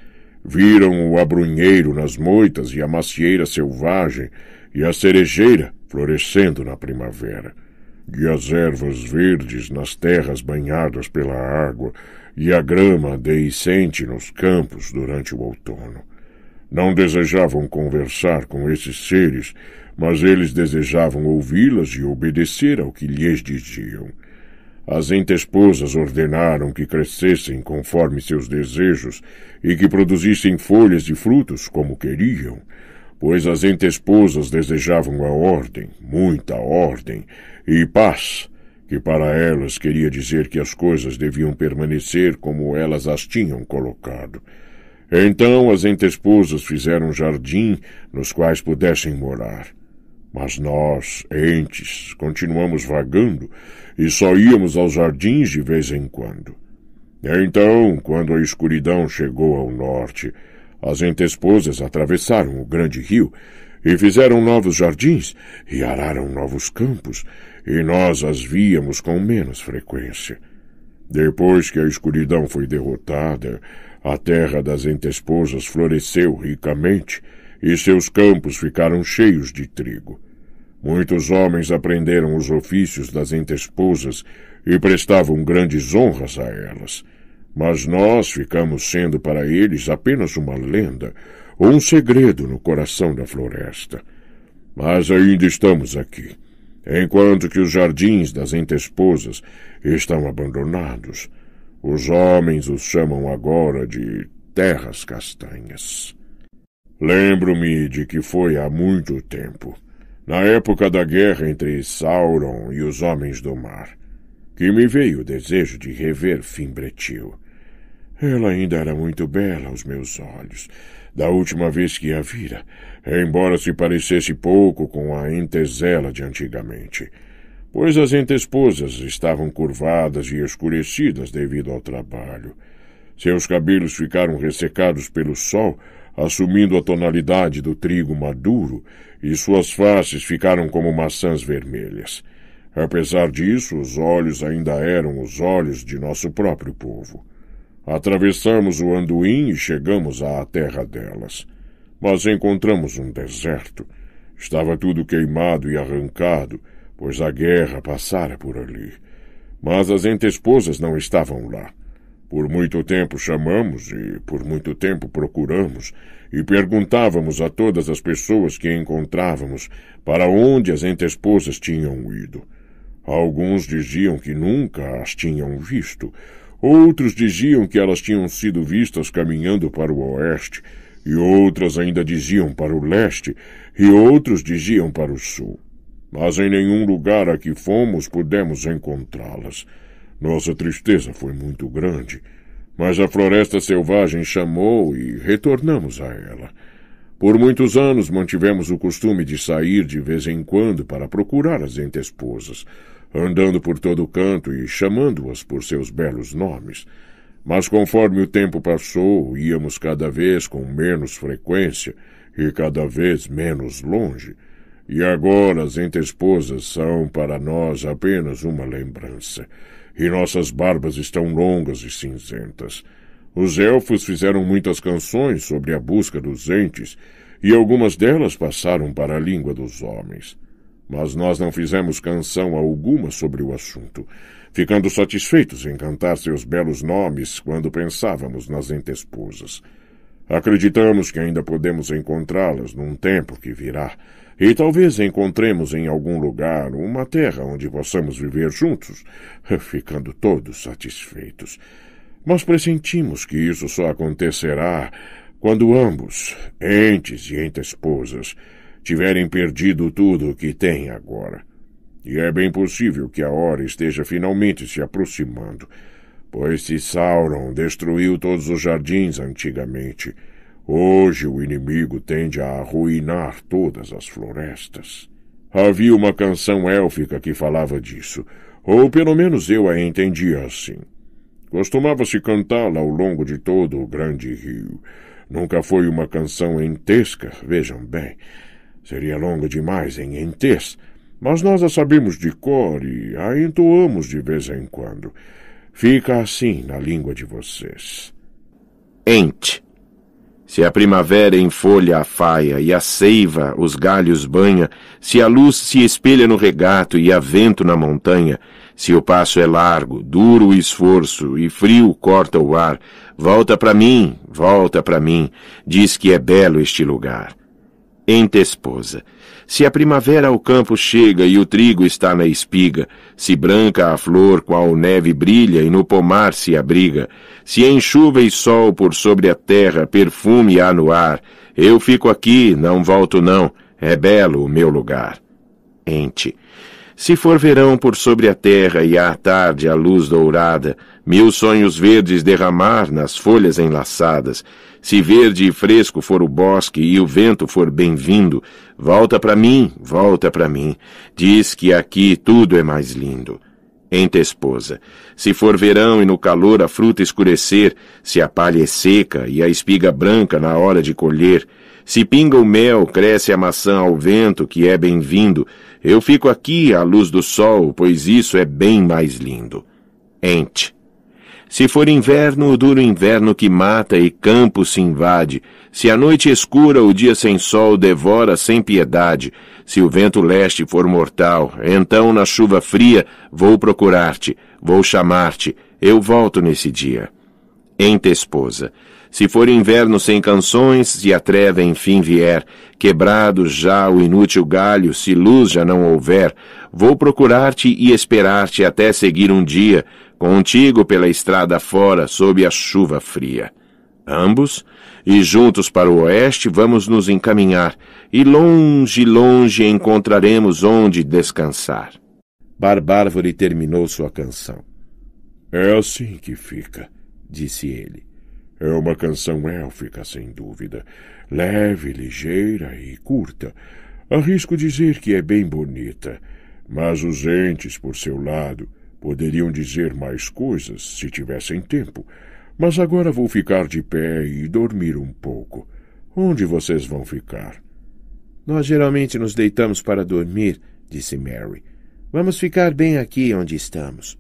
Viram o abrunheiro nas moitas e a macieira selvagem e a cerejeira florescendo na primavera. E as ervas verdes nas terras banhadas pela água e a grama deiscente nos campos durante o outono. Não desejavam conversar com esses seres mas eles desejavam ouvi-las e obedecer ao que lhes diziam. As entesposas ordenaram que crescessem conforme seus desejos e que produzissem folhas e frutos como queriam, pois as entesposas desejavam a ordem, muita ordem, e paz, que para elas queria dizer que as coisas deviam permanecer como elas as tinham colocado. Então as entesposas fizeram jardim nos quais pudessem morar. Mas nós, entes, continuamos vagando e só íamos aos jardins de vez em quando. Então, quando a escuridão chegou ao norte, as entesposas atravessaram o grande rio e fizeram novos jardins e araram novos campos, e nós as víamos com menos frequência. Depois que a escuridão foi derrotada, a terra das entesposas floresceu ricamente e seus campos ficaram cheios de trigo. Muitos homens aprenderam os ofícios das entesposas e prestavam grandes honras a elas. Mas nós ficamos sendo para eles apenas uma lenda ou um segredo no coração da floresta. Mas ainda estamos aqui, enquanto que os jardins das entesposas estão abandonados. Os homens os chamam agora de terras castanhas. Lembro-me de que foi há muito tempo, na época da guerra entre Sauron e os Homens do Mar, que me veio o desejo de rever Fimbretil. Ela ainda era muito bela aos meus olhos, da última vez que a vira, embora se parecesse pouco com a entesela de antigamente, pois as entesposas estavam curvadas e escurecidas devido ao trabalho. Seus cabelos ficaram ressecados pelo sol, assumindo a tonalidade do trigo maduro, e suas faces ficaram como maçãs vermelhas. Apesar disso, os olhos ainda eram os olhos de nosso próprio povo. Atravessamos o Anduin e chegamos à terra delas. Mas encontramos um deserto. Estava tudo queimado e arrancado, pois a guerra passara por ali. Mas as entesposas não estavam lá. Por muito tempo chamamos e por muito tempo procuramos e perguntávamos a todas as pessoas que encontrávamos para onde as entesposas tinham ido. Alguns diziam que nunca as tinham visto, outros diziam que elas tinham sido vistas caminhando para o oeste, e outras ainda diziam para o leste, e outros diziam para o sul. Mas em nenhum lugar a que fomos pudemos encontrá-las. Nossa tristeza foi muito grande, mas a floresta selvagem chamou e retornamos a ela. Por muitos anos mantivemos o costume de sair de vez em quando para procurar as entesposas, andando por todo o canto e chamando-as por seus belos nomes. Mas conforme o tempo passou, íamos cada vez com menos frequência e cada vez menos longe, e agora as entesposas são para nós apenas uma lembrança e nossas barbas estão longas e cinzentas. Os elfos fizeram muitas canções sobre a busca dos entes, e algumas delas passaram para a língua dos homens. Mas nós não fizemos canção alguma sobre o assunto, ficando satisfeitos em cantar seus belos nomes quando pensávamos nas entesposas. Acreditamos que ainda podemos encontrá-las num tempo que virá, e talvez encontremos em algum lugar uma terra onde possamos viver juntos, [LAUGHS] ficando todos satisfeitos. Mas pressentimos que isso só acontecerá quando ambos, entes e entes-esposas, tiverem perdido tudo o que têm agora. E é bem possível que a hora esteja finalmente se aproximando, pois se Sauron destruiu todos os jardins antigamente, Hoje o inimigo tende a arruinar todas as florestas. Havia uma canção élfica que falava disso, ou pelo menos eu a entendia assim. Costumava-se cantá-la ao longo de todo o grande rio. Nunca foi uma canção entesca, vejam bem. Seria longa demais em entês, mas nós a sabemos de cor e a entoamos de vez em quando. Fica assim na língua de vocês. Ente. Se a primavera em folha a faia e a seiva os galhos banha, se a luz se espelha no regato e há vento na montanha, se o passo é largo, duro o esforço e frio corta o ar, volta para mim, volta para mim, diz que é belo este lugar. Ente esposa, se a primavera ao campo chega e o trigo está na espiga, se branca a flor qual neve brilha e no pomar se abriga, se em chuva e sol por sobre a terra perfume há no ar, eu fico aqui, não volto não, é belo o meu lugar. Ente. Se for verão por sobre a terra e à tarde a luz dourada, mil sonhos verdes derramar nas folhas enlaçadas, se verde e fresco for o bosque e o vento for bem-vindo, Volta para mim, volta para mim. Diz que aqui tudo é mais lindo. Ente esposa, se for verão e no calor a fruta escurecer, se a palha é seca e a espiga branca na hora de colher, se pinga o mel, cresce a maçã ao vento, que é bem-vindo, eu fico aqui à luz do sol, pois isso é bem mais lindo. Ente. Se for inverno, o duro inverno que mata e campo se invade. Se a noite escura, o dia sem sol devora sem piedade. Se o vento leste for mortal, então na chuva fria vou procurar-te, vou chamar-te, eu volto nesse dia. Ente esposa, se for inverno sem canções e a treva enfim vier, quebrado já o inútil galho, se luz já não houver, vou procurar-te e esperar-te até seguir um dia, contigo pela estrada fora, sob a chuva fria. Ambos, e juntos para o oeste vamos nos encaminhar, e longe, longe encontraremos onde descansar. Barbárvore terminou sua canção. É assim que fica, disse ele. É uma canção élfica, sem dúvida, leve, ligeira e curta. Arrisco dizer que é bem bonita, mas os entes por seu lado Poderiam dizer mais coisas se tivessem tempo, mas agora vou ficar de pé e dormir um pouco. Onde vocês vão ficar? Nós geralmente nos deitamos para dormir, disse Mary. Vamos ficar bem aqui onde estamos.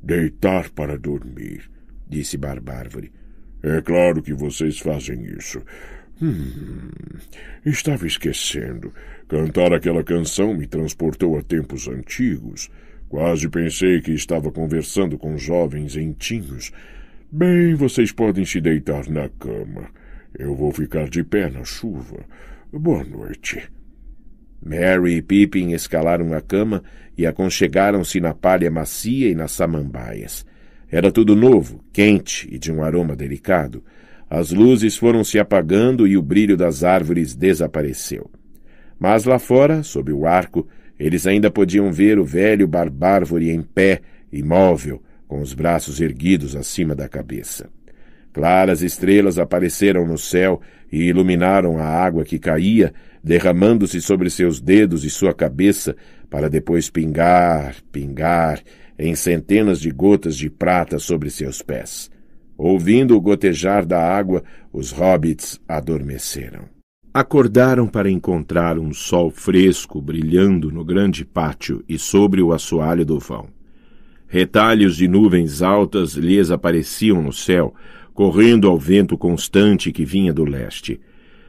Deitar para dormir, disse Barbárvore. É claro que vocês fazem isso. Hum, estava esquecendo. Cantar aquela canção me transportou a tempos antigos. Quase pensei que estava conversando com jovens entinhos. Bem, vocês podem se deitar na cama. Eu vou ficar de pé na chuva. Boa noite. Mary e Pippin escalaram a cama e aconchegaram-se na palha macia e nas samambaias. Era tudo novo, quente e de um aroma delicado. As luzes foram se apagando e o brilho das árvores desapareceu. Mas lá fora, sob o arco, eles ainda podiam ver o velho barbárvore em pé, imóvel, com os braços erguidos acima da cabeça. Claras estrelas apareceram no céu e iluminaram a água que caía, derramando-se sobre seus dedos e sua cabeça, para depois pingar, pingar, em centenas de gotas de prata sobre seus pés. Ouvindo o gotejar da água, os hobbits adormeceram acordaram para encontrar um sol fresco brilhando no grande pátio e sobre o assoalho do vão. Retalhos de nuvens altas lhes apareciam no céu, correndo ao vento constante que vinha do leste.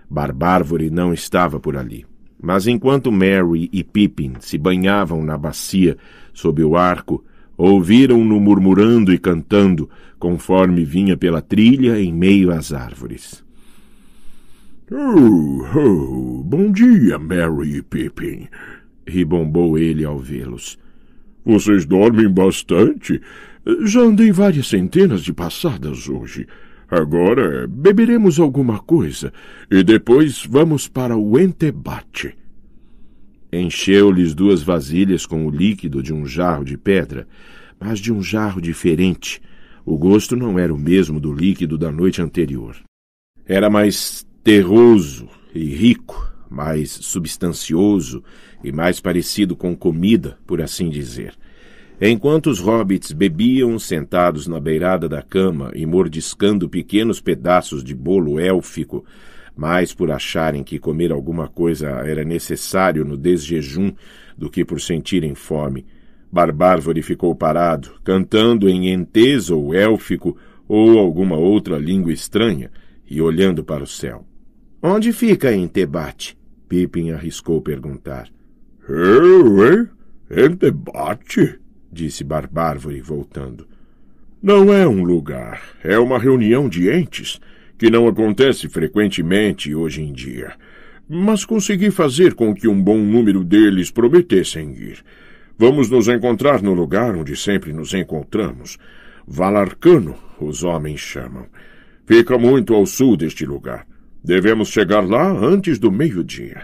Barbárvore não estava por ali. Mas enquanto Mary e Pippin se banhavam na bacia, sob o arco, ouviram-no murmurando e cantando, conforme vinha pela trilha em meio às árvores. Oh, oh, bom dia, Mary e Pippin, ribombou ele ao vê-los. Vocês dormem bastante. Já andei várias centenas de passadas hoje. Agora beberemos alguma coisa e depois vamos para o entebate. Encheu-lhes duas vasilhas com o líquido de um jarro de pedra, mas de um jarro diferente. O gosto não era o mesmo do líquido da noite anterior. Era mais terroso e rico, mais substancioso e mais parecido com comida, por assim dizer. Enquanto os hobbits bebiam sentados na beirada da cama e mordiscando pequenos pedaços de bolo élfico, mais por acharem que comer alguma coisa era necessário no desjejum do que por sentirem fome, Barbárvore ficou parado, cantando em enteso ou élfico ou alguma outra língua estranha, e olhando para o céu. Onde fica em Tebate? Pippin arriscou perguntar. Eu, hein? Em Tebate? disse Barbárvore, voltando. Não é um lugar, é uma reunião de entes, que não acontece frequentemente hoje em dia. Mas consegui fazer com que um bom número deles prometessem ir. Vamos nos encontrar no lugar onde sempre nos encontramos. Valarcano, os homens chamam. Fica muito ao sul deste lugar. Devemos chegar lá antes do meio-dia.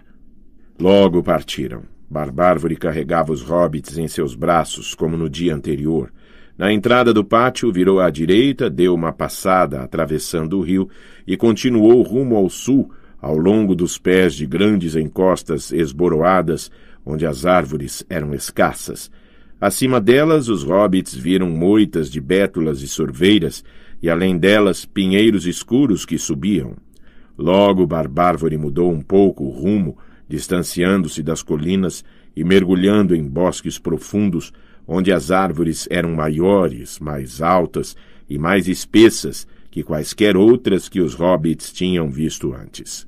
Logo partiram. Barbárvore carregava os hobbits em seus braços, como no dia anterior. Na entrada do pátio, virou à direita, deu uma passada atravessando o rio e continuou rumo ao sul, ao longo dos pés de grandes encostas esboroadas, onde as árvores eram escassas. Acima delas, os hobbits viram moitas de bétulas e sorveiras, e além delas, pinheiros escuros que subiam. Logo Barbárvore mudou um pouco o rumo, distanciando-se das colinas e mergulhando em bosques profundos, onde as árvores eram maiores, mais altas e mais espessas que quaisquer outras que os hobbits tinham visto antes.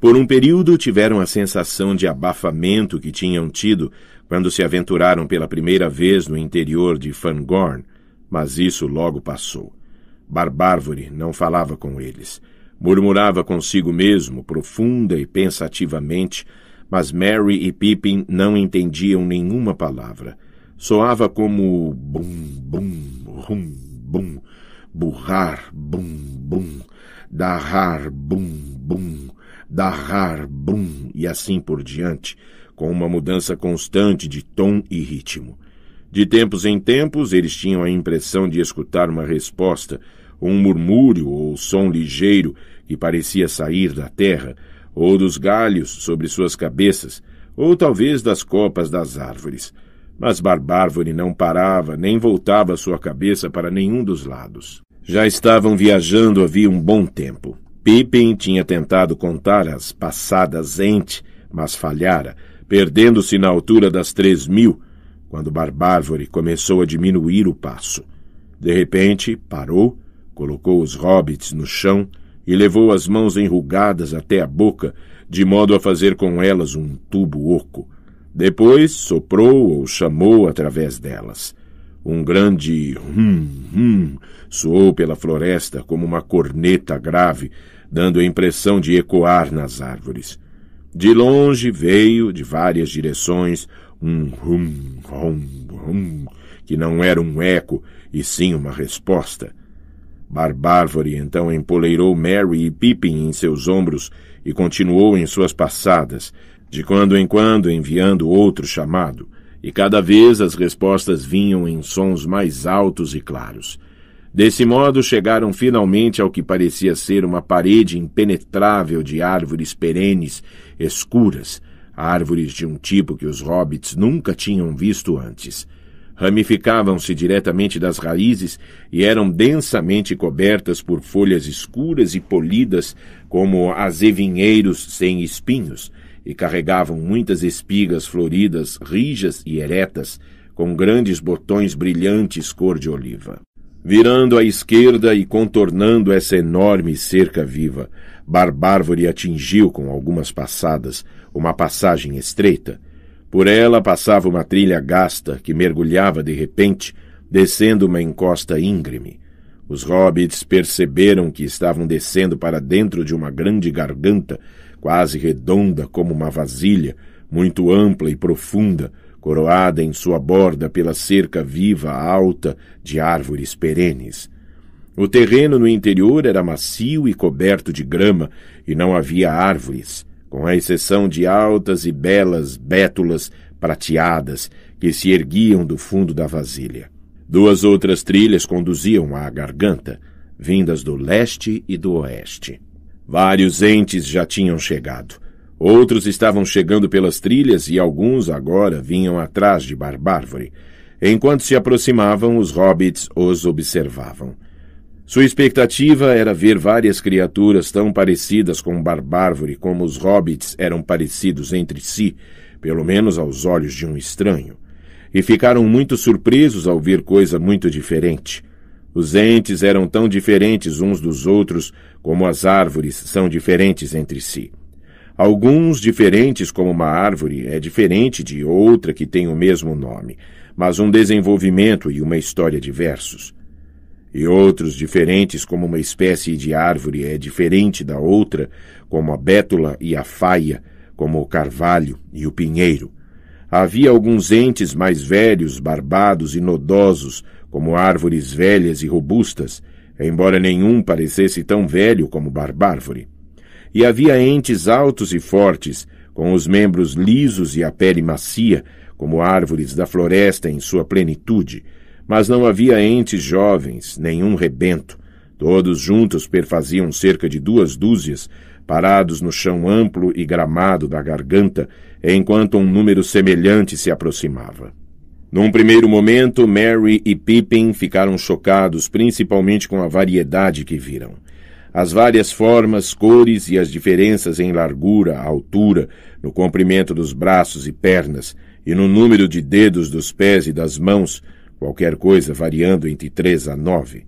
Por um período tiveram a sensação de abafamento que tinham tido quando se aventuraram pela primeira vez no interior de Fangorn, mas isso logo passou. Barbárvore não falava com eles. Murmurava consigo mesmo, profunda e pensativamente, mas Mary e Pippin não entendiam nenhuma palavra. Soava como bum, bum, rum, bum, burrar, bum, bum, darrar, bum, bum, darrar, bum, e assim por diante, com uma mudança constante de tom e ritmo. De tempos em tempos, eles tinham a impressão de escutar uma resposta, um murmúrio ou som ligeiro que parecia sair da terra, ou dos galhos sobre suas cabeças, ou talvez das copas das árvores. Mas Barbárvore não parava, nem voltava sua cabeça para nenhum dos lados. Já estavam viajando havia um bom tempo. Pippin tinha tentado contar as passadas ente, mas falhara, perdendo-se na altura das três mil, quando Barbárvore começou a diminuir o passo. De repente, parou, colocou os hobbits no chão e levou as mãos enrugadas até a boca, de modo a fazer com elas um tubo oco. Depois soprou ou chamou através delas. Um grande hum, hum soou pela floresta como uma corneta grave, dando a impressão de ecoar nas árvores. De longe veio, de várias direções, um hum, hum, hum, que não era um eco, e sim uma resposta. Barbárvore então empoleirou Mary e Pippin em seus ombros e continuou em suas passadas, de quando em quando enviando outro chamado, e cada vez as respostas vinham em sons mais altos e claros. Desse modo chegaram finalmente ao que parecia ser uma parede impenetrável de árvores perenes, escuras, árvores de um tipo que os hobbits nunca tinham visto antes ramificavam-se diretamente das raízes e eram densamente cobertas por folhas escuras e polidas como azevinheiros sem espinhos, e carregavam muitas espigas floridas, rijas e eretas, com grandes botões brilhantes cor de oliva. Virando à esquerda e contornando essa enorme cerca viva, Barbárvore atingiu com algumas passadas uma passagem estreita, por ela passava uma trilha gasta que mergulhava de repente, descendo uma encosta íngreme. Os hobbits perceberam que estavam descendo para dentro de uma grande garganta, quase redonda como uma vasilha, muito ampla e profunda, coroada em sua borda pela cerca viva alta de árvores perenes. O terreno no interior era macio e coberto de grama, e não havia árvores com a exceção de altas e belas bétulas prateadas que se erguiam do fundo da vasilha. Duas outras trilhas conduziam à garganta, vindas do leste e do oeste. Vários entes já tinham chegado. Outros estavam chegando pelas trilhas e alguns agora vinham atrás de Barbárvore. Enquanto se aproximavam, os hobbits os observavam. Sua expectativa era ver várias criaturas tão parecidas com Barbárvore como os hobbits eram parecidos entre si, pelo menos aos olhos de um estranho, e ficaram muito surpresos ao ver coisa muito diferente. Os entes eram tão diferentes uns dos outros como as árvores são diferentes entre si. Alguns diferentes, como uma árvore, é diferente de outra que tem o mesmo nome, mas um desenvolvimento e uma história diversos e outros diferentes, como uma espécie de árvore é diferente da outra, como a bétula e a faia, como o carvalho e o pinheiro. Havia alguns entes mais velhos, barbados e nodosos, como árvores velhas e robustas, embora nenhum parecesse tão velho como barbárvore. E havia entes altos e fortes, com os membros lisos e a pele macia, como árvores da floresta em sua plenitude, mas não havia entes jovens, nenhum rebento. Todos juntos perfaziam cerca de duas dúzias, parados no chão amplo e gramado da garganta, enquanto um número semelhante se aproximava. Num primeiro momento, Mary e Pippin ficaram chocados, principalmente com a variedade que viram. As várias formas, cores e as diferenças em largura, altura, no comprimento dos braços e pernas, e no número de dedos dos pés e das mãos, qualquer coisa variando entre três a nove.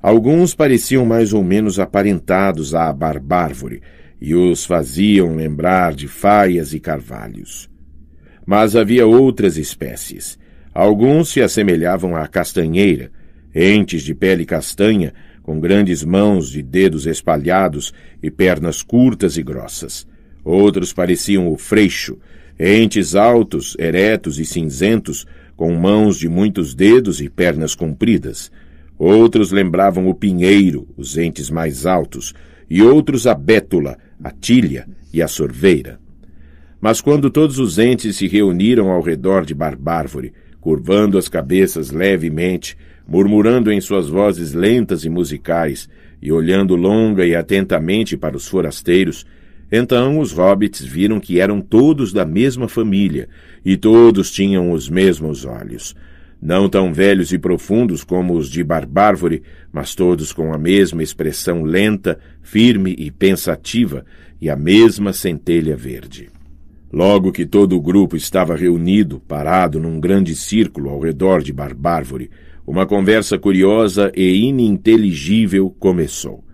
Alguns pareciam mais ou menos aparentados à barbárvore e os faziam lembrar de faias e carvalhos. Mas havia outras espécies. Alguns se assemelhavam à castanheira, entes de pele castanha, com grandes mãos de dedos espalhados e pernas curtas e grossas. Outros pareciam o freixo, entes altos, eretos e cinzentos, com mãos de muitos dedos e pernas compridas. Outros lembravam o pinheiro, os entes mais altos, e outros a bétula, a tilha e a sorveira. Mas quando todos os entes se reuniram ao redor de Barbárvore, curvando as cabeças levemente, murmurando em suas vozes lentas e musicais, e olhando longa e atentamente para os forasteiros, então os hobbits viram que eram todos da mesma família, e todos tinham os mesmos olhos. Não tão velhos e profundos como os de Barbárvore, mas todos com a mesma expressão lenta, firme e pensativa, e a mesma centelha verde. Logo que todo o grupo estava reunido, parado num grande círculo ao redor de Barbárvore, uma conversa curiosa e ininteligível começou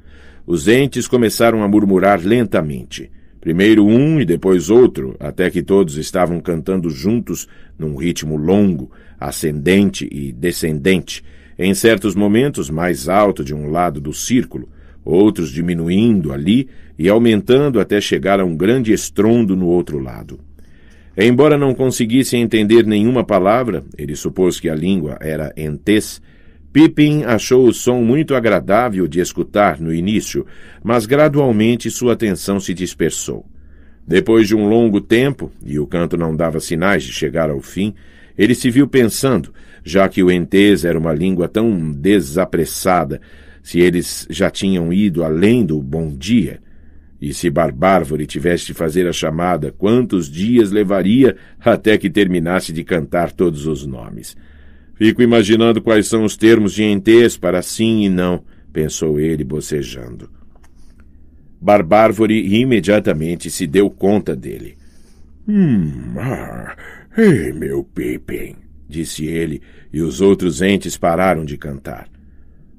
os entes começaram a murmurar lentamente. Primeiro um e depois outro, até que todos estavam cantando juntos num ritmo longo, ascendente e descendente, em certos momentos mais alto de um lado do círculo, outros diminuindo ali e aumentando até chegar a um grande estrondo no outro lado. Embora não conseguisse entender nenhuma palavra, ele supôs que a língua era entês, Pippin achou o som muito agradável de escutar no início, mas gradualmente sua atenção se dispersou. Depois de um longo tempo, e o canto não dava sinais de chegar ao fim, ele se viu pensando, já que o entês era uma língua tão desapressada, se eles já tinham ido além do bom dia, e se Barbárvore tivesse de fazer a chamada, quantos dias levaria até que terminasse de cantar todos os nomes? Fico imaginando quais são os termos de entês para sim e não, pensou ele, bocejando. Barbárvore imediatamente se deu conta dele. Hum, ah, ei, meu Pippin, disse ele, e os outros entes pararam de cantar.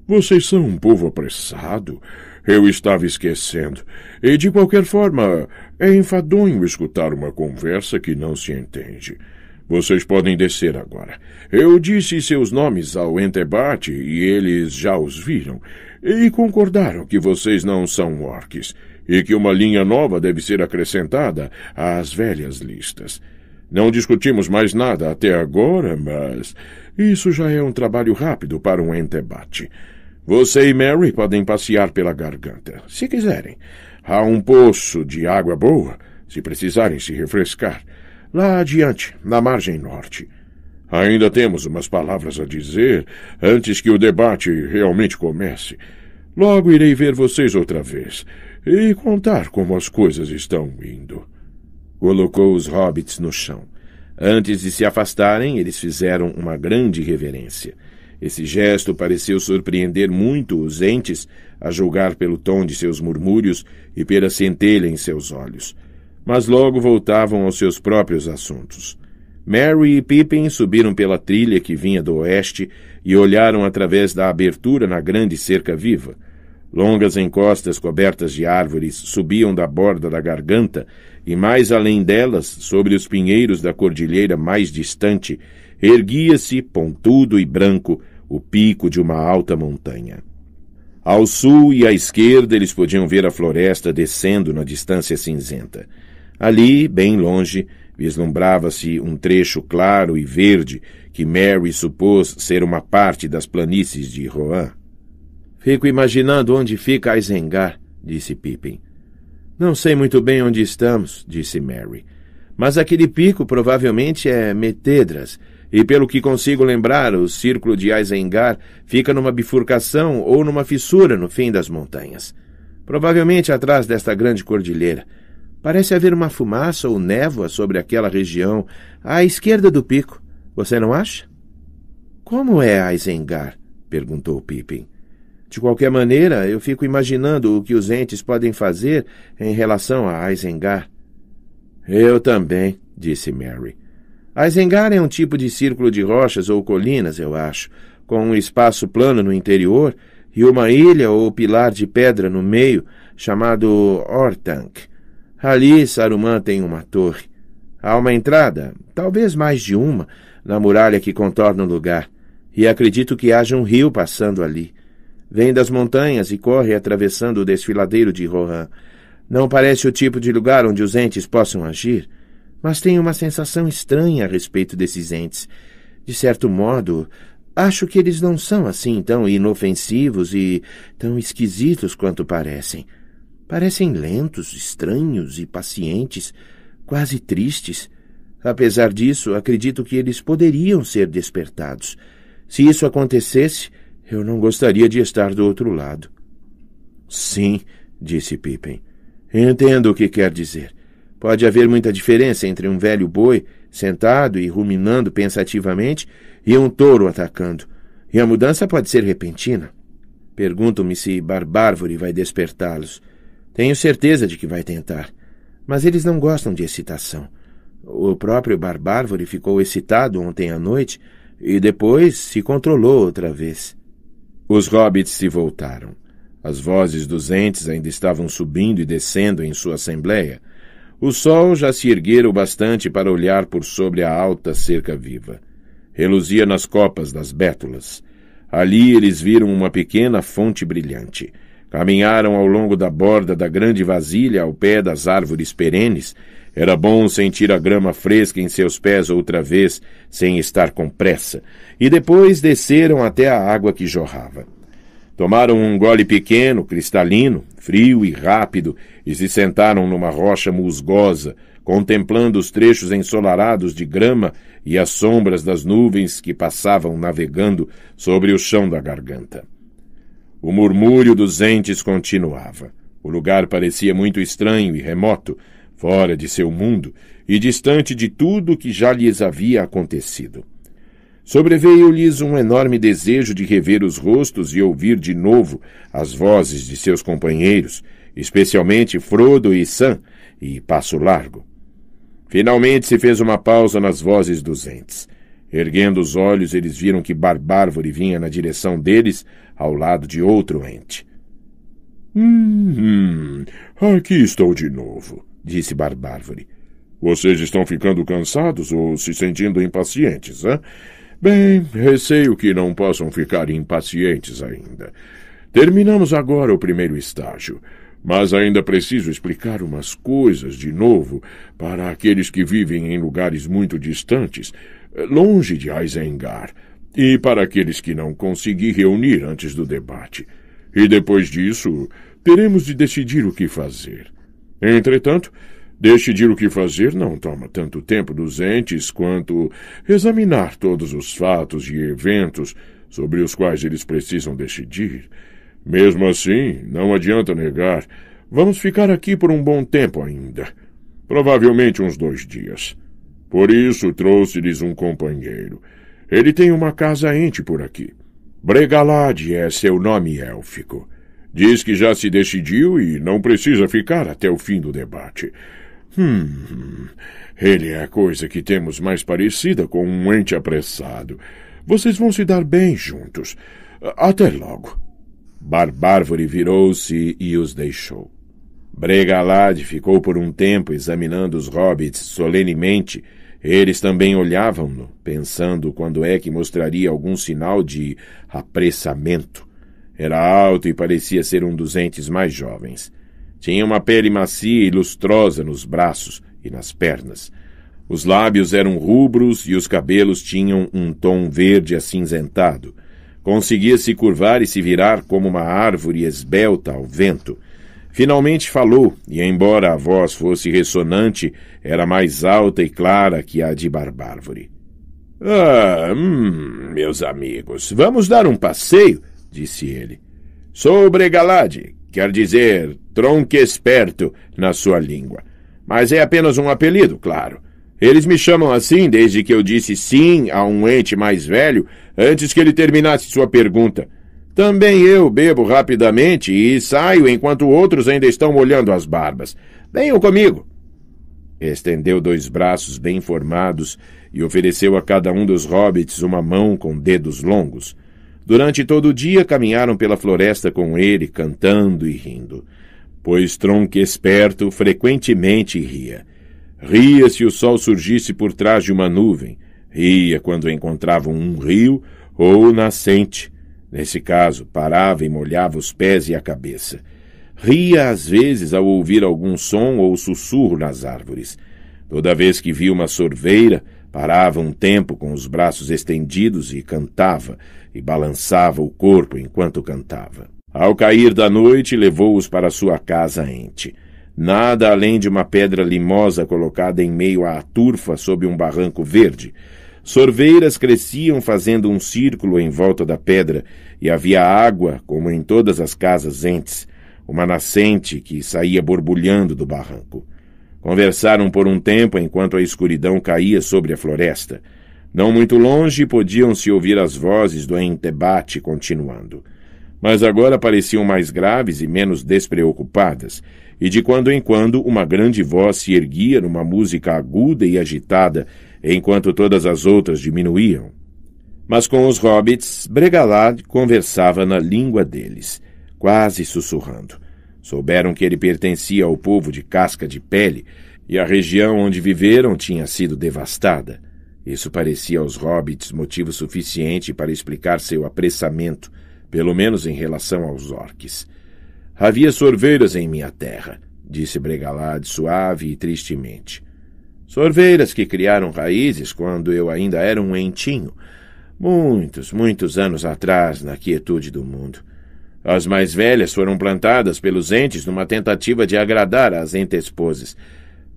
Vocês são um povo apressado. Eu estava esquecendo. E de qualquer forma, é enfadonho escutar uma conversa que não se entende. Vocês podem descer agora. Eu disse seus nomes ao Entebate e eles já os viram, e concordaram que vocês não são orques, e que uma linha nova deve ser acrescentada às velhas listas. Não discutimos mais nada até agora, mas isso já é um trabalho rápido para um Entebate. Você e Mary podem passear pela garganta, se quiserem. Há um poço de água boa, se precisarem se refrescar lá adiante, na margem norte. Ainda temos umas palavras a dizer antes que o debate realmente comece. Logo irei ver vocês outra vez e contar como as coisas estão indo. Colocou os hobbits no chão. Antes de se afastarem, eles fizeram uma grande reverência. Esse gesto pareceu surpreender muito os entes, a julgar pelo tom de seus murmúrios e pela centelha em seus olhos mas logo voltavam aos seus próprios assuntos. Mary e Pippin subiram pela trilha que vinha do oeste e olharam através da abertura na grande cerca viva. Longas encostas cobertas de árvores subiam da borda da garganta e mais além delas, sobre os pinheiros da cordilheira mais distante, erguia-se, pontudo e branco, o pico de uma alta montanha. Ao sul e à esquerda eles podiam ver a floresta descendo na distância cinzenta. Ali, bem longe, vislumbrava-se um trecho claro e verde que Mary supôs ser uma parte das planícies de Rohan. Fico imaginando onde fica Isengar, disse Pippin. Não sei muito bem onde estamos, disse Mary. Mas aquele pico provavelmente é Metedras, e pelo que consigo lembrar, o círculo de Isengar fica numa bifurcação ou numa fissura no fim das montanhas. Provavelmente atrás desta grande cordilheira. Parece haver uma fumaça ou névoa sobre aquela região, à esquerda do pico. Você não acha? Como é Isengar? perguntou Pippin. De qualquer maneira, eu fico imaginando o que os entes podem fazer em relação a Isengar. Eu também, disse Mary. Isengar é um tipo de círculo de rochas ou colinas, eu acho, com um espaço plano no interior e uma ilha ou pilar de pedra no meio, chamado Ortank Ali, Saruman tem uma torre. Há uma entrada, talvez mais de uma, na muralha que contorna o lugar, e acredito que haja um rio passando ali. Vem das montanhas e corre atravessando o desfiladeiro de Rohan. Não parece o tipo de lugar onde os entes possam agir, mas tenho uma sensação estranha a respeito desses entes. De certo modo, acho que eles não são assim tão inofensivos e tão esquisitos quanto parecem. Parecem lentos, estranhos e pacientes, quase tristes. Apesar disso, acredito que eles poderiam ser despertados. Se isso acontecesse, eu não gostaria de estar do outro lado. Sim, disse Pippen. Entendo o que quer dizer. Pode haver muita diferença entre um velho boi sentado e ruminando pensativamente e um touro atacando. E a mudança pode ser repentina. Pergunto-me se Barbárvore vai despertá-los. Tenho certeza de que vai tentar. Mas eles não gostam de excitação. O próprio Barbárvore ficou excitado ontem à noite e depois se controlou outra vez. Os hobbits se voltaram. As vozes dos entes ainda estavam subindo e descendo em sua assembleia. O sol já se erguera o bastante para olhar por sobre a alta cerca viva. Reluzia nas copas das bétulas. Ali eles viram uma pequena fonte brilhante. Caminharam ao longo da borda da grande vasilha ao pé das árvores perenes. Era bom sentir a grama fresca em seus pés outra vez, sem estar com pressa, e depois desceram até a água que jorrava. Tomaram um gole pequeno, cristalino, frio e rápido, e se sentaram numa rocha musgosa, contemplando os trechos ensolarados de grama e as sombras das nuvens que passavam navegando sobre o chão da garganta. O murmúrio dos entes continuava. O lugar parecia muito estranho e remoto, fora de seu mundo e distante de tudo o que já lhes havia acontecido. Sobreveio-lhes um enorme desejo de rever os rostos e ouvir de novo as vozes de seus companheiros, especialmente Frodo e Sam, e Passo Largo. Finalmente se fez uma pausa nas vozes dos entes. Erguendo os olhos, eles viram que Barbárvore vinha na direção deles, ao lado de outro ente. Hum, hum aqui estou de novo, disse Barbárvore. Vocês estão ficando cansados ou se sentindo impacientes, hã? Bem, receio que não possam ficar impacientes ainda. Terminamos agora o primeiro estágio. Mas ainda preciso explicar umas coisas de novo para aqueles que vivem em lugares muito distantes, longe de Aizengar, e para aqueles que não consegui reunir antes do debate. E depois disso, teremos de decidir o que fazer. Entretanto, decidir o que fazer não toma tanto tempo dos entes quanto examinar todos os fatos e eventos sobre os quais eles precisam decidir mesmo assim, não adianta negar. Vamos ficar aqui por um bom tempo ainda. Provavelmente uns dois dias. Por isso trouxe-lhes um companheiro. Ele tem uma casa ente por aqui. Bregalade é seu nome élfico. Diz que já se decidiu e não precisa ficar até o fim do debate. Hum, ele é a coisa que temos mais parecida com um ente apressado. Vocês vão se dar bem juntos. Até logo. Barbárvore virou-se e os deixou. Bregalad ficou por um tempo examinando os hobbits solenemente. Eles também olhavam-no, pensando quando é que mostraria algum sinal de apressamento. Era alto e parecia ser um dos entes mais jovens. Tinha uma pele macia e lustrosa nos braços e nas pernas. Os lábios eram rubros e os cabelos tinham um tom verde acinzentado. Conseguia se curvar e se virar como uma árvore esbelta ao vento. Finalmente falou, e embora a voz fosse ressonante, era mais alta e clara que a de Barbárvore. Ah, hum, meus amigos, vamos dar um passeio, disse ele. Sobre Bregalade, quer dizer tronque esperto na sua língua. Mas é apenas um apelido, claro. Eles me chamam assim desde que eu disse sim a um ente mais velho antes que ele terminasse sua pergunta. Também eu bebo rapidamente e saio enquanto outros ainda estão molhando as barbas. Venham comigo. Estendeu dois braços bem formados e ofereceu a cada um dos hobbits uma mão com dedos longos. Durante todo o dia caminharam pela floresta com ele, cantando e rindo, pois Tronco Esperto frequentemente ria. Ria se o sol surgisse por trás de uma nuvem, ria quando encontravam um rio ou nascente. Nesse caso, parava e molhava os pés e a cabeça. Ria às vezes ao ouvir algum som ou sussurro nas árvores. Toda vez que via uma sorveira, parava um tempo com os braços estendidos e cantava, e balançava o corpo enquanto cantava. Ao cair da noite, levou-os para sua casa ente nada além de uma pedra limosa colocada em meio à turfa sob um barranco verde. Sorveiras cresciam fazendo um círculo em volta da pedra, e havia água, como em todas as casas antes, uma nascente que saía borbulhando do barranco. Conversaram por um tempo enquanto a escuridão caía sobre a floresta. Não muito longe podiam-se ouvir as vozes do entebate continuando. Mas agora pareciam mais graves e menos despreocupadas e de quando em quando uma grande voz se erguia numa música aguda e agitada, enquanto todas as outras diminuíam. Mas com os hobbits, Bregalad conversava na língua deles, quase sussurrando. Souberam que ele pertencia ao povo de casca de pele, e a região onde viveram tinha sido devastada. Isso parecia aos hobbits motivo suficiente para explicar seu apressamento, pelo menos em relação aos orques. Havia sorveiras em minha terra, disse Bregalade suave e tristemente. Sorveiras que criaram raízes quando eu ainda era um entinho, muitos, muitos anos atrás, na quietude do mundo. As mais velhas foram plantadas pelos entes numa tentativa de agradar às entesposes.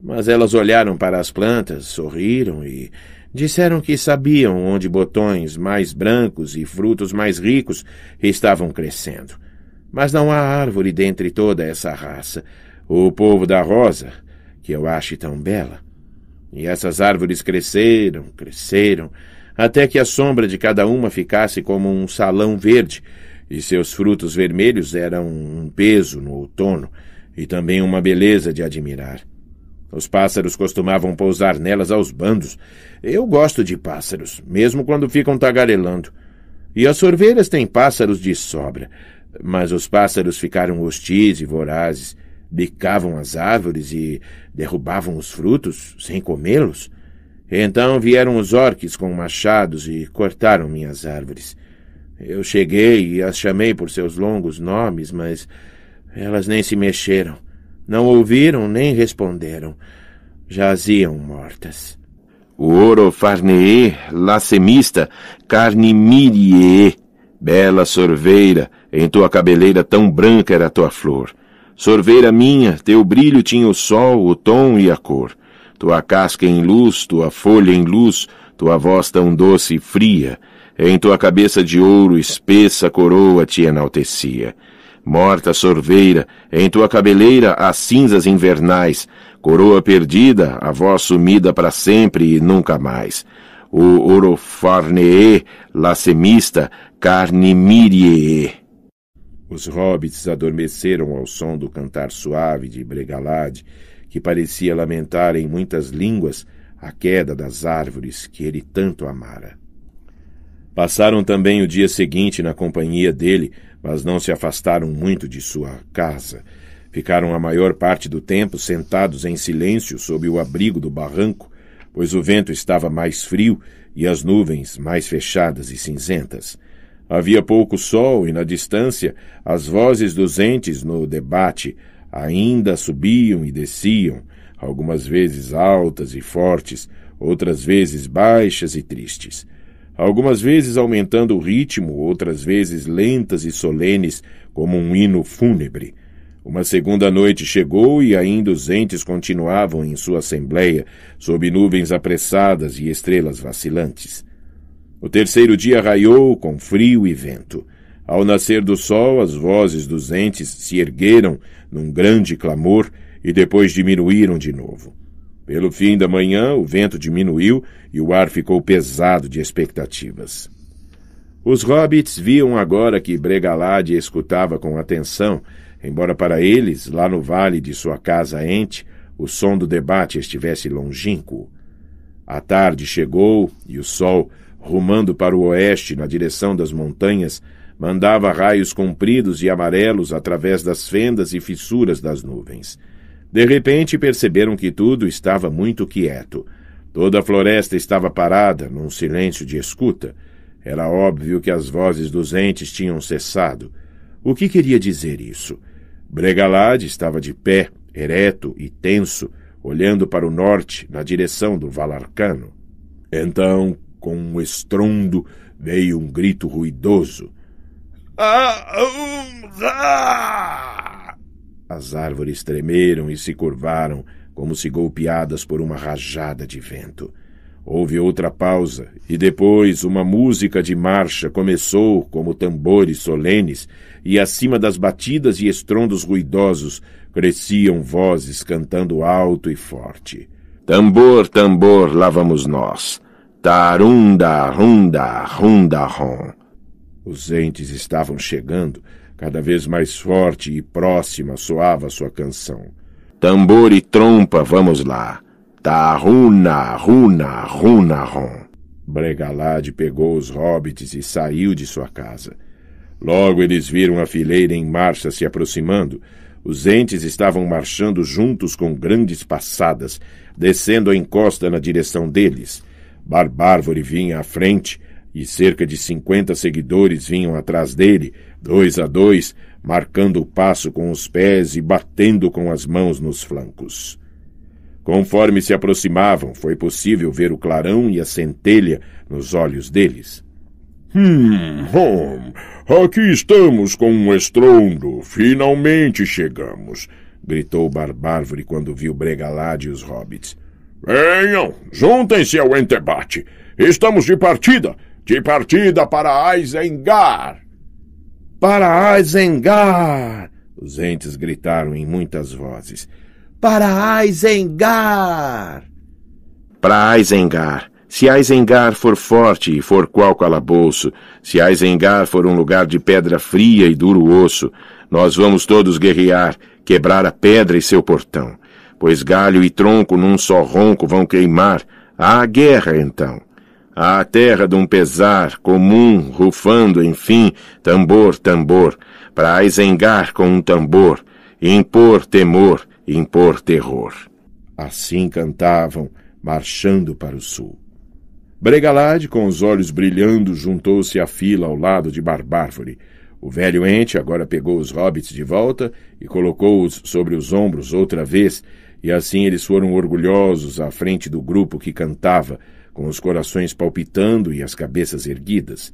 Mas elas olharam para as plantas, sorriram e disseram que sabiam onde botões mais brancos e frutos mais ricos estavam crescendo. Mas não há árvore dentre toda essa raça, o povo da rosa, que eu ache tão bela. E essas árvores cresceram, cresceram, até que a sombra de cada uma ficasse como um salão verde, e seus frutos vermelhos eram um peso no outono, e também uma beleza de admirar. Os pássaros costumavam pousar nelas aos bandos. Eu gosto de pássaros, mesmo quando ficam tagarelando. E as sorveiras têm pássaros de sobra. Mas os pássaros ficaram hostis e vorazes, bicavam as árvores e derrubavam os frutos sem comê-los. Então vieram os orques com machados e cortaram minhas árvores. Eu cheguei e as chamei por seus longos nomes, mas elas nem se mexeram, não ouviram nem responderam. Jaziam mortas. O Orofarnee, lacemista, carnimirie, Bela sorveira, em tua cabeleira tão branca era a tua flor. Sorveira minha, teu brilho tinha o sol, o tom e a cor. Tua casca em luz, tua folha em luz, tua voz tão doce e fria. Em tua cabeça de ouro, espessa coroa te enaltecia. Morta sorveira, em tua cabeleira as cinzas invernais, coroa perdida, a voz sumida para sempre e nunca mais. O Orofarneê, lacemista, carne mirie. Os hobbits adormeceram ao som do cantar suave de Bregalad, que parecia lamentar em muitas línguas a queda das árvores que ele tanto amara. Passaram também o dia seguinte na companhia dele, mas não se afastaram muito de sua casa. Ficaram a maior parte do tempo sentados em silêncio sob o abrigo do barranco, pois o vento estava mais frio e as nuvens mais fechadas e cinzentas. Havia pouco sol e, na distância, as vozes dos entes no debate ainda subiam e desciam, algumas vezes altas e fortes, outras vezes baixas e tristes. Algumas vezes aumentando o ritmo, outras vezes lentas e solenes, como um hino fúnebre. Uma segunda noite chegou e ainda os entes continuavam em sua assembléia sob nuvens apressadas e estrelas vacilantes. O terceiro dia raiou com frio e vento. Ao nascer do sol, as vozes dos entes se ergueram num grande clamor e depois diminuíram de novo. Pelo fim da manhã, o vento diminuiu e o ar ficou pesado de expectativas. Os hobbits viam agora que Bregalade escutava com atenção, embora para eles, lá no vale de sua casa ente, o som do debate estivesse longínquo. A tarde chegou e o sol rumando para o oeste na direção das montanhas, mandava raios compridos e amarelos através das fendas e fissuras das nuvens. De repente perceberam que tudo estava muito quieto. Toda a floresta estava parada, num silêncio de escuta. Era óbvio que as vozes dos entes tinham cessado. O que queria dizer isso? Bregalad estava de pé, ereto e tenso, olhando para o norte, na direção do Valarcano. Então com um estrondo veio um grito ruidoso. As árvores tremeram e se curvaram, como se golpeadas por uma rajada de vento. Houve outra pausa, e depois uma música de marcha começou como tambores solenes, e acima das batidas e estrondos ruidosos cresciam vozes cantando alto e forte. Tambor, tambor, lá vamos nós. Tarunda, runda, runda, ron. Os entes estavam chegando, cada vez mais forte e próxima soava sua canção. Tambor e trompa, vamos lá. Taruna, runa, runa, ron. Bregalade pegou os hobbits e saiu de sua casa. Logo eles viram a fileira em marcha se aproximando. Os entes estavam marchando juntos com grandes passadas, descendo a encosta na direção deles. Barbárvore vinha à frente e cerca de cinquenta seguidores vinham atrás dele, dois a dois, marcando o passo com os pés e batendo com as mãos nos flancos. Conforme se aproximavam, foi possível ver o clarão e a centelha nos olhos deles. Hum, hum, aqui estamos com um estrondo. Finalmente chegamos! gritou Barbárvore quando viu Bregalade e os hobbits. Venham, juntem-se ao entebate. Estamos de partida, de partida para Aizengar. Para Aizengar! Os entes gritaram em muitas vozes. Para Aizengar! Para Aizengar! Se Aizengar for forte e for qual calabouço, se Aizengar for um lugar de pedra fria e duro osso, nós vamos todos guerrear, quebrar a pedra e seu portão pois galho e tronco num só ronco vão queimar. Há guerra, então. Há a terra de um pesar comum, rufando, enfim, tambor, tambor, para isengar com um tambor, impor temor, impor terror. Assim cantavam, marchando para o sul. Bregalade, com os olhos brilhando, juntou-se à fila ao lado de Barbárvore. O velho ente agora pegou os hobbits de volta e colocou-os sobre os ombros outra vez, e assim eles foram orgulhosos à frente do grupo que cantava, com os corações palpitando e as cabeças erguidas.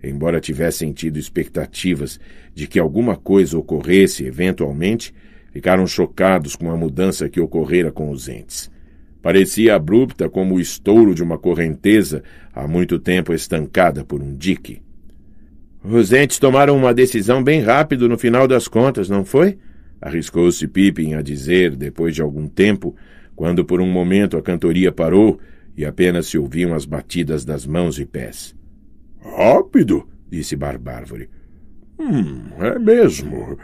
Embora tivessem tido expectativas de que alguma coisa ocorresse eventualmente, ficaram chocados com a mudança que ocorrera com os entes. Parecia abrupta como o estouro de uma correnteza há muito tempo estancada por um dique. Os entes tomaram uma decisão bem rápido no final das contas, não foi? Arriscou-se Pippin a dizer, depois de algum tempo, quando por um momento a cantoria parou e apenas se ouviam as batidas das mãos e pés. Rápido, disse Barbárvore. Hum, é mesmo.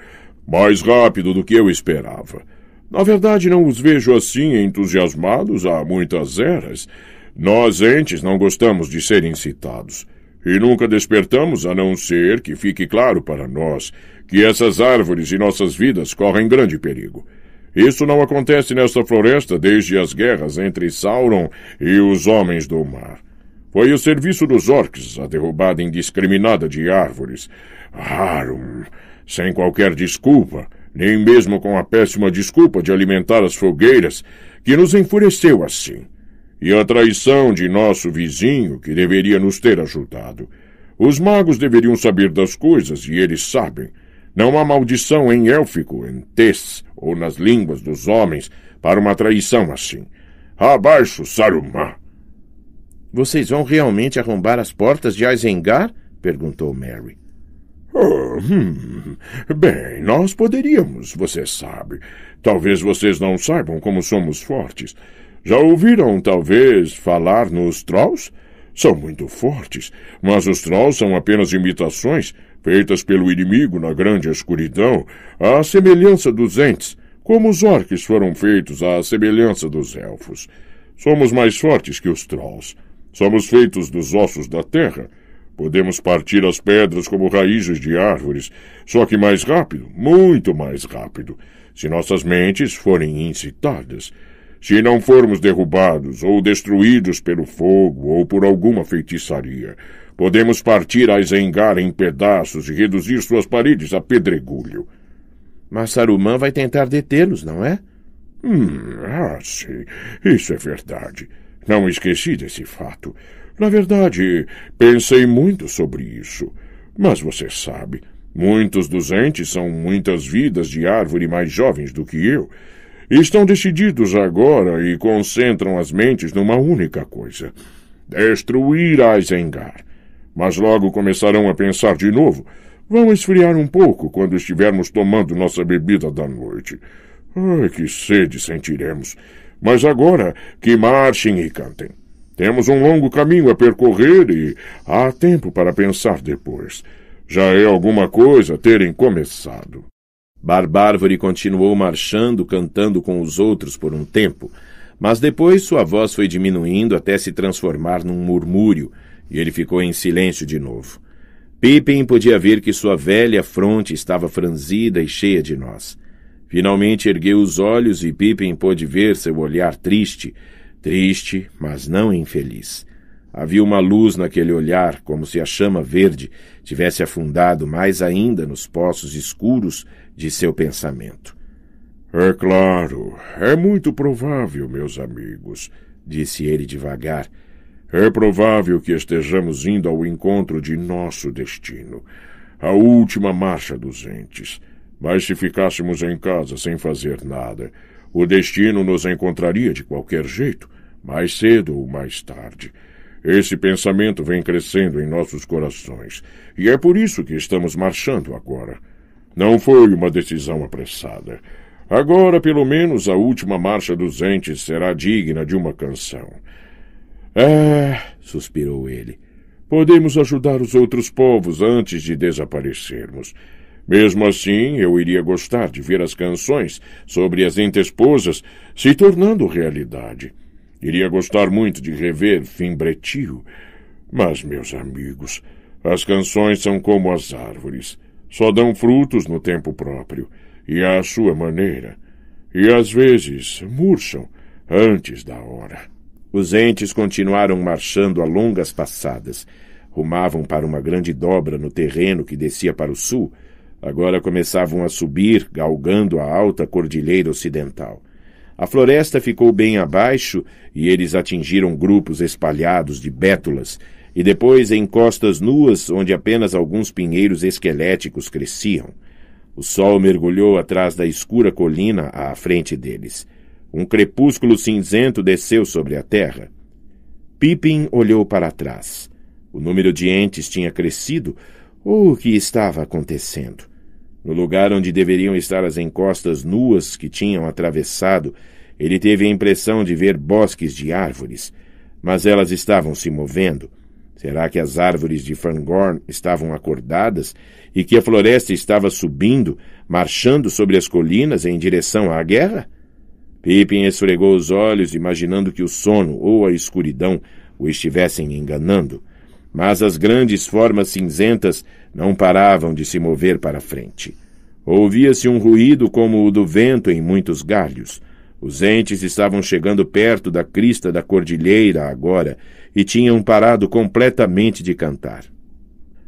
Mais rápido do que eu esperava. Na verdade, não os vejo assim entusiasmados há muitas eras. Nós antes não gostamos de ser incitados. E nunca despertamos a não ser que fique claro para nós que essas árvores e nossas vidas correm grande perigo. Isso não acontece nesta floresta desde as guerras entre Sauron e os Homens do Mar. Foi o serviço dos orcs a derrubada indiscriminada de árvores. Harum, sem qualquer desculpa, nem mesmo com a péssima desculpa de alimentar as fogueiras, que nos enfureceu assim. E a traição de nosso vizinho, que deveria nos ter ajudado. Os magos deveriam saber das coisas, e eles sabem. Não há maldição em élfico, em tes ou nas línguas dos homens para uma traição assim. Abaixo, Saruman! Vocês vão realmente arrombar as portas de Aizengar? perguntou Mary. Oh, hum. Bem, nós poderíamos, você sabe. Talvez vocês não saibam como somos fortes. Já ouviram, talvez, falar nos Trolls? São muito fortes, mas os Trolls são apenas imitações feitas pelo inimigo na grande escuridão, à semelhança dos entes, como os orques foram feitos à semelhança dos elfos. Somos mais fortes que os trolls. Somos feitos dos ossos da terra. Podemos partir as pedras como raízes de árvores, só que mais rápido, muito mais rápido, se nossas mentes forem incitadas. Se não formos derrubados ou destruídos pelo fogo ou por alguma feitiçaria, podemos partir a Isengar em pedaços e reduzir suas paredes a pedregulho. Mas Saruman vai tentar detê-los, não é? Hum, ah, sim. Isso é verdade. Não esqueci desse fato. Na verdade, pensei muito sobre isso. Mas você sabe, muitos dos entes são muitas vidas de árvore mais jovens do que eu, Estão decididos agora e concentram as mentes numa única coisa: destruir a Mas logo começarão a pensar de novo. Vão esfriar um pouco quando estivermos tomando nossa bebida da noite. Ai, que sede sentiremos! Mas agora que marchem e cantem. Temos um longo caminho a percorrer e há tempo para pensar depois. Já é alguma coisa terem começado. Barbárvore continuou marchando, cantando com os outros por um tempo, mas depois sua voz foi diminuindo até se transformar num murmúrio, e ele ficou em silêncio de novo. Pippin podia ver que sua velha fronte estava franzida e cheia de nós. Finalmente ergueu os olhos e Pippin pôde ver seu olhar triste, triste, mas não infeliz. Havia uma luz naquele olhar, como se a chama verde tivesse afundado mais ainda nos poços escuros de seu pensamento. É claro, é muito provável, meus amigos, disse ele devagar. É provável que estejamos indo ao encontro de nosso destino, a última marcha dos entes. Mas se ficássemos em casa sem fazer nada, o destino nos encontraria de qualquer jeito, mais cedo ou mais tarde. Esse pensamento vem crescendo em nossos corações, e é por isso que estamos marchando agora. Não foi uma decisão apressada. Agora, pelo menos, a última marcha dos entes será digna de uma canção. Ah, suspirou ele. Podemos ajudar os outros povos antes de desaparecermos. Mesmo assim, eu iria gostar de ver as canções sobre as entesposas se tornando realidade. Iria gostar muito de rever Fimbretio. Mas, meus amigos, as canções são como as árvores. Só dão frutos no tempo próprio e à sua maneira, e às vezes murcham antes da hora. Os entes continuaram marchando a longas passadas. Rumavam para uma grande dobra no terreno que descia para o sul. Agora começavam a subir, galgando a alta cordilheira ocidental. A floresta ficou bem abaixo e eles atingiram grupos espalhados de bétulas, e depois em costas nuas onde apenas alguns pinheiros esqueléticos cresciam. O sol mergulhou atrás da escura colina à frente deles. Um crepúsculo cinzento desceu sobre a terra. Pippin olhou para trás. O número de entes tinha crescido, ou o que estava acontecendo? No lugar onde deveriam estar as encostas nuas que tinham atravessado, ele teve a impressão de ver bosques de árvores, mas elas estavam se movendo. Será que as árvores de Fangorn estavam acordadas e que a floresta estava subindo, marchando sobre as colinas em direção à guerra? Pippin esfregou os olhos, imaginando que o sono ou a escuridão o estivessem enganando, mas as grandes formas cinzentas não paravam de se mover para frente. Ouvia-se um ruído como o do vento em muitos galhos. Os entes estavam chegando perto da crista da cordilheira agora, e tinham parado completamente de cantar.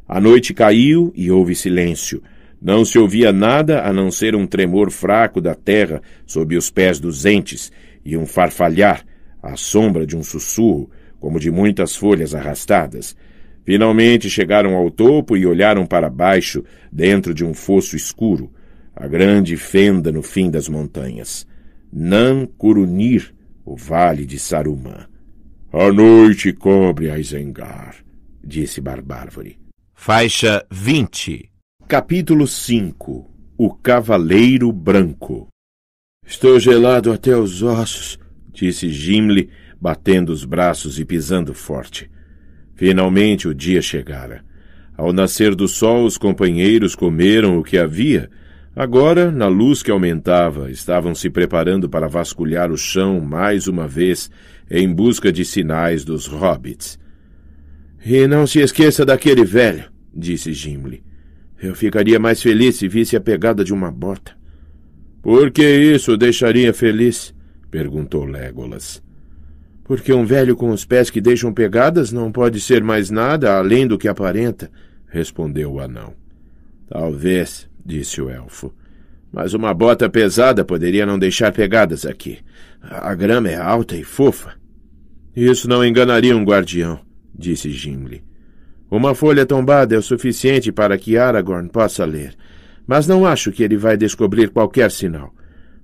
A noite caiu e houve silêncio. Não se ouvia nada a não ser um tremor fraco da terra sob os pés dos entes e um farfalhar, à sombra de um sussurro, como de muitas folhas arrastadas. Finalmente chegaram ao topo e olharam para baixo, dentro de um fosso escuro, a grande fenda no fim das montanhas. Nan Curunir, o vale de Sarumã. A noite cobre a Isengar, disse Barbárvore. Faixa 20 Capítulo 5 O Cavaleiro Branco Estou gelado até os ossos, disse Gimli, batendo os braços e pisando forte. Finalmente o dia chegara. Ao nascer do sol, os companheiros comeram o que havia. Agora, na luz que aumentava, estavam se preparando para vasculhar o chão mais uma vez em busca de sinais dos hobbits. E não se esqueça daquele velho, disse Gimli. Eu ficaria mais feliz se visse a pegada de uma bota. Por que isso deixaria feliz? perguntou Legolas. Porque um velho com os pés que deixam pegadas não pode ser mais nada além do que aparenta, respondeu o anão. Talvez, disse o elfo. Mas uma bota pesada poderia não deixar pegadas aqui. A grama é alta e fofa. Isso não enganaria um guardião, disse Gimli. Uma folha tombada é o suficiente para que Aragorn possa ler, mas não acho que ele vai descobrir qualquer sinal.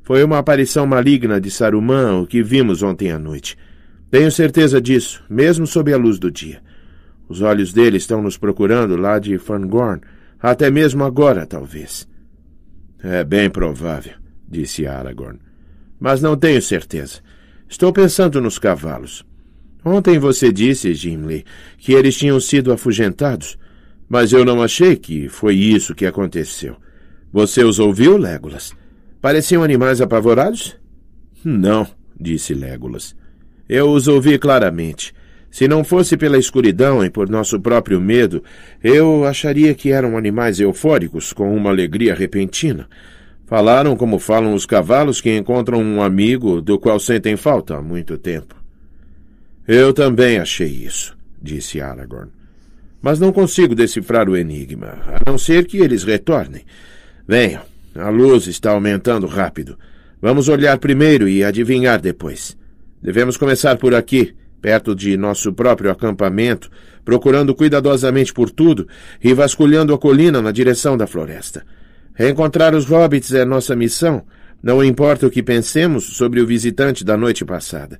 Foi uma aparição maligna de Saruman o que vimos ontem à noite. Tenho certeza disso, mesmo sob a luz do dia. Os olhos dele estão nos procurando lá de Fangorn, até mesmo agora, talvez. É bem provável, disse Aragorn. Mas não tenho certeza. Estou pensando nos cavalos. Ontem você disse, Gimli, que eles tinham sido afugentados, mas eu não achei que foi isso que aconteceu. Você os ouviu, Legolas? Pareciam animais apavorados? Não, disse Legolas. Eu os ouvi claramente. Se não fosse pela escuridão e por nosso próprio medo, eu acharia que eram animais eufóricos, com uma alegria repentina. Falaram como falam os cavalos que encontram um amigo do qual sentem falta há muito tempo. Eu também achei isso, disse Aragorn. Mas não consigo decifrar o enigma, a não ser que eles retornem. Venham, a luz está aumentando rápido. Vamos olhar primeiro e adivinhar depois. Devemos começar por aqui, perto de nosso próprio acampamento, procurando cuidadosamente por tudo e vasculhando a colina na direção da floresta. Reencontrar os hobbits é nossa missão, não importa o que pensemos sobre o visitante da noite passada.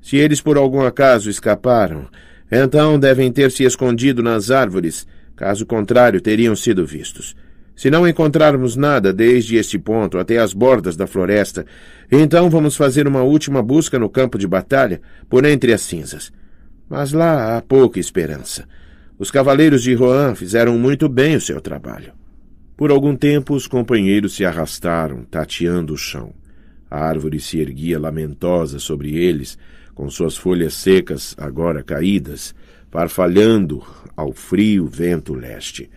Se eles por algum acaso escaparam, então devem ter se escondido nas árvores, caso contrário, teriam sido vistos. Se não encontrarmos nada desde este ponto até as bordas da floresta, então vamos fazer uma última busca no campo de batalha, por entre as cinzas. Mas lá há pouca esperança. Os cavaleiros de Rohan fizeram muito bem o seu trabalho. Por algum tempo, os companheiros se arrastaram, tateando o chão. A árvore se erguia lamentosa sobre eles, com suas folhas secas agora caídas, farfalhando ao frio vento leste.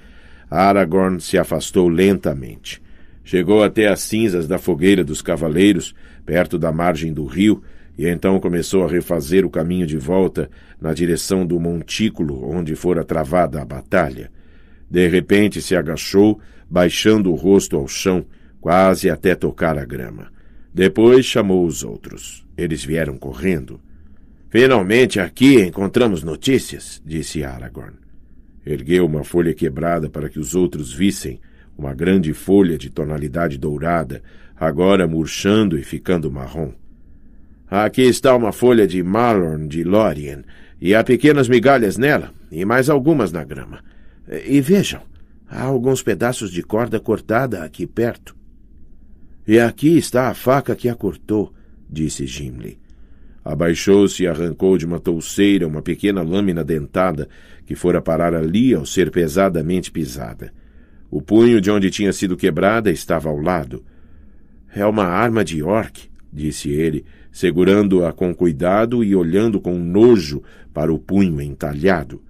Aragorn se afastou lentamente. Chegou até as cinzas da fogueira dos cavaleiros, perto da margem do rio, e então começou a refazer o caminho de volta na direção do montículo onde fora travada a batalha. De repente se agachou, baixando o rosto ao chão, quase até tocar a grama. Depois chamou os outros. Eles vieram correndo. Finalmente aqui encontramos notícias, disse Aragorn. Ergueu uma folha quebrada para que os outros vissem, uma grande folha de tonalidade dourada, agora murchando e ficando marrom. Aqui está uma folha de Malorn de Lorien, e há pequenas migalhas nela, e mais algumas na grama. E vejam, há alguns pedaços de corda cortada aqui perto. E aqui está a faca que a cortou, disse Gimli. Abaixou-se e arrancou de uma touceira uma pequena lâmina dentada que fora parar ali ao ser pesadamente pisada. O punho de onde tinha sido quebrada estava ao lado. É uma arma de York, disse ele, segurando-a com cuidado e olhando com nojo para o punho entalhado.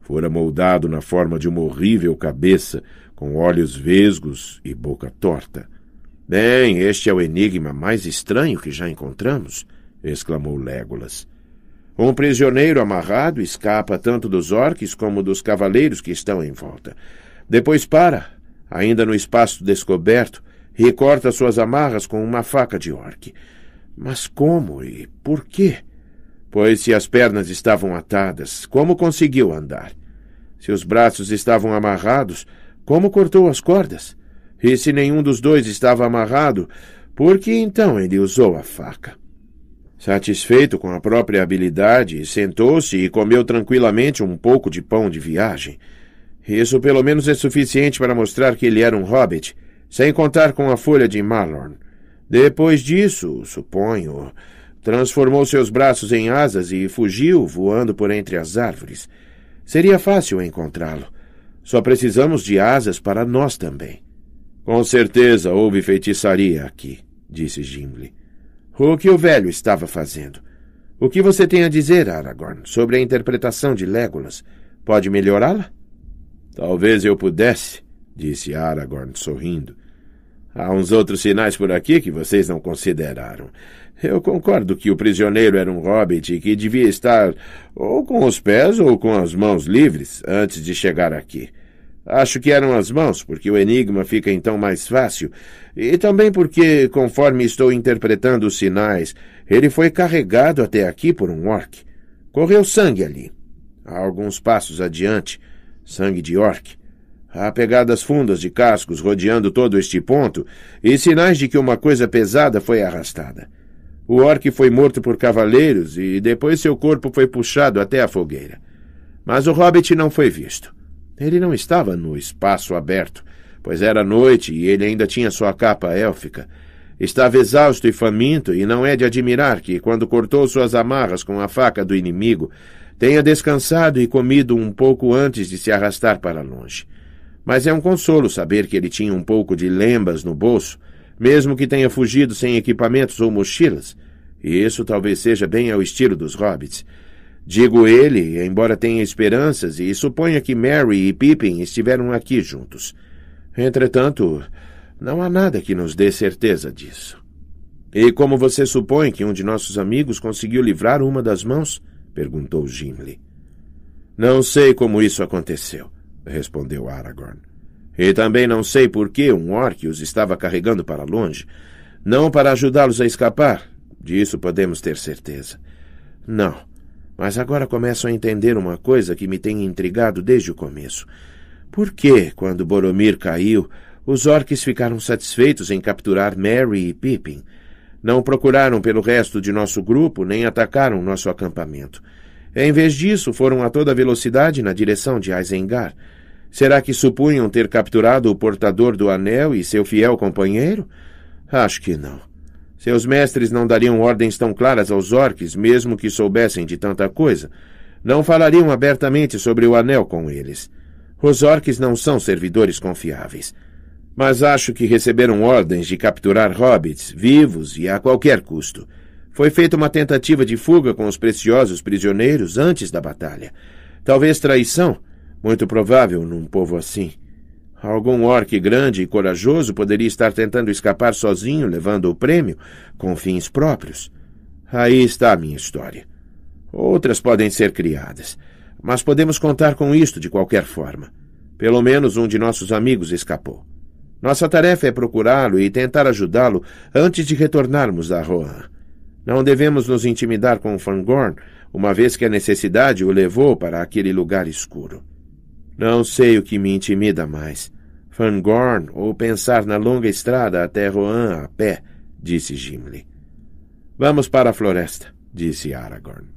Fora moldado na forma de uma horrível cabeça, com olhos vesgos e boca torta. Bem, este é o enigma mais estranho que já encontramos exclamou Legolas. Um prisioneiro amarrado escapa tanto dos orques como dos cavaleiros que estão em volta. Depois para, ainda no espaço descoberto, e corta suas amarras com uma faca de orque. Mas como e por quê? Pois se as pernas estavam atadas, como conseguiu andar? Se os braços estavam amarrados, como cortou as cordas? E se nenhum dos dois estava amarrado, por que então ele usou a faca? Satisfeito com a própria habilidade, sentou-se e comeu tranquilamente um pouco de pão de viagem. Isso pelo menos é suficiente para mostrar que ele era um hobbit, sem contar com a folha de Malorn. Depois disso, suponho, transformou seus braços em asas e fugiu, voando por entre as árvores. Seria fácil encontrá-lo. Só precisamos de asas para nós também. Com certeza houve feitiçaria aqui, disse Gimli. O que o velho estava fazendo? O que você tem a dizer, Aragorn, sobre a interpretação de Legolas? Pode melhorá-la? Talvez eu pudesse, disse Aragorn sorrindo. Há uns outros sinais por aqui que vocês não consideraram. Eu concordo que o prisioneiro era um hobbit e que devia estar ou com os pés ou com as mãos livres antes de chegar aqui. Acho que eram as mãos, porque o enigma fica então mais fácil, e também porque, conforme estou interpretando os sinais, ele foi carregado até aqui por um orc. Correu sangue ali. A alguns passos adiante, sangue de orc. Há pegadas fundas de cascos rodeando todo este ponto e sinais de que uma coisa pesada foi arrastada. O orc foi morto por cavaleiros e depois seu corpo foi puxado até a fogueira. Mas o hobbit não foi visto. Ele não estava no espaço aberto, pois era noite e ele ainda tinha sua capa élfica. Estava exausto e faminto, e não é de admirar que, quando cortou suas amarras com a faca do inimigo, tenha descansado e comido um pouco antes de se arrastar para longe. Mas é um consolo saber que ele tinha um pouco de lembas no bolso, mesmo que tenha fugido sem equipamentos ou mochilas, e isso talvez seja bem ao estilo dos hobbits. Digo ele, embora tenha esperanças e suponha que Mary e Pippin estiveram aqui juntos. Entretanto, não há nada que nos dê certeza disso. E como você supõe que um de nossos amigos conseguiu livrar uma das mãos? perguntou Gimli. Não sei como isso aconteceu, respondeu Aragorn. E também não sei por que um orc os estava carregando para longe. Não para ajudá-los a escapar. Disso podemos ter certeza. Não. Mas agora começo a entender uma coisa que me tem intrigado desde o começo. Por que, quando Boromir caiu, os orques ficaram satisfeitos em capturar Mary e Pippin? Não procuraram pelo resto de nosso grupo nem atacaram nosso acampamento. Em vez disso, foram a toda velocidade na direção de Isengard. Será que supunham ter capturado o portador do anel e seu fiel companheiro? Acho que não. Seus mestres não dariam ordens tão claras aos orques, mesmo que soubessem de tanta coisa. Não falariam abertamente sobre o anel com eles. Os orques não são servidores confiáveis. Mas acho que receberam ordens de capturar hobbits, vivos e a qualquer custo. Foi feita uma tentativa de fuga com os preciosos prisioneiros antes da batalha. Talvez traição, muito provável num povo assim. Algum orc grande e corajoso poderia estar tentando escapar sozinho, levando o prêmio, com fins próprios. Aí está a minha história. Outras podem ser criadas, mas podemos contar com isto de qualquer forma. Pelo menos um de nossos amigos escapou. Nossa tarefa é procurá-lo e tentar ajudá-lo antes de retornarmos a Rohan. Não devemos nos intimidar com Fangorn, uma vez que a necessidade o levou para aquele lugar escuro. Não sei o que me intimida mais. Fangorn ou pensar na longa estrada até Rohan a pé, disse Gimli. Vamos para a floresta, disse Aragorn.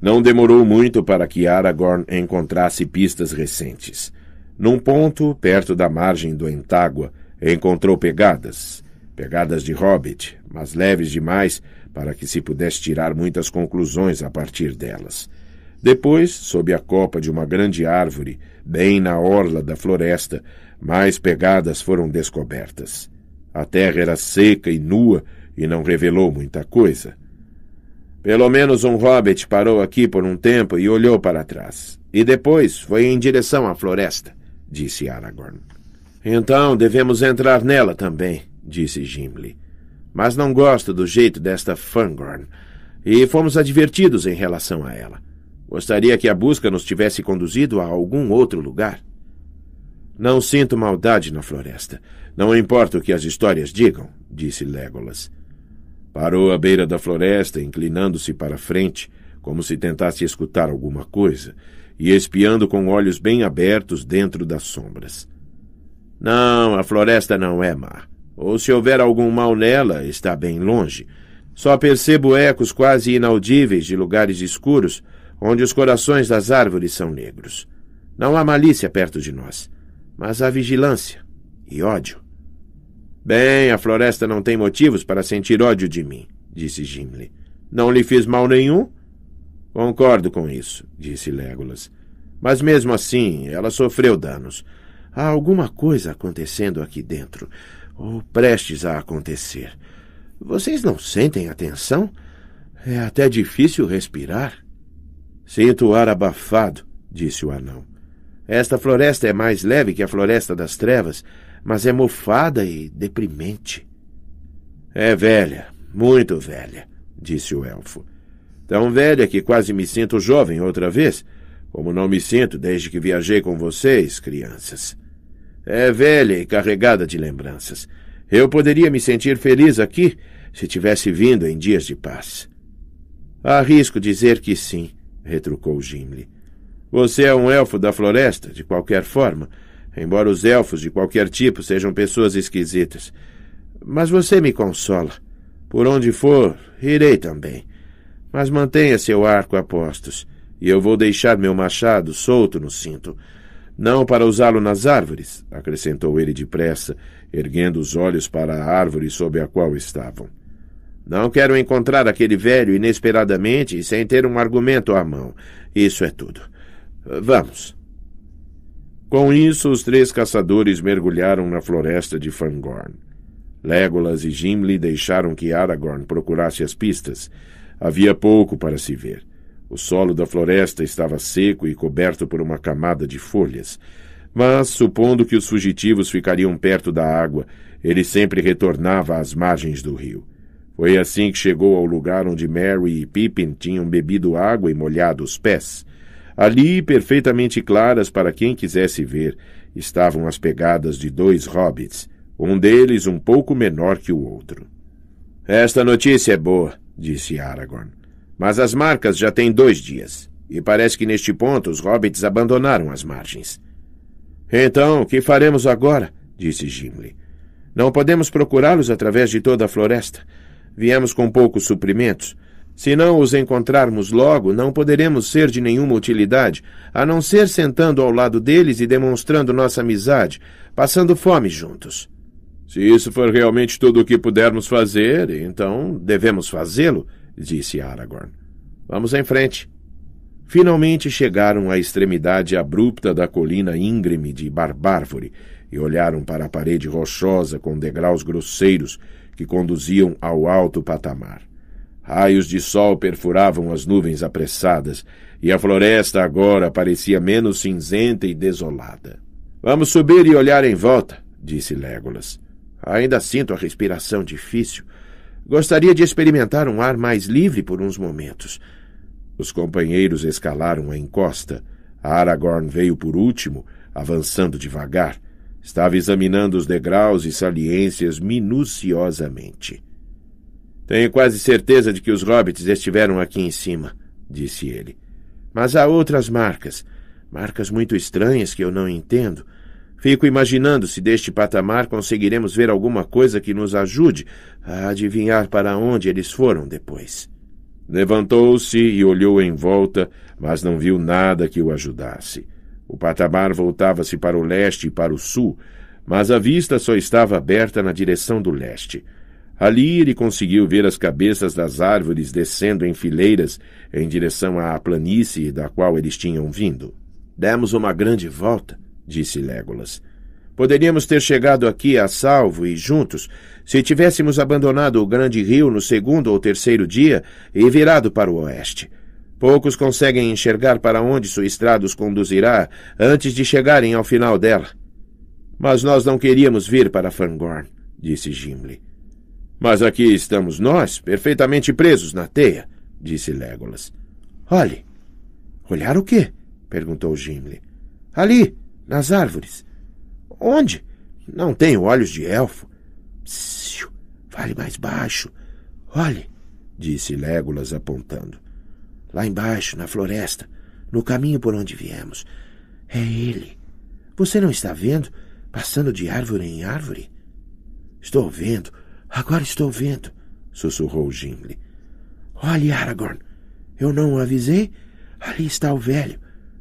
Não demorou muito para que Aragorn encontrasse pistas recentes. Num ponto, perto da margem do Entágua, encontrou pegadas. Pegadas de hobbit, mas leves demais para que se pudesse tirar muitas conclusões a partir delas. Depois, sob a copa de uma grande árvore, bem na orla da floresta, mais pegadas foram descobertas. A terra era seca e nua e não revelou muita coisa. Pelo menos um hobbit parou aqui por um tempo e olhou para trás. E depois foi em direção à floresta, disse Aragorn. Então devemos entrar nela também, disse Gimli. Mas não gosto do jeito desta Fangorn, e fomos advertidos em relação a ela. Gostaria que a busca nos tivesse conduzido a algum outro lugar. Não sinto maldade na floresta. Não importa o que as histórias digam, disse Legolas. Parou à beira da floresta, inclinando-se para frente, como se tentasse escutar alguma coisa, e espiando com olhos bem abertos dentro das sombras. Não, a floresta não é má. Ou se houver algum mal nela, está bem longe. Só percebo ecos quase inaudíveis de lugares escuros, onde os corações das árvores são negros. Não há malícia perto de nós, mas há vigilância e ódio. Bem, a floresta não tem motivos para sentir ódio de mim, disse Gimli. Não lhe fiz mal nenhum? Concordo com isso, disse Legolas. Mas mesmo assim, ela sofreu danos. Há alguma coisa acontecendo aqui dentro, ou prestes a acontecer. Vocês não sentem a tensão? É até difícil respirar. Sinto o ar abafado, disse o anão. Esta floresta é mais leve que a floresta das trevas, mas é mofada e deprimente. É velha, muito velha, disse o elfo. Tão velha que quase me sinto jovem outra vez, como não me sinto desde que viajei com vocês, crianças. É velha e carregada de lembranças. Eu poderia me sentir feliz aqui se tivesse vindo em dias de paz. Arrisco dizer que sim, retrucou Gimli. Você é um elfo da floresta, de qualquer forma, embora os elfos de qualquer tipo sejam pessoas esquisitas. Mas você me consola. Por onde for, irei também. Mas mantenha seu arco a postos, e eu vou deixar meu machado solto no cinto. Não para usá-lo nas árvores, acrescentou ele depressa, erguendo os olhos para a árvore sob a qual estavam. Não quero encontrar aquele velho inesperadamente e sem ter um argumento à mão. Isso é tudo. Vamos. Com isso, os três caçadores mergulharam na floresta de Fangorn. Legolas e Gimli deixaram que Aragorn procurasse as pistas. Havia pouco para se ver. O solo da floresta estava seco e coberto por uma camada de folhas. Mas, supondo que os fugitivos ficariam perto da água, ele sempre retornava às margens do rio. Foi assim que chegou ao lugar onde Mary e Pippin tinham bebido água e molhado os pés. Ali, perfeitamente claras para quem quisesse ver, estavam as pegadas de dois hobbits, um deles um pouco menor que o outro. Esta notícia é boa, disse Aragorn. Mas as marcas já têm dois dias, e parece que neste ponto os hobbits abandonaram as margens. Então, que faremos agora? disse Gimli. Não podemos procurá-los através de toda a floresta. Viemos com poucos suprimentos. Se não os encontrarmos logo, não poderemos ser de nenhuma utilidade, a não ser sentando ao lado deles e demonstrando nossa amizade, passando fome juntos. Se isso for realmente tudo o que pudermos fazer, então devemos fazê-lo, disse Aragorn. Vamos em frente. Finalmente chegaram à extremidade abrupta da colina íngreme de Barbárvore e olharam para a parede rochosa com degraus grosseiros, que conduziam ao alto patamar. Raios de sol perfuravam as nuvens apressadas, e a floresta agora parecia menos cinzenta e desolada. Vamos subir e olhar em volta, disse Legolas. Ainda sinto a respiração difícil. Gostaria de experimentar um ar mais livre por uns momentos. Os companheiros escalaram a encosta. Aragorn veio por último, avançando devagar. Estava examinando os degraus e saliências minuciosamente. Tenho quase certeza de que os hobbits estiveram aqui em cima, disse ele. Mas há outras marcas, marcas muito estranhas que eu não entendo. Fico imaginando se deste patamar conseguiremos ver alguma coisa que nos ajude a adivinhar para onde eles foram depois. Levantou-se e olhou em volta, mas não viu nada que o ajudasse. O patamar voltava-se para o leste e para o sul, mas a vista só estava aberta na direção do leste. Ali ele conseguiu ver as cabeças das árvores descendo em fileiras em direção à planície da qual eles tinham vindo. Demos uma grande volta, disse Legolas. Poderíamos ter chegado aqui a salvo e juntos, se tivéssemos abandonado o grande rio no segundo ou terceiro dia e virado para o oeste. Poucos conseguem enxergar para onde sua estrada os conduzirá antes de chegarem ao final dela. Mas nós não queríamos vir para Fangorn, disse Gimli. Mas aqui estamos nós, perfeitamente presos na teia, disse Legolas. Olhe. Olhar o quê? perguntou Gimli. Ali, nas árvores. Onde? Não tenho olhos de elfo. Psiu, fale mais baixo. Olhe, disse Legolas apontando lá embaixo, na floresta, no caminho por onde viemos. É ele. Você não está vendo? Passando de árvore em árvore? Estou vendo. Agora estou vendo, sussurrou Gimli. Olhe, Aragorn. Eu não o avisei? Ali está o velho,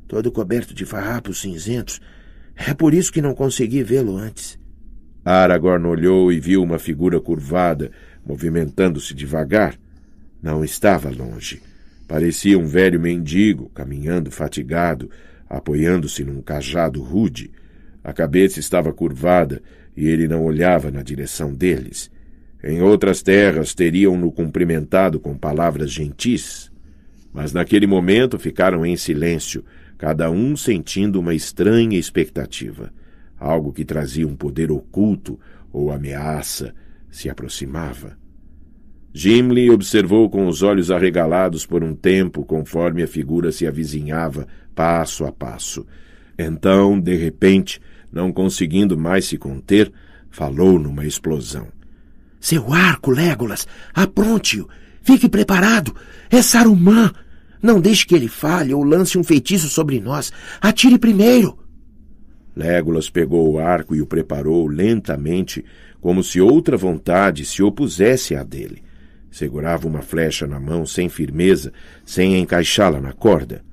todo coberto de farrapos cinzentos. É por isso que não consegui vê-lo antes. Aragorn olhou e viu uma figura curvada, movimentando-se devagar. Não estava longe. Parecia um velho mendigo, caminhando fatigado, apoiando-se num cajado rude. A cabeça estava curvada e ele não olhava na direção deles. Em outras terras teriam-no cumprimentado com palavras gentis. Mas naquele momento ficaram em silêncio, cada um sentindo uma estranha expectativa. Algo que trazia um poder oculto ou ameaça se aproximava. Gimli observou com os olhos arregalados por um tempo, conforme a figura se avizinhava, passo a passo. Então, de repente, não conseguindo mais se conter, falou numa explosão. Seu arco, Legolas! Apronte-o! Fique preparado! É Saruman! Não deixe que ele falhe ou lance um feitiço sobre nós. Atire primeiro! Legolas pegou o arco e o preparou lentamente, como se outra vontade se opusesse à dele. Segurava uma flecha na mão sem firmeza, sem encaixá-la na corda.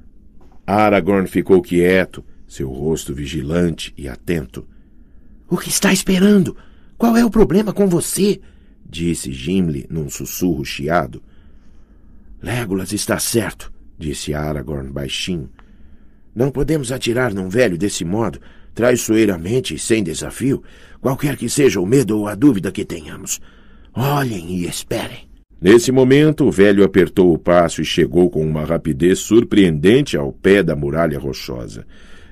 Aragorn ficou quieto, seu rosto vigilante e atento. O que está esperando? Qual é o problema com você? disse Gimli num sussurro chiado. Legolas está certo, disse Aragorn baixinho. Não podemos atirar num velho desse modo, traiçoeiramente e sem desafio, qualquer que seja o medo ou a dúvida que tenhamos. Olhem e esperem. Nesse momento, o velho apertou o passo e chegou com uma rapidez surpreendente ao pé da muralha rochosa.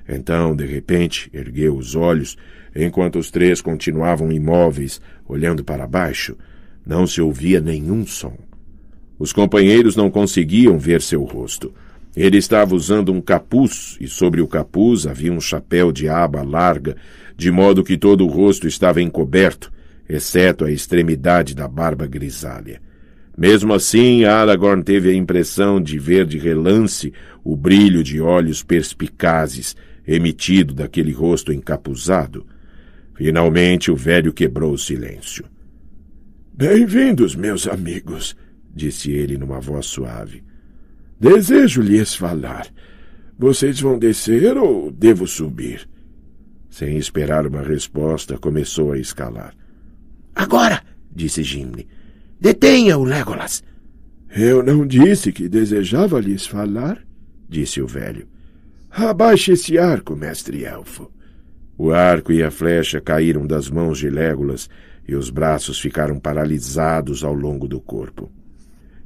Então, de repente, ergueu os olhos, enquanto os três continuavam imóveis, olhando para baixo. Não se ouvia nenhum som. Os companheiros não conseguiam ver seu rosto. Ele estava usando um capuz, e sobre o capuz havia um chapéu de aba larga, de modo que todo o rosto estava encoberto, exceto a extremidade da barba grisalha. Mesmo assim, Aragorn teve a impressão de ver de relance o brilho de olhos perspicazes emitido daquele rosto encapuzado. Finalmente o velho quebrou o silêncio. Bem-vindos, meus amigos, disse ele numa voz suave. Desejo-lhes falar. Vocês vão descer ou devo subir? Sem esperar uma resposta, começou a escalar. Agora! disse Gimli. Detenha-o, Legolas. Eu não disse que desejava lhes falar, disse o velho. Abaixe esse arco, mestre elfo. O arco e a flecha caíram das mãos de Legolas e os braços ficaram paralisados ao longo do corpo.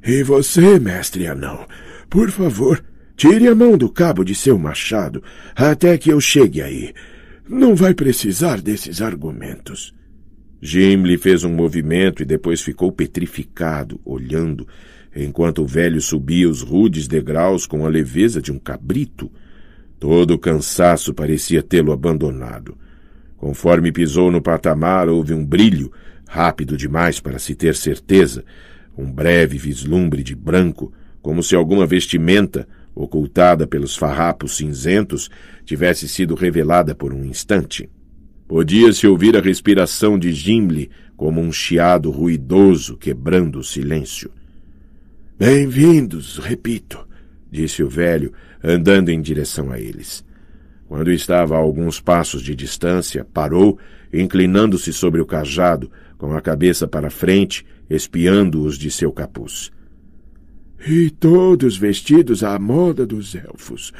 E você, mestre anão, por favor, tire a mão do cabo de seu machado até que eu chegue aí. Não vai precisar desses argumentos. Jim lhe fez um movimento e depois ficou petrificado, olhando, enquanto o velho subia os rudes degraus com a leveza de um cabrito. Todo o cansaço parecia tê-lo abandonado. Conforme pisou no patamar, houve um brilho, rápido demais para se ter certeza, um breve vislumbre de branco, como se alguma vestimenta, ocultada pelos farrapos cinzentos, tivesse sido revelada por um instante. Podia-se ouvir a respiração de Gimli como um chiado ruidoso quebrando o silêncio. Bem-vindos, repito, disse o velho, andando em direção a eles. Quando estava a alguns passos de distância, parou, inclinando-se sobre o cajado, com a cabeça para frente, espiando-os de seu capuz. E todos vestidos à moda dos elfos,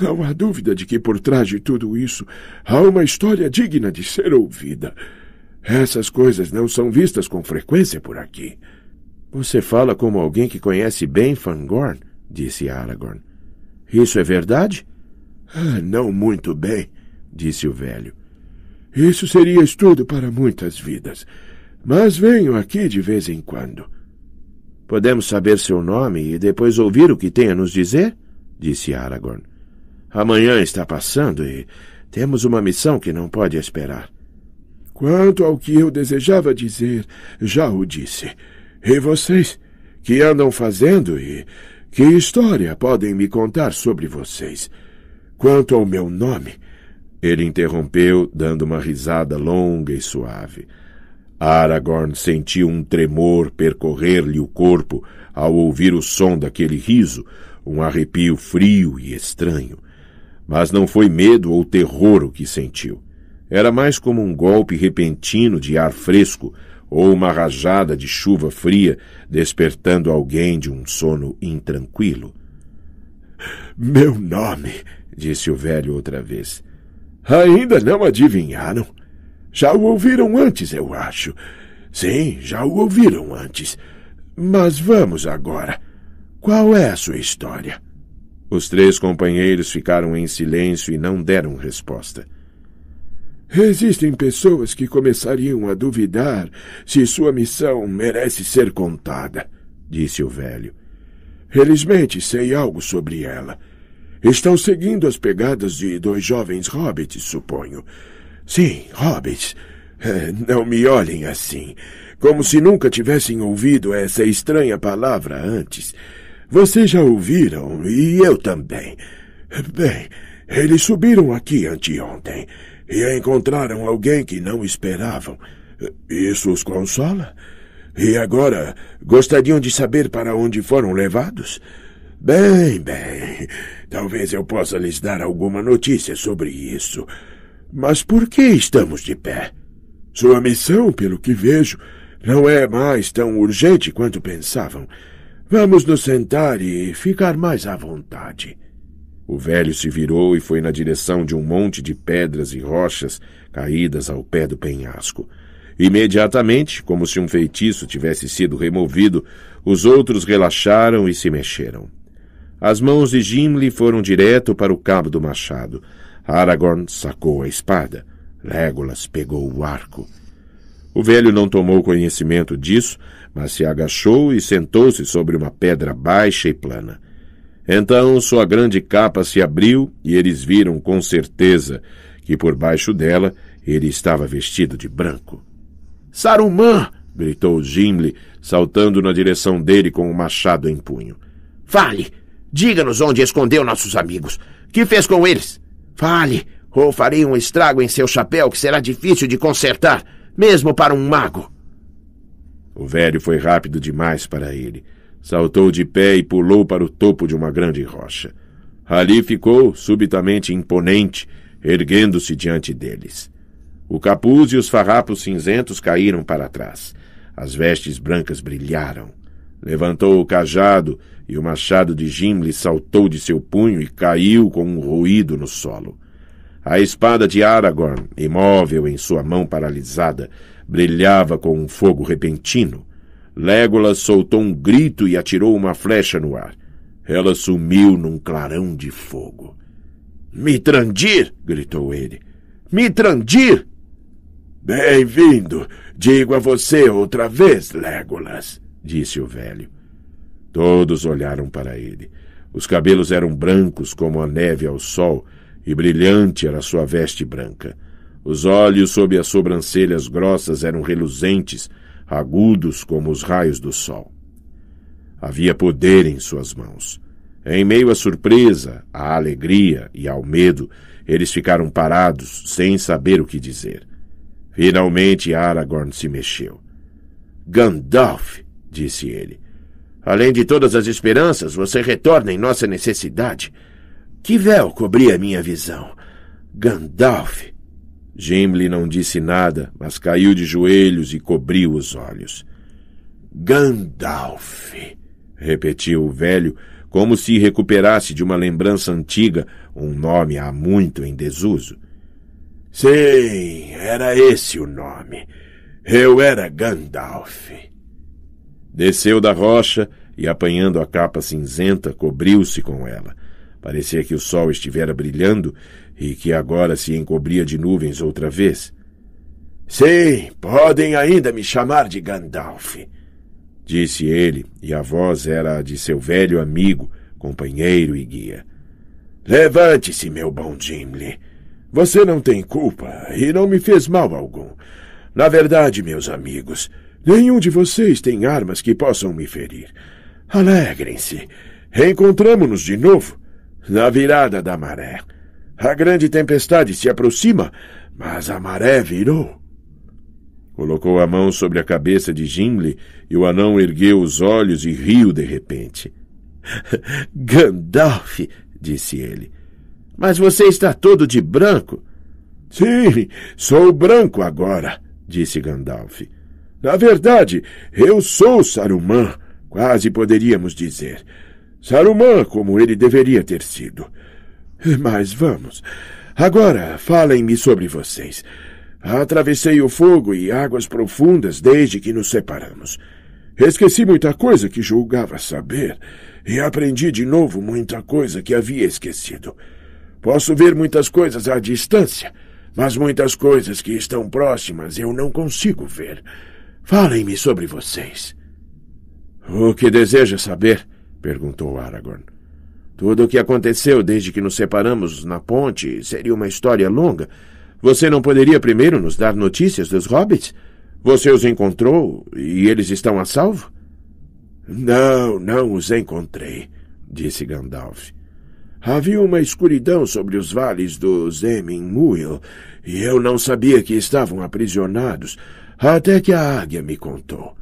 não há dúvida de que por trás de tudo isso há uma história digna de ser ouvida. Essas coisas não são vistas com frequência por aqui. Você fala como alguém que conhece bem Fangorn, disse Aragorn. Isso é verdade? Ah, não muito bem, disse o velho. Isso seria estudo para muitas vidas. Mas venho aqui de vez em quando. Podemos saber seu nome e depois ouvir o que tem a nos dizer? disse Aragorn. Amanhã está passando e temos uma missão que não pode esperar. Quanto ao que eu desejava dizer, já o disse. E vocês? Que andam fazendo e que história podem me contar sobre vocês? Quanto ao meu nome. Ele interrompeu, dando uma risada longa e suave. Aragorn sentiu um tremor percorrer-lhe o corpo ao ouvir o som daquele riso, um arrepio frio e estranho. Mas não foi medo ou terror o que sentiu. Era mais como um golpe repentino de ar fresco ou uma rajada de chuva fria despertando alguém de um sono intranquilo. Meu nome, disse o velho outra vez. Ainda não adivinharam? Já o ouviram antes, eu acho. Sim, já o ouviram antes. Mas vamos agora. Qual é a sua história? Os três companheiros ficaram em silêncio e não deram resposta. Existem pessoas que começariam a duvidar se sua missão merece ser contada, disse o velho. Felizmente sei algo sobre ela. Estão seguindo as pegadas de dois jovens hobbits, suponho. Sim, hobbits. Eh, não me olhem assim, como se nunca tivessem ouvido essa estranha palavra antes. Vocês já ouviram, e eu também. Bem, eles subiram aqui anteontem e encontraram alguém que não esperavam. Isso os consola? E agora gostariam de saber para onde foram levados? Bem, bem, talvez eu possa lhes dar alguma notícia sobre isso. Mas por que estamos de pé? Sua missão, pelo que vejo, não é mais tão urgente quanto pensavam. Vamos nos sentar e ficar mais à vontade. O velho se virou e foi na direção de um monte de pedras e rochas caídas ao pé do penhasco. Imediatamente, como se um feitiço tivesse sido removido, os outros relaxaram e se mexeram. As mãos de Gimli foram direto para o cabo do machado. Aragorn sacou a espada. Legolas pegou o arco. O velho não tomou conhecimento disso, mas se agachou e sentou-se sobre uma pedra baixa e plana. Então sua grande capa se abriu e eles viram com certeza que por baixo dela ele estava vestido de branco. Saruman! gritou Gimli, saltando na direção dele com o um machado em punho. Fale! Diga-nos onde escondeu nossos amigos. Que fez com eles? Fale, ou farei um estrago em seu chapéu que será difícil de consertar, mesmo para um mago. O velho foi rápido demais para ele. Saltou de pé e pulou para o topo de uma grande rocha. Ali ficou, subitamente imponente, erguendo-se diante deles. O capuz e os farrapos cinzentos caíram para trás. As vestes brancas brilharam. Levantou o cajado e o machado de Gimli saltou de seu punho e caiu com um ruído no solo. A espada de Aragorn, imóvel em sua mão paralisada, brilhava com um fogo repentino. Legolas soltou um grito e atirou uma flecha no ar. Ela sumiu num clarão de fogo. Mitrandir! gritou ele. Mitrandir! Bem-vindo! Digo a você outra vez, Legolas, disse o velho. Todos olharam para ele. Os cabelos eram brancos como a neve ao sol, e brilhante era sua veste branca. Os olhos sob as sobrancelhas grossas eram reluzentes, agudos como os raios do sol. Havia poder em suas mãos. Em meio à surpresa, à alegria e ao medo, eles ficaram parados, sem saber o que dizer. Finalmente Aragorn se mexeu. Gandalf, disse ele, além de todas as esperanças, você retorna em nossa necessidade. Que véu cobria minha visão? Gandalf, Gimli não disse nada, mas caiu de joelhos e cobriu os olhos. Gandalf, repetiu o velho, como se recuperasse de uma lembrança antiga, um nome há muito em desuso. Sim, era esse o nome. Eu era Gandalf. Desceu da rocha e, apanhando a capa cinzenta, cobriu-se com ela. Parecia que o sol estivera brilhando e que agora se encobria de nuvens outra vez. Sim, podem ainda me chamar de Gandalf, disse ele, e a voz era a de seu velho amigo, companheiro e guia. Levante-se, meu bom Gimli. Você não tem culpa e não me fez mal algum. Na verdade, meus amigos, nenhum de vocês tem armas que possam me ferir. Alegrem-se. Reencontramo-nos de novo na virada da maré. A grande tempestade se aproxima, mas a maré virou. Colocou a mão sobre a cabeça de Gimli e o anão ergueu os olhos e riu de repente. [LAUGHS] Gandalf, disse ele, mas você está todo de branco. Sim, sou branco agora, disse Gandalf. Na verdade, eu sou Saruman, quase poderíamos dizer. Saruman, como ele deveria ter sido. Mas vamos. Agora, falem-me sobre vocês. Atravessei o fogo e águas profundas desde que nos separamos. Esqueci muita coisa que julgava saber e aprendi de novo muita coisa que havia esquecido. Posso ver muitas coisas à distância, mas muitas coisas que estão próximas eu não consigo ver. Falem-me sobre vocês. O que deseja saber? perguntou Aragorn. Tudo o que aconteceu desde que nos separamos na ponte seria uma história longa. Você não poderia primeiro nos dar notícias dos hobbits? Você os encontrou e eles estão a salvo? Não, não os encontrei, disse Gandalf. Havia uma escuridão sobre os vales dos Emin e eu não sabia que estavam aprisionados, até que a águia me contou.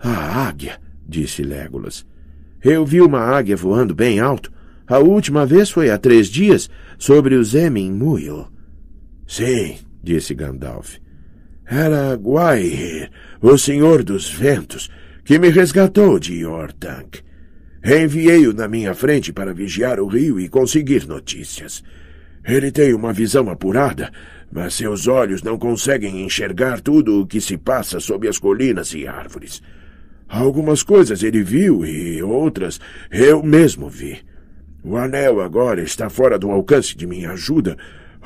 A águia, disse Legolas. Eu vi uma águia voando bem alto. A última vez foi há três dias, sobre o Zemin Muil. Sim, disse Gandalf. Era Guair, o Senhor dos Ventos, que me resgatou de Yortank. Enviei-o na minha frente para vigiar o rio e conseguir notícias. Ele tem uma visão apurada, mas seus olhos não conseguem enxergar tudo o que se passa sob as colinas e árvores. Algumas coisas ele viu e outras eu mesmo vi. O anel agora está fora do alcance de minha ajuda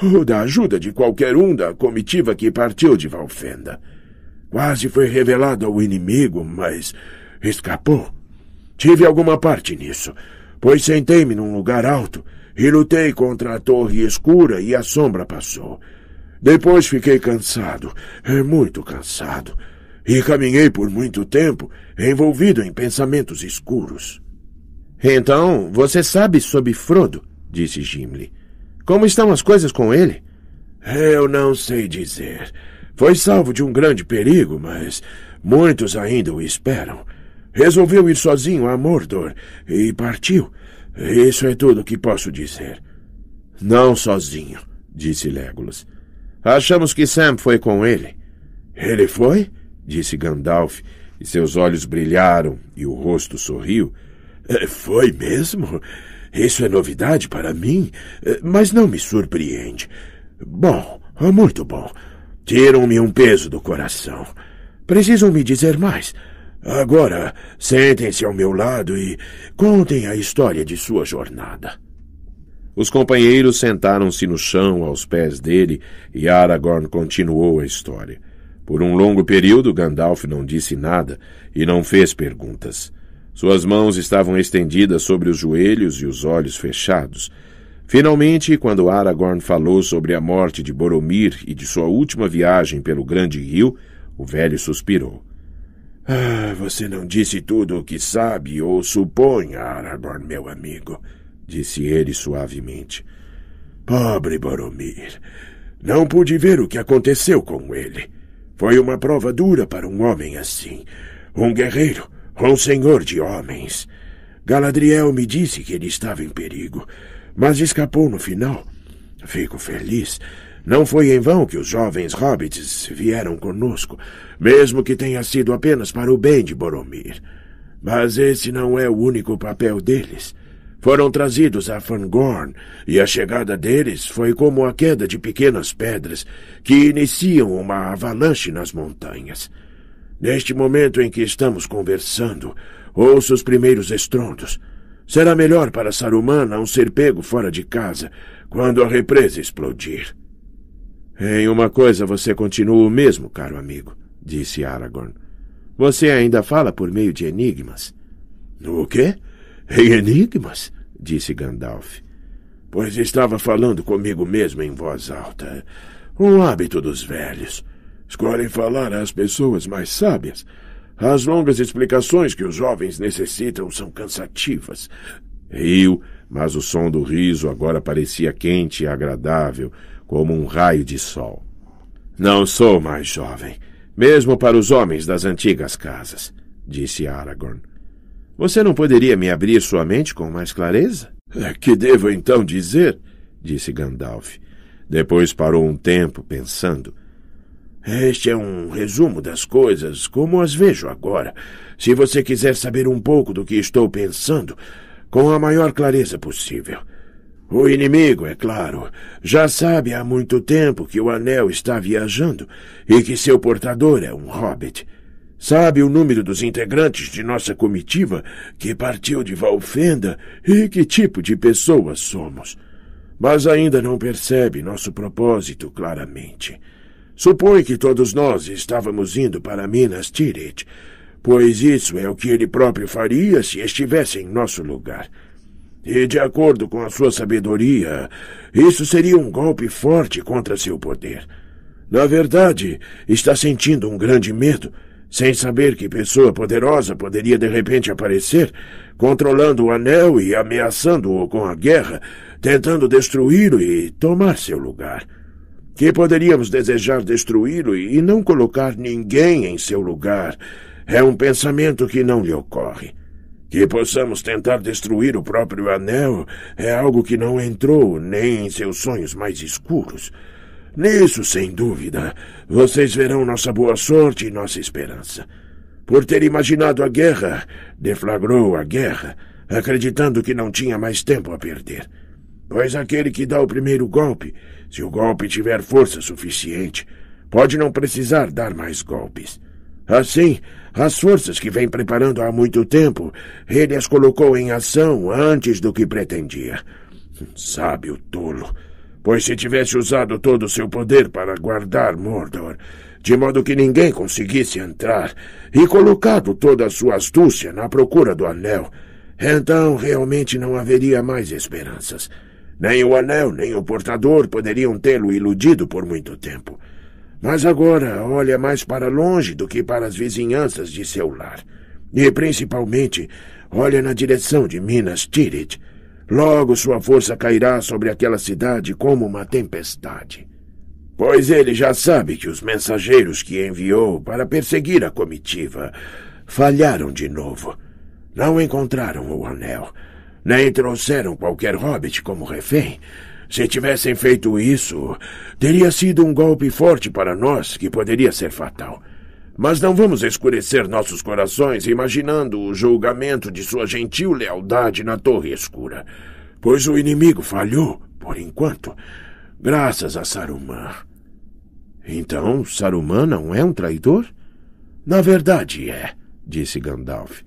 ou da ajuda de qualquer um da comitiva que partiu de Valfenda. Quase foi revelado ao inimigo, mas escapou. Tive alguma parte nisso, pois sentei-me num lugar alto e lutei contra a torre escura e a sombra passou. Depois fiquei cansado, é muito cansado e caminhei por muito tempo envolvido em pensamentos escuros. Então, você sabe sobre Frodo, disse Gimli. Como estão as coisas com ele? Eu não sei dizer. Foi salvo de um grande perigo, mas muitos ainda o esperam. Resolveu ir sozinho a Mordor e partiu. Isso é tudo o que posso dizer. Não sozinho, disse Legolas. Achamos que Sam foi com ele. Ele foi? disse Gandalf, e seus olhos brilharam e o rosto sorriu. É, foi mesmo? Isso é novidade para mim, é, mas não me surpreende. Bom, é muito bom. Tiram-me um peso do coração. Precisam me dizer mais. Agora, sentem-se ao meu lado e contem a história de sua jornada. Os companheiros sentaram-se no chão aos pés dele e Aragorn continuou a história. Por um longo período, Gandalf não disse nada e não fez perguntas. Suas mãos estavam estendidas sobre os joelhos e os olhos fechados. Finalmente, quando Aragorn falou sobre a morte de Boromir e de sua última viagem pelo Grande Rio, o velho suspirou. Ah, você não disse tudo o que sabe ou supõe, Aragorn, meu amigo, disse ele suavemente. Pobre Boromir. Não pude ver o que aconteceu com ele. Foi uma prova dura para um homem assim. Um guerreiro, um senhor de homens. Galadriel me disse que ele estava em perigo, mas escapou no final. Fico feliz. Não foi em vão que os jovens hobbits vieram conosco, mesmo que tenha sido apenas para o bem de Boromir. Mas esse não é o único papel deles foram trazidos a Fangorn, e a chegada deles foi como a queda de pequenas pedras que iniciam uma avalanche nas montanhas. Neste momento em que estamos conversando, ouço os primeiros estrondos. Será melhor para Saruman não ser pego fora de casa quando a represa explodir. Em uma coisa você continua o mesmo, caro amigo, disse Aragorn. Você ainda fala por meio de enigmas. O quê? Em enigmas? disse Gandalf. Pois estava falando comigo mesmo em voz alta. Um hábito dos velhos. Escolhem falar às pessoas mais sábias. As longas explicações que os jovens necessitam são cansativas. Riu, mas o som do riso agora parecia quente e agradável, como um raio de sol. Não sou mais jovem, mesmo para os homens das antigas casas, disse Aragorn. Você não poderia me abrir sua mente com mais clareza? É, que devo então dizer? disse Gandalf. Depois parou um tempo, pensando. Este é um resumo das coisas, como as vejo agora. Se você quiser saber um pouco do que estou pensando, com a maior clareza possível. O inimigo, é claro, já sabe há muito tempo que o anel está viajando e que seu portador é um hobbit. Sabe o número dos integrantes de nossa comitiva que partiu de Valfenda e que tipo de pessoas somos. Mas ainda não percebe nosso propósito claramente. Supõe que todos nós estávamos indo para Minas Tirith, pois isso é o que ele próprio faria se estivesse em nosso lugar. E, de acordo com a sua sabedoria, isso seria um golpe forte contra seu poder. Na verdade, está sentindo um grande medo sem saber que pessoa poderosa poderia de repente aparecer, controlando o anel e ameaçando-o com a guerra, tentando destruí-lo e tomar seu lugar. Que poderíamos desejar destruí-lo e não colocar ninguém em seu lugar é um pensamento que não lhe ocorre. Que possamos tentar destruir o próprio anel é algo que não entrou nem em seus sonhos mais escuros. Nisso, sem dúvida, vocês verão nossa boa sorte e nossa esperança. Por ter imaginado a guerra, deflagrou a guerra, acreditando que não tinha mais tempo a perder. Pois aquele que dá o primeiro golpe, se o golpe tiver força suficiente, pode não precisar dar mais golpes. Assim, as forças que vem preparando há muito tempo, ele as colocou em ação antes do que pretendia. Sabe o tolo pois se tivesse usado todo o seu poder para guardar Mordor, de modo que ninguém conseguisse entrar, e colocado toda a sua astúcia na procura do anel, então realmente não haveria mais esperanças. Nem o anel, nem o portador poderiam tê-lo iludido por muito tempo. Mas agora olha mais para longe do que para as vizinhanças de seu lar. E principalmente olha na direção de Minas Tirith Logo sua força cairá sobre aquela cidade como uma tempestade. Pois ele já sabe que os mensageiros que enviou para perseguir a comitiva falharam de novo. Não encontraram o anel, nem trouxeram qualquer hobbit como refém. Se tivessem feito isso, teria sido um golpe forte para nós que poderia ser fatal. Mas não vamos escurecer nossos corações imaginando o julgamento de sua gentil lealdade na Torre Escura, pois o inimigo falhou, por enquanto, graças a Saruman. Então, Saruman não é um traidor? Na verdade é, disse Gandalf.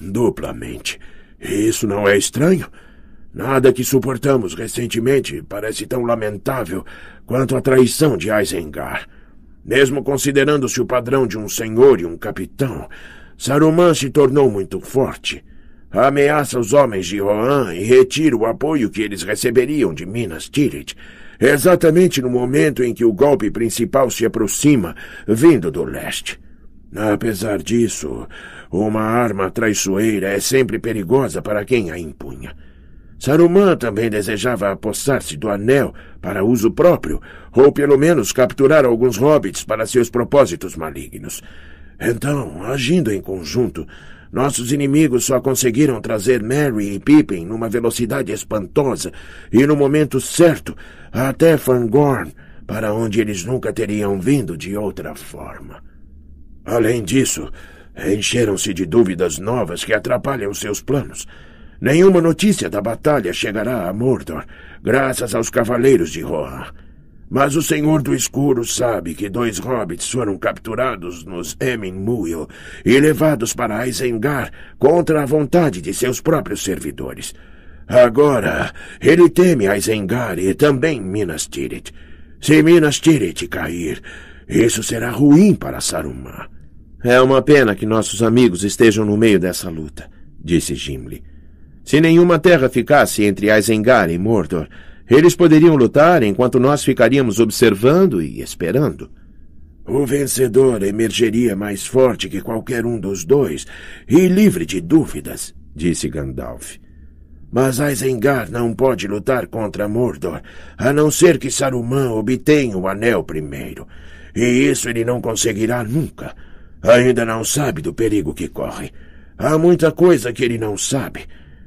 Duplamente. Isso não é estranho? Nada que suportamos recentemente parece tão lamentável quanto a traição de Isengard. Mesmo considerando-se o padrão de um senhor e um capitão, Saruman se tornou muito forte. Ameaça os homens de Rohan e retira o apoio que eles receberiam de Minas Tirith, exatamente no momento em que o golpe principal se aproxima, vindo do leste. Apesar disso, uma arma traiçoeira é sempre perigosa para quem a empunha. Saruman também desejava apossar-se do anel para uso próprio, ou pelo menos capturar alguns hobbits para seus propósitos malignos. Então, agindo em conjunto, nossos inimigos só conseguiram trazer Merry e Pippin numa velocidade espantosa e no momento certo até Fangorn, para onde eles nunca teriam vindo de outra forma. Além disso, encheram-se de dúvidas novas que atrapalham seus planos Nenhuma notícia da batalha chegará a Mordor, graças aos cavaleiros de Rohan. Mas o Senhor do Escuro sabe que dois hobbits foram capturados nos Emin Muil e levados para Isengard contra a vontade de seus próprios servidores. Agora, ele teme Isengard e também Minas Tirith. Se Minas Tirith cair, isso será ruim para Saruman. É uma pena que nossos amigos estejam no meio dessa luta, disse Gimli. Se nenhuma terra ficasse entre Isengard e Mordor, eles poderiam lutar enquanto nós ficaríamos observando e esperando. O vencedor emergeria mais forte que qualquer um dos dois e livre de dúvidas, disse Gandalf. Mas Isengard não pode lutar contra Mordor, a não ser que Saruman obtenha o anel primeiro. E isso ele não conseguirá nunca. Ainda não sabe do perigo que corre. Há muita coisa que ele não sabe.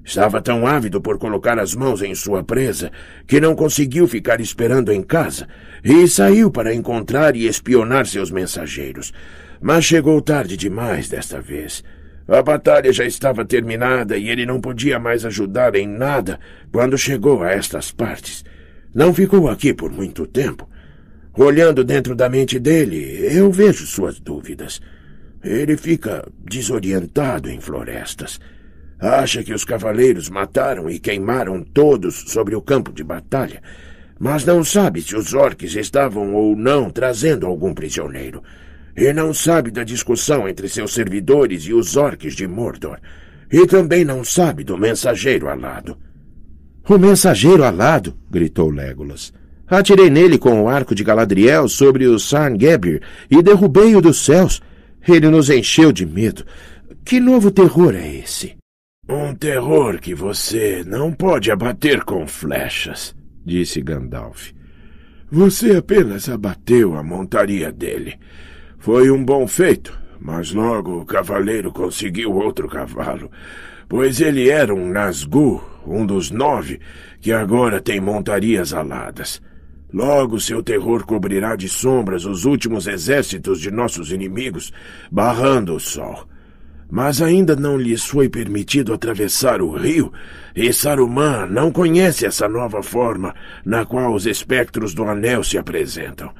Estava tão ávido por colocar as mãos em sua presa que não conseguiu ficar esperando em casa e saiu para encontrar e espionar seus mensageiros. Mas chegou tarde demais desta vez. A batalha já estava terminada e ele não podia mais ajudar em nada quando chegou a estas partes. Não ficou aqui por muito tempo. Olhando dentro da mente dele, eu vejo suas dúvidas. Ele fica desorientado em florestas. Acha que os cavaleiros mataram e queimaram todos sobre o campo de batalha, mas não sabe se os orques estavam ou não trazendo algum prisioneiro. E não sabe da discussão entre seus servidores e os orques de Mordor. E também não sabe do mensageiro alado. O mensageiro alado! gritou Legolas. Atirei nele com o arco de Galadriel sobre o Sarn-Gebir e derrubei-o dos céus. Ele nos encheu de medo. Que novo terror é esse? Um terror que você não pode abater com flechas, disse Gandalf. Você apenas abateu a montaria dele. Foi um bom feito, mas logo o cavaleiro conseguiu outro cavalo, pois ele era um Nazgûl, um dos nove, que agora tem montarias aladas. Logo seu terror cobrirá de sombras os últimos exércitos de nossos inimigos, barrando o sol mas ainda não lhes foi permitido atravessar o rio, e Saruman não conhece essa nova forma na qual os espectros do anel se apresentam.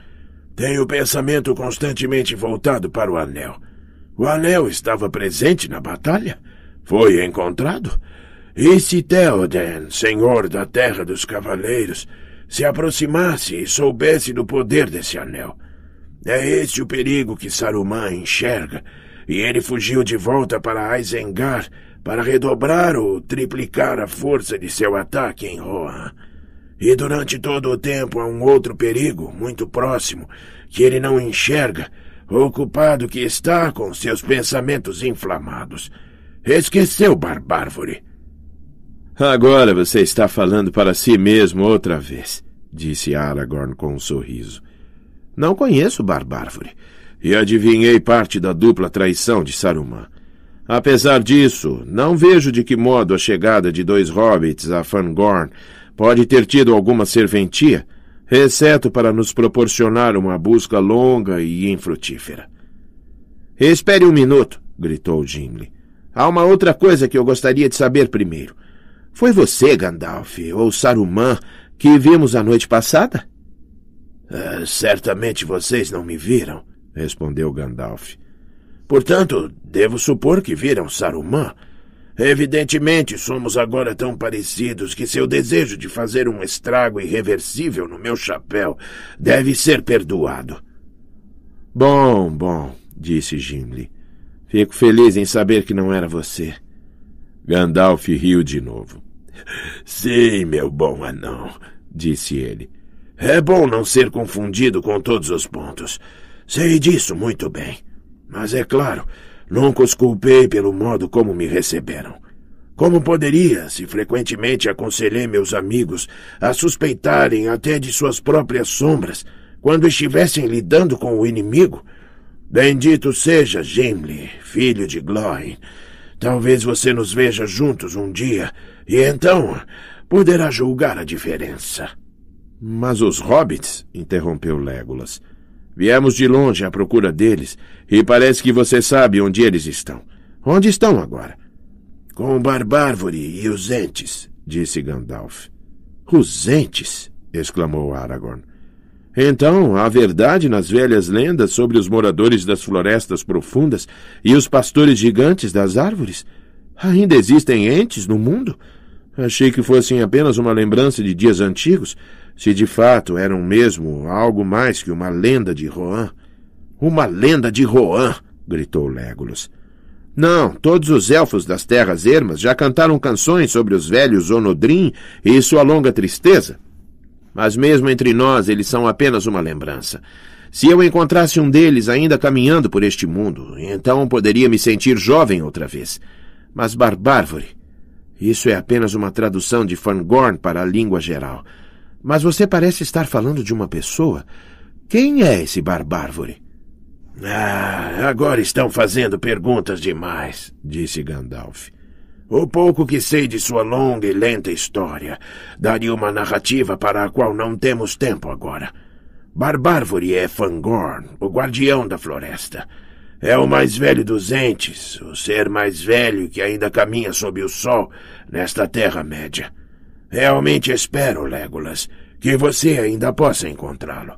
Tem o pensamento constantemente voltado para o anel. O anel estava presente na batalha? Foi encontrado? E se Theoden, senhor da Terra dos Cavaleiros, se aproximasse e soubesse do poder desse anel? É esse o perigo que Saruman enxerga e ele fugiu de volta para Aizengar para redobrar ou triplicar a força de seu ataque em Rohan. E durante todo o tempo há um outro perigo, muito próximo, que ele não enxerga, ocupado que está com seus pensamentos inflamados. Esqueceu Barbárvore. Agora você está falando para si mesmo outra vez, disse Aragorn com um sorriso. Não conheço Barbárvore e adivinhei parte da dupla traição de Saruman. Apesar disso, não vejo de que modo a chegada de dois hobbits a Fangorn pode ter tido alguma serventia, exceto para nos proporcionar uma busca longa e infrutífera. Espere um minuto, gritou Gimli. Há uma outra coisa que eu gostaria de saber primeiro. Foi você, Gandalf, ou Saruman, que vimos a noite passada? Uh, certamente vocês não me viram, respondeu Gandalf. Portanto, devo supor que viram Saruman. Evidentemente, somos agora tão parecidos que seu desejo de fazer um estrago irreversível no meu chapéu deve ser perdoado. Bom, bom, disse Gimli. Fico feliz em saber que não era você. Gandalf riu de novo. Sim, meu bom anão, disse ele. É bom não ser confundido com todos os pontos. Sei disso muito bem. Mas é claro, nunca os culpei pelo modo como me receberam. Como poderia, se frequentemente aconselhei meus amigos a suspeitarem até de suas próprias sombras quando estivessem lidando com o inimigo? Bendito seja Gimli, filho de Glóin. Talvez você nos veja juntos um dia, e então poderá julgar a diferença. Mas os hobbits, interrompeu Legolas, Viemos de longe à procura deles, e parece que você sabe onde eles estão. Onde estão agora? Com o Barbárvore e os Entes, disse Gandalf. Os Entes? exclamou Aragorn. Então, há verdade nas velhas lendas sobre os moradores das florestas profundas e os pastores gigantes das árvores? Ainda existem entes no mundo? Achei que fossem apenas uma lembrança de dias antigos, se de fato eram mesmo algo mais que uma lenda de Rohan. Uma lenda de Rohan! gritou Legolas. Não, todos os elfos das terras ermas já cantaram canções sobre os velhos Onodrim e sua longa tristeza. Mas mesmo entre nós, eles são apenas uma lembrança. Se eu encontrasse um deles ainda caminhando por este mundo, então poderia me sentir jovem outra vez. Mas Barbárvore, isso é apenas uma tradução de Fangorn para a língua geral. Mas você parece estar falando de uma pessoa. Quem é esse barbárvore? Ah, agora estão fazendo perguntas demais, disse Gandalf. O pouco que sei de sua longa e lenta história daria uma narrativa para a qual não temos tempo agora. Barbárvore é Fangorn, o guardião da floresta. É o mais velho dos entes, o ser mais velho que ainda caminha sob o sol nesta Terra-média. Realmente espero, Legolas, que você ainda possa encontrá-lo.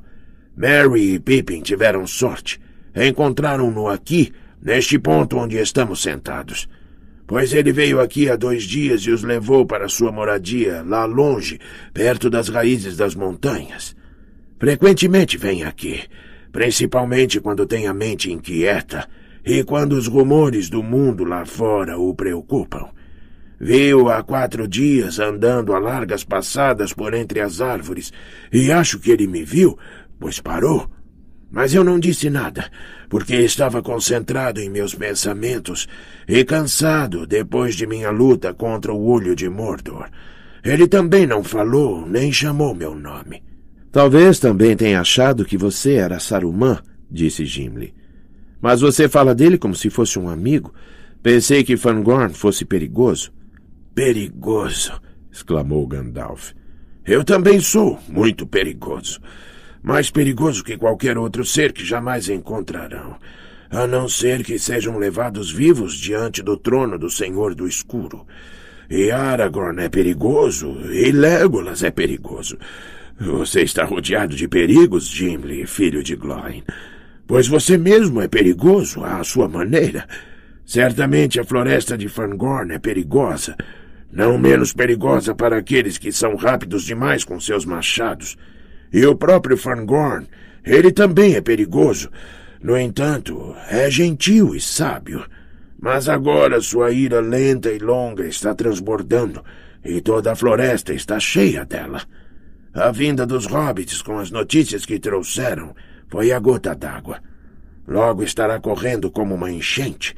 Mary e Pippin tiveram sorte. Encontraram-no aqui, neste ponto onde estamos sentados. Pois ele veio aqui há dois dias e os levou para sua moradia, lá longe, perto das raízes das montanhas. Frequentemente vem aqui, principalmente quando tem a mente inquieta e quando os rumores do mundo lá fora o preocupam. Veio há quatro dias andando a largas passadas por entre as árvores, e acho que ele me viu, pois parou. Mas eu não disse nada, porque estava concentrado em meus pensamentos e cansado depois de minha luta contra o olho de Mordor. Ele também não falou, nem chamou meu nome. Talvez também tenha achado que você era Saruman, disse Gimli. Mas você fala dele como se fosse um amigo. Pensei que Fangorn fosse perigoso. Perigoso! exclamou Gandalf. Eu também sou muito perigoso. Mais perigoso que qualquer outro ser que jamais encontrarão. A não ser que sejam levados vivos diante do trono do Senhor do Escuro. E Aragorn é perigoso, e Legolas é perigoso. Você está rodeado de perigos, Gimli, filho de Glóin. Pois você mesmo é perigoso à sua maneira. Certamente a floresta de Fangorn é perigosa, não menos perigosa para aqueles que são rápidos demais com seus machados. E o próprio Fangorn, ele também é perigoso. No entanto, é gentil e sábio. Mas agora sua ira lenta e longa está transbordando, e toda a floresta está cheia dela. A vinda dos hobbits com as notícias que trouxeram foi a gota d'água. Logo estará correndo como uma enchente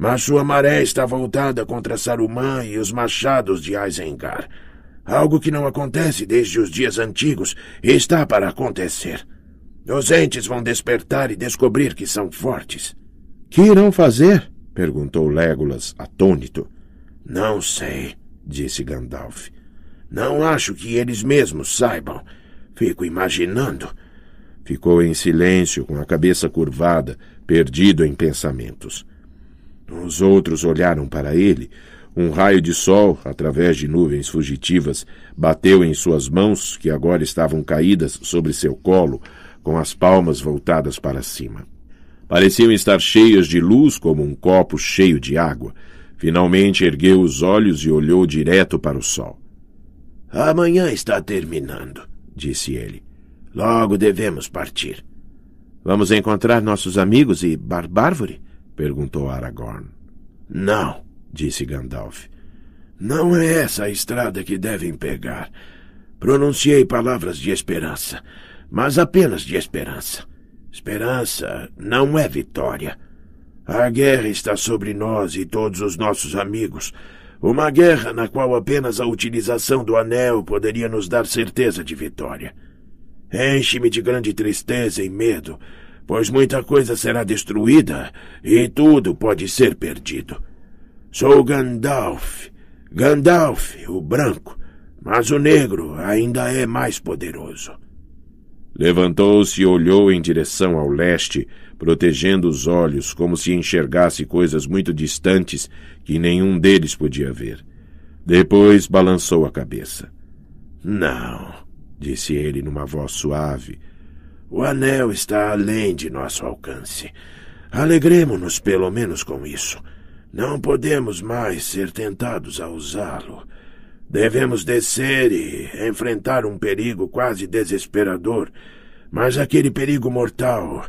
mas sua maré está voltada contra Saruman e os machados de Isengard. Algo que não acontece desde os dias antigos está para acontecer. Os entes vão despertar e descobrir que são fortes. Que irão fazer? perguntou Legolas, atônito. Não sei, disse Gandalf. Não acho que eles mesmos saibam. Fico imaginando. Ficou em silêncio, com a cabeça curvada, perdido em pensamentos. Os outros olharam para ele. Um raio de sol, através de nuvens fugitivas, bateu em suas mãos, que agora estavam caídas sobre seu colo, com as palmas voltadas para cima. Pareciam estar cheias de luz como um copo cheio de água. Finalmente ergueu os olhos e olhou direto para o sol. Amanhã está terminando, disse ele. Logo devemos partir. Vamos encontrar nossos amigos e Barbárvore? perguntou Aragorn. Não, disse Gandalf. Não é essa a estrada que devem pegar. Pronunciei palavras de esperança, mas apenas de esperança. Esperança não é vitória. A guerra está sobre nós e todos os nossos amigos. Uma guerra na qual apenas a utilização do anel poderia nos dar certeza de vitória. Enche-me de grande tristeza e medo pois muita coisa será destruída e tudo pode ser perdido. Sou Gandalf, Gandalf, o branco, mas o negro ainda é mais poderoso. Levantou-se e olhou em direção ao leste, protegendo os olhos como se enxergasse coisas muito distantes que nenhum deles podia ver. Depois balançou a cabeça. Não, disse ele numa voz suave, o anel está além de nosso alcance. Alegremos-nos pelo menos com isso. Não podemos mais ser tentados a usá-lo. Devemos descer e enfrentar um perigo quase desesperador, mas aquele perigo mortal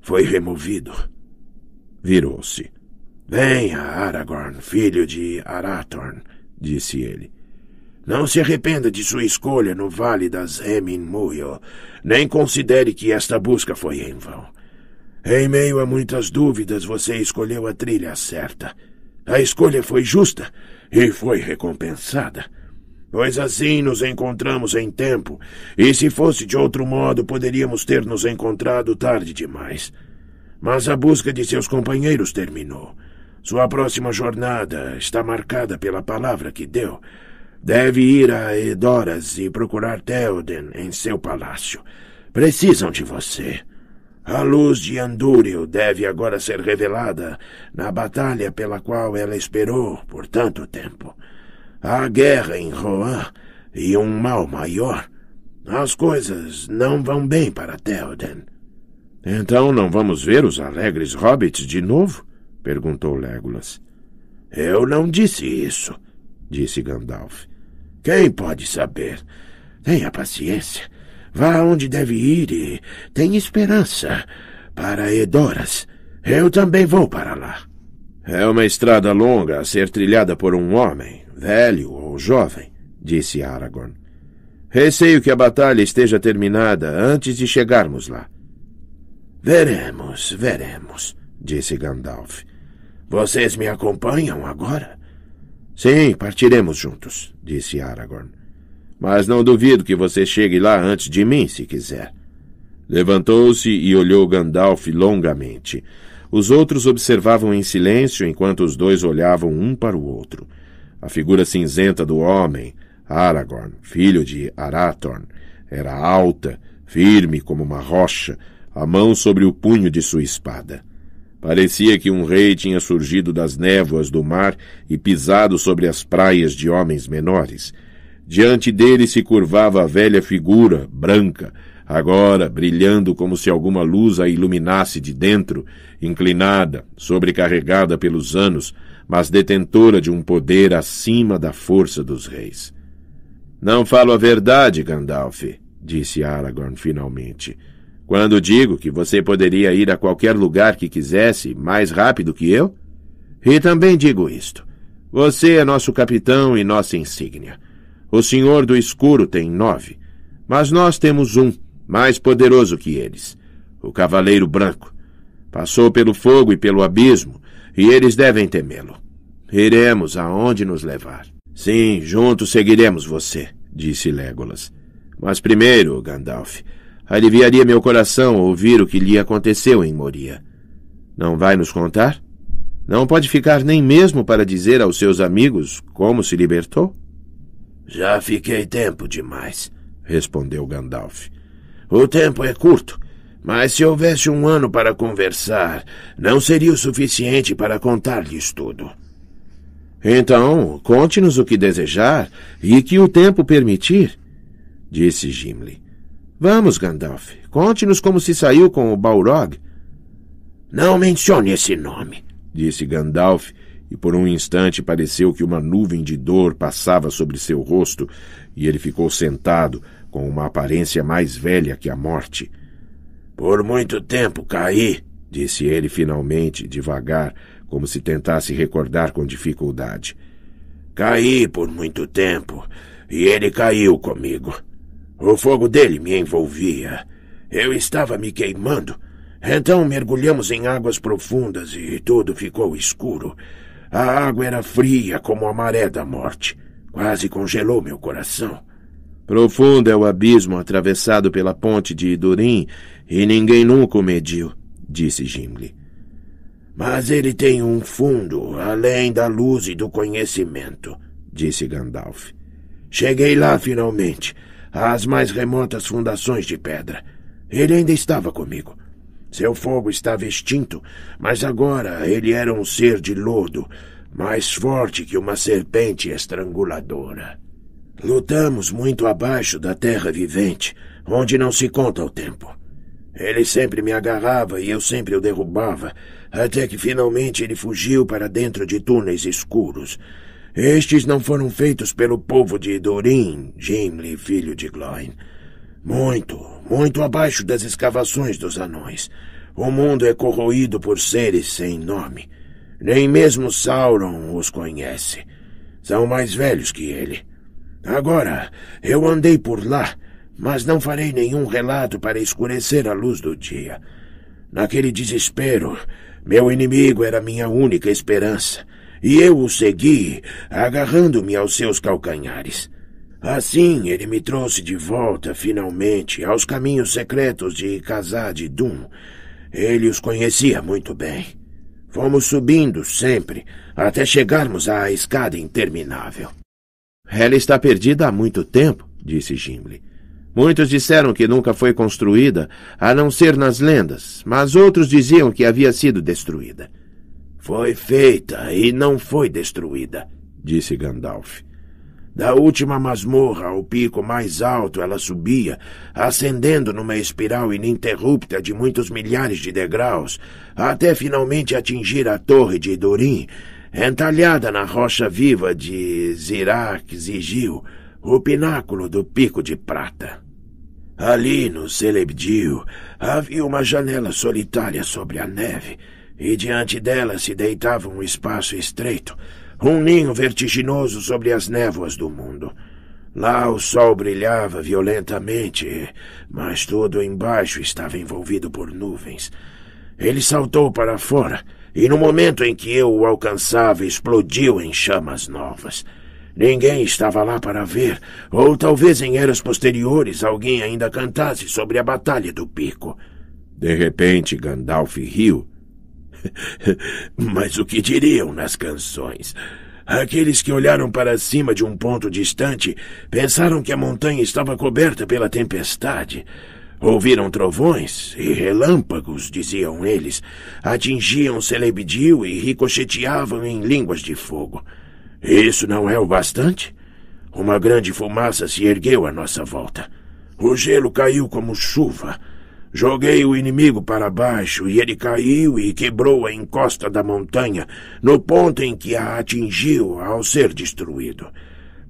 foi removido. Virou-se. Venha, Aragorn, filho de Arathorn, disse ele. Não se arrependa de sua escolha no Vale das Emin Muyo, nem considere que esta busca foi em vão. Em meio a muitas dúvidas, você escolheu a trilha certa. A escolha foi justa e foi recompensada. Pois assim nos encontramos em tempo, e se fosse de outro modo, poderíamos ter nos encontrado tarde demais. Mas a busca de seus companheiros terminou. Sua próxima jornada está marcada pela palavra que deu Deve ir a Edoras e procurar Theoden em seu palácio. Precisam de você. A luz de Andúrio deve agora ser revelada na batalha pela qual ela esperou por tanto tempo. Há guerra em Rohan e um mal maior. As coisas não vão bem para Theoden. Então não vamos ver os alegres hobbits de novo? perguntou Legolas. Eu não disse isso, disse Gandalf. Quem pode saber? Tenha paciência. Vá onde deve ir e tenha esperança. Para Edoras. Eu também vou para lá. É uma estrada longa a ser trilhada por um homem, velho ou jovem, disse Aragorn. Receio que a batalha esteja terminada antes de chegarmos lá. Veremos, veremos, disse Gandalf. Vocês me acompanham agora? Sim, partiremos juntos, disse Aragorn. Mas não duvido que você chegue lá antes de mim, se quiser. Levantou-se e olhou Gandalf longamente. Os outros observavam em silêncio enquanto os dois olhavam um para o outro. A figura cinzenta do homem, Aragorn, filho de Arathorn, era alta, firme como uma rocha, a mão sobre o punho de sua espada. Parecia que um rei tinha surgido das névoas do mar e pisado sobre as praias de homens menores. Diante dele se curvava a velha figura, branca, agora brilhando como se alguma luz a iluminasse de dentro, inclinada, sobrecarregada pelos anos, mas detentora de um poder acima da força dos reis. Não falo a verdade, Gandalf, disse Aragorn finalmente. Quando digo que você poderia ir a qualquer lugar que quisesse mais rápido que eu? E também digo isto. Você é nosso capitão e nossa insígnia. O Senhor do Escuro tem nove, mas nós temos um, mais poderoso que eles o Cavaleiro Branco. Passou pelo fogo e pelo abismo, e eles devem temê-lo. Iremos aonde nos levar. Sim, juntos seguiremos você, disse Legolas. Mas primeiro, Gandalf, aliviaria meu coração ouvir o que lhe aconteceu em Moria. Não vai nos contar? Não pode ficar nem mesmo para dizer aos seus amigos como se libertou? Já fiquei tempo demais, respondeu Gandalf. O tempo é curto, mas se houvesse um ano para conversar, não seria o suficiente para contar-lhes tudo. Então, conte-nos o que desejar e que o tempo permitir, disse Gimli. Vamos, Gandalf, conte-nos como se saiu com o Balrog. Não mencione esse nome, disse Gandalf, e por um instante pareceu que uma nuvem de dor passava sobre seu rosto, e ele ficou sentado, com uma aparência mais velha que a morte. Por muito tempo caí, disse ele finalmente, devagar, como se tentasse recordar com dificuldade. Caí por muito tempo, e ele caiu comigo. O fogo dele me envolvia. Eu estava me queimando. Então mergulhamos em águas profundas e tudo ficou escuro. A água era fria como a maré da morte. Quase congelou meu coração. Profundo é o abismo atravessado pela ponte de Idurim e ninguém nunca o mediu, disse Gimli. Mas ele tem um fundo além da luz e do conhecimento, disse Gandalf. Cheguei lá finalmente às mais remotas fundações de pedra. Ele ainda estava comigo. Seu fogo estava extinto, mas agora ele era um ser de lodo, mais forte que uma serpente estranguladora. Lutamos muito abaixo da terra vivente, onde não se conta o tempo. Ele sempre me agarrava e eu sempre o derrubava, até que finalmente ele fugiu para dentro de túneis escuros, estes não foram feitos pelo povo de Dorin, Gimli, filho de Gloin. Muito, muito abaixo das escavações dos anões. O mundo é corroído por seres sem nome. Nem mesmo Sauron os conhece. São mais velhos que ele. Agora, eu andei por lá, mas não farei nenhum relato para escurecer a luz do dia. Naquele desespero, meu inimigo era minha única esperança e eu o segui, agarrando-me aos seus calcanhares. Assim ele me trouxe de volta, finalmente, aos caminhos secretos de Kazad Dum. Ele os conhecia muito bem. Fomos subindo sempre, até chegarmos à escada interminável. Ela está perdida há muito tempo, disse Gimli. Muitos disseram que nunca foi construída, a não ser nas lendas, mas outros diziam que havia sido destruída. Foi feita e não foi destruída, disse Gandalf. Da última masmorra ao pico mais alto ela subia, ascendendo numa espiral ininterrupta de muitos milhares de degraus, até finalmente atingir a torre de Durin, entalhada na rocha viva de Zirak Zigil, o pináculo do Pico de Prata. Ali, no Celebdil, havia uma janela solitária sobre a neve, e diante dela se deitava um espaço estreito, um ninho vertiginoso sobre as névoas do mundo. Lá o sol brilhava violentamente, mas tudo embaixo estava envolvido por nuvens. Ele saltou para fora, e no momento em que eu o alcançava, explodiu em chamas novas. Ninguém estava lá para ver, ou talvez em eras posteriores alguém ainda cantasse sobre a Batalha do Pico. De repente, Gandalf riu [LAUGHS] Mas o que diriam nas canções? Aqueles que olharam para cima de um ponto distante pensaram que a montanha estava coberta pela tempestade. Ouviram trovões e relâmpagos, diziam eles. Atingiam celebidil e ricocheteavam em línguas de fogo. Isso não é o bastante? Uma grande fumaça se ergueu à nossa volta. O gelo caiu como chuva. Joguei o inimigo para baixo e ele caiu e quebrou a encosta da montanha, no ponto em que a atingiu ao ser destruído.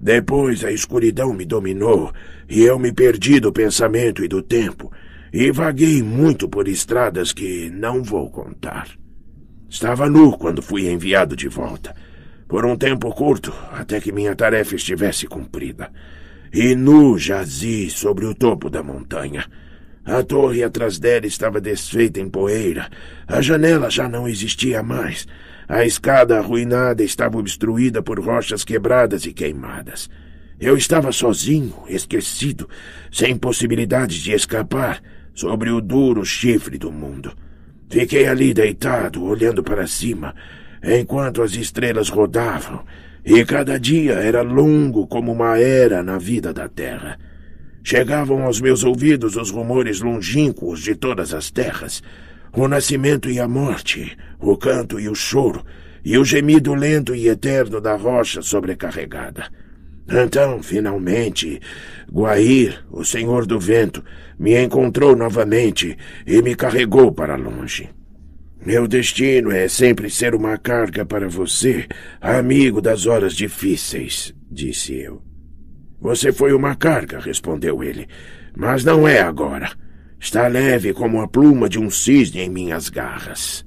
Depois a escuridão me dominou e eu me perdi do pensamento e do tempo, e vaguei muito por estradas que não vou contar. Estava nu quando fui enviado de volta, por um tempo curto, até que minha tarefa estivesse cumprida. E nu jazi sobre o topo da montanha. A torre atrás dela estava desfeita em poeira. A janela já não existia mais. A escada arruinada estava obstruída por rochas quebradas e queimadas. Eu estava sozinho, esquecido, sem possibilidades de escapar, sobre o duro chifre do mundo. Fiquei ali deitado, olhando para cima, enquanto as estrelas rodavam, e cada dia era longo como uma era na vida da Terra. Chegavam aos meus ouvidos os rumores longínquos de todas as terras. O nascimento e a morte, o canto e o choro, e o gemido lento e eterno da rocha sobrecarregada. Então, finalmente, Guair, o senhor do vento, me encontrou novamente e me carregou para longe. Meu destino é sempre ser uma carga para você, amigo das horas difíceis, disse eu. Você foi uma carga, respondeu ele. Mas não é agora. Está leve como a pluma de um cisne em minhas garras.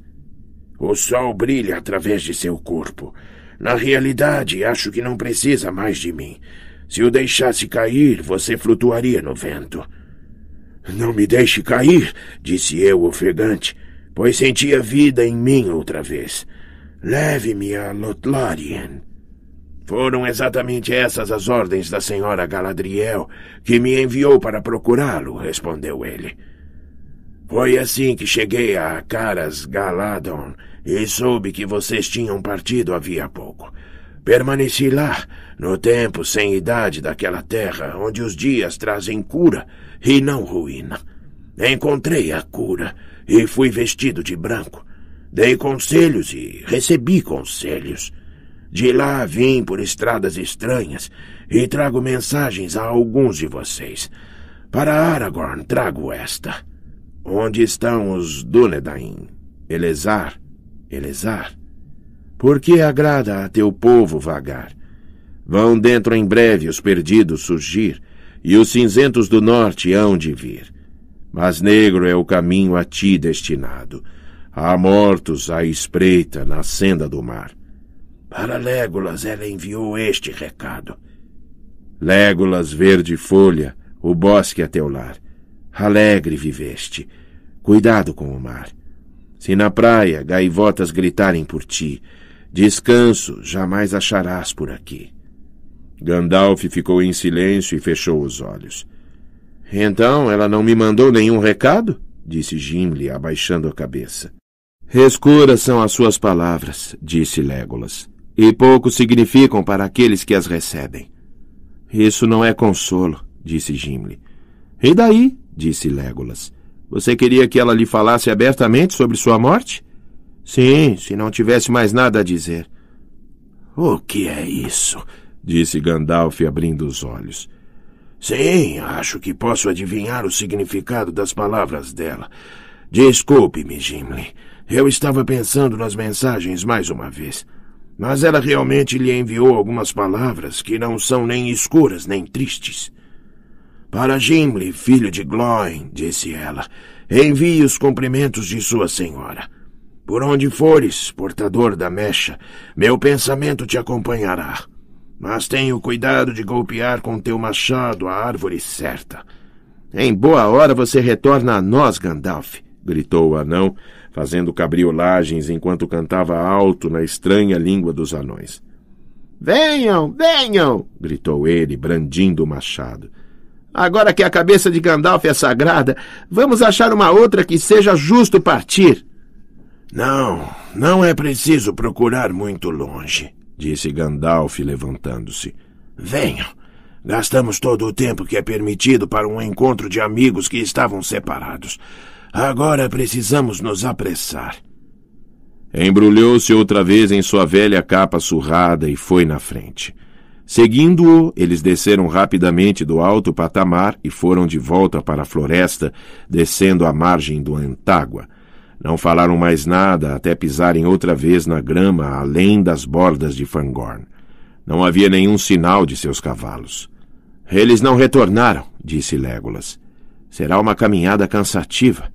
O sol brilha através de seu corpo. Na realidade, acho que não precisa mais de mim. Se o deixasse cair, você flutuaria no vento. Não me deixe cair, disse eu ofegante, pois sentia vida em mim outra vez. Leve-me a Lothlórien. Foram exatamente essas as ordens da senhora Galadriel, que me enviou para procurá-lo, respondeu ele. Foi assim que cheguei a Caras Galadon e soube que vocês tinham partido havia pouco. Permaneci lá, no tempo sem idade daquela terra, onde os dias trazem cura e não ruína. Encontrei a cura e fui vestido de branco. Dei conselhos e recebi conselhos. De lá vim por estradas estranhas e trago mensagens a alguns de vocês. Para Aragorn trago esta. Onde estão os Dúnedain? Elezar, Elezar. Por que agrada a teu povo vagar? Vão dentro em breve os perdidos surgir, e os cinzentos do norte hão de vir. Mas negro é o caminho a ti destinado. Há mortos à espreita na senda do mar. Para Légolas ela enviou este recado. Légolas verde folha, o bosque é teu lar. Alegre viveste. Cuidado com o mar. Se na praia gaivotas gritarem por ti, descanso jamais acharás por aqui. Gandalf ficou em silêncio e fechou os olhos. Então ela não me mandou nenhum recado? disse Gimli, abaixando a cabeça. Escuras são as suas palavras, disse Légolas e pouco significam para aqueles que as recebem. Isso não é consolo, disse Gimli. E daí? disse Legolas. Você queria que ela lhe falasse abertamente sobre sua morte? Sim, se não tivesse mais nada a dizer. O que é isso? disse Gandalf, abrindo os olhos. Sim, acho que posso adivinhar o significado das palavras dela. Desculpe-me, Gimli. Eu estava pensando nas mensagens mais uma vez. Mas ela realmente lhe enviou algumas palavras que não são nem escuras nem tristes. Para Gimli, filho de Gloin, disse ela, envie os cumprimentos de sua senhora. Por onde fores, portador da mecha, meu pensamento te acompanhará. Mas tenho cuidado de golpear com teu machado a árvore certa. Em boa hora você retorna a nós, Gandalf, gritou o anão, fazendo cabriolagens enquanto cantava alto na estranha língua dos anões. Venham, venham! gritou ele, brandindo o machado. Agora que a cabeça de Gandalf é sagrada, vamos achar uma outra que seja justo partir. Não, não é preciso procurar muito longe, disse Gandalf, levantando-se. Venham. Gastamos todo o tempo que é permitido para um encontro de amigos que estavam separados. Agora precisamos nos apressar. Embrulhou-se outra vez em sua velha capa surrada e foi na frente. Seguindo-o, eles desceram rapidamente do alto patamar e foram de volta para a floresta, descendo a margem do Antágua. Não falaram mais nada até pisarem outra vez na grama além das bordas de Fangorn. Não havia nenhum sinal de seus cavalos. Eles não retornaram, disse Legolas. Será uma caminhada cansativa.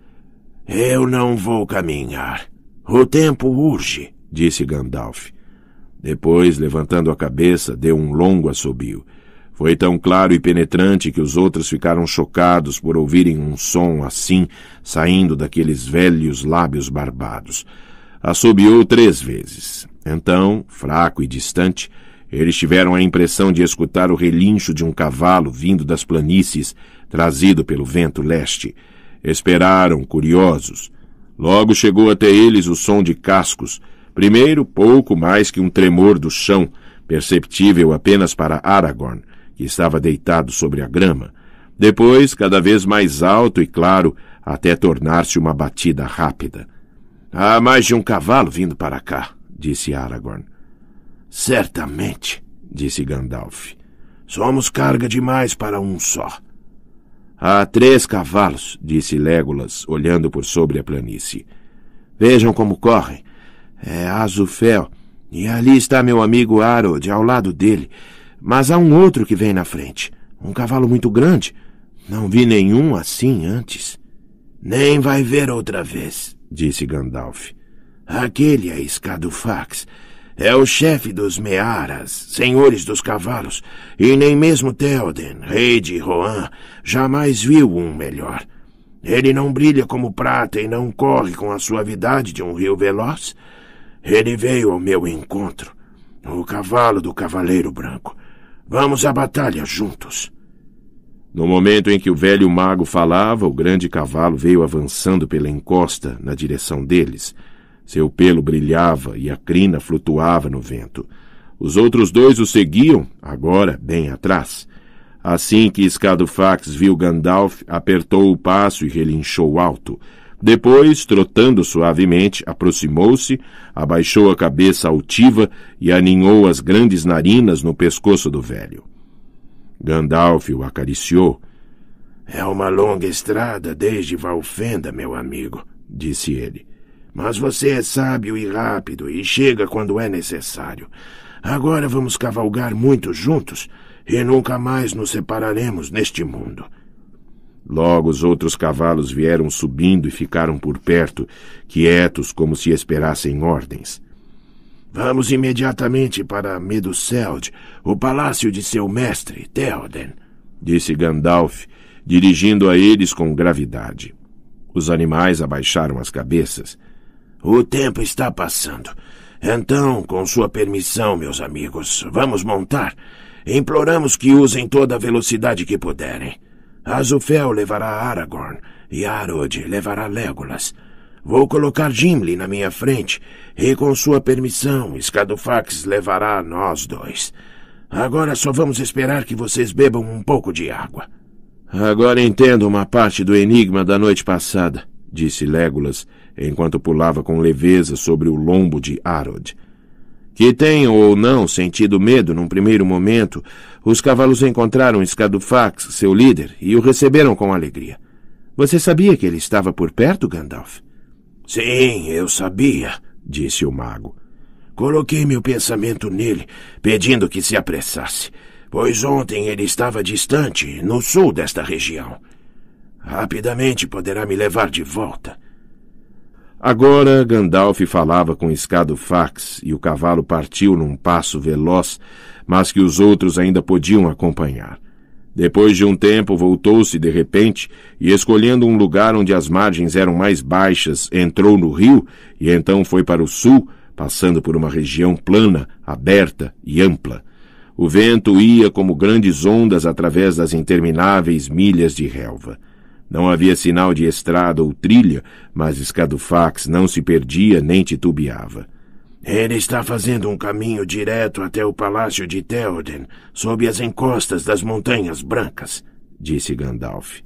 Eu não vou caminhar. O tempo urge, disse Gandalf. Depois, levantando a cabeça, deu um longo assobio. Foi tão claro e penetrante que os outros ficaram chocados por ouvirem um som assim saindo daqueles velhos lábios barbados. Assobiou três vezes. Então, fraco e distante, eles tiveram a impressão de escutar o relincho de um cavalo vindo das planícies, trazido pelo vento leste. Esperaram, curiosos. Logo chegou até eles o som de cascos, primeiro pouco mais que um tremor do chão, perceptível apenas para Aragorn, que estava deitado sobre a grama. Depois, cada vez mais alto e claro, até tornar-se uma batida rápida. Há mais de um cavalo vindo para cá, disse Aragorn. Certamente, disse Gandalf. Somos carga demais para um só. Há três cavalos, disse Legolas, olhando por sobre a planície. Vejam como correm. É Azufel. E ali está meu amigo Arod, ao lado dele. Mas há um outro que vem na frente. Um cavalo muito grande. Não vi nenhum assim antes. Nem vai ver outra vez, disse Gandalf. Aquele é Escadufax. É o chefe dos Mearas, senhores dos cavalos, e nem mesmo Theoden, rei de Rohan, jamais viu um melhor. Ele não brilha como prata e não corre com a suavidade de um rio veloz. Ele veio ao meu encontro, o cavalo do Cavaleiro Branco. Vamos à batalha juntos. No momento em que o velho mago falava, o grande cavalo veio avançando pela encosta na direção deles. Seu pelo brilhava e a crina flutuava no vento. Os outros dois o seguiam, agora bem atrás. Assim que Escadofax viu Gandalf, apertou o passo e relinchou alto. Depois, trotando suavemente, aproximou-se, abaixou a cabeça altiva e aninhou as grandes narinas no pescoço do velho. Gandalf o acariciou. É uma longa estrada desde Valfenda, meu amigo, disse ele. Mas você é sábio e rápido e chega quando é necessário. Agora vamos cavalgar muito juntos e nunca mais nos separaremos neste mundo. Logo os outros cavalos vieram subindo e ficaram por perto, quietos como se esperassem ordens. Vamos imediatamente para Meduseld, o palácio de seu mestre, Theoden, disse Gandalf, dirigindo a eles com gravidade. Os animais abaixaram as cabeças. O tempo está passando. Então, com sua permissão, meus amigos, vamos montar. Imploramos que usem toda a velocidade que puderem. Azufel levará Aragorn e Arod levará Legolas. Vou colocar Gimli na minha frente e, com sua permissão, Scadufax levará nós dois. Agora só vamos esperar que vocês bebam um pouco de água. Agora entendo uma parte do enigma da noite passada, disse Legolas enquanto pulava com leveza sobre o lombo de Arod. Que tenham ou não sentido medo num primeiro momento, os cavalos encontraram Scadufax, seu líder, e o receberam com alegria. Você sabia que ele estava por perto, Gandalf? Sim, eu sabia, disse o mago. Coloquei meu pensamento nele, pedindo que se apressasse, pois ontem ele estava distante, no sul desta região. Rapidamente poderá me levar de volta. Agora Gandalf falava com fax e o cavalo partiu num passo veloz, mas que os outros ainda podiam acompanhar. Depois de um tempo, voltou-se de repente e, escolhendo um lugar onde as margens eram mais baixas, entrou no rio e então foi para o sul, passando por uma região plana, aberta e ampla. O vento ia como grandes ondas através das intermináveis milhas de relva. Não havia sinal de estrada ou trilha, mas Escadufax não se perdia nem titubeava. Ele está fazendo um caminho direto até o palácio de Theoden, sob as encostas das Montanhas Brancas, disse Gandalf.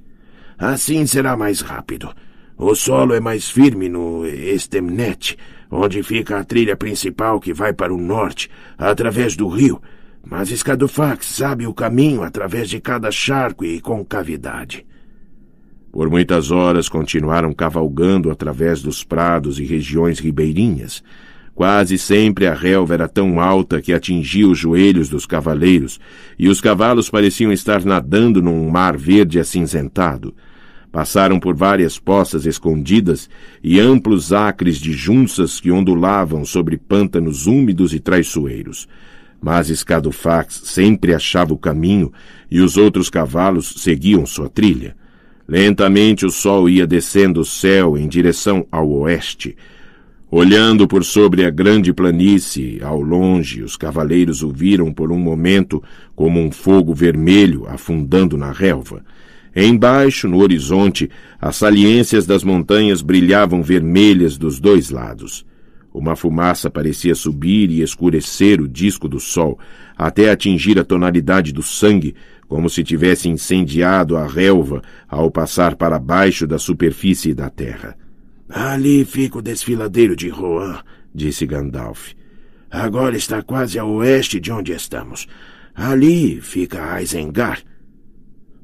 Assim será mais rápido. O solo é mais firme no Estemnet, onde fica a trilha principal que vai para o norte, através do rio, mas Escadufax sabe o caminho através de cada charco e concavidade. Por muitas horas continuaram cavalgando através dos prados e regiões ribeirinhas. Quase sempre a relva era tão alta que atingia os joelhos dos cavaleiros, e os cavalos pareciam estar nadando num mar verde acinzentado. Passaram por várias poças escondidas e amplos acres de junças que ondulavam sobre pântanos úmidos e traiçoeiros. Mas Escadofax sempre achava o caminho e os outros cavalos seguiam sua trilha. Lentamente o sol ia descendo o céu em direção ao oeste. Olhando por sobre a grande planície, ao longe, os cavaleiros o viram por um momento como um fogo vermelho afundando na relva. Embaixo, no horizonte, as saliências das montanhas brilhavam vermelhas dos dois lados. Uma fumaça parecia subir e escurecer o disco do sol, até atingir a tonalidade do sangue, como se tivesse incendiado a relva ao passar para baixo da superfície da terra. Ali fica o desfiladeiro de Rohan, disse Gandalf. Agora está quase a oeste de onde estamos. Ali fica Isengard.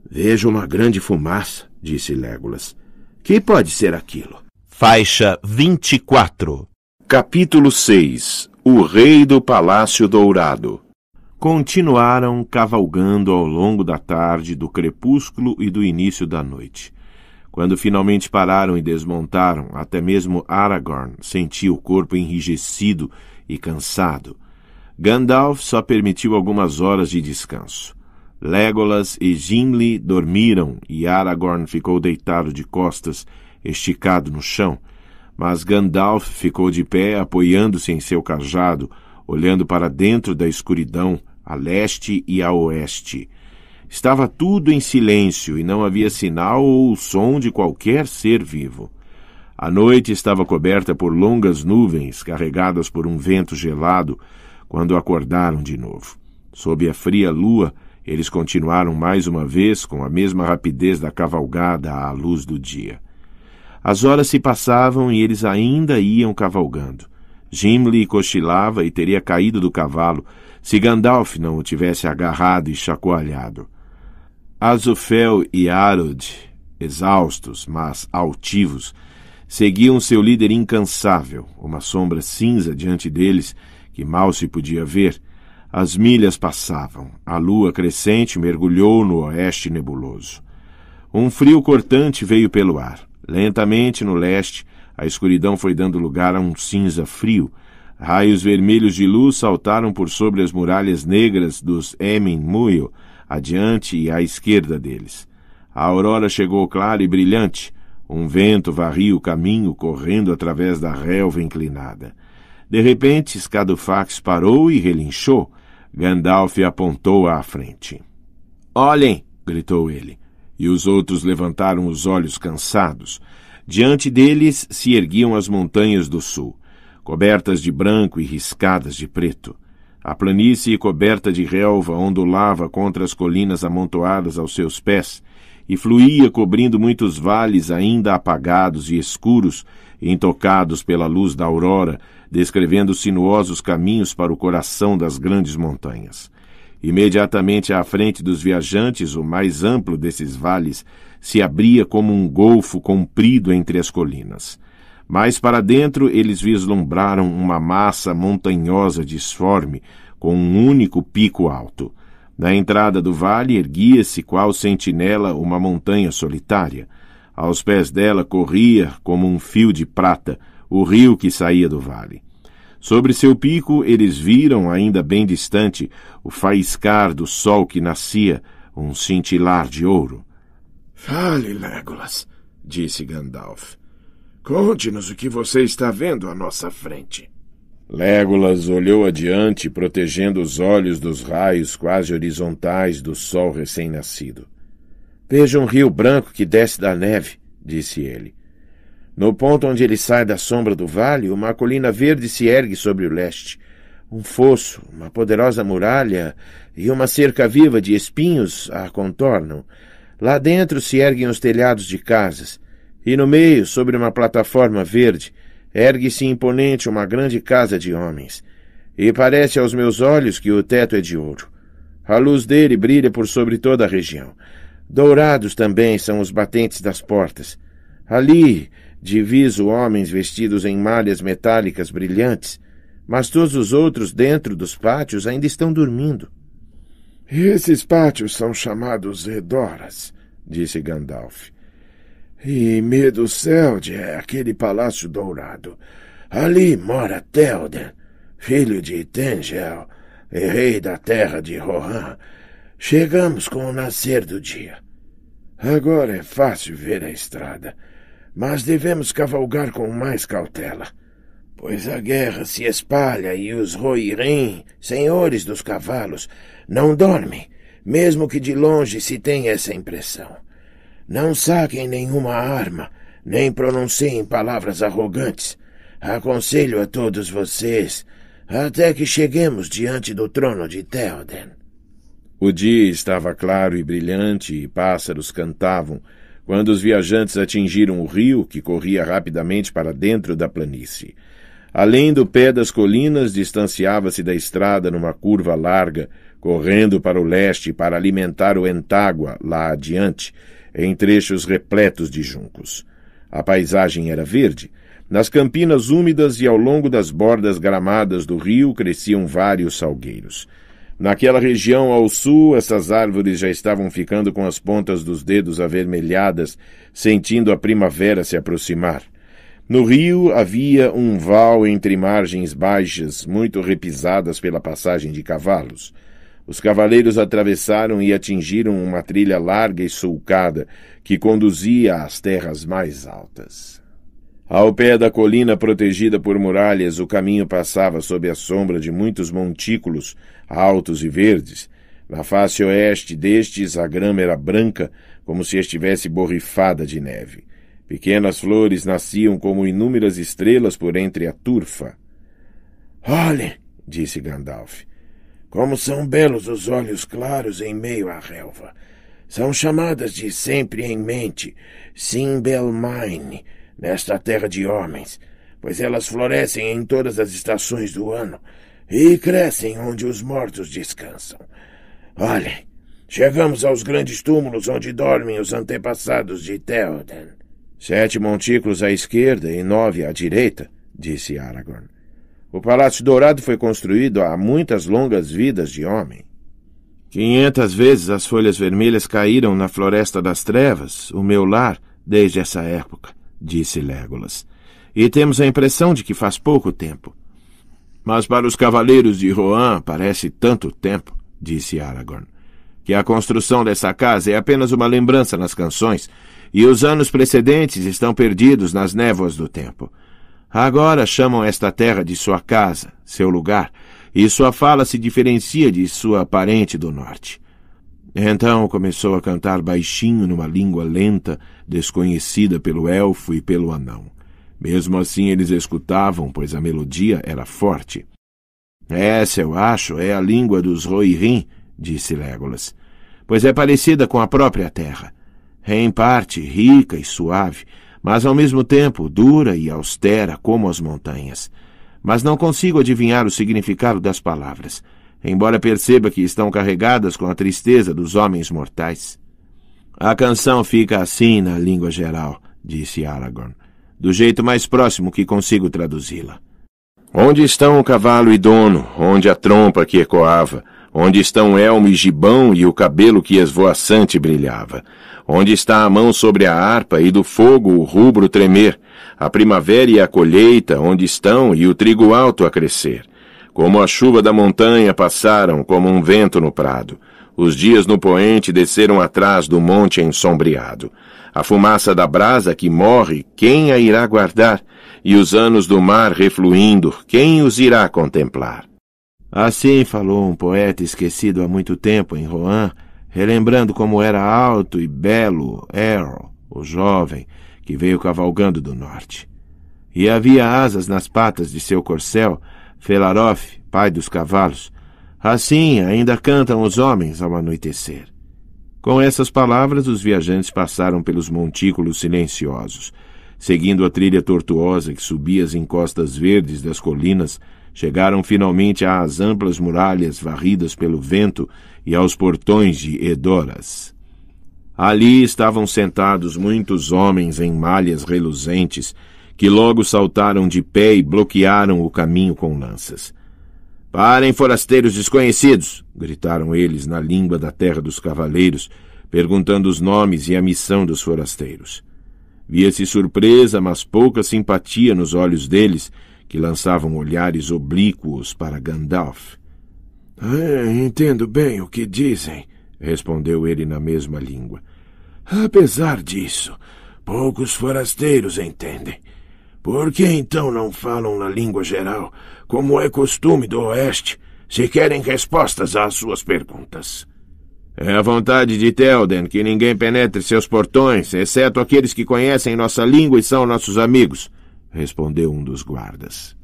Vejo uma grande fumaça, disse Legolas. Que pode ser aquilo? Faixa 24 Capítulo 6 O Rei do Palácio Dourado continuaram cavalgando ao longo da tarde, do crepúsculo e do início da noite. Quando finalmente pararam e desmontaram, até mesmo Aragorn sentia o corpo enrijecido e cansado. Gandalf só permitiu algumas horas de descanso. Legolas e Gimli dormiram e Aragorn ficou deitado de costas, esticado no chão. Mas Gandalf ficou de pé, apoiando-se em seu cajado, olhando para dentro da escuridão, a leste e a oeste. Estava tudo em silêncio e não havia sinal ou som de qualquer ser vivo. A noite estava coberta por longas nuvens carregadas por um vento gelado quando acordaram de novo. Sob a fria lua, eles continuaram mais uma vez com a mesma rapidez da cavalgada à luz do dia. As horas se passavam e eles ainda iam cavalgando. Gimli cochilava e teria caído do cavalo se Gandalf não o tivesse agarrado e chacoalhado. Azufel e Arod, exaustos, mas altivos, seguiam seu líder incansável, uma sombra cinza diante deles que mal se podia ver. As milhas passavam, a lua crescente mergulhou no oeste nebuloso. Um frio cortante veio pelo ar. Lentamente no leste, a escuridão foi dando lugar a um cinza frio, Raios vermelhos de luz saltaram por sobre as muralhas negras dos Emin Muil, adiante e à esquerda deles. A aurora chegou clara e brilhante. Um vento varria o caminho, correndo através da relva inclinada. De repente, Scadufax parou e relinchou. Gandalf apontou à frente. Olhem! gritou ele. E os outros levantaram os olhos cansados. Diante deles se erguiam as montanhas do sul cobertas de branco e riscadas de preto. A planície coberta de relva ondulava contra as colinas amontoadas aos seus pés e fluía cobrindo muitos vales ainda apagados e escuros, intocados pela luz da aurora, descrevendo sinuosos caminhos para o coração das grandes montanhas. Imediatamente à frente dos viajantes, o mais amplo desses vales se abria como um golfo comprido entre as colinas. Mais para dentro eles vislumbraram uma massa montanhosa disforme, com um único pico alto. Na entrada do vale erguia-se qual sentinela uma montanha solitária. Aos pés dela corria, como um fio de prata, o rio que saía do vale. Sobre seu pico eles viram, ainda bem distante, o faiscar do sol que nascia, um cintilar de ouro. Fale, Legolas, disse Gandalf. Conte-nos o que você está vendo à nossa frente. Legolas olhou adiante, protegendo os olhos dos raios quase horizontais do sol recém-nascido. Veja um rio branco que desce da neve, disse ele. No ponto onde ele sai da sombra do vale, uma colina verde se ergue sobre o leste. Um fosso, uma poderosa muralha e uma cerca viva de espinhos a contornam. Lá dentro se erguem os telhados de casas. E no meio, sobre uma plataforma verde, ergue-se imponente uma grande casa de homens. E parece aos meus olhos que o teto é de ouro. A luz dele brilha por sobre toda a região. Dourados também são os batentes das portas. Ali diviso homens vestidos em malhas metálicas brilhantes, mas todos os outros dentro dos pátios ainda estão dormindo. Esses pátios são chamados Edoras, disse Gandalf. E medo céu é aquele palácio dourado. Ali mora Telder, filho de Tengel, e rei da terra de Rohan. Chegamos com o nascer do dia. Agora é fácil ver a estrada, mas devemos cavalgar com mais cautela, pois a guerra se espalha e os Rohirrim, senhores dos cavalos, não dormem, mesmo que de longe se tenha essa impressão. Não saquem nenhuma arma, nem pronunciem palavras arrogantes. Aconselho a todos vocês até que cheguemos diante do trono de Theoden. O dia estava claro e brilhante e pássaros cantavam quando os viajantes atingiram o rio que corria rapidamente para dentro da planície. Além do pé das colinas, distanciava-se da estrada numa curva larga, correndo para o leste para alimentar o Entágua lá adiante em trechos repletos de juncos. A paisagem era verde. Nas campinas úmidas e ao longo das bordas gramadas do rio cresciam vários salgueiros. Naquela região ao sul, essas árvores já estavam ficando com as pontas dos dedos avermelhadas, sentindo a primavera se aproximar. No rio havia um val entre margens baixas, muito repisadas pela passagem de cavalos. Os cavaleiros atravessaram e atingiram uma trilha larga e sulcada que conduzia às terras mais altas. Ao pé da colina protegida por muralhas, o caminho passava sob a sombra de muitos montículos altos e verdes. Na face oeste destes, a grama era branca, como se estivesse borrifada de neve. Pequenas flores nasciam como inúmeras estrelas por entre a turfa. Olhe, disse Gandalf. Como são belos os olhos claros em meio à relva. São chamadas de sempre em mente Simbelmine, nesta terra de homens, pois elas florescem em todas as estações do ano e crescem onde os mortos descansam. Olhem, chegamos aos grandes túmulos onde dormem os antepassados de Théoden. Sete montículos à esquerda e nove à direita, disse Aragorn. O Palácio Dourado foi construído há muitas longas vidas de homem. Quinhentas vezes as folhas vermelhas caíram na Floresta das Trevas, o meu lar, desde essa época, disse Legolas. E temos a impressão de que faz pouco tempo. Mas para os cavaleiros de Rohan parece tanto tempo, disse Aragorn, que a construção dessa casa é apenas uma lembrança nas canções, e os anos precedentes estão perdidos nas névoas do tempo. Agora chamam esta terra de sua casa, seu lugar, e sua fala se diferencia de sua parente do norte. Então começou a cantar baixinho numa língua lenta, desconhecida pelo elfo e pelo anão. Mesmo assim eles escutavam, pois a melodia era forte. Essa, eu acho, é a língua dos Rohirrim, disse Legolas, pois é parecida com a própria terra. É em parte rica e suave, mas ao mesmo tempo dura e austera como as montanhas. Mas não consigo adivinhar o significado das palavras, embora perceba que estão carregadas com a tristeza dos homens mortais. A canção fica assim na língua geral, disse Aragorn, do jeito mais próximo que consigo traduzi-la. Onde estão o cavalo e dono, onde a trompa que ecoava, Onde estão elmo e gibão e o cabelo que esvoaçante brilhava? Onde está a mão sobre a harpa e do fogo o rubro tremer? A primavera e a colheita, onde estão e o trigo alto a crescer? Como a chuva da montanha passaram, como um vento no prado. Os dias no poente desceram atrás do monte ensombreado. A fumaça da brasa que morre, quem a irá guardar? E os anos do mar refluindo, quem os irá contemplar? Assim falou um poeta esquecido há muito tempo em Rouen, relembrando como era alto e belo Errol, o jovem, que veio cavalgando do norte. E havia asas nas patas de seu corcel, Felaroff, pai dos cavalos. Assim ainda cantam os homens ao anoitecer. Com essas palavras, os viajantes passaram pelos montículos silenciosos, seguindo a trilha tortuosa que subia as encostas verdes das colinas, Chegaram finalmente às amplas muralhas varridas pelo vento e aos portões de Edoras. Ali estavam sentados muitos homens em malhas reluzentes, que logo saltaram de pé e bloquearam o caminho com lanças. Parem, forasteiros desconhecidos! gritaram eles na língua da terra dos cavaleiros, perguntando os nomes e a missão dos forasteiros. Via-se surpresa, mas pouca simpatia nos olhos deles, que lançavam olhares oblíquos para Gandalf. Eh, entendo bem o que dizem, respondeu ele na mesma língua. Apesar disso, poucos forasteiros entendem. Por que então não falam na língua geral, como é costume do Oeste, se querem respostas às suas perguntas? É a vontade de Telden que ninguém penetre seus portões, exceto aqueles que conhecem nossa língua e são nossos amigos respondeu um dos guardas.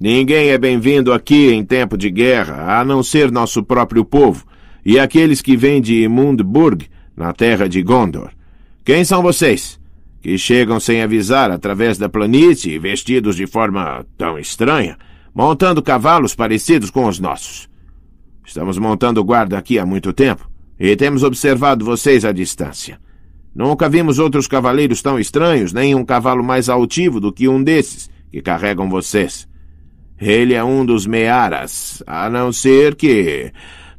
Ninguém é bem-vindo aqui em tempo de guerra, a não ser nosso próprio povo e aqueles que vêm de Mundburg, na terra de Gondor. Quem são vocês? Que chegam sem avisar através da planície, vestidos de forma tão estranha, montando cavalos parecidos com os nossos. Estamos montando guarda aqui há muito tempo e temos observado vocês à distância. Nunca vimos outros cavaleiros tão estranhos, nem um cavalo mais altivo do que um desses que carregam vocês. Ele é um dos Mearas, a não ser que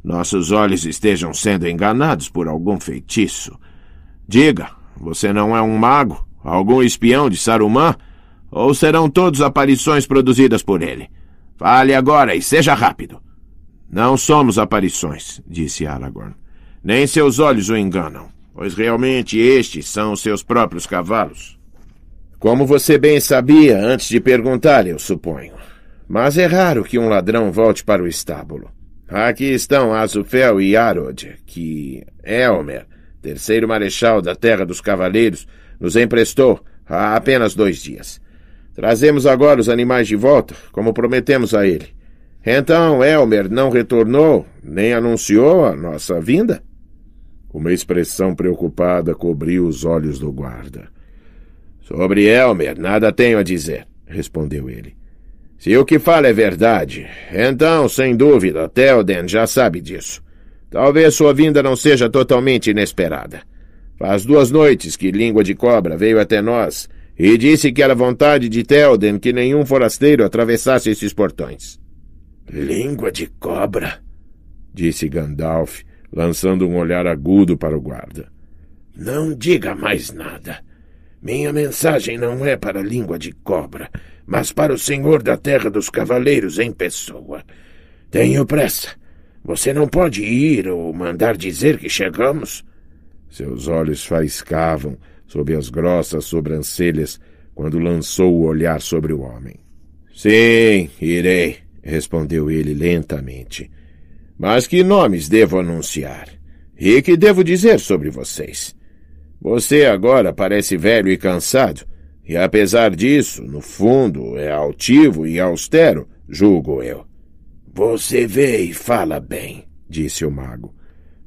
nossos olhos estejam sendo enganados por algum feitiço. Diga, você não é um mago? Algum espião de Saruman? Ou serão todos aparições produzidas por ele? Fale agora e seja rápido. Não somos aparições, disse Aragorn. Nem seus olhos o enganam pois realmente estes são seus próprios cavalos. Como você bem sabia antes de perguntar, eu suponho. Mas é raro que um ladrão volte para o estábulo. Aqui estão Azufel e Arod, que Elmer, terceiro marechal da Terra dos Cavaleiros, nos emprestou há apenas dois dias. Trazemos agora os animais de volta, como prometemos a ele. Então Elmer não retornou, nem anunciou a nossa vinda? Uma expressão preocupada cobriu os olhos do guarda. Sobre Elmer, nada tenho a dizer, respondeu ele. Se o que fala é verdade, então, sem dúvida, Telden já sabe disso. Talvez sua vinda não seja totalmente inesperada. Faz duas noites que Língua de Cobra veio até nós e disse que era vontade de Telden que nenhum forasteiro atravessasse esses portões. Língua de Cobra? disse Gandalf, lançando um olhar agudo para o guarda. Não diga mais nada. Minha mensagem não é para a língua de cobra, mas para o senhor da terra dos cavaleiros em pessoa. Tenho pressa. Você não pode ir ou mandar dizer que chegamos? Seus olhos faiscavam sob as grossas sobrancelhas quando lançou o olhar sobre o homem. Sim, irei, respondeu ele lentamente, mas que nomes devo anunciar? E que devo dizer sobre vocês? Você agora parece velho e cansado, e apesar disso, no fundo, é altivo e austero, julgo eu. Você vê e fala bem, disse o mago.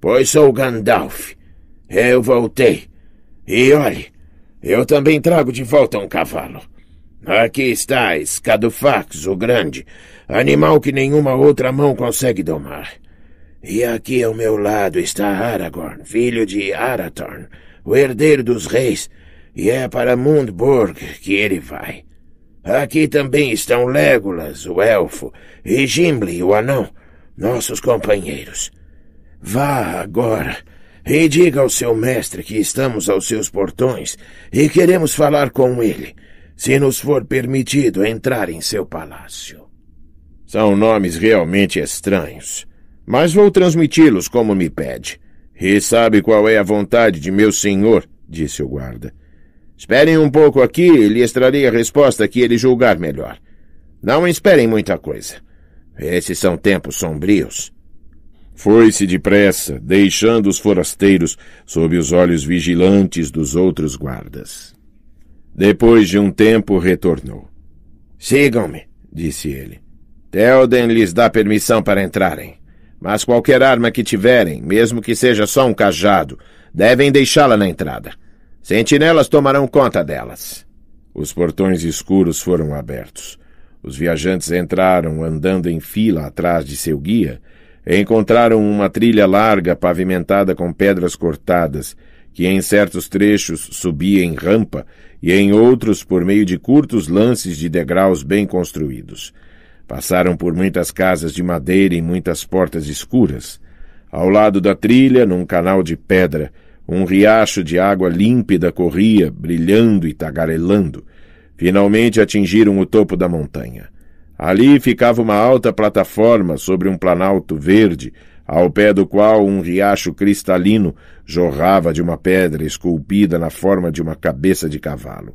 Pois sou Gandalf. Eu voltei. E olhe, eu também trago de volta um cavalo. Aqui está Escadufax, o Grande, animal que nenhuma outra mão consegue domar. E aqui ao meu lado está Aragorn, filho de Arathorn, o herdeiro dos reis, e é para Mundborg que ele vai. Aqui também estão Legolas, o elfo, e Gimli, o anão, nossos companheiros. Vá agora e diga ao seu mestre que estamos aos seus portões e queremos falar com ele, se nos for permitido entrar em seu palácio. São nomes realmente estranhos. Mas vou transmiti-los como me pede. E sabe qual é a vontade de meu senhor, disse o guarda. Esperem um pouco aqui e lhe extrarei a resposta que ele julgar melhor. Não esperem muita coisa. Esses são tempos sombrios. Foi-se depressa, deixando os forasteiros sob os olhos vigilantes dos outros guardas. Depois de um tempo retornou. Sigam-me, disse ele. Telden lhes dá permissão para entrarem. Mas qualquer arma que tiverem, mesmo que seja só um cajado, devem deixá-la na entrada. Sentinelas tomarão conta delas. Os portões escuros foram abertos. Os viajantes entraram andando em fila atrás de seu guia. E encontraram uma trilha larga pavimentada com pedras cortadas, que em certos trechos subia em rampa e em outros por meio de curtos lances de degraus bem construídos. Passaram por muitas casas de madeira e muitas portas escuras. Ao lado da trilha, num canal de pedra, um riacho de água límpida corria, brilhando e tagarelando. Finalmente atingiram o topo da montanha. Ali ficava uma alta plataforma sobre um planalto verde, ao pé do qual um riacho cristalino jorrava de uma pedra esculpida na forma de uma cabeça de cavalo.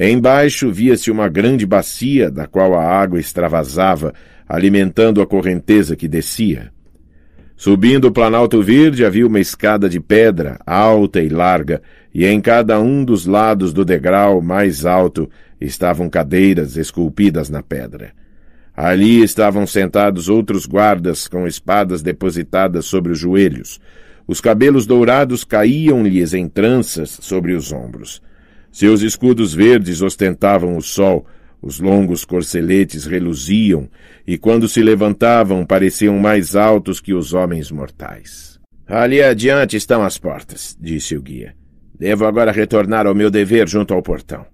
Embaixo via-se uma grande bacia, da qual a água extravasava, alimentando a correnteza que descia. Subindo o planalto verde havia uma escada de pedra, alta e larga, e em cada um dos lados do degrau mais alto estavam cadeiras esculpidas na pedra. Ali estavam sentados outros guardas com espadas depositadas sobre os joelhos. Os cabelos dourados caíam-lhes em tranças sobre os ombros. Seus escudos verdes ostentavam o sol, os longos corceletes reluziam, e quando se levantavam pareciam mais altos que os homens mortais. Ali adiante estão as portas, disse o guia. Devo agora retornar ao meu dever junto ao portão.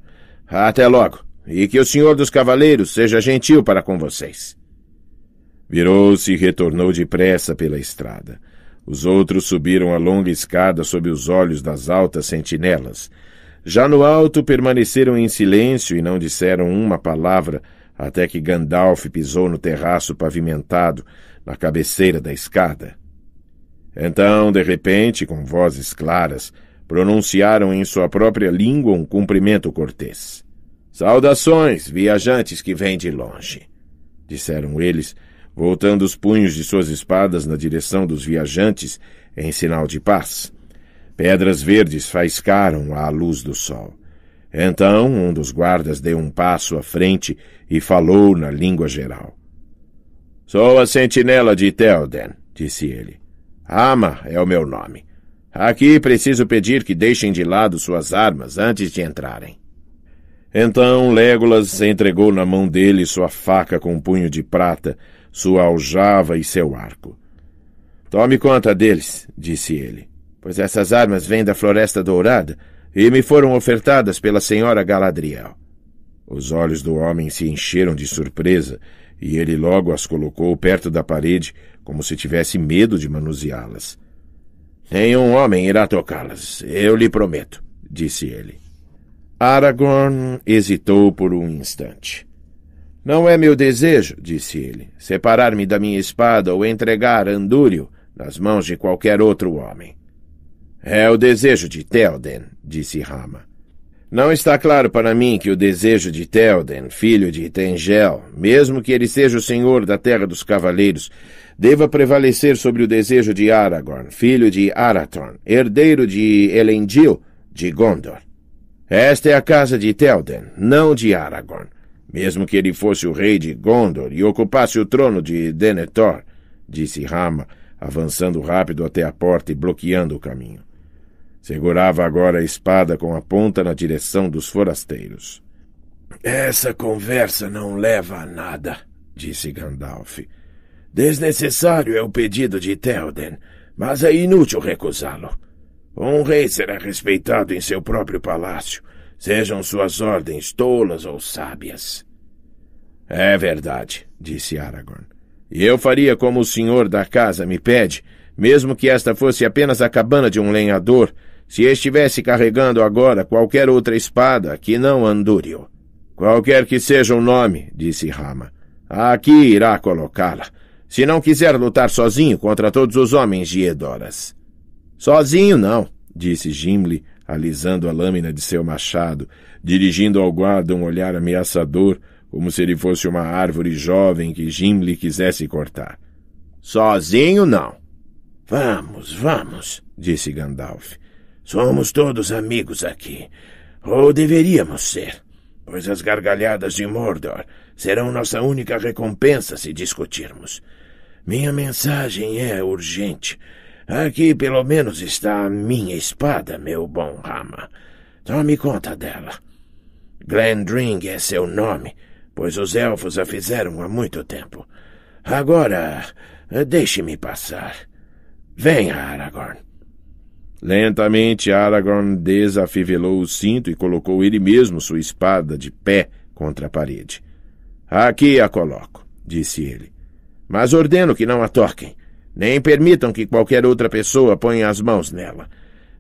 Até logo, e que o senhor dos cavaleiros seja gentil para com vocês. Virou-se e retornou depressa pela estrada. Os outros subiram a longa escada sob os olhos das altas sentinelas, já no alto permaneceram em silêncio e não disseram uma palavra, até que Gandalf pisou no terraço pavimentado, na cabeceira da escada. Então, de repente, com vozes claras, pronunciaram em sua própria língua um cumprimento cortês. Saudações, viajantes que vêm de longe, disseram eles, voltando os punhos de suas espadas na direção dos viajantes em sinal de paz. Pedras verdes faiscaram à luz do sol. Então um dos guardas deu um passo à frente e falou na língua geral. Sou a sentinela de Telden, disse ele. Ama é o meu nome. Aqui preciso pedir que deixem de lado suas armas antes de entrarem. Então Legolas entregou na mão dele sua faca com um punho de prata, sua aljava e seu arco. Tome conta deles, disse ele pois essas armas vêm da Floresta Dourada e me foram ofertadas pela senhora Galadriel. Os olhos do homem se encheram de surpresa e ele logo as colocou perto da parede, como se tivesse medo de manuseá-las. Nenhum homem irá tocá-las, eu lhe prometo, disse ele. Aragorn hesitou por um instante. Não é meu desejo, disse ele, separar-me da minha espada ou entregar Andúrio nas mãos de qualquer outro homem. É o desejo de Telden, disse Rama. Não está claro para mim que o desejo de Telden, filho de Tengel, mesmo que ele seja o senhor da Terra dos Cavaleiros, deva prevalecer sobre o desejo de Aragorn, filho de Arathorn, herdeiro de Elendil, de Gondor. Esta é a casa de Telden, não de Aragorn. Mesmo que ele fosse o rei de Gondor e ocupasse o trono de Denethor, disse Rama, avançando rápido até a porta e bloqueando o caminho. Segurava agora a espada com a ponta na direção dos forasteiros. Essa conversa não leva a nada, disse Gandalf. Desnecessário é o pedido de Théoden, mas é inútil recusá-lo. Um rei será respeitado em seu próprio palácio, sejam suas ordens tolas ou sábias. É verdade, disse Aragorn. E eu faria como o senhor da casa me pede, mesmo que esta fosse apenas a cabana de um lenhador, se estivesse carregando agora qualquer outra espada que não Andúrio. Qualquer que seja o nome, disse Rama, aqui irá colocá-la, se não quiser lutar sozinho contra todos os homens de Edoras. Sozinho não, disse Gimli, alisando a lâmina de seu machado, dirigindo ao guarda um olhar ameaçador, como se ele fosse uma árvore jovem que Gimli quisesse cortar. Sozinho não. Vamos, vamos, disse Gandalf. Somos todos amigos aqui. Ou deveríamos ser, pois as gargalhadas de Mordor serão nossa única recompensa se discutirmos. Minha mensagem é urgente. Aqui pelo menos está a minha espada, meu bom Rama. Tome conta dela. Glendring é seu nome, pois os elfos a fizeram há muito tempo. Agora, deixe-me passar. Venha, Aragorn. Lentamente Aragorn desafivelou o cinto e colocou ele mesmo sua espada de pé contra a parede. Aqui a coloco, disse ele. Mas ordeno que não a toquem, nem permitam que qualquer outra pessoa ponha as mãos nela.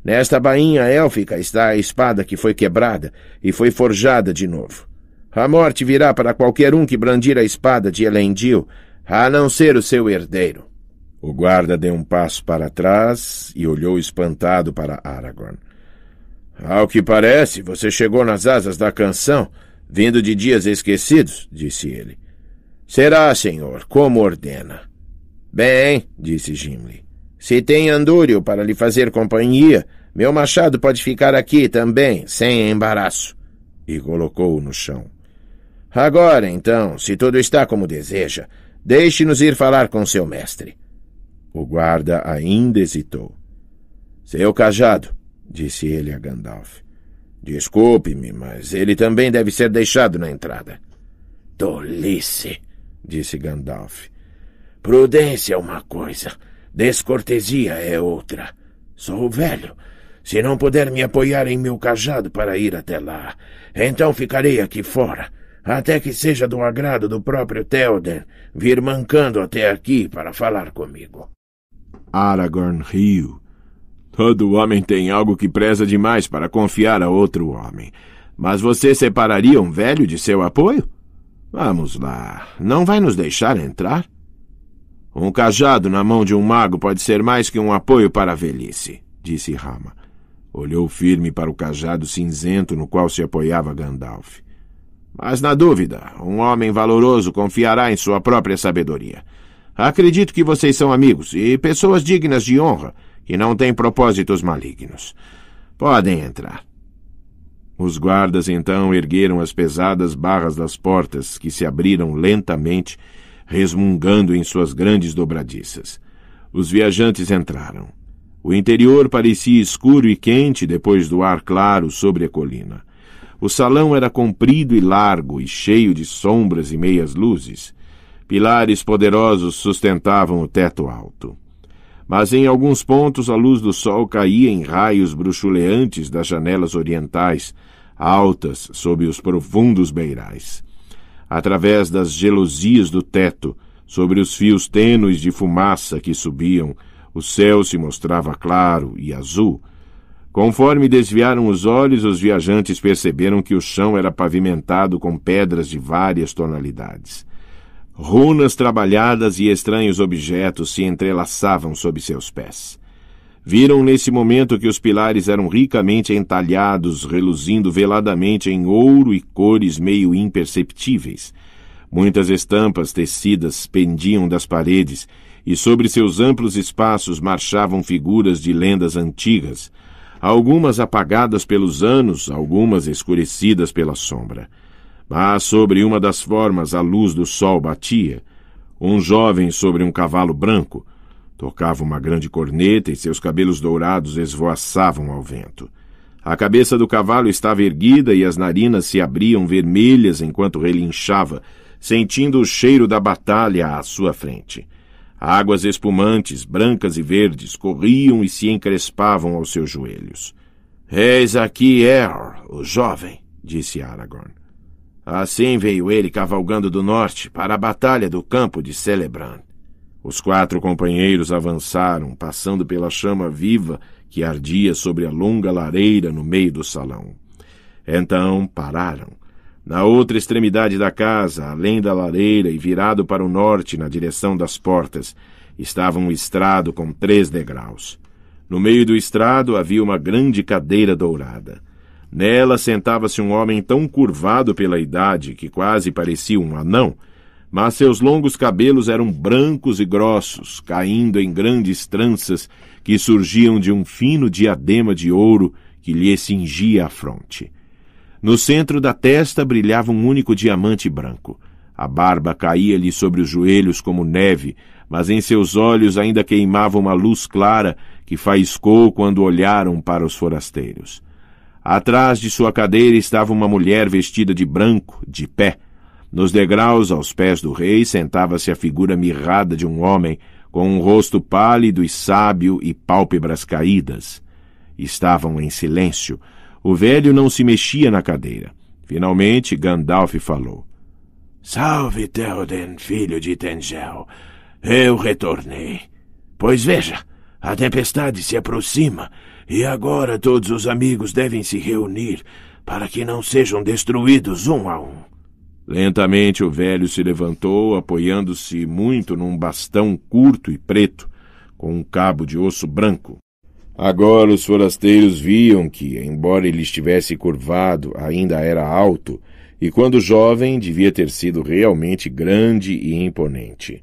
Nesta bainha élfica está a espada que foi quebrada e foi forjada de novo. A morte virá para qualquer um que brandir a espada de Elendil, a não ser o seu herdeiro. O guarda deu um passo para trás e olhou espantado para Aragorn. Ao que parece, você chegou nas asas da canção, vindo de dias esquecidos, disse ele. Será, senhor, como ordena. Bem, disse Gimli. Se tem Andúrio para lhe fazer companhia, meu machado pode ficar aqui também, sem embaraço. E colocou-o no chão. Agora, então, se tudo está como deseja, deixe-nos ir falar com seu mestre. O guarda ainda hesitou. Seu cajado, disse ele a Gandalf. Desculpe-me, mas ele também deve ser deixado na entrada. Tolice, disse Gandalf. Prudência é uma coisa, descortesia é outra. Sou velho. Se não puder me apoiar em meu cajado para ir até lá, então ficarei aqui fora, até que seja do agrado do próprio Theoden vir mancando até aqui para falar comigo. Aragorn riu. Todo homem tem algo que preza demais para confiar a outro homem. Mas você separaria um velho de seu apoio? Vamos lá, não vai nos deixar entrar? Um cajado na mão de um mago pode ser mais que um apoio para a velhice, disse Rama. Olhou firme para o cajado cinzento no qual se apoiava Gandalf. Mas na dúvida, um homem valoroso confiará em sua própria sabedoria. Acredito que vocês são amigos e pessoas dignas de honra, que não têm propósitos malignos. Podem entrar. Os guardas então ergueram as pesadas barras das portas, que se abriram lentamente, resmungando em suas grandes dobradiças. Os viajantes entraram. O interior parecia escuro e quente depois do ar claro sobre a colina. O salão era comprido e largo e cheio de sombras e meias luzes. Pilares poderosos sustentavam o teto alto. Mas em alguns pontos a luz do sol caía em raios bruxuleantes das janelas orientais, altas sob os profundos beirais. Através das gelosias do teto, sobre os fios tênues de fumaça que subiam, o céu se mostrava claro e azul. Conforme desviaram os olhos, os viajantes perceberam que o chão era pavimentado com pedras de várias tonalidades. Runas trabalhadas e estranhos objetos se entrelaçavam sob seus pés. Viram nesse momento que os pilares eram ricamente entalhados, reluzindo veladamente em ouro e cores meio imperceptíveis. Muitas estampas tecidas pendiam das paredes, e sobre seus amplos espaços marchavam figuras de lendas antigas, algumas apagadas pelos anos, algumas escurecidas pela sombra. Mas sobre uma das formas a luz do sol batia. Um jovem sobre um cavalo branco tocava uma grande corneta e seus cabelos dourados esvoaçavam ao vento. A cabeça do cavalo estava erguida e as narinas se abriam vermelhas enquanto relinchava, sentindo o cheiro da batalha à sua frente. Águas espumantes, brancas e verdes, corriam e se encrespavam aos seus joelhos. Eis aqui Er, o jovem, disse Aragorn. Assim veio ele cavalgando do norte para a batalha do campo de Celebrand. Os quatro companheiros avançaram, passando pela chama viva que ardia sobre a longa lareira no meio do salão. Então pararam. Na outra extremidade da casa, além da lareira e virado para o norte na direção das portas, estava um estrado com três degraus. No meio do estrado havia uma grande cadeira dourada. Nela sentava-se um homem tão curvado pela idade que quase parecia um anão, mas seus longos cabelos eram brancos e grossos, caindo em grandes tranças que surgiam de um fino diadema de ouro que lhe cingia a fronte. No centro da testa brilhava um único diamante branco. A barba caía-lhe sobre os joelhos como neve, mas em seus olhos ainda queimava uma luz clara que faiscou quando olharam para os forasteiros. Atrás de sua cadeira estava uma mulher vestida de branco, de pé. Nos degraus aos pés do rei sentava-se a figura mirrada de um homem, com um rosto pálido e sábio e pálpebras caídas. Estavam em silêncio. O velho não se mexia na cadeira. Finalmente, Gandalf falou. Salve, Theoden, filho de Tengel. Eu retornei. Pois veja, a tempestade se aproxima e agora todos os amigos devem se reunir para que não sejam destruídos um a um. Lentamente o velho se levantou, apoiando-se muito num bastão curto e preto, com um cabo de osso branco. Agora os forasteiros viam que, embora ele estivesse curvado, ainda era alto, e quando jovem devia ter sido realmente grande e imponente.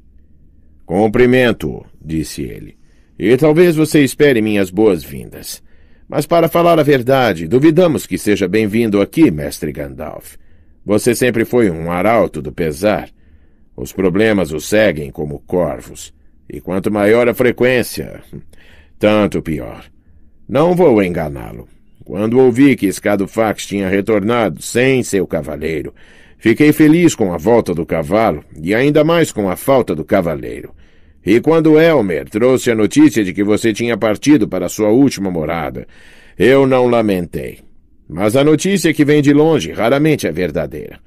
Cumprimento, disse ele. E talvez você espere minhas boas-vindas. Mas, para falar a verdade, duvidamos que seja bem-vindo aqui, mestre Gandalf. Você sempre foi um arauto do pesar. Os problemas o seguem como corvos. E quanto maior a frequência, [LAUGHS] tanto pior. Não vou enganá-lo. Quando ouvi que Escadofax tinha retornado sem seu cavaleiro, fiquei feliz com a volta do cavalo e ainda mais com a falta do cavaleiro. E quando Elmer trouxe a notícia de que você tinha partido para sua última morada, eu não lamentei. Mas a notícia que vem de longe raramente é verdadeira.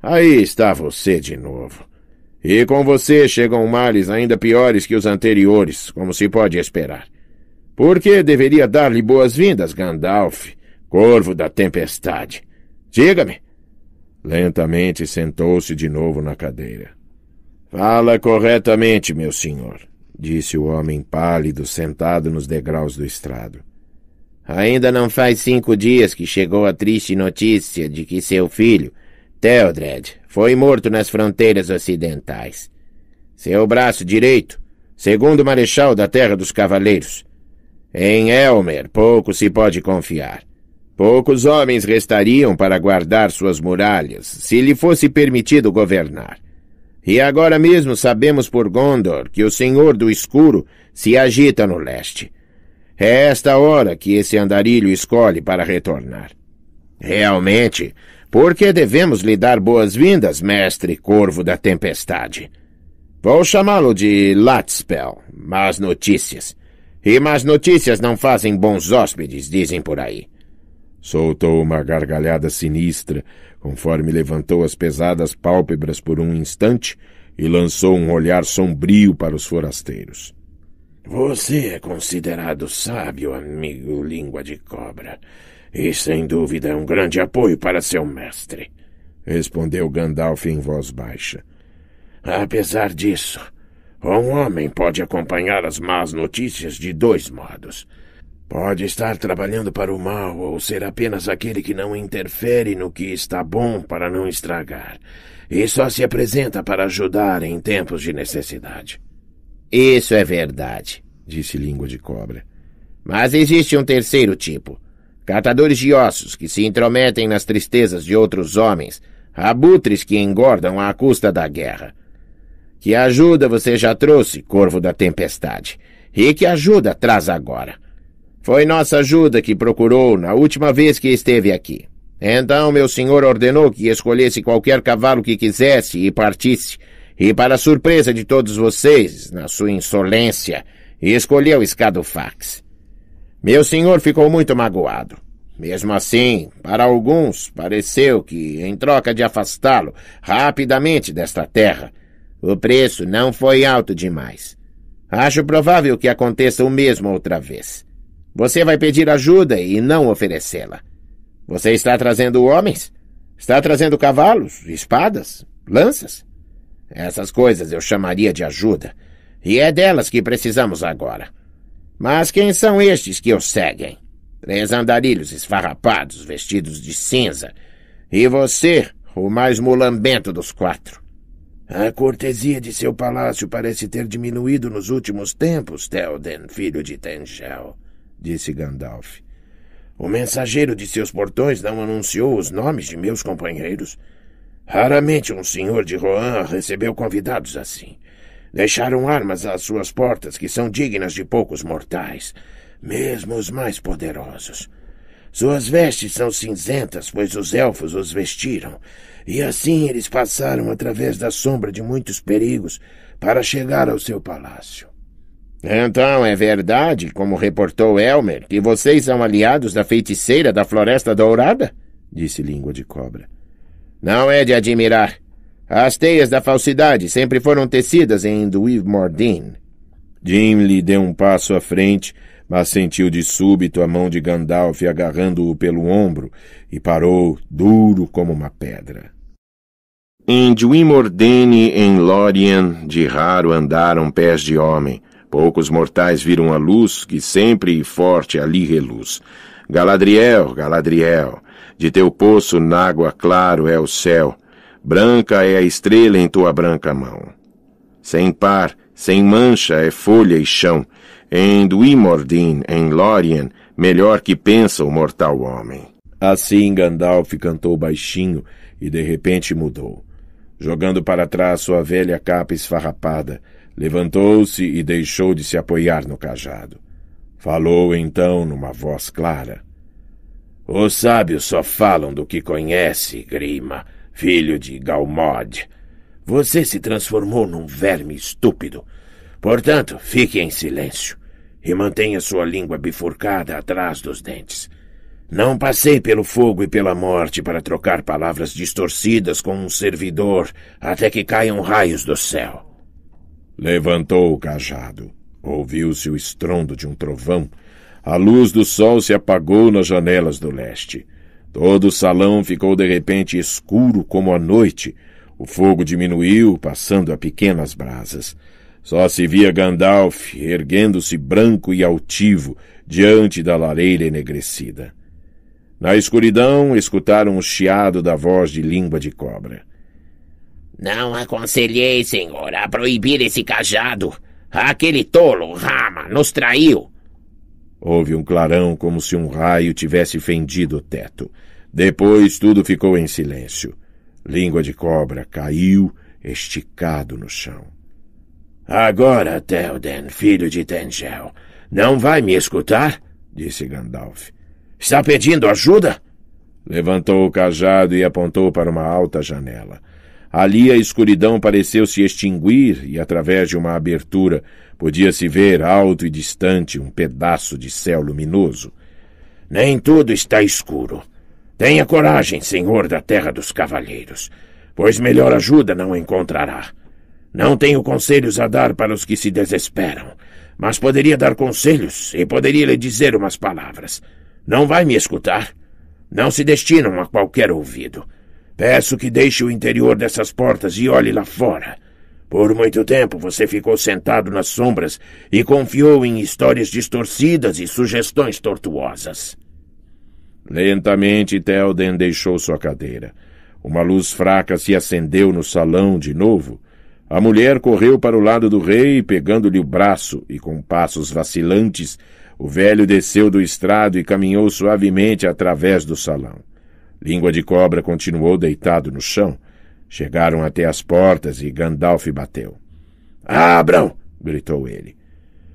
Aí está você de novo. E com você chegam males ainda piores que os anteriores, como se pode esperar. Por que deveria dar-lhe boas-vindas, Gandalf, corvo da tempestade? Diga-me. Lentamente sentou-se de novo na cadeira. Fala corretamente, meu senhor, disse o homem pálido sentado nos degraus do estrado. Ainda não faz cinco dias que chegou a triste notícia de que seu filho, Theodred, foi morto nas fronteiras ocidentais. Seu braço direito, segundo marechal da Terra dos Cavaleiros. Em Elmer pouco se pode confiar. Poucos homens restariam para guardar suas muralhas se lhe fosse permitido governar. E agora mesmo sabemos por Gondor que o Senhor do Escuro se agita no leste. É esta hora que esse andarilho escolhe para retornar. Realmente, por que devemos lhe dar boas-vindas, mestre Corvo da Tempestade? Vou chamá-lo de Latspel, más notícias. E más notícias não fazem bons hóspedes, dizem por aí. Soltou uma gargalhada sinistra, conforme levantou as pesadas pálpebras por um instante e lançou um olhar sombrio para os forasteiros. Você é considerado sábio, amigo Língua de Cobra, e sem dúvida é um grande apoio para seu mestre, respondeu Gandalf em voz baixa. Apesar disso, um homem pode acompanhar as más notícias de dois modos. Pode estar trabalhando para o mal ou ser apenas aquele que não interfere no que está bom para não estragar, e só se apresenta para ajudar em tempos de necessidade. Isso é verdade, disse Língua de Cobra. Mas existe um terceiro tipo: catadores de ossos que se intrometem nas tristezas de outros homens, abutres que engordam à custa da guerra. Que ajuda você já trouxe, corvo da tempestade, e que ajuda traz agora. Foi nossa ajuda que procurou na última vez que esteve aqui. Então meu senhor ordenou que escolhesse qualquer cavalo que quisesse e partisse. E para surpresa de todos vocês, na sua insolência, escolheu Escadofax. Meu senhor ficou muito magoado. Mesmo assim, para alguns, pareceu que, em troca de afastá-lo rapidamente desta terra, o preço não foi alto demais. Acho provável que aconteça o mesmo outra vez. Você vai pedir ajuda e não oferecê-la. Você está trazendo homens? Está trazendo cavalos, espadas, lanças? Essas coisas eu chamaria de ajuda. E é delas que precisamos agora. Mas quem são estes que os seguem? Três andarilhos esfarrapados, vestidos de cinza. E você, o mais mulambento dos quatro. A cortesia de seu palácio parece ter diminuído nos últimos tempos, Telden, filho de Tengel disse Gandalf. O mensageiro de seus portões não anunciou os nomes de meus companheiros. Raramente um senhor de Rohan recebeu convidados assim. Deixaram armas às suas portas que são dignas de poucos mortais, mesmo os mais poderosos. Suas vestes são cinzentas, pois os elfos os vestiram, e assim eles passaram através da sombra de muitos perigos para chegar ao seu palácio. Então é verdade, como reportou Elmer, que vocês são aliados da feiticeira da Floresta Dourada? disse Língua de Cobra. Não é de admirar. As teias da falsidade sempre foram tecidas em Dweeb Mordin. Jim lhe deu um passo à frente, mas sentiu de súbito a mão de Gandalf agarrando-o pelo ombro e parou, duro como uma pedra. Em e em Lórien, de raro andaram pés de homem, Poucos mortais viram a luz que sempre e forte ali reluz. Galadriel, Galadriel, de teu poço na água claro é o céu, branca é a estrela em tua branca mão. Sem par, sem mancha é folha e chão, em Duimordin, em Lórien, melhor que pensa o mortal homem. Assim Gandalf cantou baixinho e de repente mudou. Jogando para trás sua velha capa esfarrapada, Levantou-se e deixou de se apoiar no cajado. Falou então numa voz clara: Os sábios só falam do que conhece, Grima, filho de Galmod. Você se transformou num verme estúpido. Portanto, fique em silêncio e mantenha sua língua bifurcada atrás dos dentes. Não passei pelo fogo e pela morte para trocar palavras distorcidas com um servidor até que caiam raios do céu. Levantou o cajado. Ouviu-se o estrondo de um trovão. A luz do sol se apagou nas janelas do leste. Todo o salão ficou de repente escuro como a noite. O fogo diminuiu, passando a pequenas brasas. Só se via Gandalf erguendo-se branco e altivo diante da lareira enegrecida. Na escuridão, escutaram o chiado da voz de língua de cobra. Não aconselhei, senhor, a proibir esse cajado. Aquele tolo, Rama, nos traiu. Houve um clarão como se um raio tivesse fendido o teto. Depois tudo ficou em silêncio. Língua de cobra caiu, esticado no chão. Agora, Telden, filho de Tengel, não vai me escutar? disse Gandalf. Está pedindo ajuda? Levantou o cajado e apontou para uma alta janela. Ali a escuridão pareceu se extinguir e, através de uma abertura, podia-se ver alto e distante um pedaço de céu luminoso. Nem tudo está escuro. Tenha coragem, senhor da terra dos Cavaleiros, pois melhor ajuda não encontrará. Não tenho conselhos a dar para os que se desesperam, mas poderia dar conselhos e poderia lhe dizer umas palavras. Não vai me escutar? Não se destinam a qualquer ouvido. Peço que deixe o interior dessas portas e olhe lá fora. Por muito tempo você ficou sentado nas sombras e confiou em histórias distorcidas e sugestões tortuosas. Lentamente Telden deixou sua cadeira. Uma luz fraca se acendeu no salão de novo. A mulher correu para o lado do rei, pegando-lhe o braço, e com passos vacilantes, o velho desceu do estrado e caminhou suavemente através do salão. Língua de Cobra continuou deitado no chão. Chegaram até as portas e Gandalf bateu. Abram! gritou ele.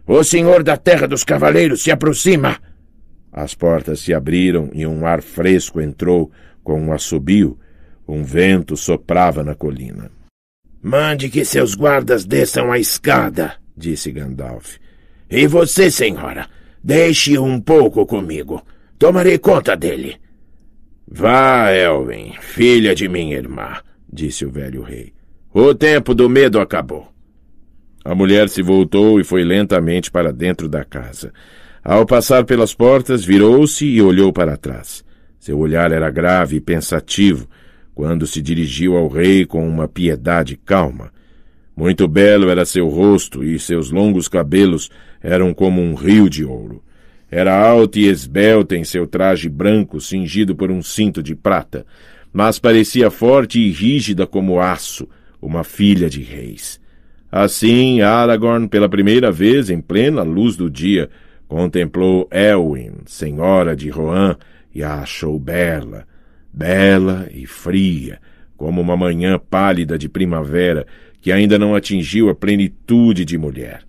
O Senhor da Terra dos Cavaleiros se aproxima! As portas se abriram e um ar fresco entrou com um assobio. Um vento soprava na colina. Mande que seus guardas desçam a escada, disse Gandalf. E você, senhora, deixe um pouco comigo. Tomarei conta dele. Vá, Elven, filha de minha irmã, disse o velho rei. O tempo do medo acabou. A mulher se voltou e foi lentamente para dentro da casa. Ao passar pelas portas, virou-se e olhou para trás. Seu olhar era grave e pensativo quando se dirigiu ao rei com uma piedade calma. Muito belo era seu rosto e seus longos cabelos eram como um rio de ouro. Era alta e esbelta em seu traje branco, cingido por um cinto de prata, mas parecia forte e rígida como aço, uma filha de reis. Assim, Aragorn, pela primeira vez em plena luz do dia, contemplou Elwin, senhora de Rohan, e a achou bela, bela e fria, como uma manhã pálida de primavera que ainda não atingiu a plenitude de mulher.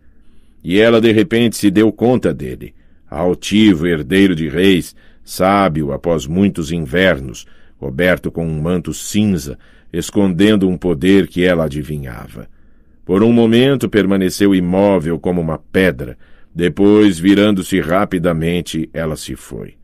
E ela de repente se deu conta dele altivo herdeiro de reis, sábio após muitos invernos, coberto com um manto cinza, escondendo um poder que ela adivinhava. Por um momento permaneceu imóvel como uma pedra, depois, virando-se rapidamente, ela se foi.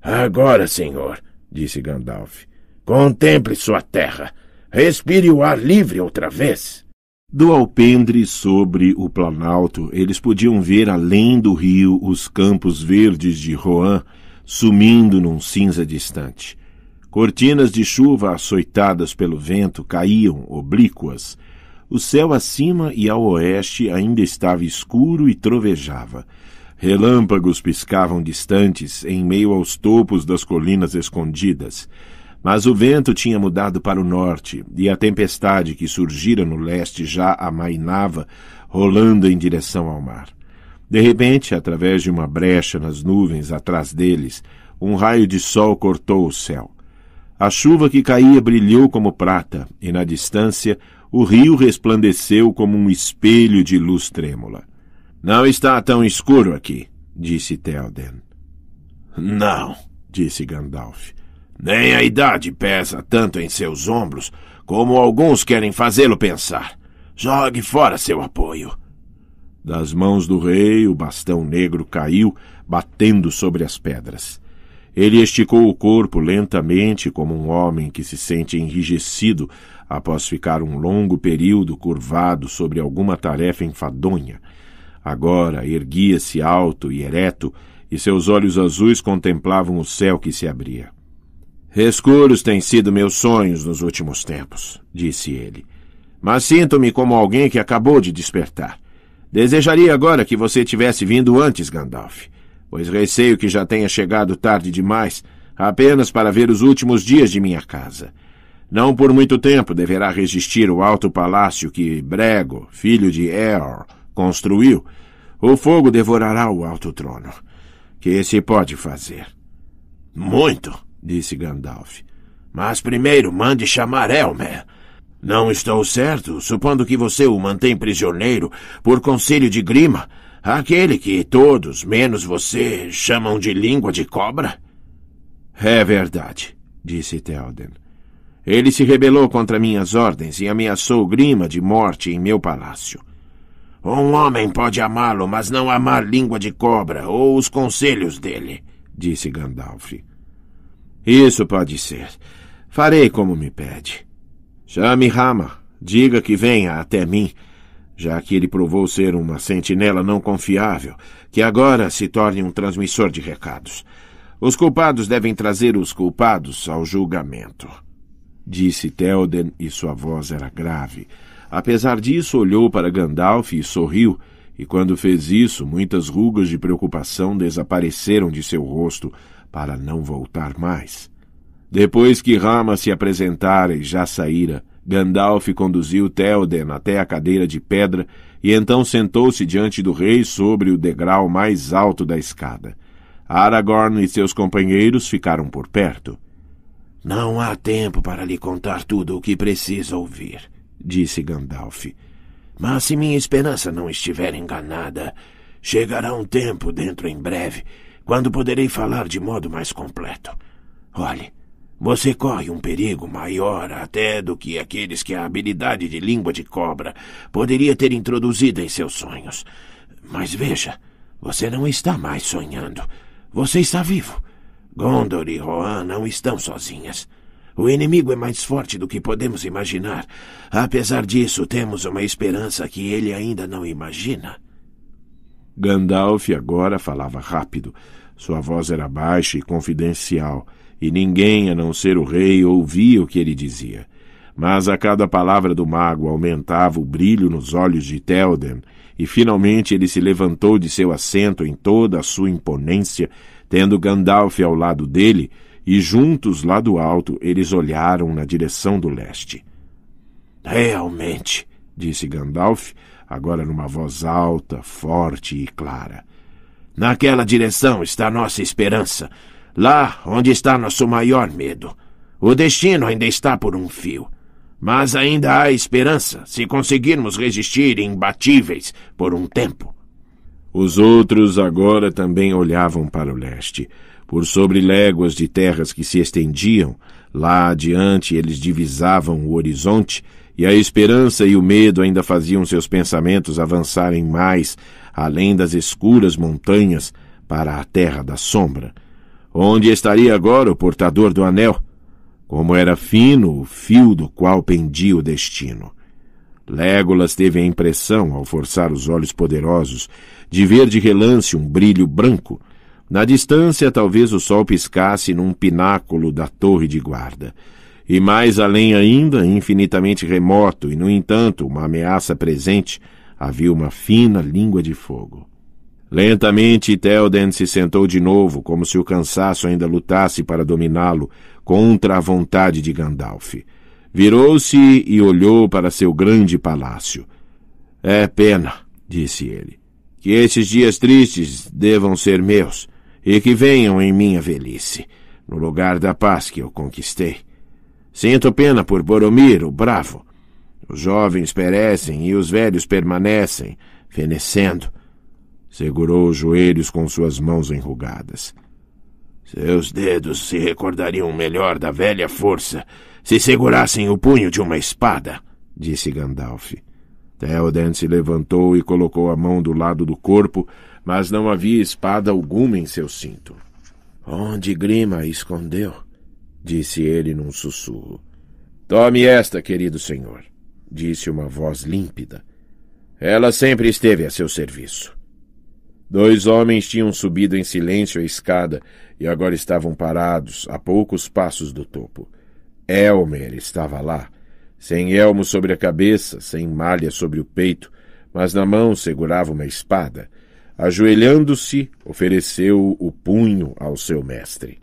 Agora, senhor, disse Gandalf, contemple sua terra. Respire o ar livre outra vez. Do alpendre sobre o Planalto, eles podiam ver além do rio os campos verdes de Roan, sumindo num cinza distante. Cortinas de chuva açoitadas pelo vento caíam oblíquas. O céu acima e ao oeste ainda estava escuro e trovejava. Relâmpagos piscavam distantes em meio aos topos das colinas escondidas. Mas o vento tinha mudado para o norte, e a tempestade que surgira no leste já amainava, rolando em direção ao mar. De repente, através de uma brecha nas nuvens atrás deles, um raio de sol cortou o céu. A chuva que caía brilhou como prata, e na distância o rio resplandeceu como um espelho de luz trêmula. Não está tão escuro aqui, disse Telden. Não, disse Gandalf. Nem a idade pesa tanto em seus ombros como alguns querem fazê-lo pensar. Jogue fora seu apoio. Das mãos do rei, o bastão negro caiu, batendo sobre as pedras. Ele esticou o corpo lentamente, como um homem que se sente enrijecido após ficar um longo período curvado sobre alguma tarefa enfadonha. Agora erguia-se alto e ereto, e seus olhos azuis contemplavam o céu que se abria. Escuros têm sido meus sonhos nos últimos tempos, disse ele. Mas sinto-me como alguém que acabou de despertar. Desejaria agora que você tivesse vindo antes, Gandalf, pois receio que já tenha chegado tarde demais apenas para ver os últimos dias de minha casa. Não por muito tempo deverá resistir o alto palácio que Brego, filho de Eor, construiu. O fogo devorará o alto trono. Que se pode fazer? Muito! disse Gandalf. Mas primeiro mande chamar Elmer. Não estou certo, supondo que você o mantém prisioneiro por conselho de Grima, aquele que todos, menos você, chamam de língua de cobra? É verdade, disse Theoden. Ele se rebelou contra minhas ordens e ameaçou Grima de morte em meu palácio. Um homem pode amá-lo, mas não amar língua de cobra ou os conselhos dele, disse Gandalf. Isso pode ser. Farei como me pede. Chame Rama. Diga que venha até mim, já que ele provou ser uma sentinela não confiável, que agora se torne um transmissor de recados. Os culpados devem trazer os culpados ao julgamento. Disse Telden e sua voz era grave. Apesar disso, olhou para Gandalf e sorriu, e quando fez isso, muitas rugas de preocupação desapareceram de seu rosto, para não voltar mais. Depois que Rama se apresentara e já saíra, Gandalf conduziu Théoden até a cadeira de pedra e então sentou-se diante do rei sobre o degrau mais alto da escada. Aragorn e seus companheiros ficaram por perto. Não há tempo para lhe contar tudo o que precisa ouvir, disse Gandalf. Mas se minha esperança não estiver enganada, chegará um tempo dentro em breve quando poderei falar de modo mais completo. Olhe, você corre um perigo maior até do que aqueles que a habilidade de língua de cobra poderia ter introduzido em seus sonhos. Mas veja, você não está mais sonhando. Você está vivo. Gondor e Rohan não estão sozinhas. O inimigo é mais forte do que podemos imaginar. Apesar disso, temos uma esperança que ele ainda não imagina. Gandalf agora falava rápido, sua voz era baixa e confidencial, e ninguém, a não ser o rei, ouvia o que ele dizia. Mas a cada palavra do mago aumentava o brilho nos olhos de Telden, e finalmente ele se levantou de seu assento em toda a sua imponência, tendo Gandalf ao lado dele, e juntos lá do alto eles olharam na direção do leste. Realmente, disse Gandalf, agora numa voz alta, forte e clara. Naquela direção está nossa esperança. Lá onde está nosso maior medo. O destino ainda está por um fio. Mas ainda há esperança se conseguirmos resistir imbatíveis por um tempo. Os outros agora também olhavam para o leste. Por sobre léguas de terras que se estendiam, lá adiante eles divisavam o horizonte, e a esperança e o medo ainda faziam seus pensamentos avançarem mais além das escuras montanhas, para a terra da sombra. Onde estaria agora o portador do anel? Como era fino o fio do qual pendia o destino. Légolas teve a impressão, ao forçar os olhos poderosos, de ver de relance um brilho branco. Na distância, talvez o sol piscasse num pináculo da torre de guarda. E mais além ainda, infinitamente remoto e, no entanto, uma ameaça presente, Havia uma fina língua de fogo. Lentamente, Telden se sentou de novo, como se o cansaço ainda lutasse para dominá-lo, contra a vontade de Gandalf. Virou-se e olhou para seu grande palácio. É pena, disse ele, que esses dias tristes devam ser meus, e que venham em minha velhice, no lugar da paz que eu conquistei. Sinto pena por Boromir, o bravo, os jovens perecem e os velhos permanecem, fenecendo. Segurou os joelhos com suas mãos enrugadas. Seus dedos se recordariam melhor da velha força se segurassem o punho de uma espada, disse Gandalf. Theoden se levantou e colocou a mão do lado do corpo, mas não havia espada alguma em seu cinto. Onde Grima a escondeu? disse ele num sussurro. Tome esta, querido senhor disse uma voz límpida. Ela sempre esteve a seu serviço. Dois homens tinham subido em silêncio a escada e agora estavam parados a poucos passos do topo. Elmer estava lá, sem elmo sobre a cabeça, sem malha sobre o peito, mas na mão segurava uma espada. Ajoelhando-se, ofereceu o punho ao seu mestre.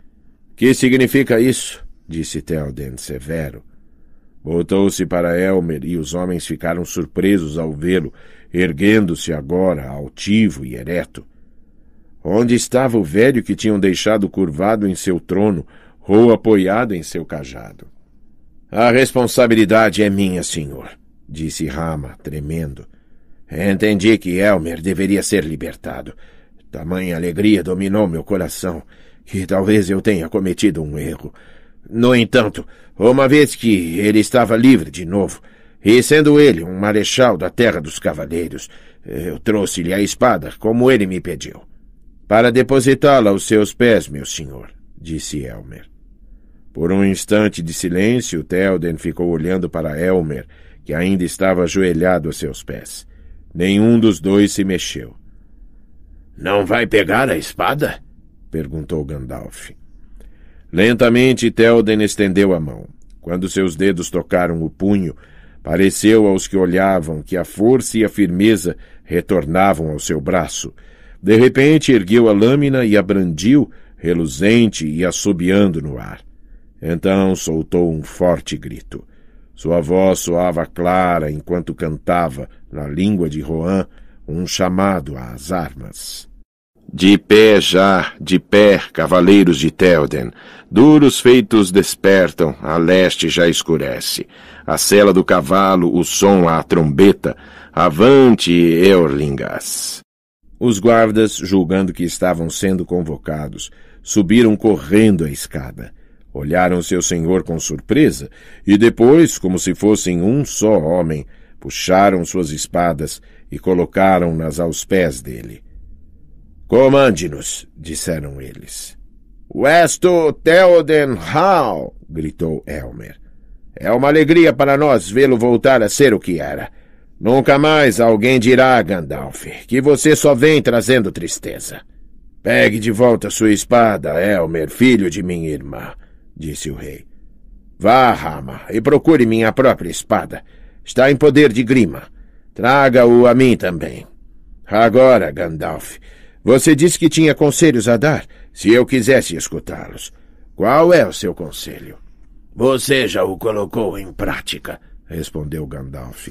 Que significa isso? disse Telden severo. Voltou-se para Elmer e os homens ficaram surpresos ao vê-lo, erguendo-se agora, altivo e ereto. Onde estava o velho que tinham deixado curvado em seu trono ou apoiado em seu cajado? A responsabilidade é minha, senhor, disse Rama, tremendo. Entendi que Elmer deveria ser libertado. Tamanha alegria dominou meu coração que talvez eu tenha cometido um erro. No entanto, uma vez que ele estava livre de novo, e sendo ele um marechal da terra dos cavaleiros, eu trouxe-lhe a espada, como ele me pediu. Para depositá-la aos seus pés, meu senhor, disse Elmer. Por um instante de silêncio, Théoden ficou olhando para Elmer, que ainda estava ajoelhado a seus pés. Nenhum dos dois se mexeu. Não vai pegar a espada? perguntou Gandalf. Lentamente Telden estendeu a mão. Quando seus dedos tocaram o punho, pareceu aos que olhavam que a força e a firmeza retornavam ao seu braço. De repente ergueu a lâmina e a brandiu, reluzente e assobiando no ar. Então soltou um forte grito. Sua voz soava clara enquanto cantava, na língua de Rohan, um chamado às armas. De pé já, de pé, cavaleiros de Telden. Duros feitos despertam, a leste já escurece. A cela do cavalo, o som à trombeta. Avante, Eorlingas! Os guardas, julgando que estavam sendo convocados, subiram correndo a escada. Olharam seu senhor com surpresa e depois, como se fossem um só homem, puxaram suas espadas e colocaram-nas aos pés dele. Comande-nos, disseram eles. Westo Hall, gritou Elmer. É uma alegria para nós vê-lo voltar a ser o que era. Nunca mais alguém dirá, Gandalf, que você só vem trazendo tristeza. Pegue de volta sua espada, Elmer, filho de minha irmã, disse o rei. Vá, Rama, e procure minha própria espada. Está em poder de Grima. Traga-o a mim também. Agora, Gandalf, você disse que tinha conselhos a dar, se eu quisesse escutá-los. Qual é o seu conselho? Você já o colocou em prática, respondeu Gandalf.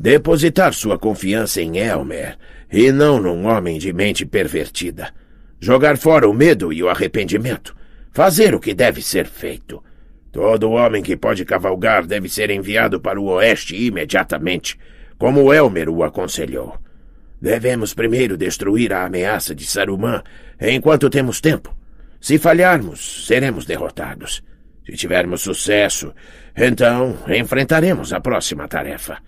Depositar sua confiança em Elmer e não num homem de mente pervertida. Jogar fora o medo e o arrependimento. Fazer o que deve ser feito. Todo homem que pode cavalgar deve ser enviado para o oeste imediatamente, como Elmer o aconselhou. Devemos primeiro destruir a ameaça de Saruman enquanto temos tempo. Se falharmos, seremos derrotados. Se tivermos sucesso, então enfrentaremos a próxima tarefa.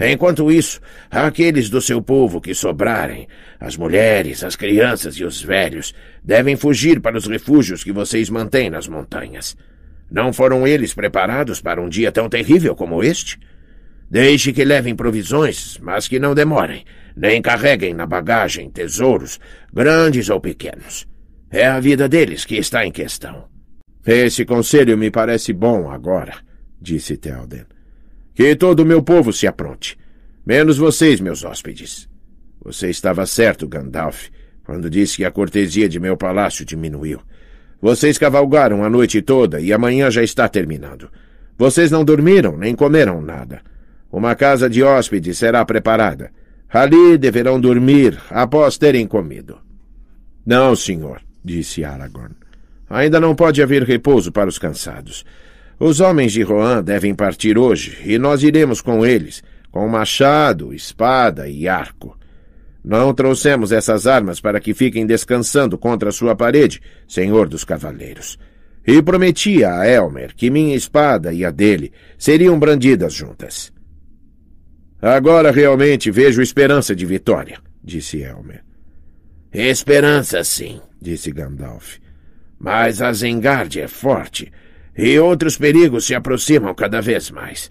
Enquanto isso, aqueles do seu povo que sobrarem, as mulheres, as crianças e os velhos, devem fugir para os refúgios que vocês mantêm nas montanhas. Não foram eles preparados para um dia tão terrível como este? Deixe que levem provisões, mas que não demorem nem carreguem na bagagem tesouros, grandes ou pequenos. É a vida deles que está em questão. Esse conselho me parece bom agora, disse Telden. Que todo o meu povo se apronte, menos vocês, meus hóspedes. Você estava certo, Gandalf, quando disse que a cortesia de meu palácio diminuiu. Vocês cavalgaram a noite toda e amanhã já está terminando. Vocês não dormiram nem comeram nada. Uma casa de hóspedes será preparada Ali deverão dormir após terem comido. Não, senhor, disse Aragorn. Ainda não pode haver repouso para os cansados. Os homens de Rohan devem partir hoje, e nós iremos com eles, com machado, espada e arco. Não trouxemos essas armas para que fiquem descansando contra sua parede, senhor dos cavaleiros. E prometi a Elmer que minha espada e a dele seriam brandidas juntas. Agora realmente vejo esperança de vitória, disse Elmer. Esperança, sim, disse Gandalf. Mas a Zengard é forte e outros perigos se aproximam cada vez mais.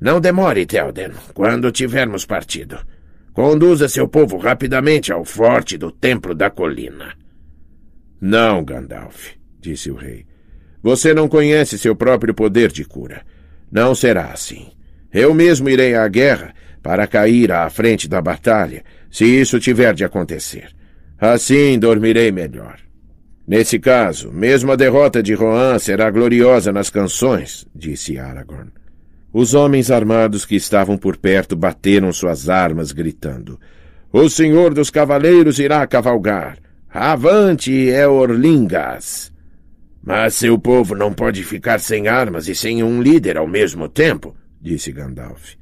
Não demore, Telden, quando tivermos partido. Conduza seu povo rapidamente ao forte do Templo da Colina. Não, Gandalf, disse o rei. Você não conhece seu próprio poder de cura. Não será assim. Eu mesmo irei à guerra para cair à frente da batalha, se isso tiver de acontecer. Assim dormirei melhor. Nesse caso, mesmo a derrota de Rohan será gloriosa nas canções, disse Aragorn. Os homens armados que estavam por perto bateram suas armas, gritando: O Senhor dos Cavaleiros irá cavalgar! Avante, Orlingas! Mas seu povo não pode ficar sem armas e sem um líder ao mesmo tempo, disse Gandalf.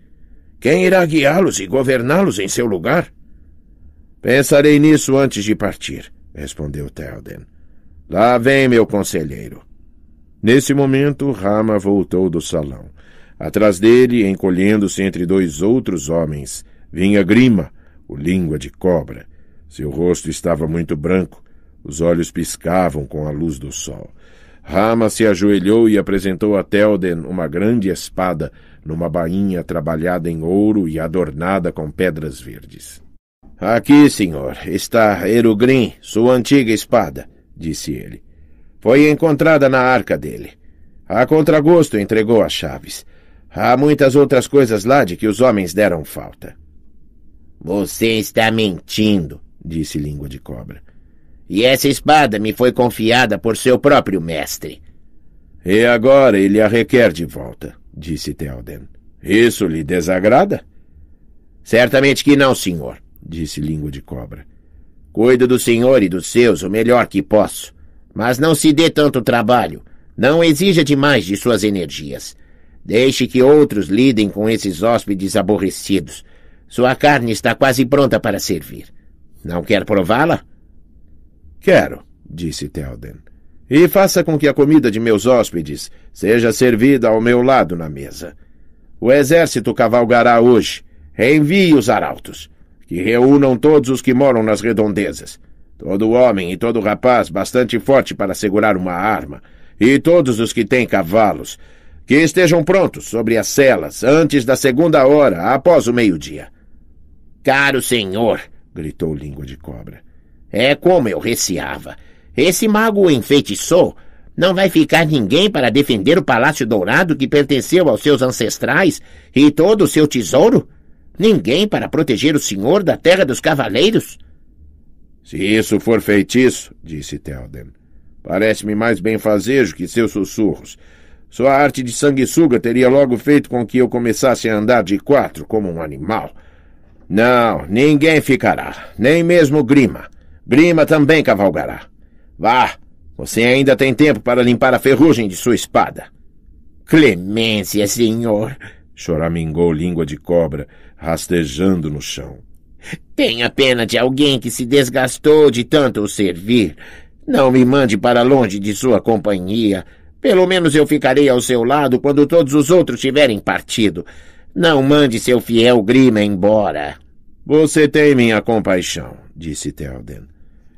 Quem irá guiá-los e governá-los em seu lugar? Pensarei nisso antes de partir, respondeu Telden. Lá vem meu conselheiro. Nesse momento, Rama voltou do salão. Atrás dele, encolhendo-se entre dois outros homens, vinha Grima, o língua de cobra. Seu rosto estava muito branco, os olhos piscavam com a luz do sol. Rama se ajoelhou e apresentou a Telden uma grande espada, numa bainha trabalhada em ouro e adornada com pedras verdes. Aqui, senhor, está Erugrim, sua antiga espada, disse ele. Foi encontrada na arca dele. A contragosto entregou as chaves. Há muitas outras coisas lá de que os homens deram falta. Você está mentindo, disse Língua de Cobra. E essa espada me foi confiada por seu próprio mestre. E agora ele a requer de volta, disse Telden. Isso lhe desagrada? Certamente que não, senhor, disse Língua de Cobra. Cuido do senhor e dos seus o melhor que posso. Mas não se dê tanto trabalho. Não exija demais de suas energias. Deixe que outros lidem com esses hóspedes aborrecidos. Sua carne está quase pronta para servir. Não quer prová-la? Quero, disse Telden. E faça com que a comida de meus hóspedes seja servida ao meu lado na mesa. O exército cavalgará hoje. Envie os arautos. Que reúnam todos os que moram nas redondezas. Todo homem e todo rapaz bastante forte para segurar uma arma. E todos os que têm cavalos. Que estejam prontos sobre as celas antes da segunda hora, após o meio-dia. Caro senhor! gritou Língua de Cobra. É como eu receava. Esse mago enfeitiçou. Não vai ficar ninguém para defender o Palácio Dourado que pertenceu aos seus ancestrais e todo o seu tesouro? Ninguém para proteger o senhor da terra dos cavaleiros? Se isso for feitiço, disse Telden, parece-me mais benfazejo que seus sussurros. Sua arte de sanguessuga teria logo feito com que eu começasse a andar de quatro como um animal. Não, ninguém ficará, nem mesmo Grima. Grima também cavalgará. Vá, você ainda tem tempo para limpar a ferrugem de sua espada. Clemência, senhor! choramingou língua de cobra, rastejando no chão. Tenha pena de alguém que se desgastou de tanto o servir. Não me mande para longe de sua companhia. Pelo menos eu ficarei ao seu lado quando todos os outros tiverem partido. Não mande seu fiel Grima embora. Você tem minha compaixão, disse Telden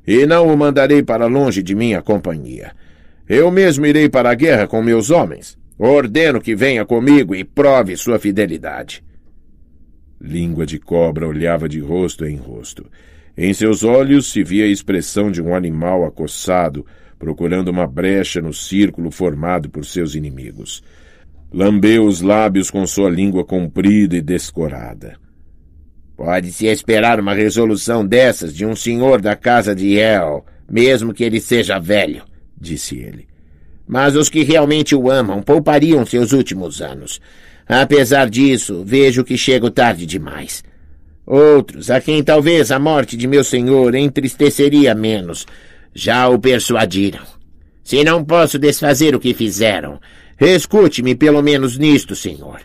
e não o mandarei para longe de minha companhia. Eu mesmo irei para a guerra com meus homens. Ordeno que venha comigo e prove sua fidelidade. Língua de cobra olhava de rosto em rosto. Em seus olhos se via a expressão de um animal acossado, procurando uma brecha no círculo formado por seus inimigos. Lambeu os lábios com sua língua comprida e descorada. Pode-se esperar uma resolução dessas de um senhor da casa de El, mesmo que ele seja velho, disse ele. Mas os que realmente o amam poupariam seus últimos anos. Apesar disso, vejo que chego tarde demais. Outros, a quem talvez a morte de meu senhor entristeceria menos, já o persuadiram. Se não posso desfazer o que fizeram, escute-me pelo menos nisto, senhor.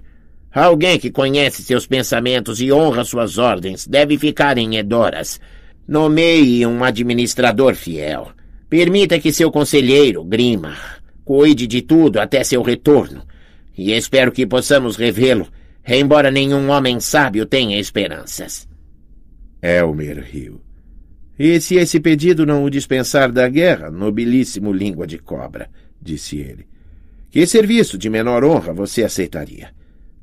Alguém que conhece seus pensamentos e honra suas ordens deve ficar em Edoras. Nomeie um administrador fiel. Permita que seu conselheiro, Grima, cuide de tudo até seu retorno. E espero que possamos revê-lo, embora nenhum homem sábio tenha esperanças. Elmer riu. E se esse pedido não o dispensar da guerra, nobilíssimo língua de cobra, disse ele, que serviço de menor honra você aceitaria?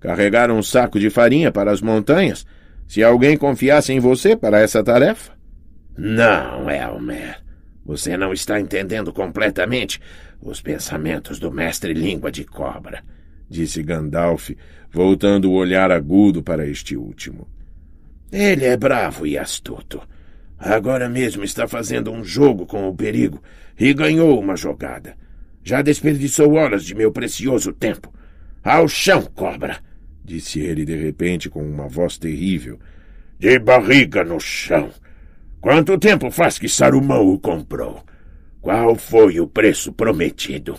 Carregar um saco de farinha para as montanhas, se alguém confiasse em você para essa tarefa? Não, Elmer. Você não está entendendo completamente os pensamentos do mestre Língua de Cobra, disse Gandalf, voltando o olhar agudo para este último. Ele é bravo e astuto. Agora mesmo está fazendo um jogo com o perigo e ganhou uma jogada. Já desperdiçou horas de meu precioso tempo. Ao chão, cobra! disse ele de repente com uma voz terrível. De barriga no chão! Quanto tempo faz que Sarumão o comprou? Qual foi o preço prometido?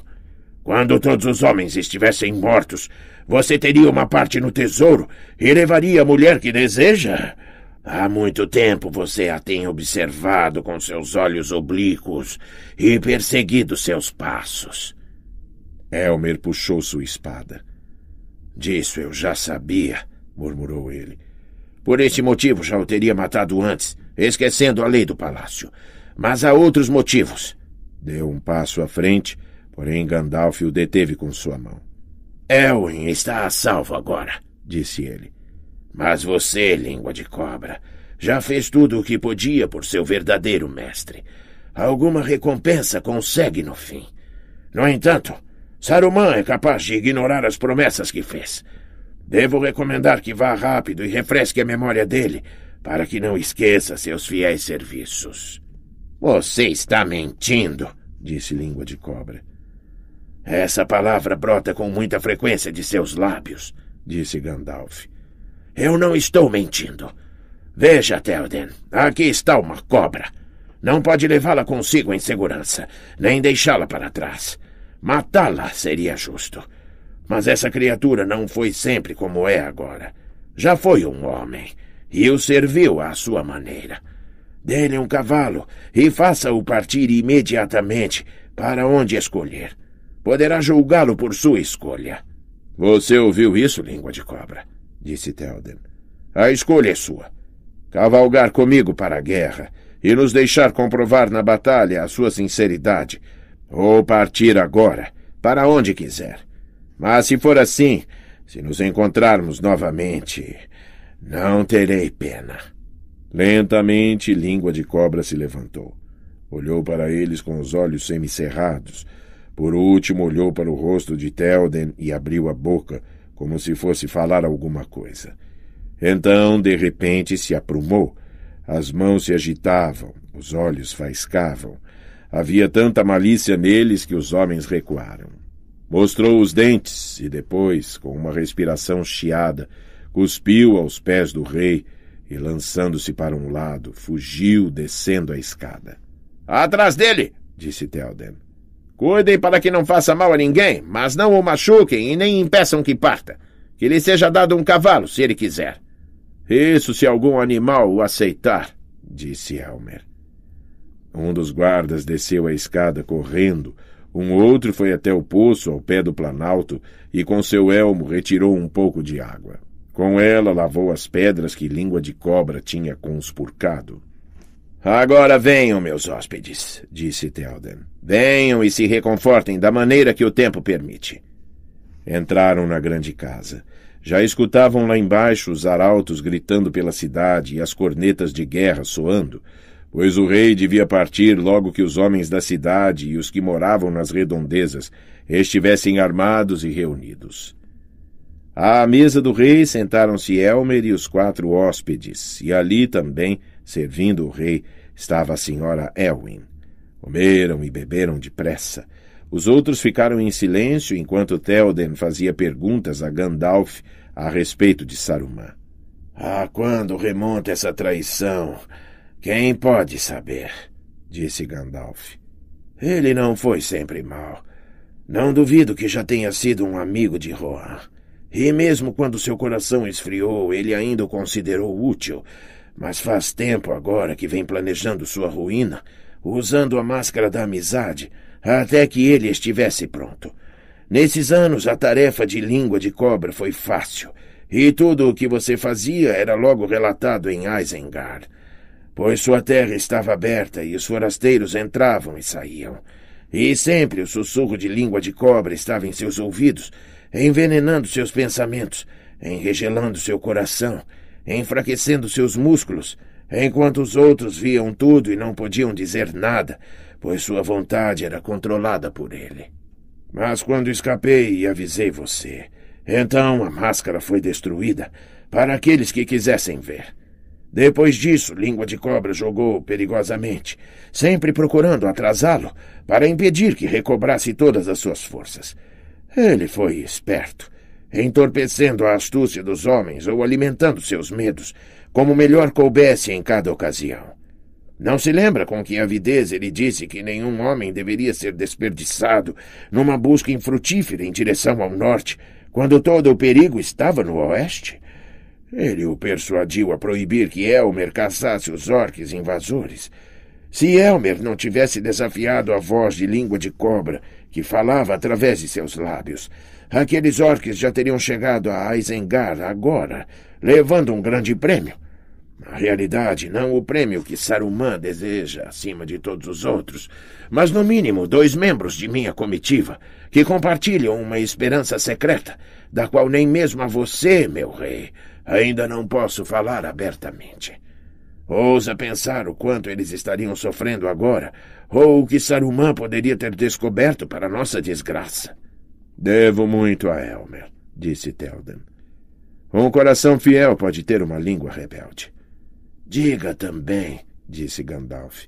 Quando todos os homens estivessem mortos, você teria uma parte no tesouro e levaria a mulher que deseja? Há muito tempo você a tem observado com seus olhos oblíquos e perseguido seus passos. Elmer puxou sua espada. Disso eu já sabia, murmurou ele. Por este motivo já o teria matado antes, esquecendo a lei do palácio. Mas há outros motivos. Deu um passo à frente, porém Gandalf o deteve com sua mão. Elwin está a salvo agora, disse ele. Mas você, língua de cobra, já fez tudo o que podia por seu verdadeiro mestre. Alguma recompensa consegue no fim. No entanto, Saruman é capaz de ignorar as promessas que fez. Devo recomendar que vá rápido e refresque a memória dele, para que não esqueça seus fiéis serviços. Você está mentindo, disse Língua de Cobra. Essa palavra brota com muita frequência de seus lábios, disse Gandalf. Eu não estou mentindo. Veja, Telden, aqui está uma cobra. Não pode levá-la consigo em segurança, nem deixá-la para trás. Matá-la seria justo. Mas essa criatura não foi sempre como é agora. Já foi um homem, e o serviu à sua maneira. Dê-lhe um cavalo e faça-o partir imediatamente para onde escolher. Poderá julgá-lo por sua escolha. Você ouviu isso, língua de cobra? disse Telden. A escolha é sua. Cavalgar comigo para a guerra e nos deixar comprovar na batalha a sua sinceridade ou partir agora, para onde quiser. Mas se for assim, se nos encontrarmos novamente, não terei pena. Lentamente, Língua de Cobra se levantou. Olhou para eles com os olhos semicerrados. Por último, olhou para o rosto de Telden e abriu a boca, como se fosse falar alguma coisa. Então, de repente, se aprumou. As mãos se agitavam, os olhos faiscavam. Havia tanta malícia neles que os homens recuaram. Mostrou os dentes e depois, com uma respiração chiada, cuspiu aos pés do rei e, lançando-se para um lado, fugiu descendo a escada. Atrás dele! disse Telden. Cuidem para que não faça mal a ninguém, mas não o machuquem e nem impeçam que parta. Que lhe seja dado um cavalo, se ele quiser. Isso se algum animal o aceitar, disse Elmer. Um dos guardas desceu a escada correndo, um outro foi até o poço ao pé do planalto e com seu elmo retirou um pouco de água. Com ela lavou as pedras que língua de cobra tinha conspurcado. Agora venham, meus hóspedes, disse Telden. Venham e se reconfortem da maneira que o tempo permite. Entraram na grande casa. Já escutavam lá embaixo os arautos gritando pela cidade e as cornetas de guerra soando pois o rei devia partir logo que os homens da cidade e os que moravam nas redondezas estivessem armados e reunidos. À mesa do rei sentaram-se Elmer e os quatro hóspedes, e ali também, servindo o rei, estava a senhora Elwin. Comeram e beberam depressa. Os outros ficaram em silêncio enquanto Telden fazia perguntas a Gandalf a respeito de Saruman. Ah, quando remonta essa traição? Quem pode saber? disse Gandalf. Ele não foi sempre mau. Não duvido que já tenha sido um amigo de Rohan. E mesmo quando seu coração esfriou, ele ainda o considerou útil. Mas faz tempo agora que vem planejando sua ruína, usando a máscara da amizade, até que ele estivesse pronto. Nesses anos, a tarefa de língua de cobra foi fácil, e tudo o que você fazia era logo relatado em Isengard pois sua terra estava aberta e os forasteiros entravam e saíam. E sempre o sussurro de língua de cobra estava em seus ouvidos, envenenando seus pensamentos, enregelando seu coração, enfraquecendo seus músculos, enquanto os outros viam tudo e não podiam dizer nada, pois sua vontade era controlada por ele. Mas quando escapei e avisei você, então a máscara foi destruída para aqueles que quisessem ver. Depois disso, Língua de Cobra jogou perigosamente, sempre procurando atrasá-lo para impedir que recobrasse todas as suas forças. Ele foi esperto, entorpecendo a astúcia dos homens ou alimentando seus medos, como melhor coubesse em cada ocasião. Não se lembra com que avidez ele disse que nenhum homem deveria ser desperdiçado numa busca infrutífera em direção ao norte, quando todo o perigo estava no oeste? Ele o persuadiu a proibir que Elmer caçasse os orques invasores. Se Elmer não tivesse desafiado a voz de língua de cobra que falava através de seus lábios, aqueles orques já teriam chegado a Isengard agora, levando um grande prêmio. Na realidade, não o prêmio que Saruman deseja acima de todos os outros, mas no mínimo dois membros de minha comitiva, que compartilham uma esperança secreta, da qual nem mesmo a você, meu rei, Ainda não posso falar abertamente. Ousa pensar o quanto eles estariam sofrendo agora, ou o que Saruman poderia ter descoberto para nossa desgraça. Devo muito a Elmer, disse Telden. Um coração fiel pode ter uma língua rebelde. Diga também, disse Gandalf,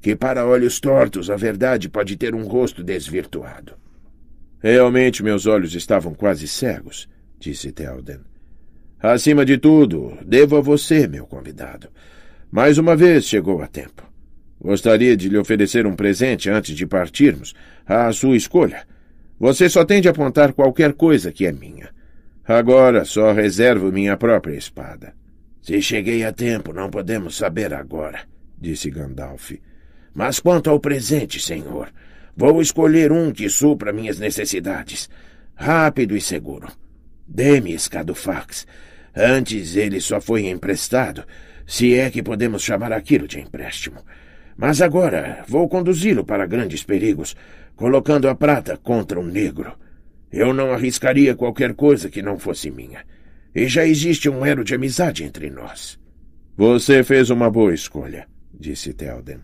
que para olhos tortos a verdade pode ter um rosto desvirtuado. Realmente meus olhos estavam quase cegos, disse Telden. Acima de tudo, devo a você, meu convidado. Mais uma vez chegou a tempo. Gostaria de lhe oferecer um presente antes de partirmos, à sua escolha. Você só tem de apontar qualquer coisa que é minha. Agora só reservo minha própria espada. Se cheguei a tempo, não podemos saber agora, disse Gandalf. Mas quanto ao presente, senhor, vou escolher um que supra minhas necessidades. Rápido e seguro. Dê-me Escadofax Antes ele só foi emprestado, se é que podemos chamar aquilo de empréstimo. Mas agora vou conduzi-lo para grandes perigos, colocando a prata contra um negro. Eu não arriscaria qualquer coisa que não fosse minha. E já existe um elo de amizade entre nós. Você fez uma boa escolha, disse Telden.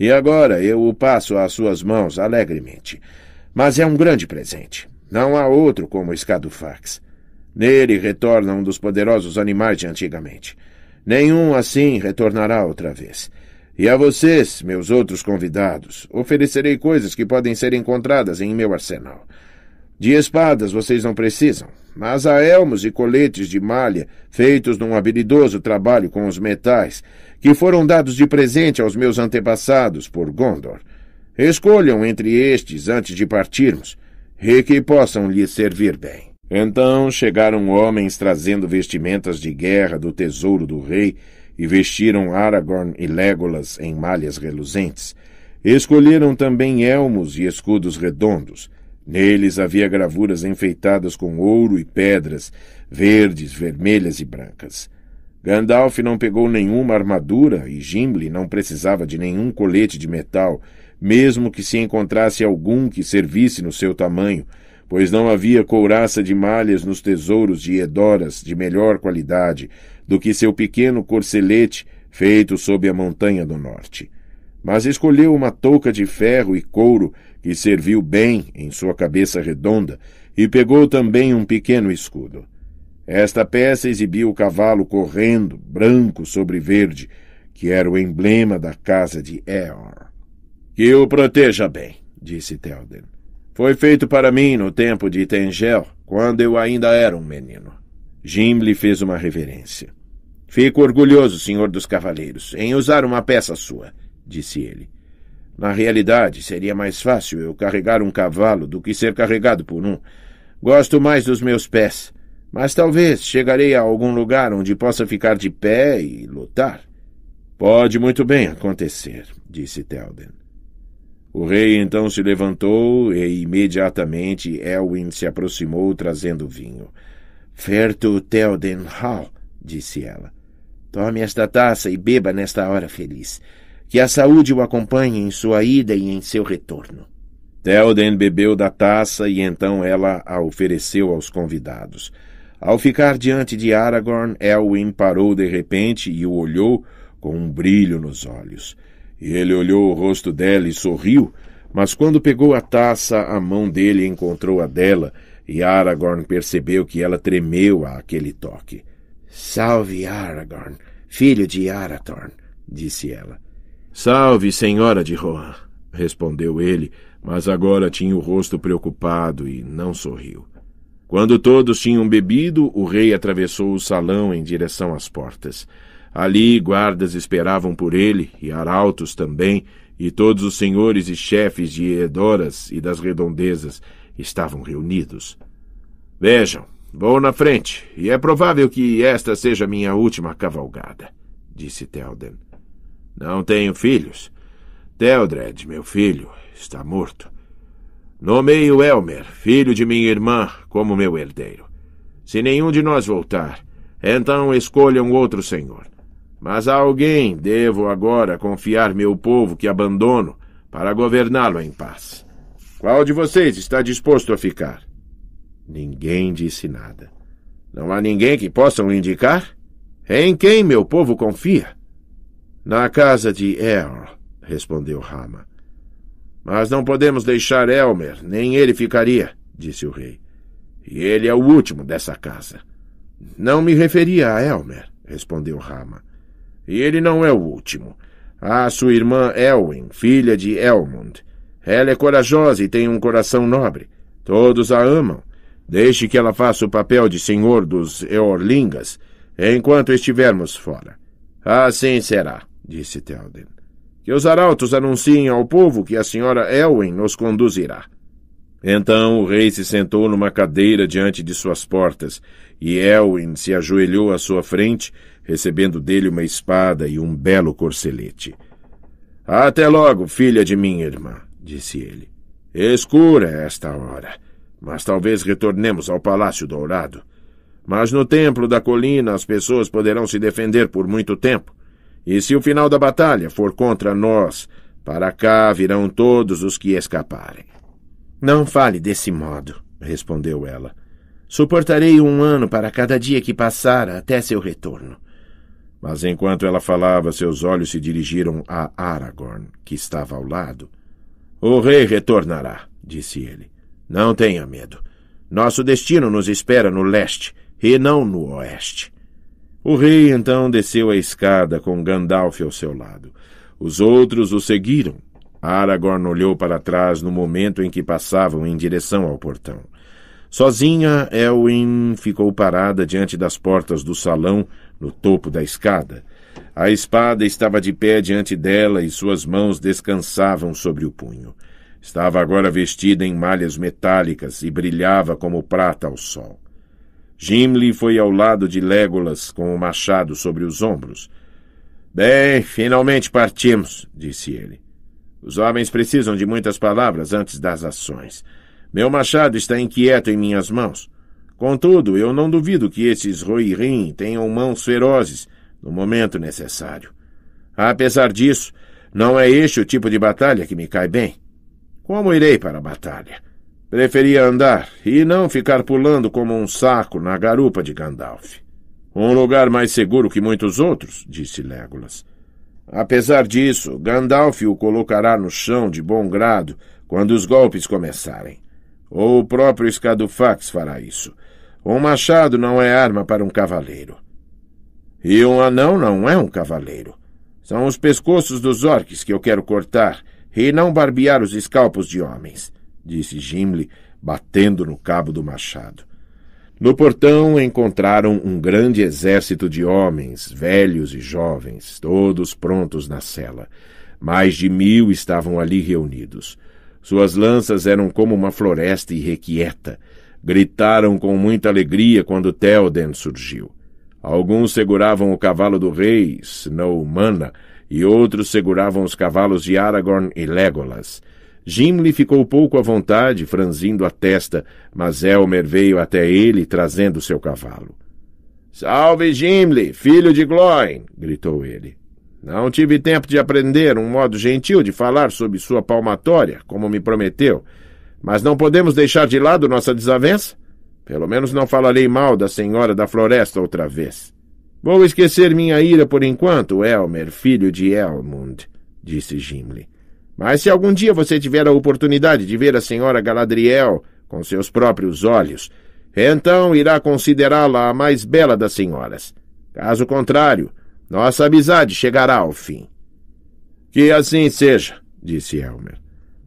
E agora eu o passo às suas mãos alegremente. Mas é um grande presente. Não há outro como o Escadufax. Nele retorna um dos poderosos animais de antigamente. Nenhum assim retornará outra vez. E a vocês, meus outros convidados, oferecerei coisas que podem ser encontradas em meu arsenal. De espadas vocês não precisam, mas há elmos e coletes de malha feitos num habilidoso trabalho com os metais, que foram dados de presente aos meus antepassados por Gondor. Escolham entre estes antes de partirmos, e que possam lhes servir bem. Então chegaram homens trazendo vestimentas de guerra do tesouro do rei e vestiram Aragorn e Legolas em malhas reluzentes. Escolheram também elmos e escudos redondos. Neles havia gravuras enfeitadas com ouro e pedras, verdes, vermelhas e brancas. Gandalf não pegou nenhuma armadura e Gimli não precisava de nenhum colete de metal, mesmo que se encontrasse algum que servisse no seu tamanho — pois não havia couraça de malhas nos tesouros de Edoras de melhor qualidade do que seu pequeno corcelete feito sob a montanha do norte. Mas escolheu uma touca de ferro e couro que serviu bem em sua cabeça redonda e pegou também um pequeno escudo. Esta peça exibiu o cavalo correndo, branco sobre verde, que era o emblema da casa de Eor. Que o proteja bem, disse Telden. Foi feito para mim no tempo de Tengel, quando eu ainda era um menino. Jim lhe fez uma reverência. Fico orgulhoso, senhor dos cavaleiros, em usar uma peça sua, disse ele. Na realidade, seria mais fácil eu carregar um cavalo do que ser carregado por um. Gosto mais dos meus pés, mas talvez chegarei a algum lugar onde possa ficar de pé e lutar. Pode muito bem acontecer, disse Telden. O rei então se levantou e imediatamente Elwin se aproximou trazendo vinho. Ferto Hall, disse ela. Tome esta taça e beba nesta hora feliz. Que a saúde o acompanhe em sua ida e em seu retorno. Telden bebeu da taça e então ela a ofereceu aos convidados. Ao ficar diante de Aragorn, Elwin parou de repente e o olhou com um brilho nos olhos. — e ele olhou o rosto dela e sorriu, mas quando pegou a taça, a mão dele encontrou a dela, e Aragorn percebeu que ela tremeu a aquele toque. Salve, Aragorn, filho de Arathorn, disse ela. Salve, senhora de Rohan, respondeu ele, mas agora tinha o rosto preocupado e não sorriu. Quando todos tinham bebido, o rei atravessou o salão em direção às portas. Ali guardas esperavam por ele, e arautos também, e todos os senhores e chefes de Edoras e das redondezas estavam reunidos. Vejam, vou na frente, e é provável que esta seja minha última cavalgada, disse Telden. Não tenho filhos. Teldred, meu filho, está morto. o Elmer, filho de minha irmã, como meu herdeiro. Se nenhum de nós voltar, então escolha um outro senhor. Mas a alguém devo agora confiar meu povo que abandono para governá-lo em paz. Qual de vocês está disposto a ficar? Ninguém disse nada. Não há ninguém que possam indicar? Em quem meu povo confia? Na casa de El, respondeu Rama. Mas não podemos deixar Elmer, nem ele ficaria, disse o rei. E ele é o último dessa casa. Não me referia a Elmer, respondeu Rama. E ele não é o último. Há sua irmã Elwin, filha de Elmond. Ela é corajosa e tem um coração nobre. Todos a amam. Deixe que ela faça o papel de senhor dos Eorlingas enquanto estivermos fora. Assim será, disse Théoden. Que os arautos anunciem ao povo que a senhora Elwin nos conduzirá. Então o rei se sentou numa cadeira diante de suas portas, e Elwin se ajoelhou à sua frente recebendo dele uma espada e um belo corcelete. Até logo, filha de minha irmã, disse ele. Escura é esta hora, mas talvez retornemos ao Palácio Dourado. Mas no Templo da Colina as pessoas poderão se defender por muito tempo. E se o final da batalha for contra nós, para cá virão todos os que escaparem. Não fale desse modo, respondeu ela. Suportarei um ano para cada dia que passar até seu retorno. Mas enquanto ela falava, seus olhos se dirigiram a Aragorn, que estava ao lado. O rei retornará, disse ele. Não tenha medo. Nosso destino nos espera no leste e não no oeste. O rei então desceu a escada com Gandalf ao seu lado. Os outros o seguiram. Aragorn olhou para trás no momento em que passavam em direção ao portão. Sozinha, Elwin ficou parada diante das portas do salão no topo da escada. A espada estava de pé diante dela e suas mãos descansavam sobre o punho. Estava agora vestida em malhas metálicas e brilhava como prata ao sol. Gimli foi ao lado de Legolas com o machado sobre os ombros. Bem, finalmente partimos, disse ele. Os homens precisam de muitas palavras antes das ações. Meu machado está inquieto em minhas mãos. Contudo, eu não duvido que esses roirin tenham mãos ferozes no momento necessário. Apesar disso, não é este o tipo de batalha que me cai bem. Como irei para a batalha? Preferia andar e não ficar pulando como um saco na garupa de Gandalf. Um lugar mais seguro que muitos outros, disse Legolas. Apesar disso, Gandalf o colocará no chão de bom grado quando os golpes começarem. Ou o próprio Escadufax fará isso. Um machado não é arma para um cavaleiro. E um anão não é um cavaleiro. São os pescoços dos orques que eu quero cortar e não barbear os escalpos de homens, disse Gimli, batendo no cabo do machado. No portão encontraram um grande exército de homens, velhos e jovens, todos prontos na cela. Mais de mil estavam ali reunidos. Suas lanças eram como uma floresta irrequieta, gritaram com muita alegria quando Telden surgiu. Alguns seguravam o cavalo do rei, Snow e outros seguravam os cavalos de Aragorn e Legolas. Gimli ficou pouco à vontade, franzindo a testa, mas Elmer veio até ele, trazendo seu cavalo. Salve, Gimli, filho de Gloin! gritou ele. Não tive tempo de aprender um modo gentil de falar sobre sua palmatória, como me prometeu. Mas não podemos deixar de lado nossa desavença. Pelo menos não falarei mal da Senhora da Floresta outra vez. Vou esquecer minha ira por enquanto, Elmer, filho de Elmund, disse Gimli. Mas se algum dia você tiver a oportunidade de ver a Senhora Galadriel com seus próprios olhos, então irá considerá-la a mais bela das senhoras. Caso contrário, nossa amizade chegará ao fim. Que assim seja, disse Elmer.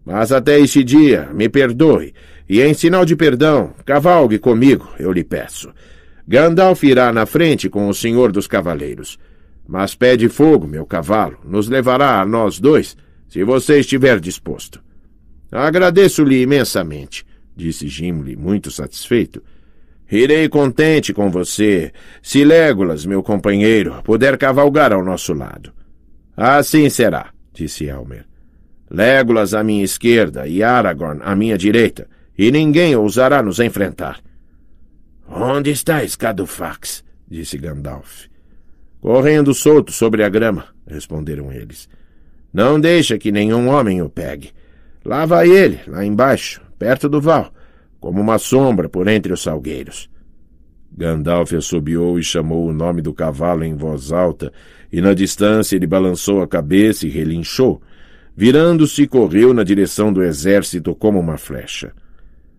Mas até este dia, me perdoe, e em sinal de perdão, cavalgue comigo, eu lhe peço. Gandalf irá na frente com o Senhor dos Cavaleiros. Mas pé de fogo, meu cavalo, nos levará a nós dois, se você estiver disposto. Agradeço-lhe imensamente, disse Gimli, muito satisfeito. Irei contente com você, se Legolas, meu companheiro, puder cavalgar ao nosso lado. Assim será, disse Elmer. Legolas à minha esquerda e Aragorn à minha direita, e ninguém ousará nos enfrentar. Onde está Escadufax? disse Gandalf. Correndo solto sobre a grama, responderam eles. Não deixa que nenhum homem o pegue. Lá vai ele, lá embaixo, perto do val, como uma sombra por entre os salgueiros. Gandalf assobiou e chamou o nome do cavalo em voz alta, e na distância ele balançou a cabeça e relinchou, Virando-se, correu na direção do exército como uma flecha.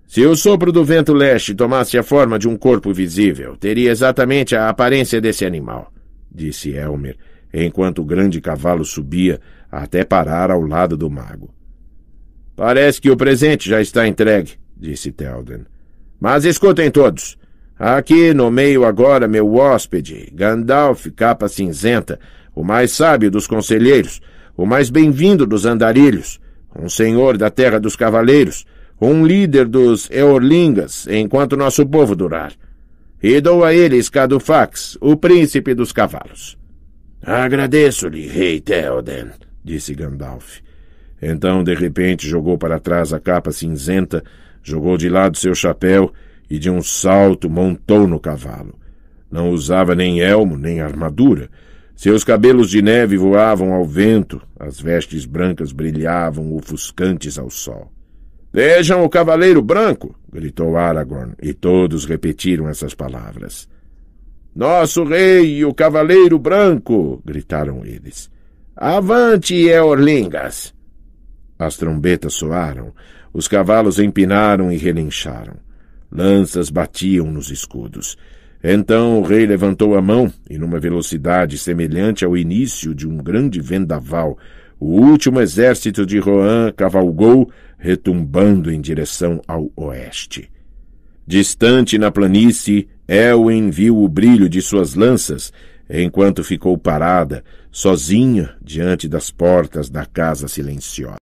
Se o sopro do vento leste tomasse a forma de um corpo visível, teria exatamente a aparência desse animal, disse Elmer, enquanto o grande cavalo subia até parar ao lado do mago. Parece que o presente já está entregue, disse Telden. Mas escutem todos. Aqui no meio agora meu hóspede, Gandalf Capa Cinzenta, o mais sábio dos conselheiros, o mais bem-vindo dos andarilhos, um senhor da terra dos cavaleiros, um líder dos Eorlingas, enquanto nosso povo durar. E dou a ele Scadufax, o príncipe dos cavalos. Agradeço-lhe, rei Theoden, disse Gandalf. Então, de repente, jogou para trás a capa cinzenta, jogou de lado seu chapéu e, de um salto, montou no cavalo. Não usava nem elmo, nem armadura, seus cabelos de neve voavam ao vento, as vestes brancas brilhavam ofuscantes ao sol. Vejam o Cavaleiro Branco! gritou Aragorn, e todos repetiram essas palavras. Nosso rei, o Cavaleiro Branco! gritaram eles. Avante, Eorlingas! As trombetas soaram, os cavalos empinaram e relincharam. Lanças batiam nos escudos. Então o rei levantou a mão, e numa velocidade semelhante ao início de um grande vendaval, o último exército de Rohan cavalgou, retumbando em direção ao oeste. Distante na planície, Elwin viu o brilho de suas lanças, enquanto ficou parada, sozinha, diante das portas da casa silenciosa.